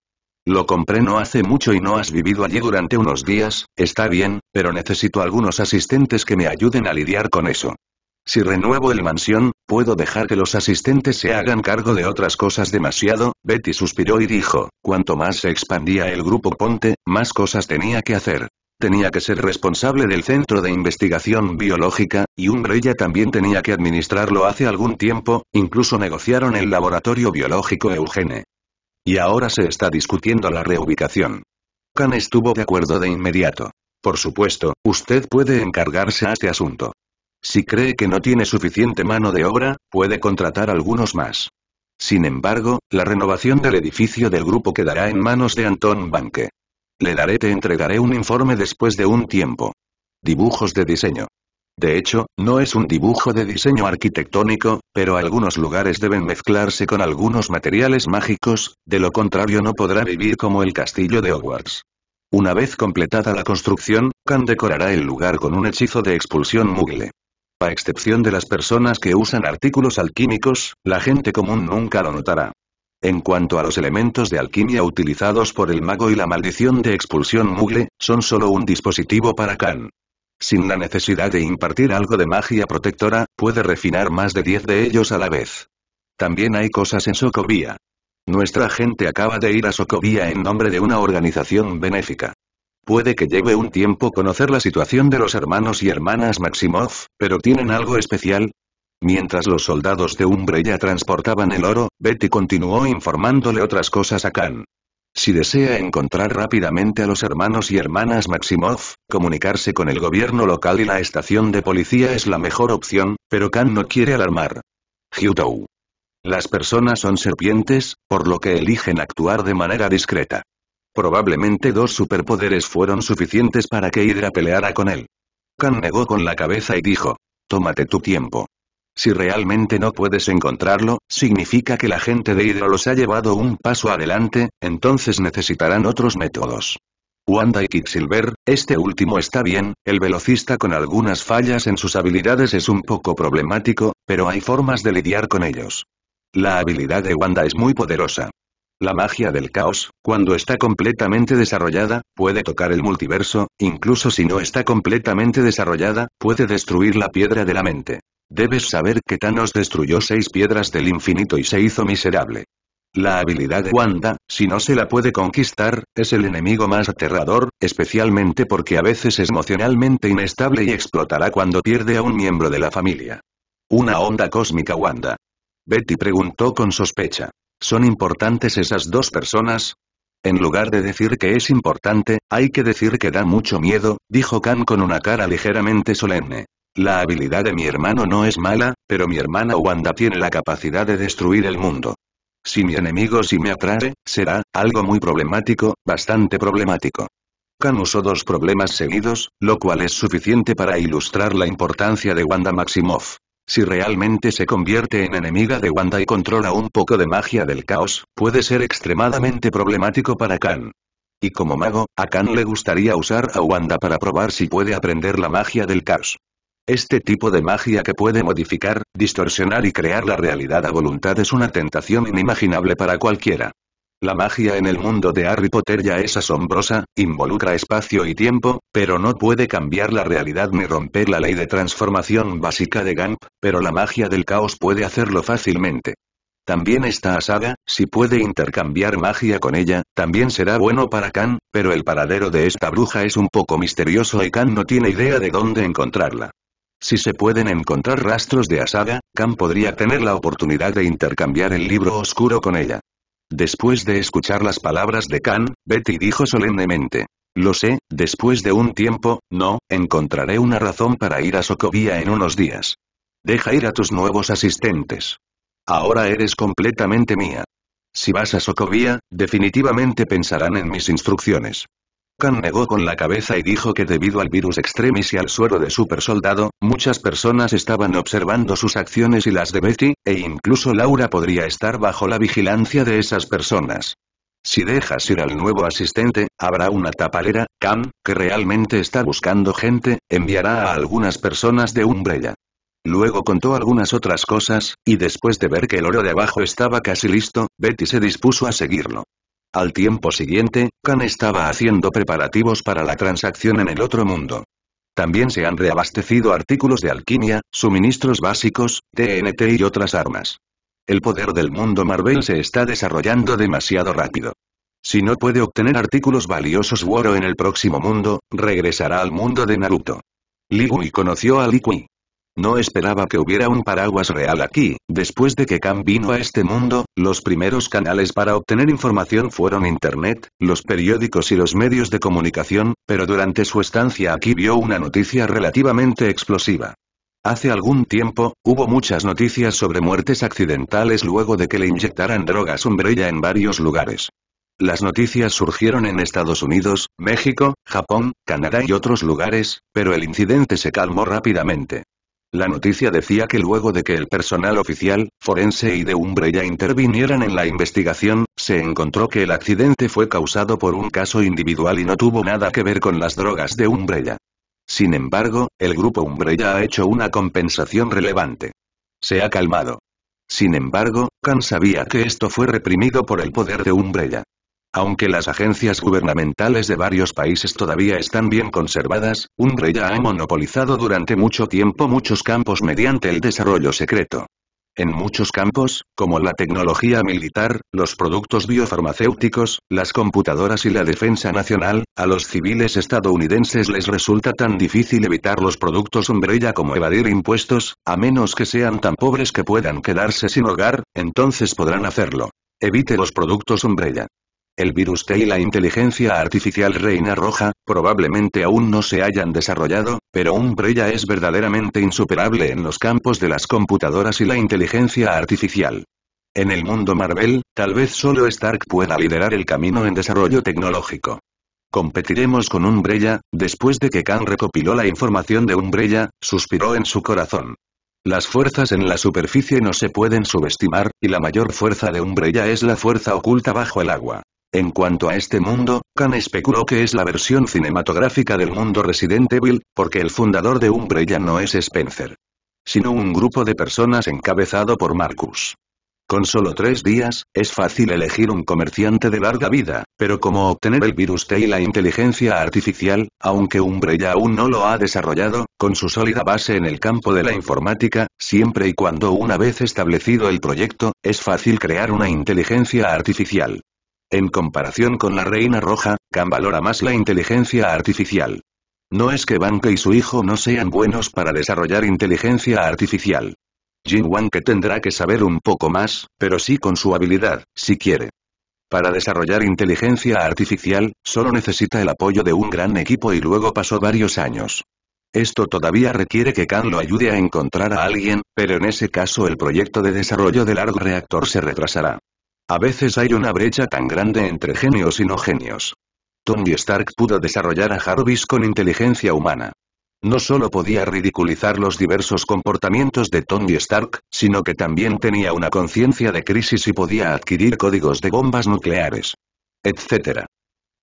Lo compré no hace mucho y no has vivido allí durante unos días, está bien, pero necesito algunos asistentes que me ayuden a lidiar con eso. Si renuevo el mansión, puedo dejar que los asistentes se hagan cargo de otras cosas demasiado, Betty suspiró y dijo, cuanto más se expandía el grupo Ponte, más cosas tenía que hacer. Tenía que ser responsable del Centro de Investigación Biológica, y Umbrella también tenía que administrarlo hace algún tiempo, incluso negociaron el Laboratorio Biológico Eugene. Y ahora se está discutiendo la reubicación. Khan estuvo de acuerdo de inmediato. Por supuesto, usted puede encargarse a este asunto. Si cree que no tiene suficiente mano de obra, puede contratar algunos más. Sin embargo, la renovación del edificio del grupo quedará en manos de Anton Banque. Le daré te entregaré un informe después de un tiempo. Dibujos de diseño. De hecho, no es un dibujo de diseño arquitectónico, pero algunos lugares deben mezclarse con algunos materiales mágicos, de lo contrario no podrá vivir como el castillo de Hogwarts. Una vez completada la construcción, Khan decorará el lugar con un hechizo de expulsión mugle. A excepción de las personas que usan artículos alquímicos, la gente común nunca lo notará. En cuanto a los elementos de alquimia utilizados por el mago y la maldición de expulsión mugle, son solo un dispositivo para Khan. Sin la necesidad de impartir algo de magia protectora, puede refinar más de 10 de ellos a la vez. También hay cosas en Sokovia. Nuestra gente acaba de ir a Sokovia en nombre de una organización benéfica. Puede que lleve un tiempo conocer la situación de los hermanos y hermanas Maximov, pero tienen algo especial. Mientras los soldados de Umbrella transportaban el oro, Betty continuó informándole otras cosas a Khan. Si desea encontrar rápidamente a los hermanos y hermanas Maximov, comunicarse con el gobierno local y la estación de policía es la mejor opción, pero Khan no quiere alarmar. Hyutou. Las personas son serpientes, por lo que eligen actuar de manera discreta. Probablemente dos superpoderes fueron suficientes para que Hydra peleara con él. Khan negó con la cabeza y dijo, tómate tu tiempo. Si realmente no puedes encontrarlo, significa que la gente de Hydro los ha llevado un paso adelante, entonces necesitarán otros métodos. Wanda y Quicksilver, este último está bien, el velocista con algunas fallas en sus habilidades es un poco problemático, pero hay formas de lidiar con ellos. La habilidad de Wanda es muy poderosa. La magia del caos, cuando está completamente desarrollada, puede tocar el multiverso, incluso si no está completamente desarrollada, puede destruir la piedra de la mente. Debes saber que Thanos destruyó seis piedras del infinito y se hizo miserable. La habilidad de Wanda, si no se la puede conquistar, es el enemigo más aterrador, especialmente porque a veces es emocionalmente inestable y explotará cuando pierde a un miembro de la familia. Una onda cósmica Wanda. Betty preguntó con sospecha. ¿Son importantes esas dos personas? En lugar de decir que es importante, hay que decir que da mucho miedo, dijo Khan con una cara ligeramente solemne. La habilidad de mi hermano no es mala, pero mi hermana Wanda tiene la capacidad de destruir el mundo. Si mi enemigo si me atrae, será, algo muy problemático, bastante problemático. Khan usó dos problemas seguidos, lo cual es suficiente para ilustrar la importancia de Wanda Maximoff. Si realmente se convierte en enemiga de Wanda y controla un poco de magia del caos, puede ser extremadamente problemático para Khan. Y como mago, a Khan le gustaría usar a Wanda para probar si puede aprender la magia del caos. Este tipo de magia que puede modificar, distorsionar y crear la realidad a voluntad es una tentación inimaginable para cualquiera. La magia en el mundo de Harry Potter ya es asombrosa, involucra espacio y tiempo, pero no puede cambiar la realidad ni romper la ley de transformación básica de Gamp, pero la magia del caos puede hacerlo fácilmente. También está Asada, si puede intercambiar magia con ella, también será bueno para Khan, pero el paradero de esta bruja es un poco misterioso y Khan no tiene idea de dónde encontrarla. Si se pueden encontrar rastros de Asada, Khan podría tener la oportunidad de intercambiar el libro oscuro con ella. Después de escuchar las palabras de Khan, Betty dijo solemnemente. Lo sé, después de un tiempo, no, encontraré una razón para ir a Sokovia en unos días. Deja ir a tus nuevos asistentes. Ahora eres completamente mía. Si vas a Sokovia, definitivamente pensarán en mis instrucciones. Khan negó con la cabeza y dijo que debido al virus extremis y al suero de supersoldado, muchas personas estaban observando sus acciones y las de Betty, e incluso Laura podría estar bajo la vigilancia de esas personas. Si dejas ir al nuevo asistente, habrá una tapalera, Khan, que realmente está buscando gente, enviará a algunas personas de Umbrella. Luego contó algunas otras cosas, y después de ver que el oro de abajo estaba casi listo, Betty se dispuso a seguirlo. Al tiempo siguiente, Khan estaba haciendo preparativos para la transacción en el otro mundo. También se han reabastecido artículos de alquimia, suministros básicos, TNT y otras armas. El poder del mundo Marvel se está desarrollando demasiado rápido. Si no puede obtener artículos valiosos Woro en el próximo mundo, regresará al mundo de Naruto. Ligui conoció a Ligui. No esperaba que hubiera un paraguas real aquí, después de que Khan vino a este mundo, los primeros canales para obtener información fueron Internet, los periódicos y los medios de comunicación, pero durante su estancia aquí vio una noticia relativamente explosiva. Hace algún tiempo, hubo muchas noticias sobre muertes accidentales luego de que le inyectaran drogas umbrella en varios lugares. Las noticias surgieron en Estados Unidos, México, Japón, Canadá y otros lugares, pero el incidente se calmó rápidamente. La noticia decía que luego de que el personal oficial, forense y de Umbrella intervinieran en la investigación, se encontró que el accidente fue causado por un caso individual y no tuvo nada que ver con las drogas de Umbrella. Sin embargo, el grupo Umbrella ha hecho una compensación relevante. Se ha calmado. Sin embargo, Khan sabía que esto fue reprimido por el poder de Umbrella. Aunque las agencias gubernamentales de varios países todavía están bien conservadas, Umbrella ha monopolizado durante mucho tiempo muchos campos mediante el desarrollo secreto. En muchos campos, como la tecnología militar, los productos biofarmacéuticos, las computadoras y la defensa nacional, a los civiles estadounidenses les resulta tan difícil evitar los productos umbrella como evadir impuestos, a menos que sean tan pobres que puedan quedarse sin hogar, entonces podrán hacerlo. Evite los productos umbrella. El virus T y la inteligencia artificial Reina Roja, probablemente aún no se hayan desarrollado, pero Umbrella es verdaderamente insuperable en los campos de las computadoras y la inteligencia artificial. En el mundo Marvel, tal vez solo Stark pueda liderar el camino en desarrollo tecnológico. Competiremos con Umbrella, después de que Khan recopiló la información de Umbrella, suspiró en su corazón. Las fuerzas en la superficie no se pueden subestimar, y la mayor fuerza de Umbrella es la fuerza oculta bajo el agua. En cuanto a este mundo, Khan especuló que es la versión cinematográfica del mundo Resident Evil, porque el fundador de Umbrella no es Spencer. Sino un grupo de personas encabezado por Marcus. Con solo tres días, es fácil elegir un comerciante de larga vida, pero como obtener el virus T y la inteligencia artificial, aunque Umbrella aún no lo ha desarrollado, con su sólida base en el campo de la informática, siempre y cuando una vez establecido el proyecto, es fácil crear una inteligencia artificial. En comparación con la Reina Roja, Khan valora más la inteligencia artificial. No es que Banke y su hijo no sean buenos para desarrollar inteligencia artificial. Jin Wanke que tendrá que saber un poco más, pero sí con su habilidad, si quiere. Para desarrollar inteligencia artificial, solo necesita el apoyo de un gran equipo y luego pasó varios años. Esto todavía requiere que Khan lo ayude a encontrar a alguien, pero en ese caso el proyecto de desarrollo del largo reactor se retrasará. A veces hay una brecha tan grande entre genios y no genios. Tony Stark pudo desarrollar a Jarvis con inteligencia humana. No solo podía ridiculizar los diversos comportamientos de Tony Stark, sino que también tenía una conciencia de crisis y podía adquirir códigos de bombas nucleares. Etc.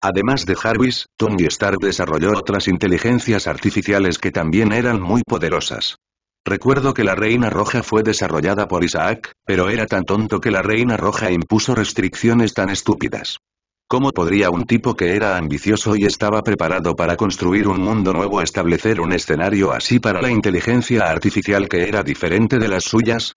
Además de Jarvis, Tony Stark desarrolló otras inteligencias artificiales que también eran muy poderosas. Recuerdo que la Reina Roja fue desarrollada por Isaac, pero era tan tonto que la Reina Roja impuso restricciones tan estúpidas. ¿Cómo podría un tipo que era ambicioso y estaba preparado para construir un mundo nuevo establecer un escenario así para la inteligencia artificial que era diferente de las suyas?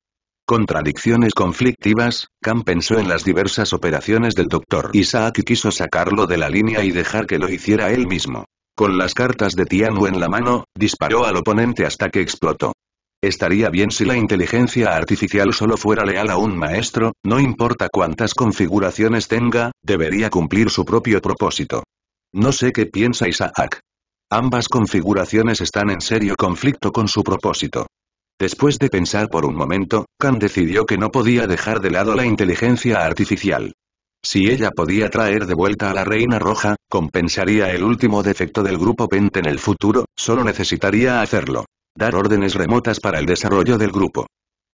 Contradicciones conflictivas, Khan pensó en las diversas operaciones del Dr. Isaac y quiso sacarlo de la línea y dejar que lo hiciera él mismo. Con las cartas de Tianhu en la mano, disparó al oponente hasta que explotó. Estaría bien si la inteligencia artificial solo fuera leal a un maestro, no importa cuántas configuraciones tenga, debería cumplir su propio propósito. No sé qué piensa Isaac. Ambas configuraciones están en serio conflicto con su propósito. Después de pensar por un momento, Khan decidió que no podía dejar de lado la inteligencia artificial. Si ella podía traer de vuelta a la Reina Roja, compensaría el último defecto del grupo Pent en el futuro, solo necesitaría hacerlo. Dar órdenes remotas para el desarrollo del grupo.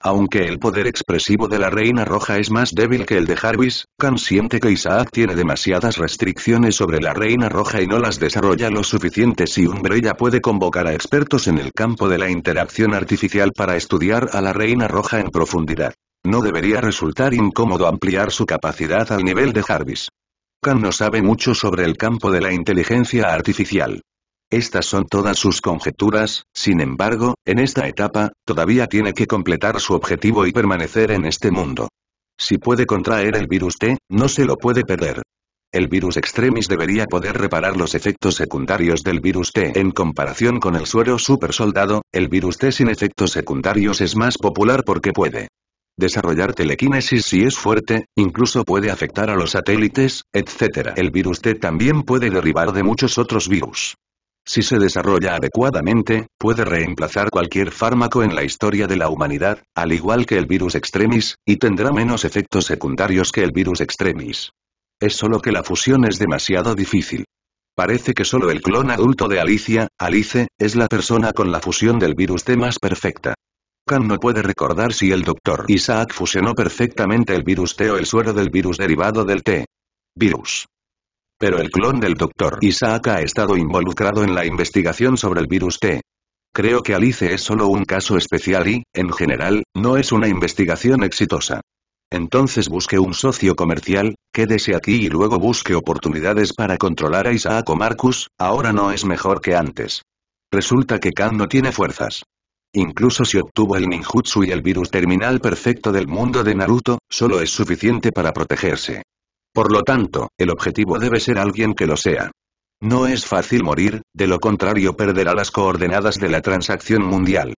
Aunque el poder expresivo de la Reina Roja es más débil que el de Jarvis, Khan siente que Isaac tiene demasiadas restricciones sobre la Reina Roja y no las desarrolla lo suficiente si Umbrella puede convocar a expertos en el campo de la interacción artificial para estudiar a la Reina Roja en profundidad. No debería resultar incómodo ampliar su capacidad al nivel de Jarvis. Khan no sabe mucho sobre el campo de la inteligencia artificial. Estas son todas sus conjeturas, sin embargo, en esta etapa, todavía tiene que completar su objetivo y permanecer en este mundo. Si puede contraer el virus T, no se lo puede perder. El virus extremis debería poder reparar los efectos secundarios del virus T en comparación con el suero supersoldado, el virus T sin efectos secundarios es más popular porque puede desarrollar telequinesis si es fuerte, incluso puede afectar a los satélites, etc. El virus T también puede derribar de muchos otros virus. Si se desarrolla adecuadamente, puede reemplazar cualquier fármaco en la historia de la humanidad, al igual que el virus extremis, y tendrá menos efectos secundarios que el virus extremis. Es solo que la fusión es demasiado difícil. Parece que solo el clon adulto de Alicia, Alice, es la persona con la fusión del virus T más perfecta. Khan no puede recordar si el doctor Isaac fusionó perfectamente el virus T o el suero del virus derivado del T. Virus. Pero el clon del Dr. Isaac ha estado involucrado en la investigación sobre el virus T. Creo que Alice es solo un caso especial y, en general, no es una investigación exitosa. Entonces busque un socio comercial, quédese aquí y luego busque oportunidades para controlar a Isaac o Marcus, ahora no es mejor que antes. Resulta que Kan no tiene fuerzas. Incluso si obtuvo el ninjutsu y el virus terminal perfecto del mundo de Naruto, solo es suficiente para protegerse. Por lo tanto, el objetivo debe ser alguien que lo sea. No es fácil morir, de lo contrario perderá las coordenadas de la transacción mundial.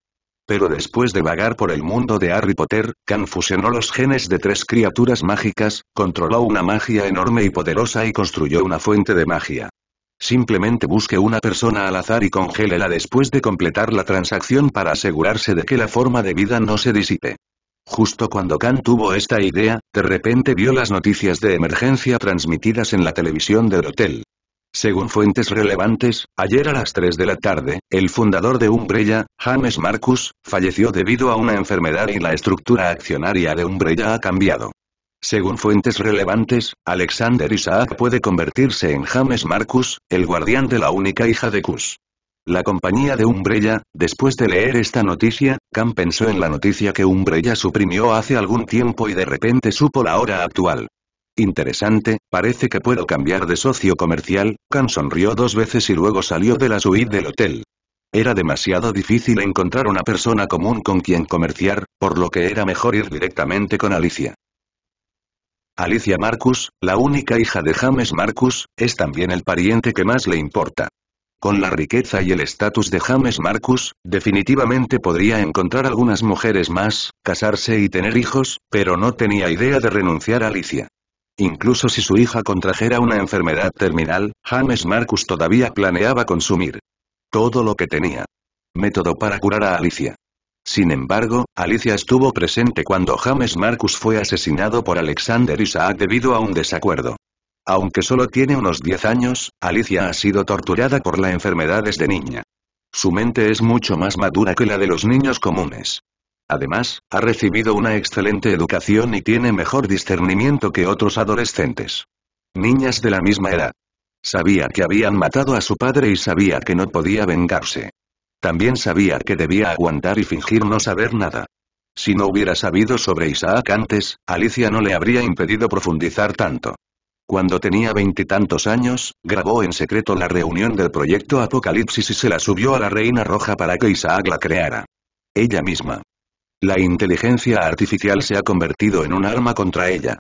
Pero después de vagar por el mundo de Harry Potter, Khan fusionó los genes de tres criaturas mágicas, controló una magia enorme y poderosa y construyó una fuente de magia. Simplemente busque una persona al azar y congélela después de completar la transacción para asegurarse de que la forma de vida no se disipe. Justo cuando Khan tuvo esta idea, de repente vio las noticias de emergencia transmitidas en la televisión del hotel. Según fuentes relevantes, ayer a las 3 de la tarde, el fundador de Umbrella, James Marcus, falleció debido a una enfermedad y la estructura accionaria de Umbrella ha cambiado. Según fuentes relevantes, Alexander Isaac puede convertirse en James Marcus, el guardián de la única hija de Kuz. La compañía de Umbrella, después de leer esta noticia, Khan pensó en la noticia que Umbrella suprimió hace algún tiempo y de repente supo la hora actual. Interesante, parece que puedo cambiar de socio comercial, Khan sonrió dos veces y luego salió de la suite del hotel. Era demasiado difícil encontrar una persona común con quien comerciar, por lo que era mejor ir directamente con Alicia. Alicia Marcus, la única hija de James Marcus, es también el pariente que más le importa. Con la riqueza y el estatus de James Marcus, definitivamente podría encontrar algunas mujeres más, casarse y tener hijos, pero no tenía idea de renunciar a Alicia. Incluso si su hija contrajera una enfermedad terminal, James Marcus todavía planeaba consumir todo lo que tenía. Método para curar a Alicia. Sin embargo, Alicia estuvo presente cuando James Marcus fue asesinado por Alexander Isaac debido a un desacuerdo. Aunque solo tiene unos 10 años, Alicia ha sido torturada por la enfermedad desde niña. Su mente es mucho más madura que la de los niños comunes. Además, ha recibido una excelente educación y tiene mejor discernimiento que otros adolescentes. Niñas de la misma edad. Sabía que habían matado a su padre y sabía que no podía vengarse. También sabía que debía aguantar y fingir no saber nada. Si no hubiera sabido sobre Isaac antes, Alicia no le habría impedido profundizar tanto. Cuando tenía veintitantos años, grabó en secreto la reunión del proyecto Apocalipsis y se la subió a la Reina Roja para que Isaac la creara. Ella misma. La inteligencia artificial se ha convertido en un arma contra ella.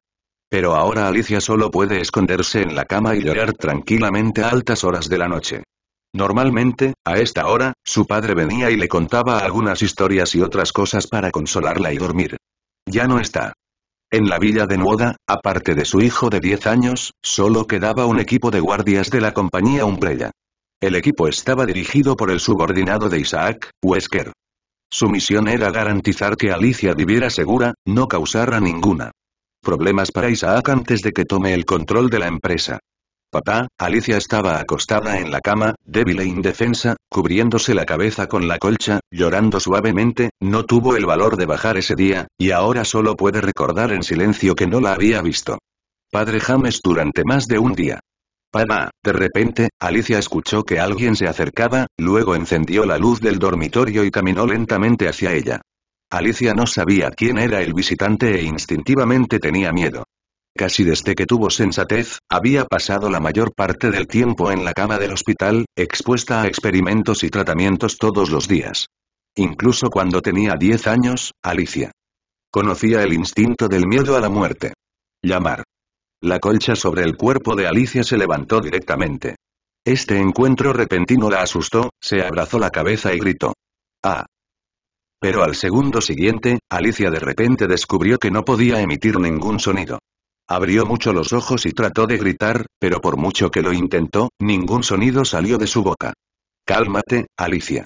Pero ahora Alicia solo puede esconderse en la cama y llorar tranquilamente a altas horas de la noche. Normalmente, a esta hora, su padre venía y le contaba algunas historias y otras cosas para consolarla y dormir. Ya no está. En la villa de Nuoda, aparte de su hijo de 10 años, solo quedaba un equipo de guardias de la compañía Umbrella. El equipo estaba dirigido por el subordinado de Isaac, Wesker. Su misión era garantizar que Alicia viviera segura, no causara ninguna problemas para Isaac antes de que tome el control de la empresa. Papá, Alicia estaba acostada en la cama, débil e indefensa, cubriéndose la cabeza con la colcha, llorando suavemente, no tuvo el valor de bajar ese día, y ahora solo puede recordar en silencio que no la había visto. Padre James durante más de un día. Papá, de repente, Alicia escuchó que alguien se acercaba, luego encendió la luz del dormitorio y caminó lentamente hacia ella. Alicia no sabía quién era el visitante e instintivamente tenía miedo. Casi desde que tuvo sensatez, había pasado la mayor parte del tiempo en la cama del hospital, expuesta a experimentos y tratamientos todos los días. Incluso cuando tenía 10 años, Alicia. Conocía el instinto del miedo a la muerte. Llamar. La colcha sobre el cuerpo de Alicia se levantó directamente. Este encuentro repentino la asustó, se abrazó la cabeza y gritó. ¡Ah! Pero al segundo siguiente, Alicia de repente descubrió que no podía emitir ningún sonido. Abrió mucho los ojos y trató de gritar, pero por mucho que lo intentó, ningún sonido salió de su boca. Cálmate, Alicia.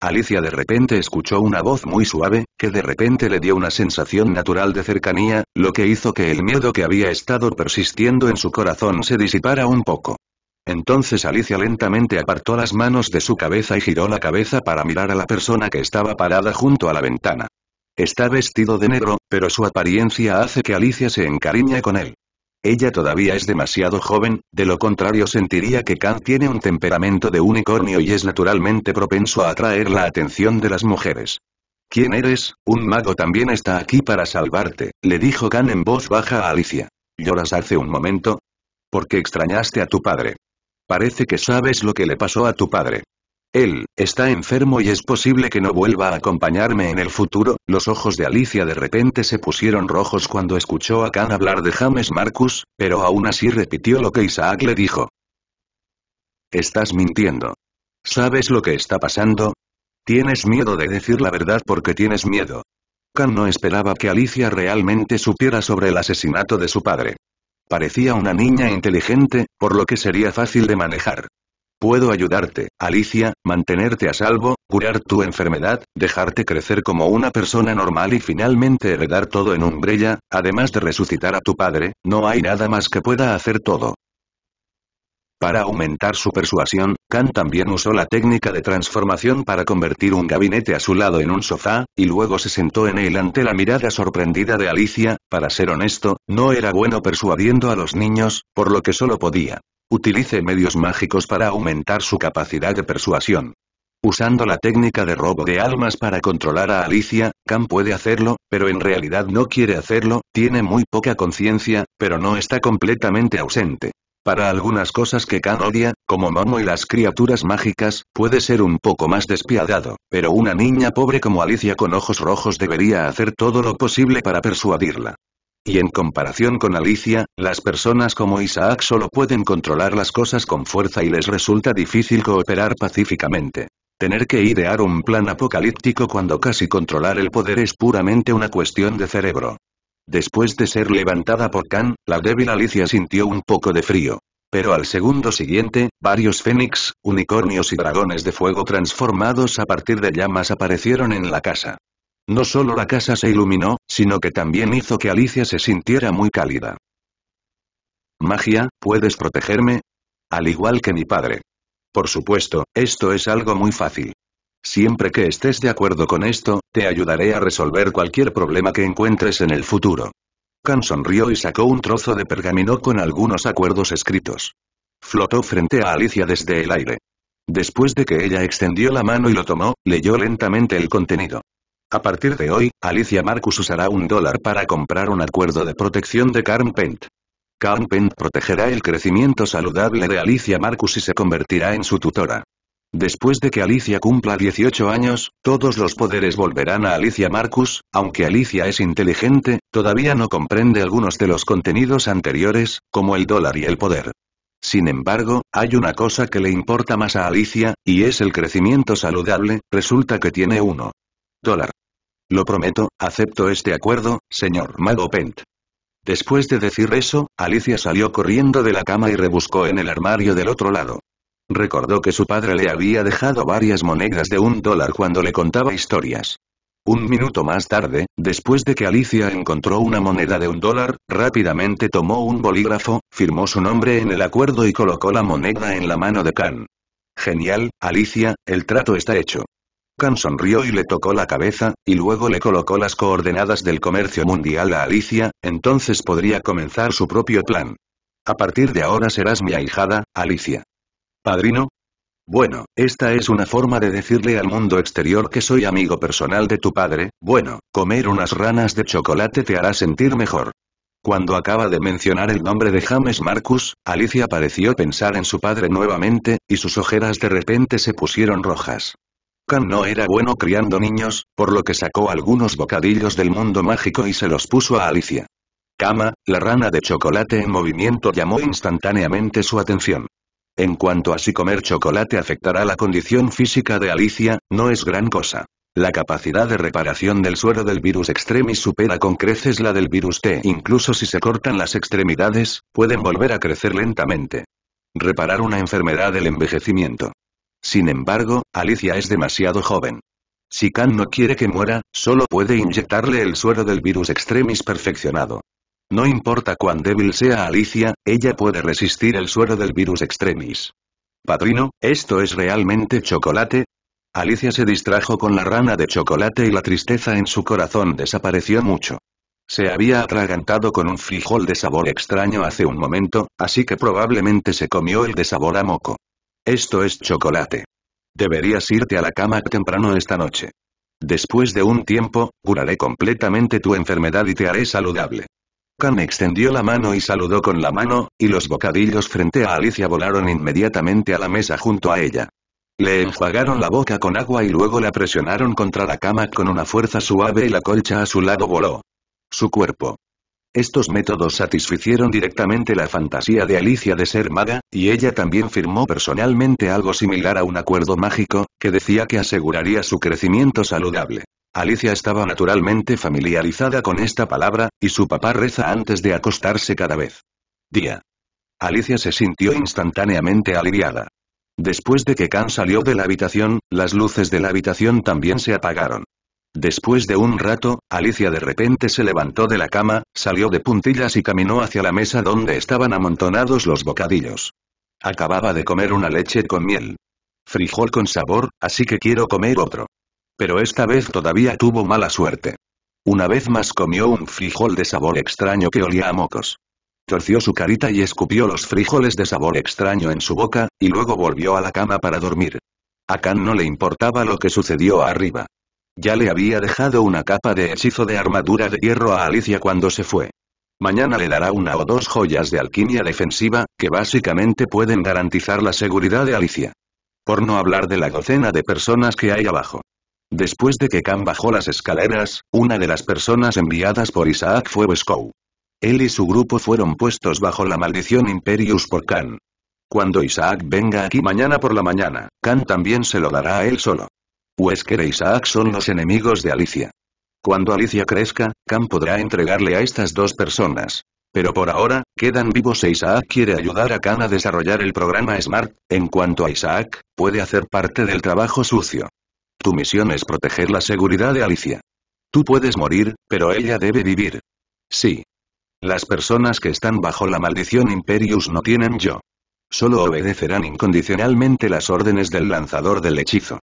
Alicia de repente escuchó una voz muy suave, que de repente le dio una sensación natural de cercanía, lo que hizo que el miedo que había estado persistiendo en su corazón se disipara un poco. Entonces Alicia lentamente apartó las manos de su cabeza y giró la cabeza para mirar a la persona que estaba parada junto a la ventana. Está vestido de negro, pero su apariencia hace que Alicia se encariñe con él. Ella todavía es demasiado joven, de lo contrario sentiría que Khan tiene un temperamento de unicornio y es naturalmente propenso a atraer la atención de las mujeres. ¿Quién eres? Un mago también está aquí para salvarte, le dijo Khan en voz baja a Alicia. ¿Lloras hace un momento? Porque extrañaste a tu padre. Parece que sabes lo que le pasó a tu padre. Él, está enfermo y es posible que no vuelva a acompañarme en el futuro. Los ojos de Alicia de repente se pusieron rojos cuando escuchó a Khan hablar de James Marcus, pero aún así repitió lo que Isaac le dijo. Estás mintiendo. ¿Sabes lo que está pasando? Tienes miedo de decir la verdad porque tienes miedo. Khan no esperaba que Alicia realmente supiera sobre el asesinato de su padre. Parecía una niña inteligente, por lo que sería fácil de manejar. Puedo ayudarte, Alicia, mantenerte a salvo, curar tu enfermedad, dejarte crecer como una persona normal y finalmente heredar todo en Umbrella, además de resucitar a tu padre, no hay nada más que pueda hacer todo. Para aumentar su persuasión, Khan también usó la técnica de transformación para convertir un gabinete a su lado en un sofá, y luego se sentó en él ante la mirada sorprendida de Alicia, para ser honesto, no era bueno persuadiendo a los niños, por lo que solo podía Utilice medios mágicos para aumentar su capacidad de persuasión. Usando la técnica de robo de almas para controlar a Alicia, Khan puede hacerlo, pero en realidad no quiere hacerlo, tiene muy poca conciencia, pero no está completamente ausente. Para algunas cosas que Khan odia, como Momo y las criaturas mágicas, puede ser un poco más despiadado, pero una niña pobre como Alicia con ojos rojos debería hacer todo lo posible para persuadirla. Y en comparación con Alicia, las personas como Isaac solo pueden controlar las cosas con fuerza y les resulta difícil cooperar pacíficamente. Tener que idear un plan apocalíptico cuando casi controlar el poder es puramente una cuestión de cerebro. Después de ser levantada por Khan, la débil Alicia sintió un poco de frío. Pero al segundo siguiente, varios fénix, unicornios y dragones de fuego transformados a partir de llamas aparecieron en la casa. No solo la casa se iluminó, sino que también hizo que Alicia se sintiera muy cálida. Magia, ¿puedes protegerme? Al igual que mi padre. Por supuesto, esto es algo muy fácil. Siempre que estés de acuerdo con esto, te ayudaré a resolver cualquier problema que encuentres en el futuro. Khan sonrió y sacó un trozo de pergamino con algunos acuerdos escritos. Flotó frente a Alicia desde el aire. Después de que ella extendió la mano y lo tomó, leyó lentamente el contenido. A partir de hoy, Alicia Marcus usará un dólar para comprar un acuerdo de protección de Carm Pent. protegerá el crecimiento saludable de Alicia Marcus y se convertirá en su tutora. Después de que Alicia cumpla 18 años, todos los poderes volverán a Alicia Marcus, aunque Alicia es inteligente, todavía no comprende algunos de los contenidos anteriores, como el dólar y el poder. Sin embargo, hay una cosa que le importa más a Alicia, y es el crecimiento saludable, resulta que tiene uno. Dólar. Lo prometo, acepto este acuerdo, señor Mago Pent. Después de decir eso, Alicia salió corriendo de la cama y rebuscó en el armario del otro lado. Recordó que su padre le había dejado varias monedas de un dólar cuando le contaba historias. Un minuto más tarde, después de que Alicia encontró una moneda de un dólar, rápidamente tomó un bolígrafo, firmó su nombre en el acuerdo y colocó la moneda en la mano de Khan. Genial, Alicia, el trato está hecho sonrió y le tocó la cabeza, y luego le colocó las coordenadas del comercio mundial a Alicia, entonces podría comenzar su propio plan. A partir de ahora serás mi ahijada, Alicia. ¿Padrino? Bueno, esta es una forma de decirle al mundo exterior que soy amigo personal de tu padre, bueno, comer unas ranas de chocolate te hará sentir mejor. Cuando acaba de mencionar el nombre de James Marcus, Alicia pareció pensar en su padre nuevamente, y sus ojeras de repente se pusieron rojas no era bueno criando niños, por lo que sacó algunos bocadillos del mundo mágico y se los puso a Alicia. Cama, la rana de chocolate en movimiento llamó instantáneamente su atención. En cuanto a si comer chocolate afectará la condición física de Alicia, no es gran cosa. La capacidad de reparación del suero del virus extremis supera con creces la del virus T. Incluso si se cortan las extremidades, pueden volver a crecer lentamente. Reparar una enfermedad del envejecimiento. Sin embargo, Alicia es demasiado joven. Si Khan no quiere que muera, solo puede inyectarle el suero del virus extremis perfeccionado. No importa cuán débil sea Alicia, ella puede resistir el suero del virus extremis. Padrino, ¿esto es realmente chocolate? Alicia se distrajo con la rana de chocolate y la tristeza en su corazón desapareció mucho. Se había atragantado con un frijol de sabor extraño hace un momento, así que probablemente se comió el de sabor a moco. Esto es chocolate. Deberías irte a la cama temprano esta noche. Después de un tiempo, curaré completamente tu enfermedad y te haré saludable. Khan extendió la mano y saludó con la mano, y los bocadillos frente a Alicia volaron inmediatamente a la mesa junto a ella. Le enjuagaron la boca con agua y luego la presionaron contra la cama con una fuerza suave y la colcha a su lado voló. Su cuerpo estos métodos satisficieron directamente la fantasía de Alicia de ser maga, y ella también firmó personalmente algo similar a un acuerdo mágico, que decía que aseguraría su crecimiento saludable. Alicia estaba naturalmente familiarizada con esta palabra, y su papá reza antes de acostarse cada vez. Día. Alicia se sintió instantáneamente aliviada. Después de que Khan salió de la habitación, las luces de la habitación también se apagaron. Después de un rato, Alicia de repente se levantó de la cama, salió de puntillas y caminó hacia la mesa donde estaban amontonados los bocadillos. Acababa de comer una leche con miel. Frijol con sabor, así que quiero comer otro. Pero esta vez todavía tuvo mala suerte. Una vez más comió un frijol de sabor extraño que olía a mocos. Torció su carita y escupió los frijoles de sabor extraño en su boca, y luego volvió a la cama para dormir. A Khan no le importaba lo que sucedió arriba. Ya le había dejado una capa de hechizo de armadura de hierro a Alicia cuando se fue. Mañana le dará una o dos joyas de alquimia defensiva, que básicamente pueden garantizar la seguridad de Alicia. Por no hablar de la docena de personas que hay abajo. Después de que Khan bajó las escaleras, una de las personas enviadas por Isaac fue Weskow. Él y su grupo fueron puestos bajo la maldición Imperius por Khan. Cuando Isaac venga aquí mañana por la mañana, Khan también se lo dará a él solo. Wesker pues e Isaac son los enemigos de Alicia. Cuando Alicia crezca, Khan podrá entregarle a estas dos personas. Pero por ahora, quedan vivos e Isaac quiere ayudar a Khan a desarrollar el programa SMART, en cuanto a Isaac, puede hacer parte del trabajo sucio. Tu misión es proteger la seguridad de Alicia. Tú puedes morir, pero ella debe vivir. Sí. Las personas que están bajo la maldición Imperius no tienen yo. Solo obedecerán incondicionalmente las órdenes del lanzador del hechizo.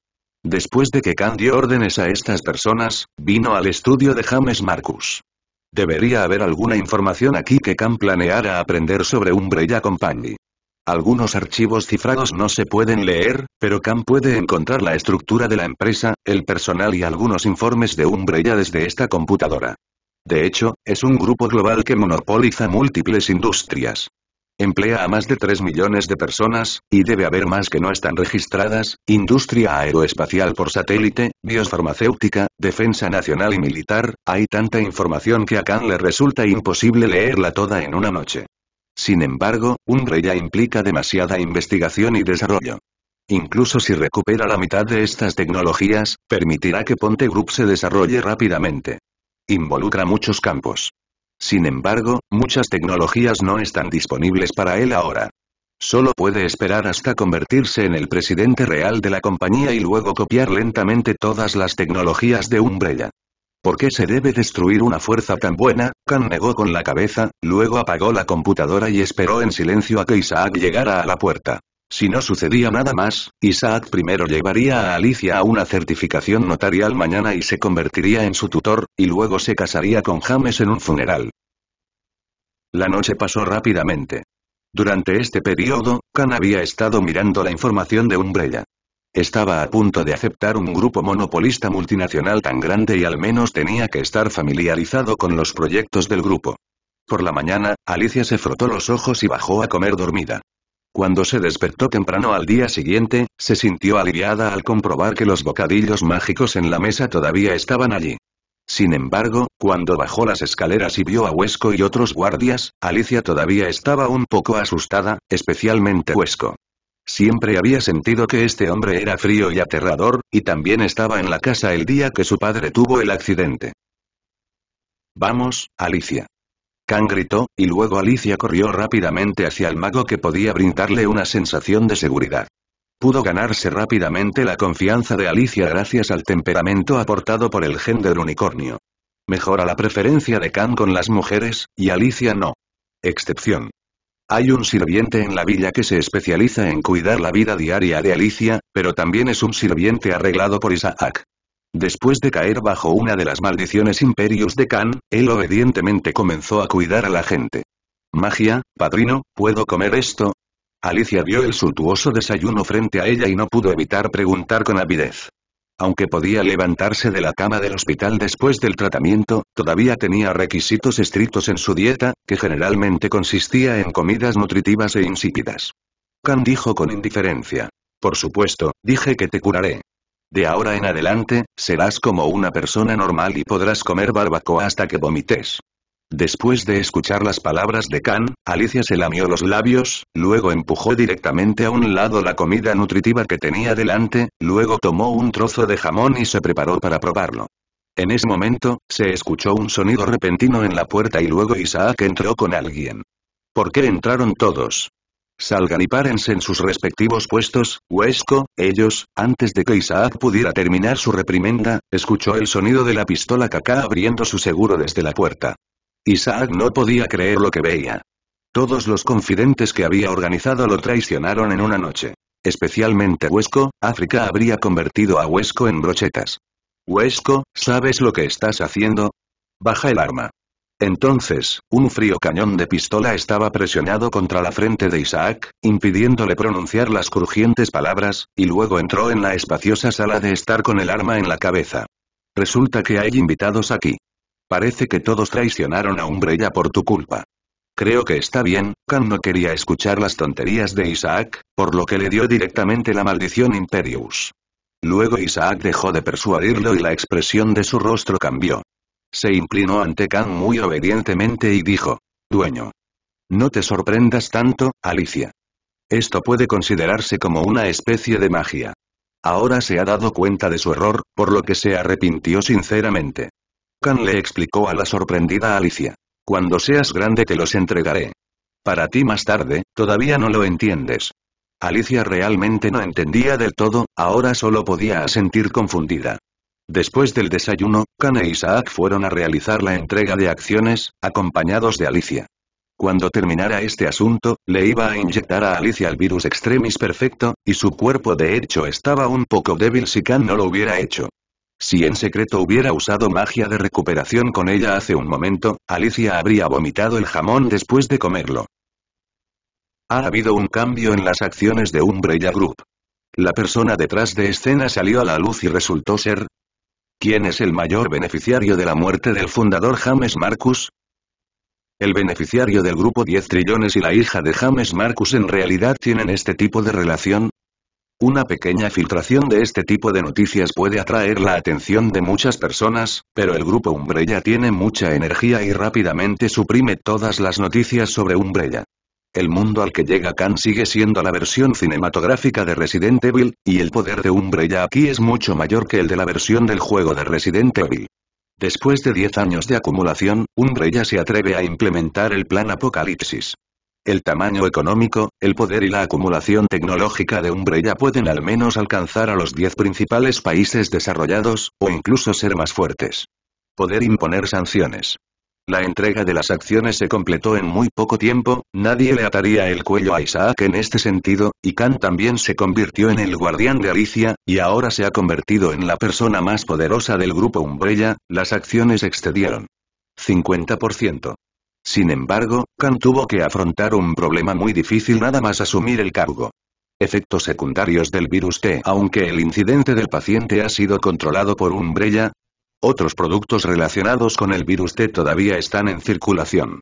Después de que Khan dio órdenes a estas personas, vino al estudio de James Marcus. Debería haber alguna información aquí que Khan planeara aprender sobre Umbrella Company. Algunos archivos cifrados no se pueden leer, pero Khan puede encontrar la estructura de la empresa, el personal y algunos informes de Umbrella desde esta computadora. De hecho, es un grupo global que monopoliza múltiples industrias emplea a más de 3 millones de personas, y debe haber más que no están registradas, industria aeroespacial por satélite, biofarmacéutica, defensa nacional y militar, hay tanta información que a Khan le resulta imposible leerla toda en una noche. Sin embargo, un rey ya implica demasiada investigación y desarrollo. Incluso si recupera la mitad de estas tecnologías, permitirá que Ponte Group se desarrolle rápidamente. Involucra muchos campos. Sin embargo, muchas tecnologías no están disponibles para él ahora. Solo puede esperar hasta convertirse en el presidente real de la compañía y luego copiar lentamente todas las tecnologías de Umbrella. ¿Por qué se debe destruir una fuerza tan buena? Khan negó con la cabeza, luego apagó la computadora y esperó en silencio a que Isaac llegara a la puerta. Si no sucedía nada más, Isaac primero llevaría a Alicia a una certificación notarial mañana y se convertiría en su tutor, y luego se casaría con James en un funeral. La noche pasó rápidamente. Durante este periodo, Khan había estado mirando la información de Umbrella. Estaba a punto de aceptar un grupo monopolista multinacional tan grande y al menos tenía que estar familiarizado con los proyectos del grupo. Por la mañana, Alicia se frotó los ojos y bajó a comer dormida. Cuando se despertó temprano al día siguiente, se sintió aliviada al comprobar que los bocadillos mágicos en la mesa todavía estaban allí. Sin embargo, cuando bajó las escaleras y vio a Huesco y otros guardias, Alicia todavía estaba un poco asustada, especialmente Huesco. Siempre había sentido que este hombre era frío y aterrador, y también estaba en la casa el día que su padre tuvo el accidente. Vamos, Alicia. Khan gritó, y luego Alicia corrió rápidamente hacia el mago que podía brindarle una sensación de seguridad. Pudo ganarse rápidamente la confianza de Alicia gracias al temperamento aportado por el género unicornio. Mejora la preferencia de Khan con las mujeres, y Alicia no. Excepción. Hay un sirviente en la villa que se especializa en cuidar la vida diaria de Alicia, pero también es un sirviente arreglado por Isaac. Después de caer bajo una de las maldiciones imperios de Khan, él obedientemente comenzó a cuidar a la gente. Magia, padrino, ¿puedo comer esto? Alicia vio el suntuoso desayuno frente a ella y no pudo evitar preguntar con avidez. Aunque podía levantarse de la cama del hospital después del tratamiento, todavía tenía requisitos estrictos en su dieta, que generalmente consistía en comidas nutritivas e insípidas. Khan dijo con indiferencia. Por supuesto, dije que te curaré. De ahora en adelante, serás como una persona normal y podrás comer barbacoa hasta que vomites. Después de escuchar las palabras de Khan, Alicia se lamió los labios, luego empujó directamente a un lado la comida nutritiva que tenía delante, luego tomó un trozo de jamón y se preparó para probarlo. En ese momento, se escuchó un sonido repentino en la puerta y luego Isaac entró con alguien. ¿Por qué entraron todos? Salgan y párense en sus respectivos puestos, Huesco, ellos, antes de que Isaac pudiera terminar su reprimenda, escuchó el sonido de la pistola caca abriendo su seguro desde la puerta. Isaac no podía creer lo que veía. Todos los confidentes que había organizado lo traicionaron en una noche. Especialmente Huesco, África habría convertido a Huesco en brochetas. Huesco, ¿sabes lo que estás haciendo? Baja el arma. Entonces, un frío cañón de pistola estaba presionado contra la frente de Isaac, impidiéndole pronunciar las crujientes palabras, y luego entró en la espaciosa sala de estar con el arma en la cabeza. Resulta que hay invitados aquí. Parece que todos traicionaron a Umbrella por tu culpa. Creo que está bien, Khan no quería escuchar las tonterías de Isaac, por lo que le dio directamente la maldición Imperius. Luego Isaac dejó de persuadirlo y la expresión de su rostro cambió. Se inclinó ante Kan muy obedientemente y dijo. Dueño. No te sorprendas tanto, Alicia. Esto puede considerarse como una especie de magia. Ahora se ha dado cuenta de su error, por lo que se arrepintió sinceramente. Kan le explicó a la sorprendida Alicia. Cuando seas grande te los entregaré. Para ti más tarde, todavía no lo entiendes. Alicia realmente no entendía del todo, ahora solo podía sentir confundida. Después del desayuno, Kane e Isaac fueron a realizar la entrega de acciones, acompañados de Alicia. Cuando terminara este asunto, le iba a inyectar a Alicia el virus extremis perfecto, y su cuerpo de hecho estaba un poco débil si Khan no lo hubiera hecho. Si en secreto hubiera usado magia de recuperación con ella hace un momento, Alicia habría vomitado el jamón después de comerlo. Ha habido un cambio en las acciones de Umbrella Group. La persona detrás de escena salió a la luz y resultó ser, ¿Quién es el mayor beneficiario de la muerte del fundador James Marcus? El beneficiario del grupo 10 trillones y la hija de James Marcus en realidad tienen este tipo de relación. Una pequeña filtración de este tipo de noticias puede atraer la atención de muchas personas, pero el grupo Umbrella tiene mucha energía y rápidamente suprime todas las noticias sobre Umbrella el mundo al que llega Khan sigue siendo la versión cinematográfica de Resident Evil, y el poder de Umbrella aquí es mucho mayor que el de la versión del juego de Resident Evil. Después de 10 años de acumulación, Umbrella se atreve a implementar el plan Apocalipsis. El tamaño económico, el poder y la acumulación tecnológica de Umbrella pueden al menos alcanzar a los 10 principales países desarrollados, o incluso ser más fuertes. Poder imponer sanciones. La entrega de las acciones se completó en muy poco tiempo, nadie le ataría el cuello a Isaac en este sentido, y Khan también se convirtió en el guardián de Alicia, y ahora se ha convertido en la persona más poderosa del grupo Umbrella, las acciones excedieron. 50%. Sin embargo, Khan tuvo que afrontar un problema muy difícil nada más asumir el cargo. Efectos secundarios del virus T. Aunque el incidente del paciente ha sido controlado por Umbrella, otros productos relacionados con el virus T todavía están en circulación.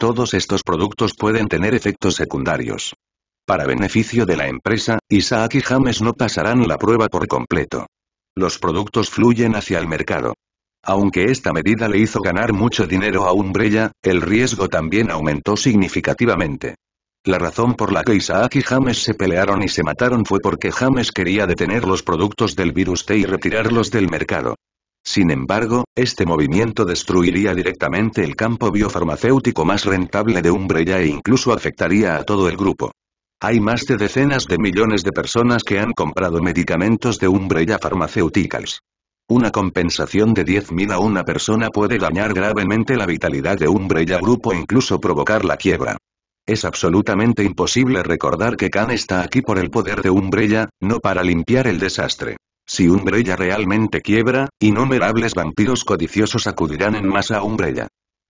Todos estos productos pueden tener efectos secundarios. Para beneficio de la empresa, Isaac y James no pasarán la prueba por completo. Los productos fluyen hacia el mercado. Aunque esta medida le hizo ganar mucho dinero a Umbrella, el riesgo también aumentó significativamente. La razón por la que Isaac y James se pelearon y se mataron fue porque James quería detener los productos del virus T y retirarlos del mercado. Sin embargo, este movimiento destruiría directamente el campo biofarmacéutico más rentable de Umbrella e incluso afectaría a todo el grupo. Hay más de decenas de millones de personas que han comprado medicamentos de Umbrella Pharmaceuticals. Una compensación de 10.000 a una persona puede dañar gravemente la vitalidad de Umbrella Grupo e incluso provocar la quiebra. Es absolutamente imposible recordar que Khan está aquí por el poder de Umbrella, no para limpiar el desastre. Si Umbrella realmente quiebra, innumerables vampiros codiciosos acudirán en masa a Umbrella.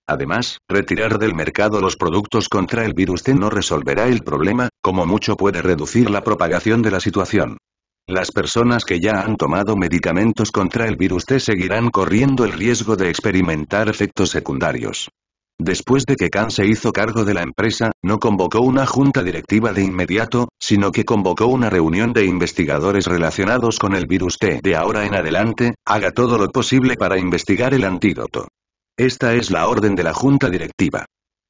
Además, retirar del mercado los productos contra el virus T no resolverá el problema, como mucho puede reducir la propagación de la situación. Las personas que ya han tomado medicamentos contra el virus T seguirán corriendo el riesgo de experimentar efectos secundarios. Después de que Khan se hizo cargo de la empresa, no convocó una junta directiva de inmediato, sino que convocó una reunión de investigadores relacionados con el virus T. De ahora en adelante, haga todo lo posible para investigar el antídoto. Esta es la orden de la junta directiva.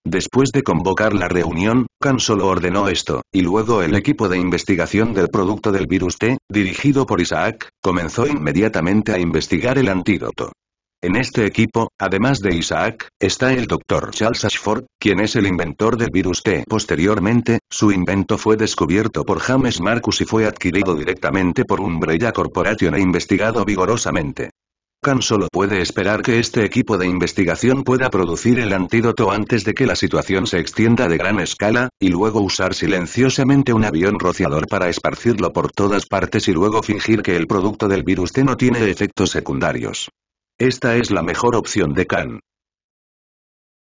Después de convocar la reunión, Khan solo ordenó esto, y luego el equipo de investigación del producto del virus T, dirigido por Isaac, comenzó inmediatamente a investigar el antídoto. En este equipo, además de Isaac, está el Dr. Charles Ashford, quien es el inventor del virus T. Posteriormente, su invento fue descubierto por James Marcus y fue adquirido directamente por Umbrella Corporation e investigado vigorosamente. Khan solo puede esperar que este equipo de investigación pueda producir el antídoto antes de que la situación se extienda de gran escala, y luego usar silenciosamente un avión rociador para esparcirlo por todas partes y luego fingir que el producto del virus T no tiene efectos secundarios. Esta es la mejor opción de Khan.